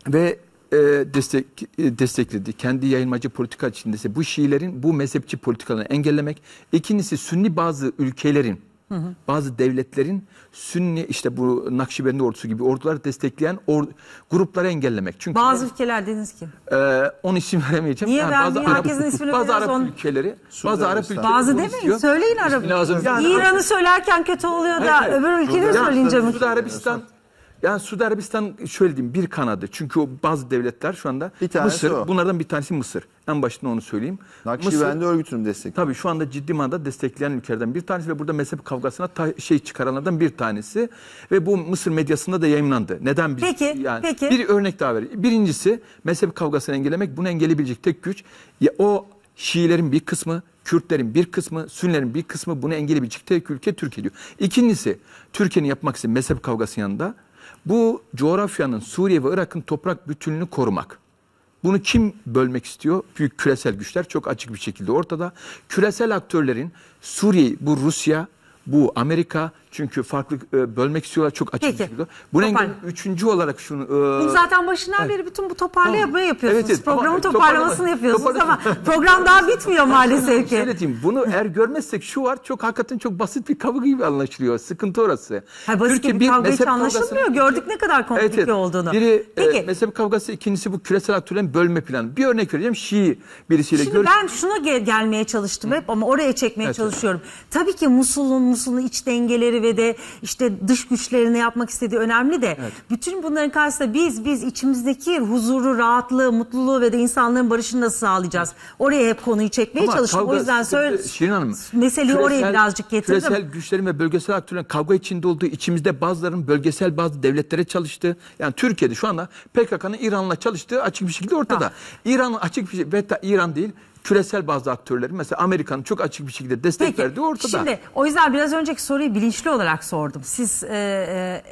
ve e, destek, e, desteklediği kendi yayılmacı politika içindeyse bu Şiilerin bu mezhepçi politikalarını engellemek. İkincisi Sünni bazı ülkelerin Hı Bazı devletlerin Sünni işte bu Nakşibendi ordusu gibi orduları destekleyen or, grupları engellemek. Çünkü bazı ülkeler dediniz ki. E, ee, onun isim veremeyeceğim. Niye yani bazı Arap, herkesin ismini bazı Arap on... ülkeleri, bazı Arap ülkeleri. Bazı demeyin istiyor. söyleyin Arap. Yani İran'ı söylerken kötü oluyor da hayır, öbür ülkeleri söyleyince mi? Suudi Arabistan yani Suudi Arabistan şöyle diyeyim bir kanadı. Çünkü o bazı devletler şu anda bir Mısır. O. Bunlardan bir tanesi Mısır. En başında onu söyleyeyim. Nakşibendi örgütünü destekliyor. Tabii şu anda ciddi manada destekleyen ülkelerden bir tanesi ve burada mezhep kavgasına şey çıkaranlardan bir tanesi. Ve bu Mısır medyasında da yayınlandı. Neden? Biz, peki, yani peki. Bir örnek daha vereyim. Birincisi mezhep kavgasını engellemek. Bunu engelleyebilecek tek güç. Ya, o Şiilerin bir kısmı, Kürtlerin bir kısmı, Sünnilerin bir kısmı bunu engelleyebilecek tek ülke Türkiye diyor. İkincisi Türkiye'nin yapmak istediği mezhep kavgası yanında bu coğrafyanın Suriye ve Irak'ın toprak bütünlüğünü korumak. Bunu kim bölmek istiyor? Büyük küresel güçler çok açık bir şekilde ortada. Küresel aktörlerin Suriye, bu Rusya, bu Amerika, çünkü farklı e, bölmek istiyorlar çok açık. Peki. Bu engel üçüncü olarak şunu... E, Bunu zaten başından evet. beri bütün bu toparlamayı tamam. yapıyorsunuz. Evet, evet, Programın tamam, toparlamasını toparlama, yapıyorsunuz ama program daha bitmiyor maalesef ki. Şöyle bunu eğer görmezsek şu var çok hakikaten çok basit bir kavga gibi anlaşılıyor. Sıkıntı orası. Ha, basit Türkiye bir kavga hiç anlaşılmıyor. Gördük ne kadar komplike evet, evet. olduğunu. Biri e, Peki. E, mezhep kavgası ikincisi bu küresel aktörlerin bölme planı. Bir örnek vereceğim Şii birisiyle. Şimdi görüş... ben şuna gel gelmeye çalıştım hep ama oraya çekmeye evet, çalışıyorum. Evet. Tabii ki Musul'un Musul'un iç dengeleri çevrede işte dış güçlerine yapmak istediği önemli de evet. bütün bunların karşısında biz biz içimizdeki huzuru, rahatlığı, mutluluğu ve de insanların barışını nasıl sağlayacağız? Oraya hep konuyu çekmeye Ama çalıştım. o yüzden söyle, Şirin Hanım, meseleyi küresel, oraya birazcık getirdim. Küresel güçlerin ve bölgesel aktörlerin kavga içinde olduğu içimizde bazıların bölgesel bazı devletlere çalıştığı yani Türkiye'de şu anda PKK'nın İran'la çalıştığı açık bir şekilde ortada. Ha. İran açık bir şey, hatta İran değil küresel bazı aktörlerin mesela Amerika'nın çok açık bir şekilde destek Peki, verdiği ortada. Şimdi o yüzden biraz önceki soruyu bilinçli olarak sordum. Siz e,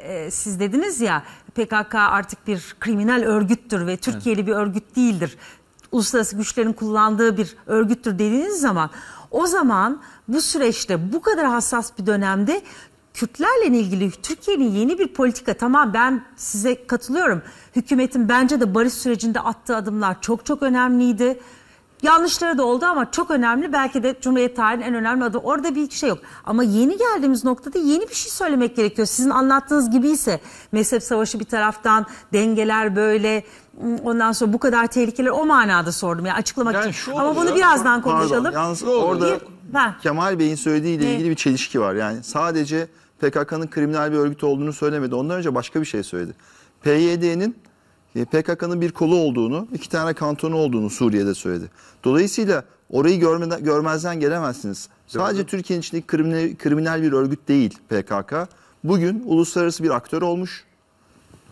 e, e siz dediniz ya PKK artık bir kriminal örgüttür ve Türkiye'li evet. bir örgüt değildir. Uluslararası güçlerin kullandığı bir örgüttür dediğiniz zaman o zaman bu süreçte bu kadar hassas bir dönemde Kürtlerle ilgili Türkiye'nin yeni bir politika tamam ben size katılıyorum. Hükümetin bence de barış sürecinde attığı adımlar çok çok önemliydi. Yanlışları da oldu ama çok önemli. Belki de Cumhuriyet tarihinin en önemli adı. Orada bir şey yok. Ama yeni geldiğimiz noktada yeni bir şey söylemek gerekiyor. Sizin anlattığınız gibi ise mezhep savaşı bir taraftan dengeler böyle ıı, ondan sonra bu kadar tehlikeler o manada sordum yani açıklamak yani için. Ama bunu ya, birazdan pardon, konuşalım. Yalnız orada bir, Kemal Bey'in söylediğiyle ilgili bir çelişki var. Yani sadece PKK'nın kriminal bir örgüt olduğunu söylemedi. Ondan önce başka bir şey söyledi. PYD'nin e, PKK'nın bir kolu olduğunu, iki tane kantonu olduğunu Suriye'de söyledi. Dolayısıyla orayı görmeden, görmezden gelemezsiniz. Sadece Türkiye'nin içindeki kriminal, kriminal bir örgüt değil PKK. Bugün uluslararası bir aktör olmuş.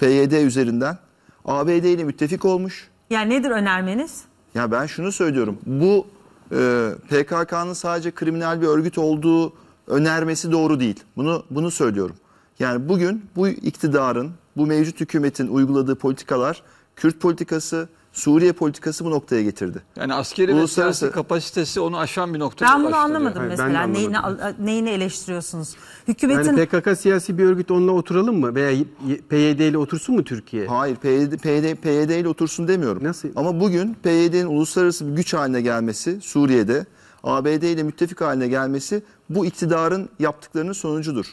PYD üzerinden. ABD ile müttefik olmuş. Ya nedir önermeniz? Ya ben şunu söylüyorum. Bu e, PKK'nın sadece kriminal bir örgüt olduğu önermesi doğru değil. Bunu bunu söylüyorum. Yani bugün bu iktidarın, bu mevcut hükümetin uyguladığı politikalar Kürt politikası, Suriye politikası bu noktaya getirdi. Yani askeri Uluslararası... ve siyasi kapasitesi onu aşan bir noktaya Ben bunu anlamadım Hayır, mesela. Ben neyini, neyini eleştiriyorsunuz? Hükümetin... Yani PKK siyasi bir örgüt onunla oturalım mı? Veya PYD ile otursun mu Türkiye? Hayır PYD, PYD, PYD ile otursun demiyorum. Nasıl? Ama bugün PYD'nin uluslararası bir güç haline gelmesi Suriye'de, ABD ile müttefik haline gelmesi bu iktidarın yaptıklarının sonucudur.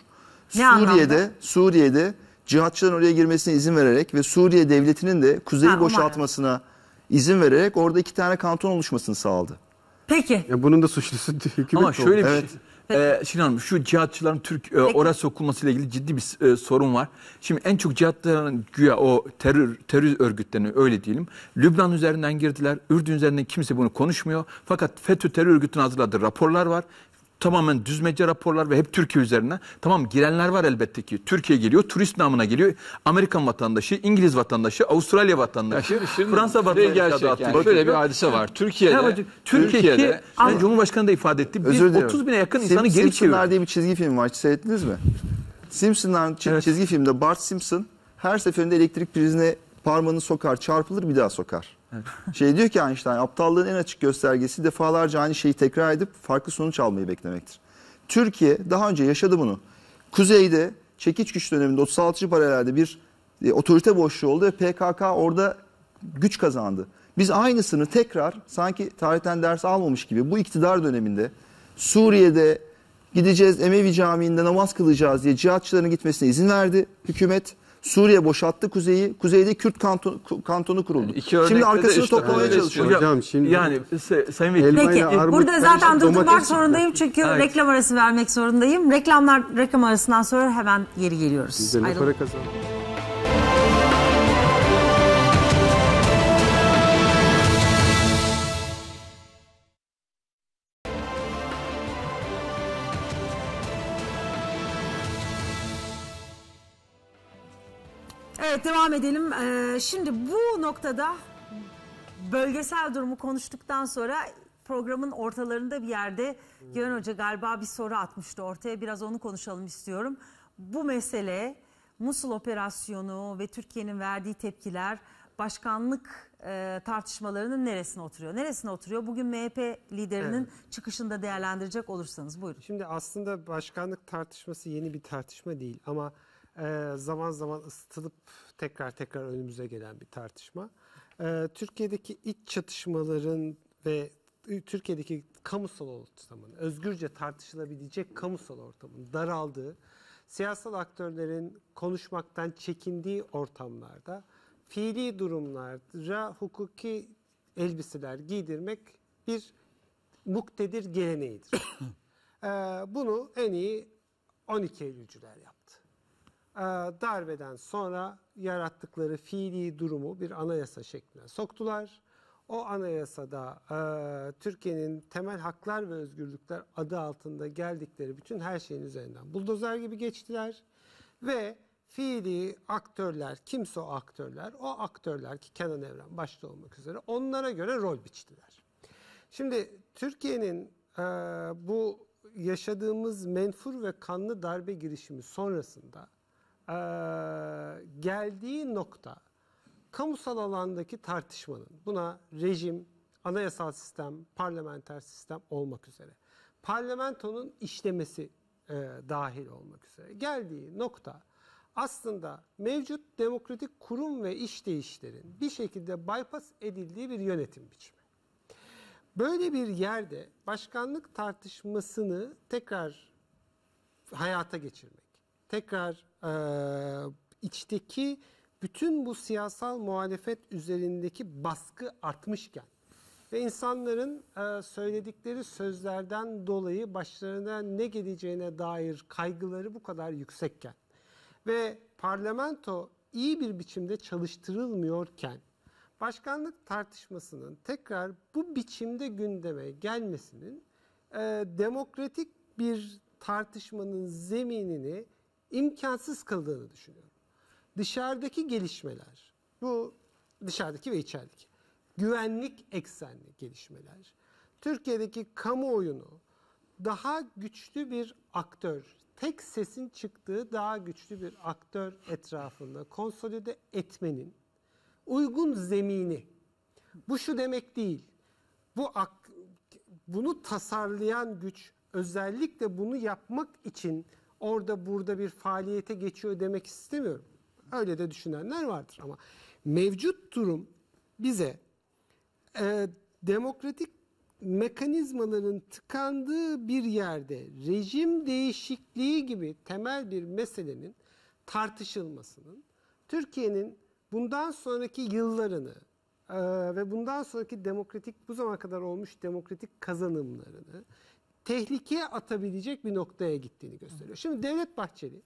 Ne Suriye'de anlamda? Suriye'de cihatçıların oraya girmesine izin vererek ve Suriye devletinin de kuzeyi ha, boşaltmasına umarım. izin vererek orada iki tane kanton oluşmasını sağladı. Peki. Ya bunun da suçlusu <laughs> hükümet Ama şöyle oldu. bir evet. şey. Ee, Şirin Hanım şu cihatçıların Türk e, oraya sokulmasıyla ilgili ciddi bir e, sorun var. Şimdi en çok cihatçıların güya o terör terör örgütlerini öyle diyelim. Lübnan üzerinden girdiler. Ürdün üzerinden kimse bunu konuşmuyor. Fakat FETÖ terör örgütünün hazırladığı raporlar var tamamen düzmece raporlar ve hep Türkiye üzerine. Tamam girenler var elbette ki. Türkiye geliyor, turist namına geliyor. Amerikan vatandaşı, İngiliz vatandaşı, Avustralya vatandaşı, şimdi, şimdi Fransa vatandaşı gerçek Böyle yani. bir hadise var. Türkiye'de, ne Türkiye'de, Türkiye'de ki, Cumhurbaşkanı da ifade etti. Biz 30 bine yakın Sim, insanı geri çeviriyoruz. diye bir çizgi film var. Seyrettiniz mi? Simpsonlar evet. çizgi filmde Bart Simpson her seferinde elektrik prizine parmağını sokar, çarpılır bir daha sokar. <laughs> şey diyor ki Einstein aptallığın en açık göstergesi defalarca aynı şeyi tekrar edip farklı sonuç almayı beklemektir. Türkiye daha önce yaşadı bunu. Kuzeyde çekiç güç döneminde 36. paralelde bir e, otorite boşluğu oldu ve PKK orada güç kazandı. Biz aynısını tekrar sanki tarihten ders almamış gibi bu iktidar döneminde Suriye'de gideceğiz Emevi Camii'nde namaz kılacağız diye cihatçıların gitmesine izin verdi hükümet. Suriye boşalttı kuzeyi. Kuzeyde Kürt kantonu, kantonu kuruldu. Yani şimdi arkasını işte, toplamaya evet, çalışıyor. Şey. Hocam şimdi yani se, Sayın Vekil. Peki armut, burada zaten durdurmak zorundayım çünkü evet. reklam arası vermek zorundayım. Reklamlar reklam arasından sonra hemen geri geliyoruz. Biz de para kazandık. devam edelim. Ee, şimdi bu noktada bölgesel durumu konuştuktan sonra programın ortalarında bir yerde Güven Hoca galiba bir soru atmıştı ortaya. Biraz onu konuşalım istiyorum. Bu mesele Musul operasyonu ve Türkiye'nin verdiği tepkiler başkanlık e, tartışmalarının neresine oturuyor? Neresine oturuyor? Bugün MHP liderinin evet. çıkışında değerlendirecek olursanız buyurun. Şimdi aslında başkanlık tartışması yeni bir tartışma değil ama ee, zaman zaman ısıtılıp tekrar tekrar önümüze gelen bir tartışma. Ee, Türkiye'deki iç çatışmaların ve Türkiye'deki kamusal ortamın, özgürce tartışılabilecek kamusal ortamın daraldığı, siyasal aktörlerin konuşmaktan çekindiği ortamlarda fiili durumlara hukuki elbiseler giydirmek bir muktedir geleneğidir. <coughs> ee, bunu en iyi 12 Eylülcüler yaptı. Ee, darbeden sonra yarattıkları fiili durumu bir anayasa şekline soktular. O anayasada e, Türkiye'nin temel haklar ve özgürlükler adı altında geldikleri bütün her şeyin üzerinden buldozer gibi geçtiler. Ve fiili aktörler, kimse o aktörler, o aktörler ki Kenan Evren başta olmak üzere onlara göre rol biçtiler. Şimdi Türkiye'nin e, bu yaşadığımız menfur ve kanlı darbe girişimi sonrasında e, geldiği nokta kamusal alandaki tartışmanın buna rejim, anayasal sistem, parlamenter sistem olmak üzere parlamentonun işlemesi e, dahil olmak üzere geldiği nokta aslında mevcut demokratik kurum ve işleyişlerin bir şekilde bypass edildiği bir yönetim biçimi. Böyle bir yerde başkanlık tartışmasını tekrar hayata geçirmek tekrar e, içteki bütün bu siyasal muhalefet üzerindeki baskı artmışken ve insanların e, söyledikleri sözlerden dolayı başlarına ne geleceğine dair kaygıları bu kadar yüksekken ve parlamento iyi bir biçimde çalıştırılmıyorken başkanlık tartışmasının tekrar bu biçimde gündeme gelmesinin e, demokratik bir tartışmanın zeminini imkansız kıldığını düşünüyorum. Dışarıdaki gelişmeler, bu dışarıdaki ve içerideki güvenlik eksenli gelişmeler, Türkiye'deki kamuoyunu daha güçlü bir aktör, tek sesin çıktığı daha güçlü bir aktör etrafında konsolide etmenin uygun zemini. Bu şu demek değil. Bu bunu tasarlayan güç özellikle bunu yapmak için orada burada bir faaliyete geçiyor demek istemiyorum. Öyle de düşünenler vardır ama mevcut durum bize e, demokratik mekanizmaların tıkandığı bir yerde rejim değişikliği gibi temel bir meselenin tartışılmasının Türkiye'nin bundan sonraki yıllarını e, ve bundan sonraki demokratik bu zamana kadar olmuş demokratik kazanımlarını tehlikeye atabilecek bir noktaya gittiğini gösteriyor. Şimdi Devlet Bahçeli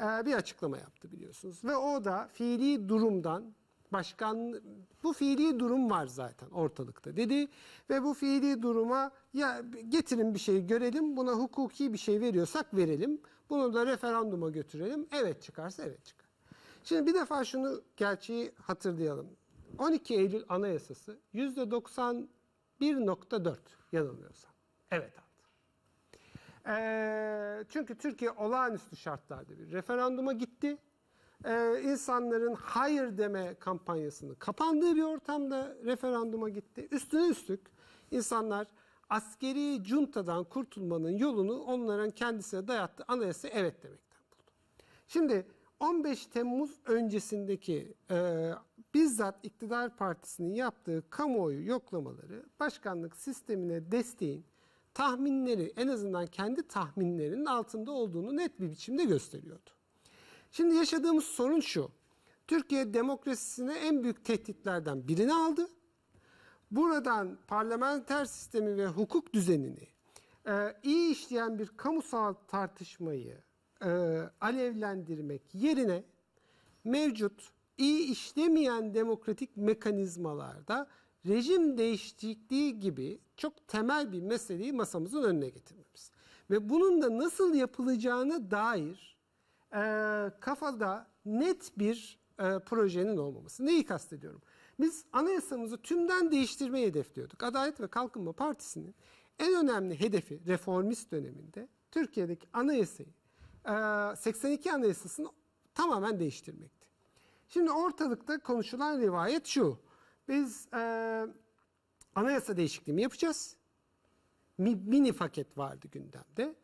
e, bir açıklama yaptı biliyorsunuz ve o da fiili durumdan başkan bu fiili durum var zaten ortalıkta dedi ve bu fiili duruma ya getirin bir şey görelim buna hukuki bir şey veriyorsak verelim bunu da referanduma götürelim evet çıkarsa evet çıkar. Şimdi bir defa şunu gerçeği hatırlayalım. 12 Eylül Anayasası %91.4 yanılmıyorsam. Evet abi. E, çünkü Türkiye olağanüstü şartlarda bir referanduma gitti. E, insanların hayır deme kampanyasını kapandığı bir ortamda referanduma gitti. Üstüne üstlük insanlar askeri cuntadan kurtulmanın yolunu onların kendisine dayattığı anayasa evet demekten buldu. Şimdi 15 Temmuz öncesindeki e, bizzat iktidar partisinin yaptığı kamuoyu yoklamaları başkanlık sistemine desteğin tahminleri en azından kendi tahminlerinin altında olduğunu net bir biçimde gösteriyordu. Şimdi yaşadığımız sorun şu. Türkiye demokrasisine en büyük tehditlerden birini aldı. Buradan parlamenter sistemi ve hukuk düzenini e, iyi işleyen bir kamusal tartışmayı e, alevlendirmek yerine mevcut iyi işlemeyen demokratik mekanizmalarda rejim değişikliği gibi çok temel bir meseleyi masamızın önüne getirmemiz. Ve bunun da nasıl yapılacağına dair e, kafada net bir e, projenin olmaması. Neyi kastediyorum? Biz anayasamızı tümden değiştirmeyi hedefliyorduk. Adalet ve Kalkınma Partisi'nin en önemli hedefi reformist döneminde Türkiye'deki anayasayı, 82 e, anayasasını tamamen değiştirmekti. Şimdi ortalıkta konuşulan rivayet şu. Biz e, anayasa değişikliği yapacağız? Mini faket vardı gündemde.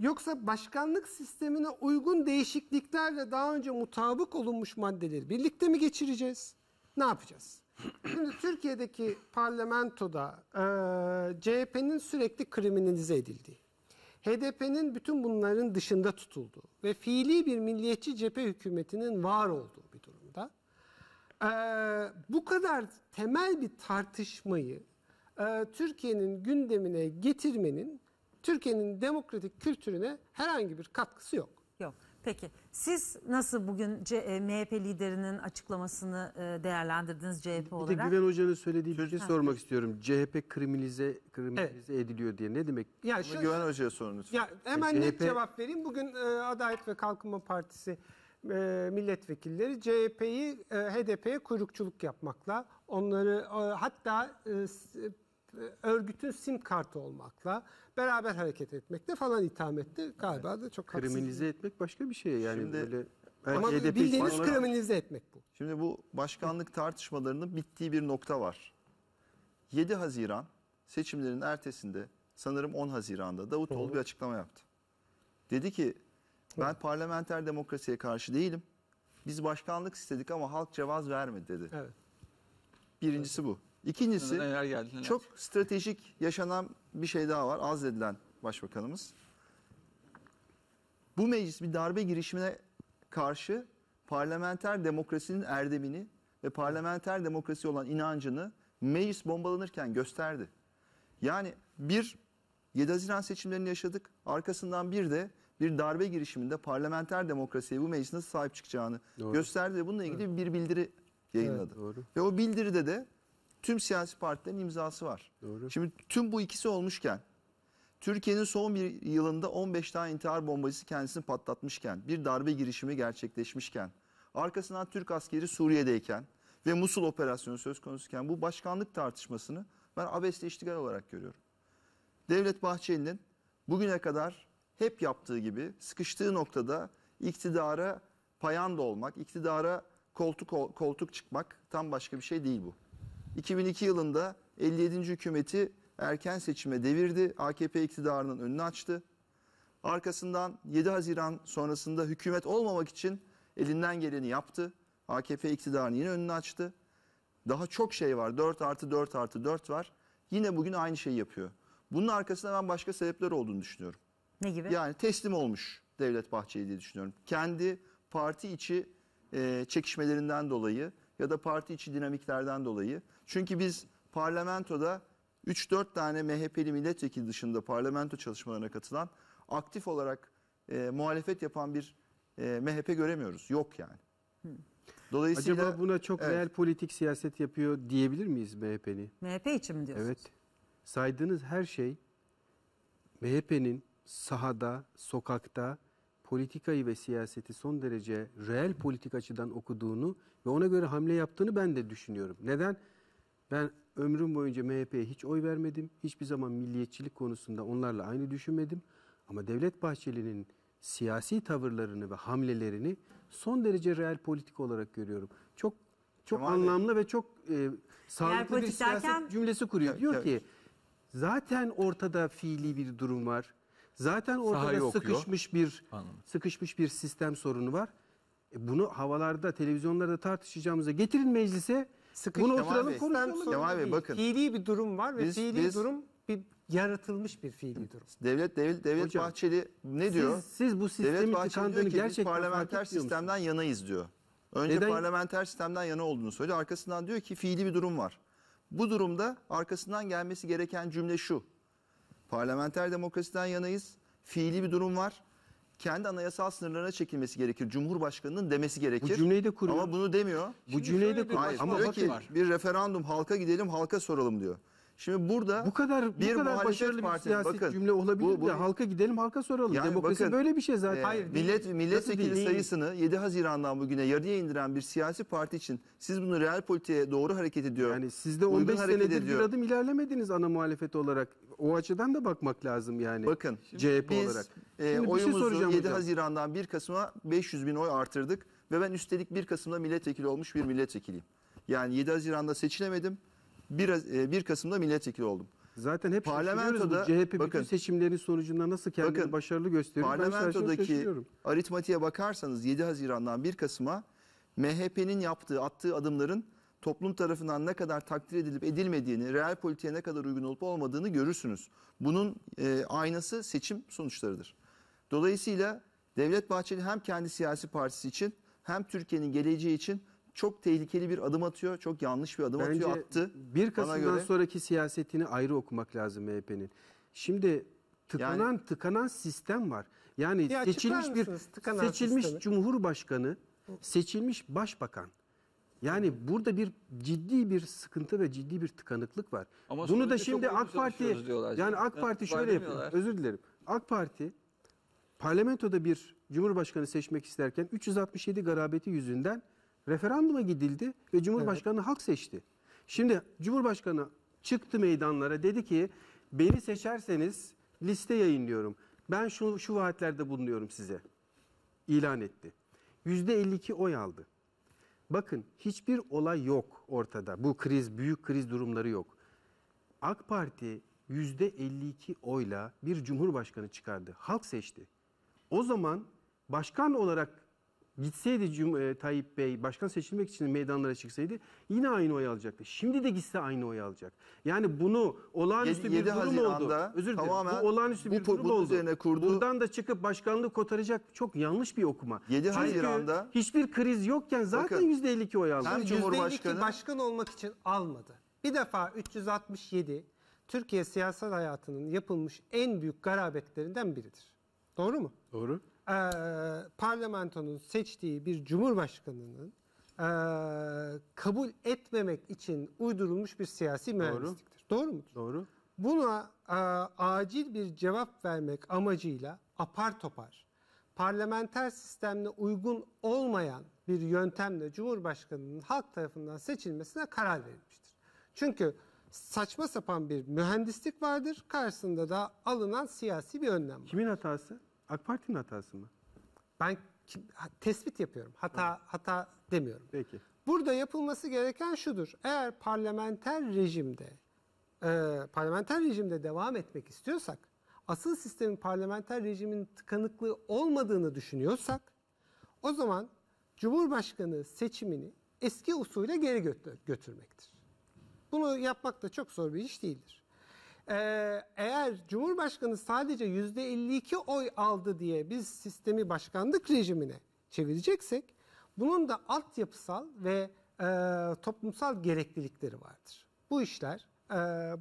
Yoksa başkanlık sistemine uygun değişikliklerle daha önce mutabık olunmuş maddeleri birlikte mi geçireceğiz? Ne yapacağız? <clears throat> Şimdi Türkiye'deki parlamentoda e, CHP'nin sürekli kriminalize edildiği, HDP'nin bütün bunların dışında tutulduğu ve fiili bir milliyetçi cephe hükümetinin var olduğu bir durum. Ee, bu kadar temel bir tartışmayı e, Türkiye'nin gündemine getirmenin Türkiye'nin demokratik kültürüne herhangi bir katkısı yok. Yok. Peki siz nasıl bugün e, MHP liderinin açıklamasını e, değerlendirdiniz CHP olarak? Bir de Güven Hoca'nın söylediği bir şey sormak istiyorum. CHP kriminalize, kriminalize ediliyor diye ne demek? Ya şu- Güven Hoca'ya sorunuz. Ya hemen e, net cevap vereyim. Bugün Adalet ve Kalkınma Partisi e, milletvekilleri CHP'yi e, HDP'ye kuyrukçuluk yapmakla, onları e, hatta örgütün sim kartı olmakla, beraber hareket etmekle falan itham etti. Galiba evet. da çok haksız. Kriminalize etmek başka bir şey yani Şimdi, böyle. Ama HDP bildiğiniz olarak, kriminalize etmek bu. Şimdi bu başkanlık tartışmalarının bittiği bir nokta var. 7 Haziran seçimlerin ertesinde sanırım 10 Haziran'da Davutoğlu Doğru. bir açıklama yaptı. Dedi ki ben parlamenter demokrasiye karşı değilim. Biz başkanlık istedik ama halk cevaz vermedi dedi. Evet. Birincisi bu. İkincisi Neler geldi, neler. çok stratejik yaşanan bir şey daha var. Az edilen başbakanımız. Bu meclis bir darbe girişimine karşı parlamenter demokrasinin erdemini ve parlamenter demokrasi olan inancını meclis bombalanırken gösterdi. Yani bir 7 Haziran seçimlerini yaşadık. Arkasından bir de bir darbe girişiminde parlamenter demokrasiye bu meclis nasıl sahip çıkacağını doğru. gösterdi ve bununla ilgili evet. bir bildiri yayınladı. Evet, doğru. Ve o bildiride de tüm siyasi partilerin imzası var. Doğru. Şimdi tüm bu ikisi olmuşken Türkiye'nin son bir yılında 15 tane intihar bombacısı kendisini patlatmışken, bir darbe girişimi gerçekleşmişken, arkasından Türk askeri Suriye'deyken ve Musul operasyonu söz konusuyken bu başkanlık tartışmasını ben abesle iştigal olarak görüyorum. Devlet Bahçeli'nin bugüne kadar hep yaptığı gibi sıkıştığı noktada iktidara payanda olmak, iktidara koltuk koltuk çıkmak tam başka bir şey değil bu. 2002 yılında 57. hükümeti erken seçime devirdi. AKP iktidarının önünü açtı. Arkasından 7 Haziran sonrasında hükümet olmamak için elinden geleni yaptı. AKP iktidarının yine önünü açtı. Daha çok şey var. 4 artı 4 artı 4 var. Yine bugün aynı şeyi yapıyor. Bunun arkasında ben başka sebepler olduğunu düşünüyorum. Ne gibi? Yani teslim olmuş Devlet Bahçeli diye düşünüyorum. Kendi parti içi e, çekişmelerinden dolayı ya da parti içi dinamiklerden dolayı. Çünkü biz parlamentoda 3-4 tane MHP'li milletvekili dışında parlamento çalışmalarına katılan aktif olarak e, muhalefet yapan bir e, MHP göremiyoruz. Yok yani. Hmm. Dolayısıyla Acaba buna çok evet. real politik siyaset yapıyor diyebilir miyiz MHP'li? MHP için mi diyorsunuz? Evet. Saydığınız her şey MHP'nin sahada, sokakta politikayı ve siyaseti son derece reel politik açıdan okuduğunu ve ona göre hamle yaptığını ben de düşünüyorum. Neden? Ben ömrüm boyunca MHP'ye hiç oy vermedim. Hiçbir zaman milliyetçilik konusunda onlarla aynı düşünmedim. Ama Devlet Bahçeli'nin siyasi tavırlarını ve hamlelerini son derece reel politik olarak görüyorum. Çok çok Kemal anlamlı Bey. ve çok e, sağlıklı bir siyaset derken... cümlesi kuruyor. Diyor evet. ki zaten ortada fiili bir durum var. Zaten Sahayı ortada sıkışmış bir Anladım. sıkışmış bir sistem sorunu var. E bunu havalarda, televizyonlarda tartışacağımıza getirin meclise. Sıkış, bunu Kemal oturalım Bey, konuşalım. Kemal Bey bakın. Fiili bir durum var ve biz, fiili biz, durum bir yaratılmış bir fiili durum. Devlet devlet devlet Hocam, Bahçeli ne diyor? Siz, siz bu sistemin devlet Bahçeli tıkandığını gerçekten biz parlamenter sistemden yanayız diyor. Önce Neden? parlamenter sistemden yana olduğunu söylüyor. Arkasından diyor ki fiili bir durum var. Bu durumda arkasından gelmesi gereken cümle şu. Parlamenter demokrasiden yanayız. Fiili bir durum var. Kendi anayasal sınırlarına çekilmesi gerekir. Cumhurbaşkanının demesi gerekir. Bu cümleyi de kuruyor. Ama bunu demiyor. Bu cümleyi de kuruyor. Hayır, ama diyor ki var. bir referandum halka gidelim halka soralım diyor. Şimdi burada bu kadar bir bu kadar başarılı bir siyaset bakın, cümle olabilir bu, bu, de halka gidelim halka soralım. Yani Demokrasi bakın, böyle bir şey zaten. E, Hayır, millet milletvekili sayısını 7 Haziran'dan bugüne yarıya indiren bir siyasi parti için siz bunu real politiğe doğru hareket ediyor. Yani sizde 15 senedir ediyor. bir adım ilerlemediniz ana muhalefet olarak. O açıdan da bakmak lazım yani. Bakın CHP biz, olarak. e, Şimdi şey oyumuzu şey 7 hocam. Haziran'dan 1 Kasım'a 500 bin oy artırdık ve ben üstelik 1 Kasım'da milletvekili olmuş bir milletvekiliyim. Yani 7 Haziran'da seçilemedim. 1, 1 e, Kasım'da milletvekili oldum. Zaten hep parlamentoda CHP bakın, bütün seçimlerin sonucunda nasıl kendini bakın, başarılı gösteriyor. Parlamentodaki aritmatiğe bakarsanız 7 Haziran'dan 1 Kasım'a MHP'nin yaptığı, attığı adımların toplum tarafından ne kadar takdir edilip edilmediğini, real politiğe ne kadar uygun olup olmadığını görürsünüz. Bunun e, aynası seçim sonuçlarıdır. Dolayısıyla Devlet Bahçeli hem kendi siyasi partisi için hem Türkiye'nin geleceği için çok tehlikeli bir adım atıyor. Çok yanlış bir adım Bence atıyor. Attı. 1 Kasım'dan göre... sonraki siyasetini ayrı okumak lazım MHP'nin. Şimdi tıkanan yani, tıkanan sistem var. Yani ya seçilmiş bir seçilmiş sistemi. cumhurbaşkanı, seçilmiş başbakan. Yani hmm. burada bir ciddi bir sıkıntı ve ciddi bir tıkanıklık var. Ama Bunu da şimdi AK Parti yani AK Parti yani, şöyle yapıyor. Özür dilerim. AK Parti parlamentoda bir cumhurbaşkanı seçmek isterken 367 garabeti yüzünden referanduma gidildi ve Cumhurbaşkanı evet. halk seçti. Şimdi Cumhurbaşkanı çıktı meydanlara dedi ki beni seçerseniz liste yayınlıyorum. Ben şu, şu vaatlerde bulunuyorum size. İlan etti. %52 oy aldı. Bakın hiçbir olay yok ortada. Bu kriz, büyük kriz durumları yok. AK Parti %52 oyla bir cumhurbaşkanı çıkardı. Halk seçti. O zaman başkan olarak Gitseydi Cum e, Tayyip Bey başkan seçilmek için meydanlara çıksaydı yine aynı oy alacaktı. Şimdi de gitse aynı oy alacak. Yani bunu olağanüstü 7, bir durum Haziran'da oldu. Özür dilerim. Bu olağanüstü bu, bir durum oldu. Üzerine kurdu. Buradan da çıkıp başkanlığı kotaracak çok yanlış bir okuma. 7 Çünkü Haziran'da hiçbir kriz yokken zaten bakın, %52 oy aldı. Hem Cumhurbaşkanı başkan olmak için almadı. Bir defa 367 Türkiye siyasal hayatının yapılmış en büyük garabetlerinden biridir. Doğru mu? Doğru e, parlamentonun seçtiği bir cumhurbaşkanının e, kabul etmemek için uydurulmuş bir siyasi mühendisliktir. Doğru, Doğru mudur? Doğru. Buna e, acil bir cevap vermek amacıyla apar topar parlamenter sistemle uygun olmayan bir yöntemle Cumhurbaşkanı'nın halk tarafından seçilmesine karar verilmiştir. Çünkü saçma sapan bir mühendislik vardır. Karşısında da alınan siyasi bir önlem var. Kimin hatası? AK Parti'nin hatası mı? Ben kim, tespit yapıyorum. Hata Hı. hata demiyorum. Peki. Burada yapılması gereken şudur. Eğer parlamenter rejimde e, parlamenter rejimde devam etmek istiyorsak, asıl sistemin parlamenter rejimin tıkanıklığı olmadığını düşünüyorsak, o zaman Cumhurbaşkanı seçimini eski usule geri götürmektir. Bunu yapmak da çok zor bir iş değildir. Ee, eğer Cumhurbaşkanı sadece yüzde %52 oy aldı diye biz sistemi başkanlık rejimine çevireceksek bunun da altyapısal ve e, toplumsal gereklilikleri vardır. Bu işler e,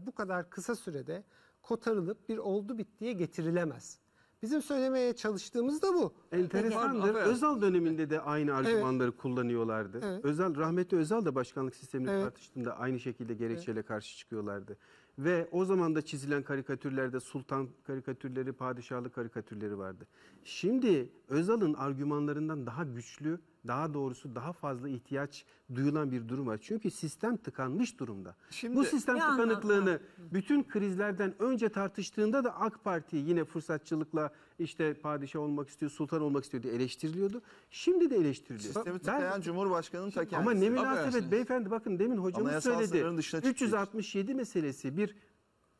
bu kadar kısa sürede kotarılıp bir oldu bittiye getirilemez. Bizim söylemeye çalıştığımız da bu. Enteresandır. Peki. Özal döneminde de aynı argümanları evet. kullanıyorlardı. Evet. Özal rahmetli Özal da başkanlık sistemini evet. tartıştığında aynı şekilde gerekçeyle evet. karşı çıkıyorlardı. Ve o zaman da çizilen karikatürlerde sultan karikatürleri, padişahlık karikatürleri vardı. Şimdi Özal'ın argümanlarından daha güçlü daha doğrusu daha fazla ihtiyaç duyulan bir durum var. Çünkü sistem tıkanmış durumda. Şimdi, Bu sistem tıkanıklığını anladım. bütün krizlerden önce tartıştığında da AK Parti yine fırsatçılıkla işte padişah olmak istiyor, sultan olmak istiyor diye eleştiriliyordu. Şimdi de eleştiriliyor. Sistemi tıkayan ben, Cumhurbaşkanı'nın ta kendisi. Ama ne münasebet beyefendi bakın demin hocamız söyledi. 367 meselesi bir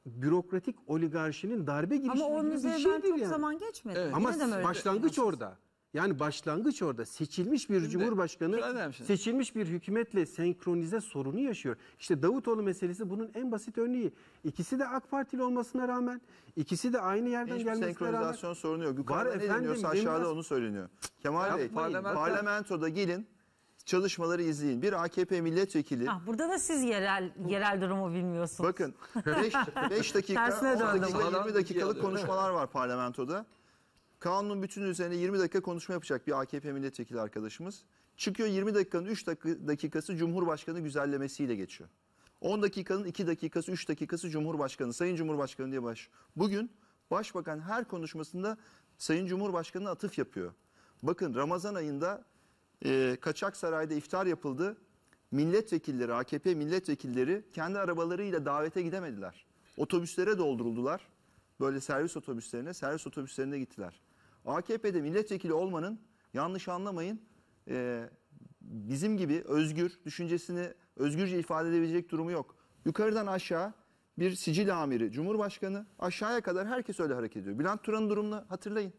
bürokratik oligarşinin darbe girişimi gibi bir şeydir yani. çok zaman geçmedi. Evet. Ama başlangıç öyle? orada. Yani başlangıç orada seçilmiş bir Şimdi, cumhurbaşkanı seçilmiş bir hükümetle senkronize sorunu yaşıyor. İşte Davutoğlu meselesi bunun en basit örneği. İkisi de AK Partili olmasına rağmen ikisi de aynı yerden Hiçbir gelmesine senkronizasyon rağmen. senkronizasyon sorunu yok. Yukarıda var ne efendim, deniliyorsa aşağıda biraz... onu söyleniyor. Kemal Bey parlamento... parlamentoda gelin çalışmaları izleyin. Bir AKP milletvekili. Ah, burada da siz yerel yerel durumu bilmiyorsunuz. Bakın 5 dakika, 10 dakika, 20 dakikalık konuşmalar var parlamentoda. Kanunun bütün üzerine 20 dakika konuşma yapacak bir AKP milletvekili arkadaşımız. Çıkıyor 20 dakikanın 3 dakikası Cumhurbaşkanı güzellemesiyle geçiyor. 10 dakikanın 2 dakikası 3 dakikası Cumhurbaşkanı, Sayın Cumhurbaşkanı diye baş. Bugün Başbakan her konuşmasında Sayın Cumhurbaşkanı'na atıf yapıyor. Bakın Ramazan ayında e, Kaçak Saray'da iftar yapıldı. Milletvekilleri, AKP milletvekilleri kendi arabalarıyla davete gidemediler. Otobüslere dolduruldular. Böyle servis otobüslerine, servis otobüslerine gittiler. AKP'de milletvekili olmanın yanlış anlamayın e, bizim gibi özgür düşüncesini özgürce ifade edebilecek durumu yok. Yukarıdan aşağı bir sicil amiri Cumhurbaşkanı aşağıya kadar herkes öyle hareket ediyor. Bülent Turan'ın durumunu hatırlayın.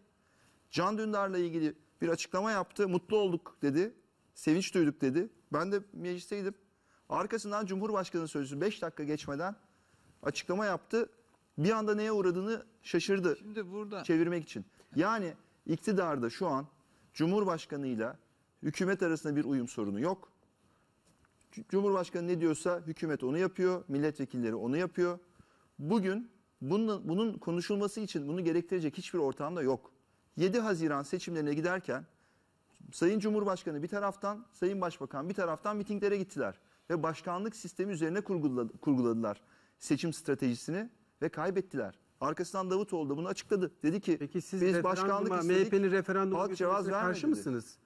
Can Dündar'la ilgili bir açıklama yaptı. Mutlu olduk dedi. Sevinç duyduk dedi. Ben de meclisteydim. Arkasından Cumhurbaşkanı sözcüsü 5 dakika geçmeden açıklama yaptı. Bir anda neye uğradığını şaşırdı. Şimdi burada çevirmek için. Yani iktidarda şu an Cumhurbaşkanıyla hükümet arasında bir uyum sorunu yok. Cumhurbaşkanı ne diyorsa hükümet onu yapıyor, milletvekilleri onu yapıyor. Bugün bunun, bunun konuşulması için bunu gerektirecek hiçbir ortamda yok. 7 Haziran seçimlerine giderken Sayın Cumhurbaşkanı bir taraftan, Sayın Başbakan bir taraftan mitinglere gittiler. Ve başkanlık sistemi üzerine kurguladılar seçim stratejisini ve kaybettiler. Arkasından Davutoğlu da bunu açıkladı. Dedi ki Peki siz biz başkanlık istedik. MHP'nin referanduma halk karşı dedi. mısınız?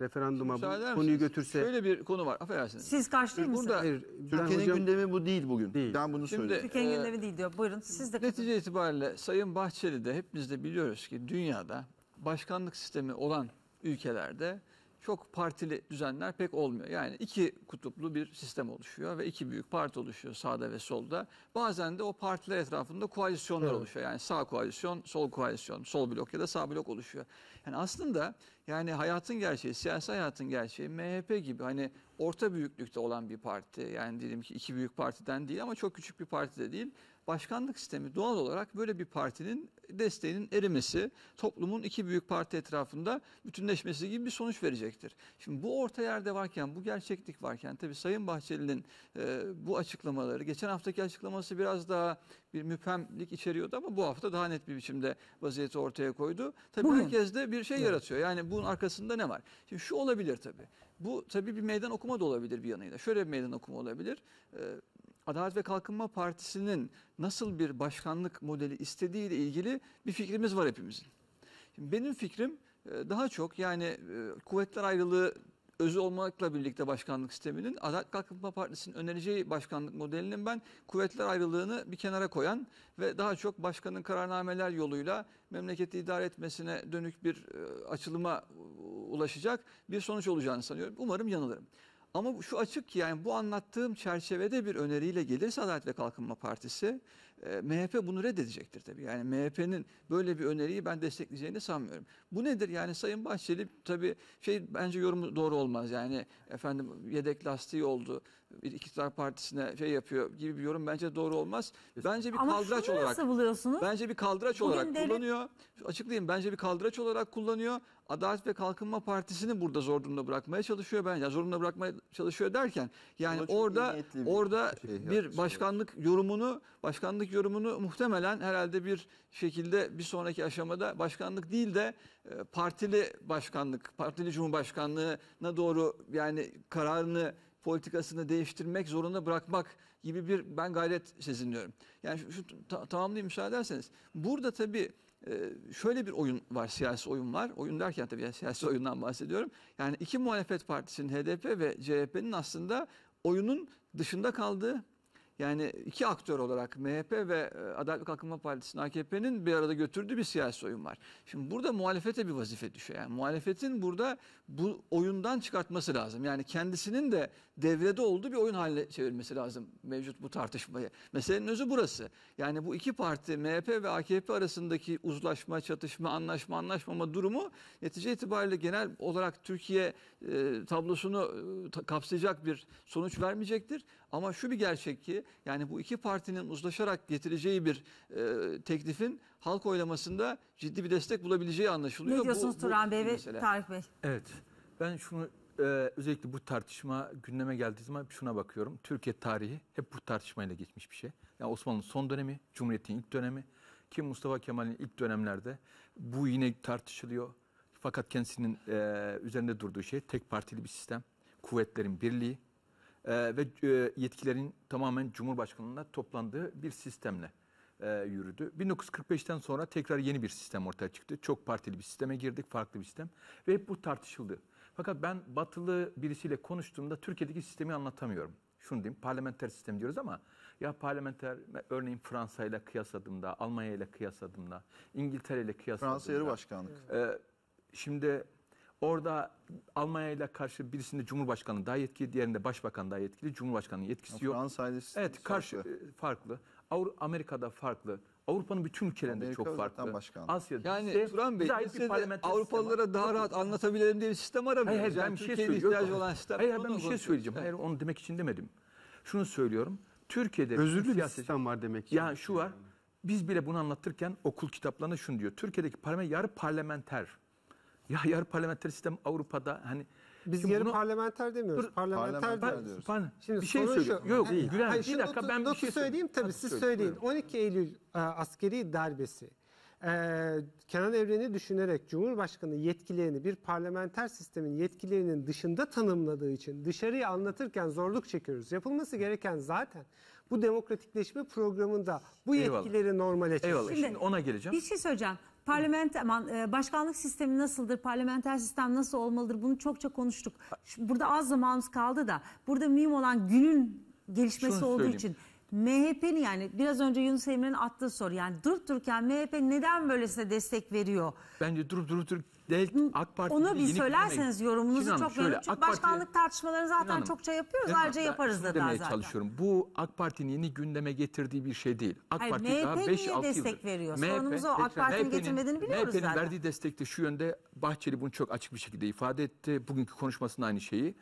Referanduma bu konuyu götürse. Şöyle bir konu var. Affedersiniz. Siz karşı değil misiniz? Burada Türkiye'nin hocam... gündemi bu değil bugün. Değil. Ben bunu Şimdi, söyleyeyim. Türkiye'nin e, gündemi değil diyor. Buyurun siz de. Netice itibariyle Sayın Bahçeli de hepimiz de biliyoruz ki dünyada başkanlık sistemi olan ülkelerde çok partili düzenler pek olmuyor. Yani iki kutuplu bir sistem oluşuyor ve iki büyük parti oluşuyor sağda ve solda. Bazen de o partiler etrafında koalisyonlar evet. oluşuyor. Yani sağ koalisyon, sol koalisyon, sol blok ya da sağ blok oluşuyor. Yani aslında yani hayatın gerçeği, siyasi hayatın gerçeği MHP gibi hani orta büyüklükte olan bir parti. Yani diyelim ki iki büyük partiden değil ama çok küçük bir parti de değil başkanlık sistemi doğal olarak böyle bir partinin desteğinin erimesi, toplumun iki büyük parti etrafında bütünleşmesi gibi bir sonuç verecektir. Şimdi bu orta yerde varken, bu gerçeklik varken tabii Sayın Bahçeli'nin e, bu açıklamaları, geçen haftaki açıklaması biraz daha bir müphemlik içeriyordu ama bu hafta daha net bir biçimde vaziyeti ortaya koydu. Tabii Bugün. herkes de bir şey yaratıyor. Yani bunun arkasında ne var? Şimdi şu olabilir tabii. Bu tabii bir meydan okuma da olabilir bir yanıyla. Şöyle bir meydan okuma olabilir. E, Adalet ve Kalkınma Partisi'nin nasıl bir başkanlık modeli istediği ile ilgili bir fikrimiz var hepimizin. Şimdi benim fikrim e, daha çok yani e, kuvvetler ayrılığı özü olmakla birlikte başkanlık sisteminin Adalet Kalkınma Partisi'nin önereceği başkanlık modelinin ben kuvvetler ayrılığını bir kenara koyan ve daha çok başkanın kararnameler yoluyla memleketi idare etmesine dönük bir e, açılıma ulaşacak bir sonuç olacağını sanıyorum. Umarım yanılırım. Ama şu açık ki yani bu anlattığım çerçevede bir öneriyle gelirse Adalet ve Kalkınma Partisi e, MHP bunu reddedecektir tabii. Yani MHP'nin böyle bir öneriyi ben destekleyeceğini sanmıyorum. Bu nedir? Yani Sayın Bahçeli tabii şey bence yorumu doğru olmaz. Yani efendim yedek lastiği oldu. Bir iktidar partisine şey yapıyor gibi bir yorum bence doğru olmaz. Bence bir Ama kaldıraç olarak. Ama nasıl buluyorsunuz? Bence bir kaldıraç Bugün olarak devlet... kullanıyor. Açıklayayım. Bence bir kaldıraç olarak kullanıyor Adalet ve Kalkınma Partisi'ni burada zor durumda bırakmaya çalışıyor ben. Ya zor bırakmaya çalışıyor derken yani orada bir şey bir başkanlık şey. yorumunu başkanlık yorumunu muhtemelen herhalde bir şekilde bir sonraki aşamada başkanlık değil de e, partili başkanlık, partili cumhurbaşkanlığına doğru yani kararını politikasını değiştirmek zorunda bırakmak gibi bir ben gayret sezinliyorum. Yani şu, şu ta, tamamlayayım müsaade ederseniz. Burada tabii ee, şöyle bir oyun var, siyasi oyun var. Oyun derken tabii yani siyasi <laughs> oyundan bahsediyorum. Yani iki muhalefet partisinin HDP ve CHP'nin aslında oyunun dışında kaldığı yani iki aktör olarak MHP ve e, Adalet ve Kalkınma Partisi'nin AKP'nin bir arada götürdüğü bir siyasi oyun var. Şimdi burada muhalefete bir vazife düşüyor. Yani muhalefetin burada bu oyundan çıkartması lazım. Yani kendisinin de devrede olduğu bir oyun haline çevirmesi lazım mevcut bu tartışmayı. Meselenin özü burası. Yani bu iki parti MHP ve AKP arasındaki uzlaşma, çatışma, anlaşma, anlaşmama durumu netice itibariyle genel olarak Türkiye e, tablosunu e, kapsayacak bir sonuç vermeyecektir. Ama şu bir gerçek ki yani bu iki partinin uzlaşarak getireceği bir e, teklifin halk oylamasında ciddi bir destek bulabileceği anlaşılıyor. Ne diyorsunuz bu, Turan bu, Bey ve Tarık Bey? Evet ben şunu e, özellikle bu tartışma gündeme geldiği zaman şuna bakıyorum. Türkiye tarihi hep bu tartışmayla geçmiş bir şey. Yani Osmanlı'nın son dönemi, Cumhuriyet'in ilk dönemi kim Mustafa Kemal'in ilk dönemlerde bu yine tartışılıyor. Fakat kendisinin e, üzerinde durduğu şey tek partili bir sistem, kuvvetlerin birliği. Ee, ve e, yetkilerin tamamen Cumhurbaşkanlığına toplandığı bir sistemle e, yürüdü. 1945'ten sonra tekrar yeni bir sistem ortaya çıktı. Çok partili bir sisteme girdik, farklı bir sistem ve hep bu tartışıldı. Fakat ben batılı birisiyle konuştuğumda Türkiye'deki sistemi anlatamıyorum. Şunu diyeyim, parlamenter sistem diyoruz ama ya parlamenter, örneğin Fransa ile kıyasladığımda, Almanya ile kıyasladığımda, İngiltere ile kıyasladığımda. Fransa yarı başkanlık. E, şimdi Orada Almanya ile karşı birisinde Cumhurbaşkanı daha yetkili, diğerinde Başbakan daha yetkili. Cumhurbaşkanı yetkisi yok. Fransa'yla Evet, karşı e, farklı. farklı. Amerika'da farklı. Avrupa'nın bütün ülkelerinde Amerika çok farklı. Başkan. Asya'da yani Turan Bey Avrupalılara sistem daha rahat anlatabilelim diye bir sistem aramıyoruz. Hayır, hayır ben yani bir şey söyleyeceğim. Olan sistem hayır, hayır ben bir şey söyleyeceğim. Hayır onu demek için demedim. Şunu söylüyorum. Türkiye'de özürlü bir sistem var demek ki. Yani şu var. Biz bile bunu anlatırken okul kitaplarında şunu diyor. Türkiye'deki parlament yarı parlamenter ya yarı parlamenter sistem Avrupa'da hani biz Şimdi yarı bunu, parlamenter demiyoruz. Dur, parlamenter, parlamenter diyoruz. Pardon. Şimdi bir şey söylüyorum. Şu, Yok değil. Gülen, hayır, bir dakika notu, ben notu bir şey söyleyeyim tabii Hadi siz söyleyin. 12 Eylül e, askeri darbesi e, Kenan Evren'i düşünerek Cumhurbaşkanı yetkilerini bir parlamenter sistemin yetkilerinin dışında tanımladığı için dışarıya anlatırken zorluk çekiyoruz. Yapılması gereken zaten bu demokratikleşme programında bu yetkileri Eyvallah. normale çekiyoruz. Eyvallah. Şimdi, Şimdi ona geleceğim. Bir şey söyleyeceğim parlamenter aman, e, başkanlık sistemi nasıldır, parlamenter sistem nasıl olmalıdır bunu çokça konuştuk. Burada az zamanımız kaldı da burada mühim olan günün gelişmesi olduğu için MHP'nin yani biraz önce Yunus Emre'nin attığı soru yani durup dururken MHP neden böylesine destek veriyor? Bence durup durup dur. değil AK Parti Onu bir söylerseniz bilmek. yorumunuzu Sinan, çok şöyle, Çünkü AK başkanlık Parti, tartışmaları zaten Sinan, çokça yapıyoruz. Ayrıca yaparız da daha zaten. çalışıyorum. Bu AK Parti'nin yeni gündeme getirdiği bir şey değil. AK Hayır, Parti MHP daha 5 6 destek veriyor? MHP, Sorunumuz o. AK Parti'nin getirmediğini biliyoruz MHP'nin zaten. MHP'nin verdiği destekte de şu yönde Bahçeli bunu çok açık bir şekilde ifade etti. Bugünkü konuşmasında aynı şeyi.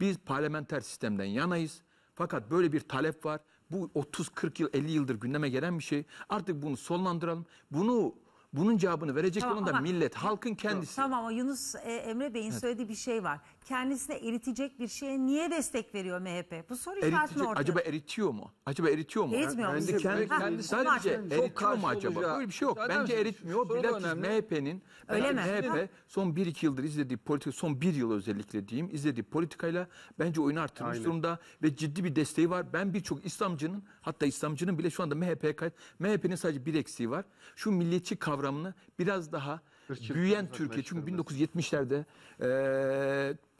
Biz parlamenter sistemden yanayız. Fakat böyle bir talep var bu 30, 40 yıl, 50 yıldır gündeme gelen bir şey. Artık bunu sonlandıralım. Bunu bunun cevabını verecek Tamam, olan da ama- millet, halkın kendisi. Tamam ama Yunus e, Emre Bey'in söylediği bir şey var kendisine eritecek bir şeye niye destek veriyor MHP? Bu soru işaretini ortaya. Acaba eritiyor mu? Acaba eritiyor mu? Eritmiyor mu? Bence kendi, ha, <laughs> kendi sadece eritiyor mu acaba? Olacağı. Böyle bir şey yok. Zaten Bence eritmiyor. Bilakis MHP'nin e, MHP son 1-2 yıldır izlediği politika, son 1 yıl özellikle diyeyim izlediği politikayla bence oyunu arttırmış Aynen. durumda ve ciddi bir desteği var. Ben birçok İslamcının hatta İslamcının bile şu anda MHP'ye MHP'nin sadece bir eksiği var. Şu milliyetçi kavramını biraz daha Türkiye, büyüyen Türkiye. Çünkü 1970'lerde e,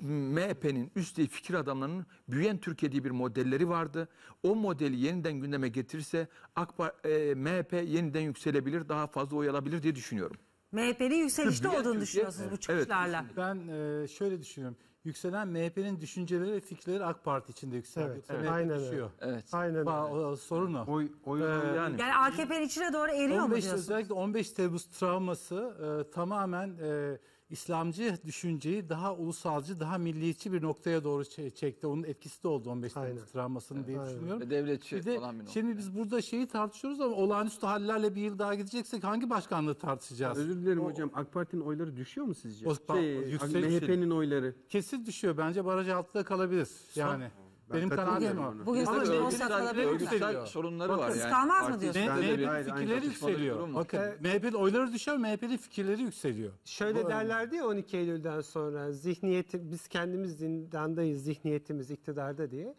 MHP'nin üst üstelik fikir adamlarının büyüyen Türkiye diye bir modelleri vardı. O modeli yeniden gündeme getirirse AK e, MHP yeniden yükselebilir, daha fazla oy alabilir diye düşünüyorum. MHP'nin yükselişte olduğunu Türkiye- düşünüyorsunuz bu çıkışlarla. Ben e, şöyle düşünüyorum yükselen MHP'nin düşünceleri ve fikirleri AK Parti içinde yükseliyor, Evet, evet. Aynen düşüyor. Evet. Aynen ba- o, sorun o. Oy, oy, ee, yani yani AKP'nin içine doğru eriyor 15, mu diyorsunuz? Özellikle 15 Temmuz travması e, tamamen... E, İslamcı düşünceyi daha ulusalcı, daha milliyetçi bir noktaya doğru çekti. Onun etkisi de oldu 15 Temmuz travmasını evet, diye aynen. düşünüyorum. Ve devletçi bir de, olan bir Şimdi yani. biz burada şeyi tartışıyoruz ama olağanüstü hallerle bir yıl daha gideceksek hangi başkanlığı tartışacağız? Özür dilerim o, hocam. AK Parti'nin oyları düşüyor mu sizce? O, şey, MHP'nin şey- oyları. Kesin düşüyor. Bence baraj altında kalabilir. Son, yani. Benim kanaatim o. Bugün Ama saçma olsa kalabilir örgütsel sorunları var yani. Kıskanmaz mı diyorsun? MHP'nin fikirleri yükseliyor. Bakın MHP'nin oyları düşüyor, MHP'nin fikirleri yükseliyor. Şöyle derlerdi ya 12 Eylül'den sonra zihniyeti biz kendimiz zindandayız, zihniyetimiz iktidarda diye.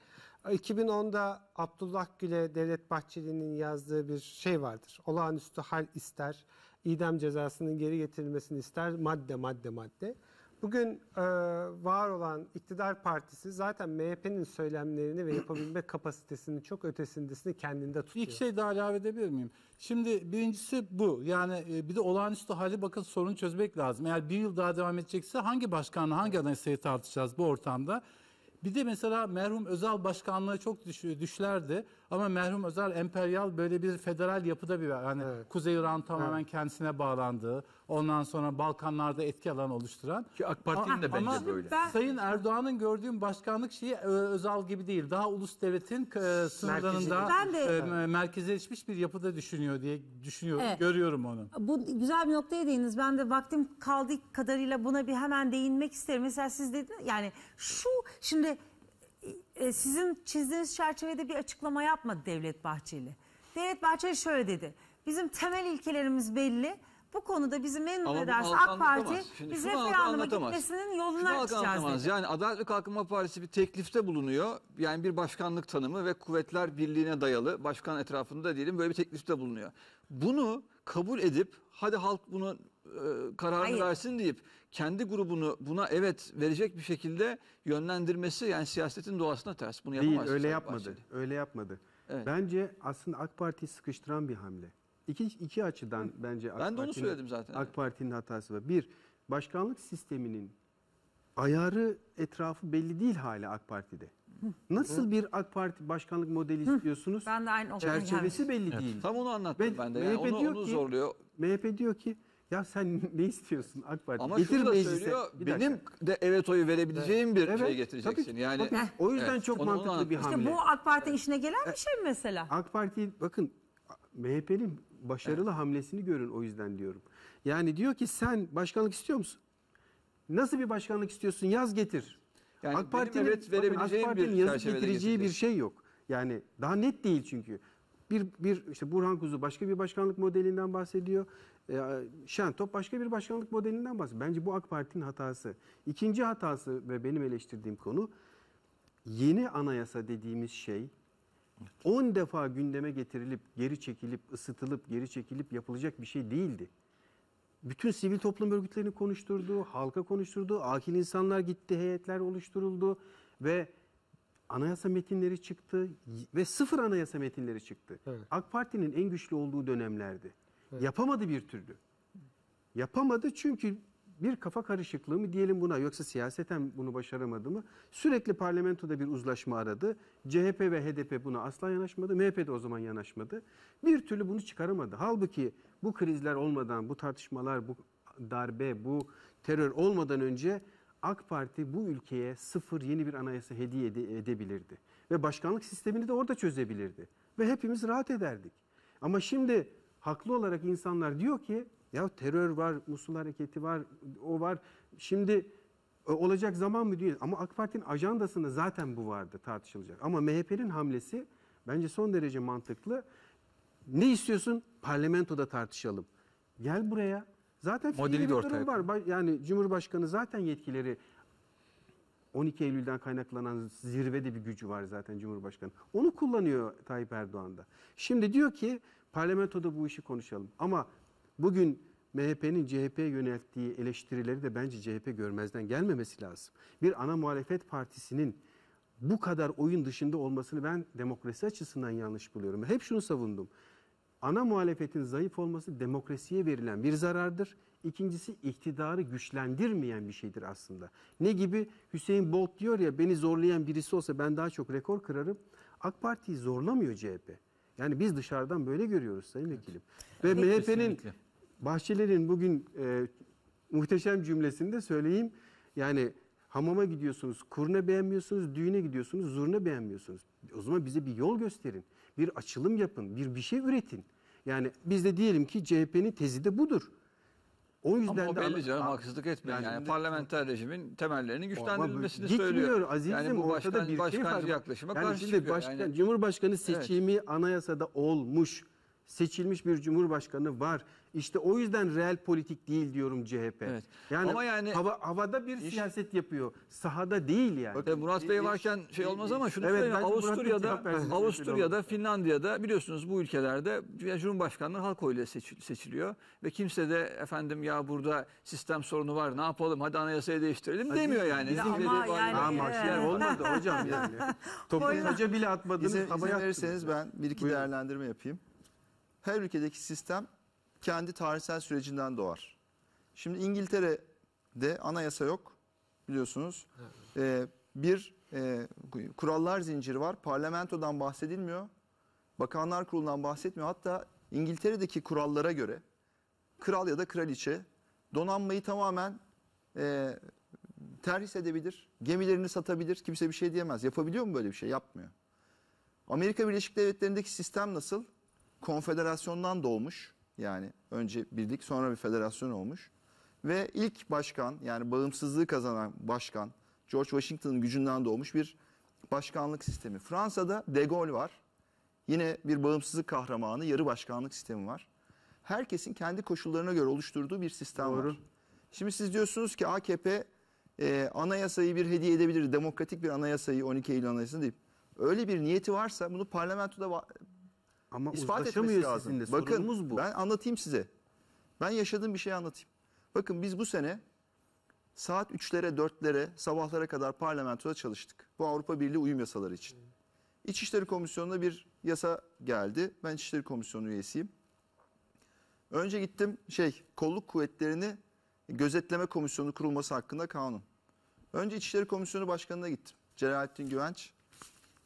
2010'da Abdullah Gül'e Devlet Bahçeli'nin yazdığı bir şey vardır. Olağanüstü hal ister, idam cezasının geri getirilmesini ister, madde madde madde. Bugün e, var olan iktidar partisi zaten MHP'nin söylemlerini ve yapabilme <clears throat> kapasitesini çok ötesindesini kendinde tutuyor. İlk şey daha ilave edebilir miyim? Şimdi birincisi bu. Yani e, bir de olağanüstü hali bakın sorunu çözmek lazım. Eğer bir yıl daha devam edecekse hangi başkanla hangi anayasayı tartışacağız bu ortamda? Bir de mesela merhum Özal başkanlığı çok düş, düşlerdi ama merhum Özal emperyal böyle bir federal yapıda bir yani evet. Kuzey İran tamamen evet. kendisine bağlandığı Ondan sonra Balkanlarda etki alanı oluşturan. Ki AK Parti'nin de bence ama böyle. Sayın Erdoğan'ın gördüğüm başkanlık şeyi e, özel gibi değil. Daha ulus devletin e, sınırlarında de... E, merkezleşmiş bir yapıda düşünüyor diye düşünüyorum, evet. görüyorum onu. Bu güzel bir noktaya değiniz. Ben de vaktim kaldığı kadarıyla buna bir hemen değinmek isterim. Mesela siz dediniz yani şu şimdi e, sizin çizdiğiniz çerçevede bir açıklama yapmadı Devlet Bahçeli. Devlet Bahçeli şöyle dedi. Bizim temel ilkelerimiz belli. Bu konuda bizi memnun Ama ederse AK Parti anlatamaz. Şimdi biz şunu halk referanduma gitmesinin Şunu yoluna Yani Adalet ve Kalkınma Partisi bir teklifte bulunuyor. Yani bir başkanlık tanımı ve kuvvetler birliğine dayalı başkan etrafında diyelim böyle bir teklifte bulunuyor. Bunu kabul edip hadi halk bunu e, kararını Hayır. versin deyip kendi grubunu buna evet verecek bir şekilde yönlendirmesi yani siyasetin doğasına ters. Bunu yapamaz. Değil öyle yapmadı. Öyle yapmadı. Evet. Bence aslında AK Parti'yi sıkıştıran bir hamle. İki, iki açıdan bence AK Ben de onu söyledim zaten. AK Parti'nin hatası var. Bir, başkanlık sisteminin ayarı etrafı belli değil hala AK Parti'de. Nasıl bir AK Parti başkanlık modeli istiyorsunuz? Ben de aynı noktadan Çerçevesi belli değil. Tam onu anlattım ben, Ben- de. Yani MHP onu, diyor onu ki- zorluyor. MHP diyor ki ya sen <laughs> ne istiyorsun AK Parti? Ama şunu da söylüyor. Bir dakika. benim de evet oyu verebileceğim bir Evet, şey getireceksin. tabii Yani Tabii. O yüzden Evet, çok onu- onu mantıklı bir hamle. İşte bu AK Parti işine gelen bir şey mi mesela? AK Parti bakın MHP'nin başarılı evet. hamlesini görün o yüzden diyorum. Yani diyor ki sen başkanlık istiyor musun? Nasıl bir başkanlık istiyorsun? Yaz getir. Yani AK Parti'nin evet verebileceğim AK Parti'nin getireceği getirdi. bir şey yok. Yani daha net değil çünkü. Bir, bir işte Burhan Kuzu başka bir başkanlık modelinden bahsediyor. E, top başka bir başkanlık modelinden bahsediyor. Bence bu AK Parti'nin hatası. İkinci hatası ve benim eleştirdiğim konu yeni anayasa dediğimiz şey Evet. 10 defa gündeme getirilip, geri çekilip, ısıtılıp, geri çekilip yapılacak bir şey değildi. Bütün sivil toplum örgütlerini konuşturdu, halka konuşturdu, akil insanlar gitti, heyetler oluşturuldu ve anayasa metinleri çıktı ve sıfır anayasa metinleri çıktı. Evet. AK Parti'nin en güçlü olduğu dönemlerdi. Evet. Yapamadı bir türlü. Yapamadı çünkü bir kafa karışıklığı mı diyelim buna yoksa siyaseten bunu başaramadı mı? Sürekli parlamentoda bir uzlaşma aradı. CHP ve HDP buna asla yanaşmadı. MHP de o zaman yanaşmadı. Bir türlü bunu çıkaramadı. Halbuki bu krizler olmadan, bu tartışmalar, bu darbe, bu terör olmadan önce AK Parti bu ülkeye sıfır yeni bir anayasa hediye edebilirdi. Ve başkanlık sistemini de orada çözebilirdi. Ve hepimiz rahat ederdik. Ama şimdi haklı olarak insanlar diyor ki ya terör var, Musul hareketi var, o var. Şimdi e, olacak zaman mı değil. Ama AK Parti'nin ajandasında zaten bu vardı tartışılacak. Ama MHP'nin hamlesi bence son derece mantıklı. Ne istiyorsun? Parlamentoda tartışalım. Gel buraya. Zaten Modeli de ortaya. var. Yani Cumhurbaşkanı zaten yetkileri 12 Eylül'den kaynaklanan zirvede bir gücü var zaten Cumhurbaşkanı. Onu kullanıyor Tayyip Erdoğan da. Şimdi diyor ki parlamentoda bu işi konuşalım. Ama Bugün MHP'nin CHP'ye yönelttiği eleştirileri de bence CHP görmezden gelmemesi lazım. Bir ana muhalefet partisinin bu kadar oyun dışında olmasını ben demokrasi açısından yanlış buluyorum. Hep şunu savundum. Ana muhalefetin zayıf olması demokrasiye verilen bir zarardır. İkincisi iktidarı güçlendirmeyen bir şeydir aslında. Ne gibi Hüseyin Bolt diyor ya beni zorlayan birisi olsa ben daha çok rekor kırarım. AK Parti'yi zorlamıyor CHP. Yani biz dışarıdan böyle görüyoruz Sayın evet. Vekilim. Ve evet, MHP'nin Bahçelerin bugün e, muhteşem cümlesinde söyleyeyim. Yani hamama gidiyorsunuz, kuruna beğenmiyorsunuz, düğüne gidiyorsunuz, zurna beğenmiyorsunuz. O zaman bize bir yol gösterin, bir açılım yapın, bir bir şey üretin. Yani biz de diyelim ki CHP'nin tezi de budur. O yüzden Ama o de belli canım haksızlık etmeyin. Yani, yani parlamenter rejimin temellerinin güçlendirilmesini gitmiyor, söylüyor. Azizim, yani bu ortada başkan, şey var. yani şimdi başkan, yani. Cumhurbaşkanı seçimi evet. anayasada olmuş seçilmiş bir cumhurbaşkanı var. İşte o yüzden real politik değil diyorum CHP. Evet. Yani, Ama yani hava, havada bir iş, siyaset yapıyor. Sahada değil yani. Bakın, Murat Bey varken şey iş, şey olmaz ama şunu evet, söyleyeyim. Avusturya'da, Avusturya'da, Finlandiya'da biliyorsunuz bu ülkelerde Cumhurbaşkanlığı halk oyuyla seçiliyor. Ve kimse de efendim ya burada sistem sorunu var ne yapalım hadi anayasayı değiştirelim hadi demiyor yani. Bizim ama de, yani. Ama yani. olmadı hocam yani. <laughs> Topu hoca bile atmadınız. İzin, izin verirseniz ben bir iki Buyurun. değerlendirme yapayım her ülkedeki sistem kendi tarihsel sürecinden doğar. Şimdi İngiltere'de anayasa yok biliyorsunuz. Evet. Ee, bir e, kurallar zinciri var. Parlamentodan bahsedilmiyor. Bakanlar Kurulu'ndan bahsetmiyor. Hatta İngiltere'deki kurallara göre kral ya da kraliçe donanmayı tamamen e, terhis edebilir. Gemilerini satabilir. Kimse bir şey diyemez. Yapabiliyor mu böyle bir şey? Yapmıyor. Amerika Birleşik Devletleri'ndeki sistem nasıl? konfederasyondan doğmuş. Yani önce birlik sonra bir federasyon olmuş. Ve ilk başkan yani bağımsızlığı kazanan başkan George Washington'ın gücünden doğmuş bir başkanlık sistemi. Fransa'da De Gaulle var. Yine bir bağımsızlık kahramanı yarı başkanlık sistemi var. Herkesin kendi koşullarına göre oluşturduğu bir sistem Doğru. var. Şimdi siz diyorsunuz ki AKP e, anayasayı bir hediye edebilir. Demokratik bir anayasayı 12 Eylül Anayasası deyip. Öyle bir niyeti varsa bunu parlamentoda ama ispat etmesi lazım. Sizinle. Bakın bu. ben anlatayım size. Ben yaşadığım bir şey anlatayım. Bakın biz bu sene saat 3'lere 4'lere sabahlara kadar parlamentoda çalıştık. Bu Avrupa Birliği uyum yasaları için. İçişleri Komisyonu'na bir yasa geldi. Ben İçişleri Komisyonu üyesiyim. Önce gittim şey kolluk kuvvetlerini gözetleme komisyonu kurulması hakkında kanun. Önce İçişleri Komisyonu Başkanı'na gittim. Celalettin Güvenç.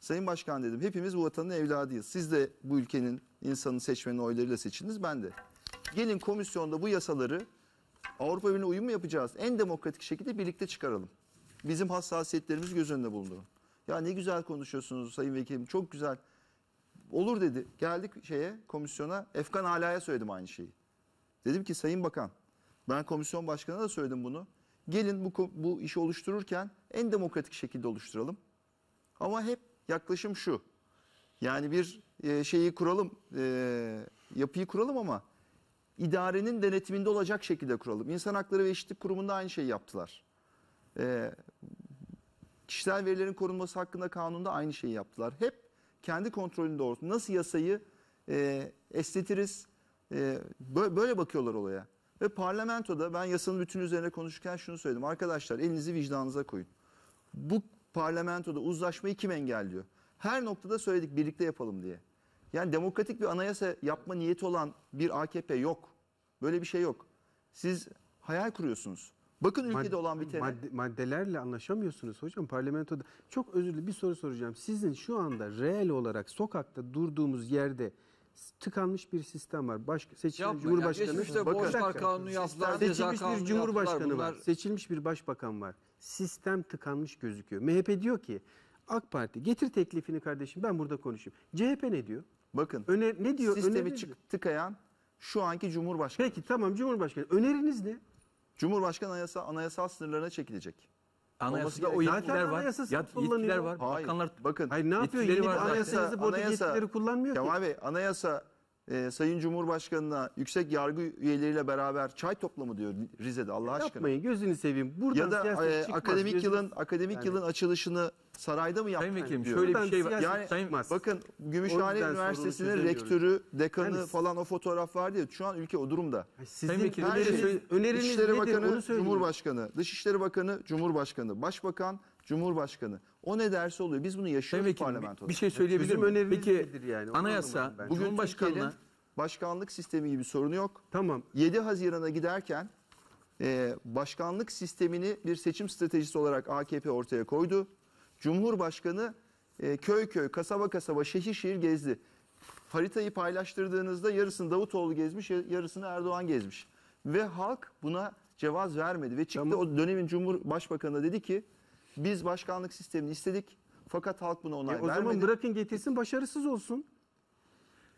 Sayın Başkan dedim hepimiz bu vatanın evladıyız. Siz de bu ülkenin insanın seçmenin oylarıyla seçildiniz ben de. Gelin komisyonda bu yasaları Avrupa Birliği'ne uyum mu yapacağız? En demokratik şekilde birlikte çıkaralım. Bizim hassasiyetlerimiz göz önünde bulundurun. Ya ne güzel konuşuyorsunuz Sayın Vekilim çok güzel. Olur dedi. Geldik şeye komisyona. Efkan Ala'ya söyledim aynı şeyi. Dedim ki Sayın Bakan ben komisyon başkanına da söyledim bunu. Gelin bu, bu işi oluştururken en demokratik şekilde oluşturalım. Ama hep yaklaşım şu. Yani bir e, şeyi kuralım, e, yapıyı kuralım ama idarenin denetiminde olacak şekilde kuralım. İnsan Hakları ve Eşitlik Kurumu'nda aynı şeyi yaptılar. E, kişisel verilerin korunması hakkında kanunda aynı şeyi yaptılar. Hep kendi kontrolünde olsun. Nasıl yasayı estetiriz? böyle bakıyorlar olaya. Ve parlamentoda ben yasanın bütün üzerine konuşurken şunu söyledim. Arkadaşlar elinizi vicdanınıza koyun. Bu parlamentoda uzlaşmayı kim engelliyor? Her noktada söyledik birlikte yapalım diye. Yani demokratik bir anayasa yapma niyeti olan bir AKP yok. Böyle bir şey yok. Siz hayal kuruyorsunuz. Bakın ülkede Mad olan bitene. Madde, maddelerle anlaşamıyorsunuz hocam parlamentoda. Çok özür dilerim bir soru soracağım. Sizin şu anda reel olarak sokakta durduğumuz yerde tıkanmış bir sistem var. Baş, seçilmiş Yapma cumhurbaşkanı. Ya, işte Seçilmiş bir cumhurbaşkanı yaptılar, var. Seçilmiş bir başbakan var sistem tıkanmış gözüküyor. MHP diyor ki AK Parti getir teklifini kardeşim ben burada konuşayım. CHP ne diyor? Bakın Öner, ne diyor? sistemi Öneriniz ne? çık- tıkayan şu anki Cumhurbaşkanı. Peki tamam Cumhurbaşkanı öneriniz ne? Cumhurbaşkanı anayasa, anayasal sınırlarına çekilecek. Anayasada o yetkiler var. anayasası Yat, kullanıyor. yetkiler var. Hayır, Bakanlar bakın. Hayır ne yapıyor? Yeni var anayasa- bozuk anayasa- yetkileri kullanmıyor ki. Kemal Bey anayasa e, Sayın Cumhurbaşkanı'na yüksek yargı üyeleriyle beraber çay toplamı diyor Rize'de Allah aşkına. Yapmayın gözünü seveyim. Buradan ya da e, akademik gözünüz... yılın akademik yani. yılın açılışını sarayda mı yaptın Sayın Vekilim diyor. şöyle bir şey var. Yani Sayın, bakın Gümüşhane Üniversitesi'nin rektörü, dekanı yani, falan o fotoğraf vardı ya şu an ülke o durumda. Sizin Sayın Vekilim, her şey, öneriniz Dışişleri nedir, Bakanı, Cumhurbaşkanı, Dışişleri Bakanı, Cumhurbaşkanı, Başbakan, Cumhurbaşkanı. O ne derse oluyor. Biz bunu yaşıyoruz Peki, parlamentoda. Bir şey söyleyebilir Bizim miyim? önerimiz Peki nedir yani? Onu anayasa, Bugün Cumhurbaşkanı'na... başkanlık sistemi gibi sorunu yok. Tamam. 7 Haziran'a giderken e, başkanlık sistemini bir seçim stratejisi olarak AKP ortaya koydu. Cumhurbaşkanı e, köy köy, kasaba kasaba, şehir şehir gezdi. Haritayı paylaştırdığınızda yarısını Davutoğlu gezmiş, yarısını Erdoğan gezmiş. Ve halk buna cevaz vermedi ve çıktı Tamam. o dönemin Cumhurbaşkanı dedi ki biz başkanlık sistemini istedik fakat halk buna onay e, o vermedi. O zaman bırakın getirsin başarısız olsun.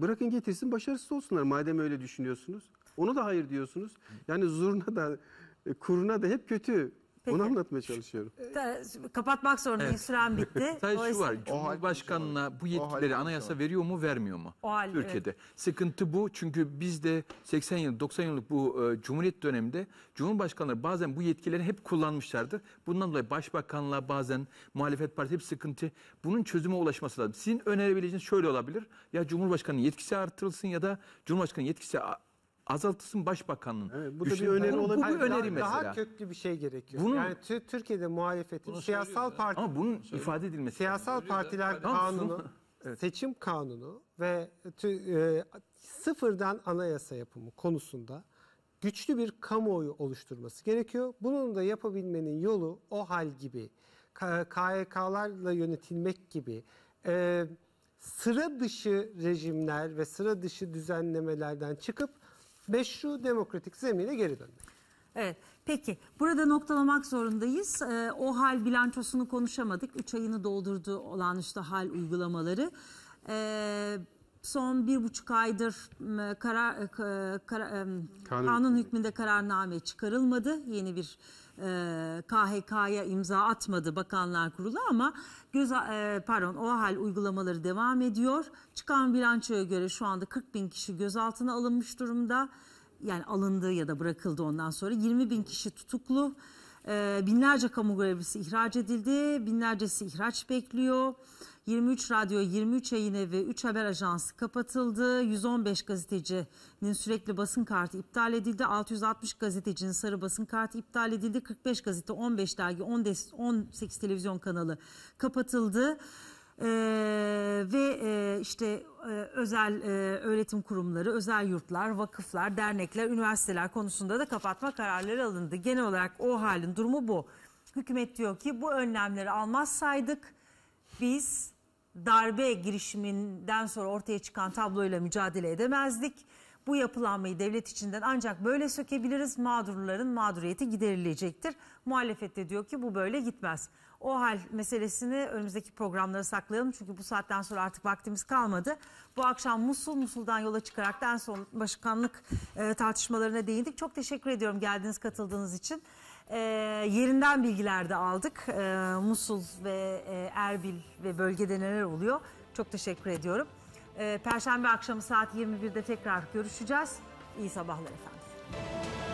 Bırakın getirsin başarısız olsunlar madem öyle düşünüyorsunuz. Onu da hayır diyorsunuz. Yani zurna da e, kuruna da hep kötü Peki. Onu anlatmaya çalışıyorum. Ee, kapatmak zorundayım. Evet. Süren bitti. Sadece <laughs> şu var. Cumhurbaşkanına bu yetkileri anayasa veriyor mu vermiyor mu? O hal, Türkiye'de. Evet. Sıkıntı bu. Çünkü bizde 80 yıl 90 yıllık bu e, Cumhuriyet döneminde Cumhurbaşkanları bazen bu yetkileri hep kullanmışlardı. Bundan dolayı başbakanla bazen muhalefet partisi hep sıkıntı. Bunun çözüme ulaşması lazım. Sizin önerebileceğiniz şöyle olabilir. Ya Cumhurbaşkanı'nın yetkisi artırılsın ya da Cumhurbaşkanı'nın yetkisi Azaltısın başbakanın. Evet, bu da bir öneri olabilir. Bu bir öneri daha, mesela. Daha köklü bir şey gerekiyor. Bunun, yani Türkiye'de muhalefetin siyasal parti ama bunun ifade edilmesi siyasal yani. partiler yani. kanunu, <laughs> evet. seçim kanunu ve tü, e, sıfırdan anayasa yapımı konusunda güçlü bir kamuoyu oluşturması gerekiyor. Bunun da yapabilmenin yolu o hal gibi KYK'larla yönetilmek gibi e, sıra dışı rejimler ve sıra dışı düzenlemelerden çıkıp ve şu demokratik zemine geri dönmek. Evet. Peki burada noktalamak zorundayız. Ee, o hal bilançosunu konuşamadık. Üç ayını doldurdu olağanüstü hal uygulamaları. Ee, son bir buçuk aydır karar, kara, e, e, kanun. kanun hükmünde kararname çıkarılmadı. Yeni bir e, KHK'ya imza atmadı Bakanlar Kurulu ama göz e, pardon OHAL uygulamaları devam ediyor. Çıkan bilançoya göre şu anda 40 bin kişi gözaltına alınmış durumda. Yani alındı ya da bırakıldı ondan sonra 20 bin kişi tutuklu. E, binlerce kamu görevlisi ihraç edildi. Binlercesi ihraç bekliyor. 23 radyo, 23 yayın evi, 3 haber ajansı kapatıldı. 115 gazetecinin sürekli basın kartı iptal edildi. 660 gazetecinin sarı basın kartı iptal edildi. 45 gazete, 15 dergi, 18 televizyon kanalı kapatıldı. Ee, ve e, işte e, özel e, öğretim kurumları, özel yurtlar, vakıflar, dernekler, üniversiteler konusunda da kapatma kararları alındı. Genel olarak o halin durumu bu. Hükümet diyor ki bu önlemleri almazsaydık biz darbe girişiminden sonra ortaya çıkan tabloyla mücadele edemezdik. Bu yapılanmayı devlet içinden ancak böyle sökebiliriz. Mağdurların mağduriyeti giderilecektir. Muhalefet de diyor ki bu böyle gitmez. O hal meselesini önümüzdeki programlara saklayalım. Çünkü bu saatten sonra artık vaktimiz kalmadı. Bu akşam Musul, Musul'dan yola çıkarak en son başkanlık e, tartışmalarına değindik. Çok teşekkür ediyorum geldiğiniz, katıldığınız için e, yerinden bilgiler de aldık. E, Musul ve e, Erbil ve bölgede neler oluyor? Çok teşekkür ediyorum. E, Perşembe akşamı saat 21'de tekrar görüşeceğiz. İyi sabahlar efendim.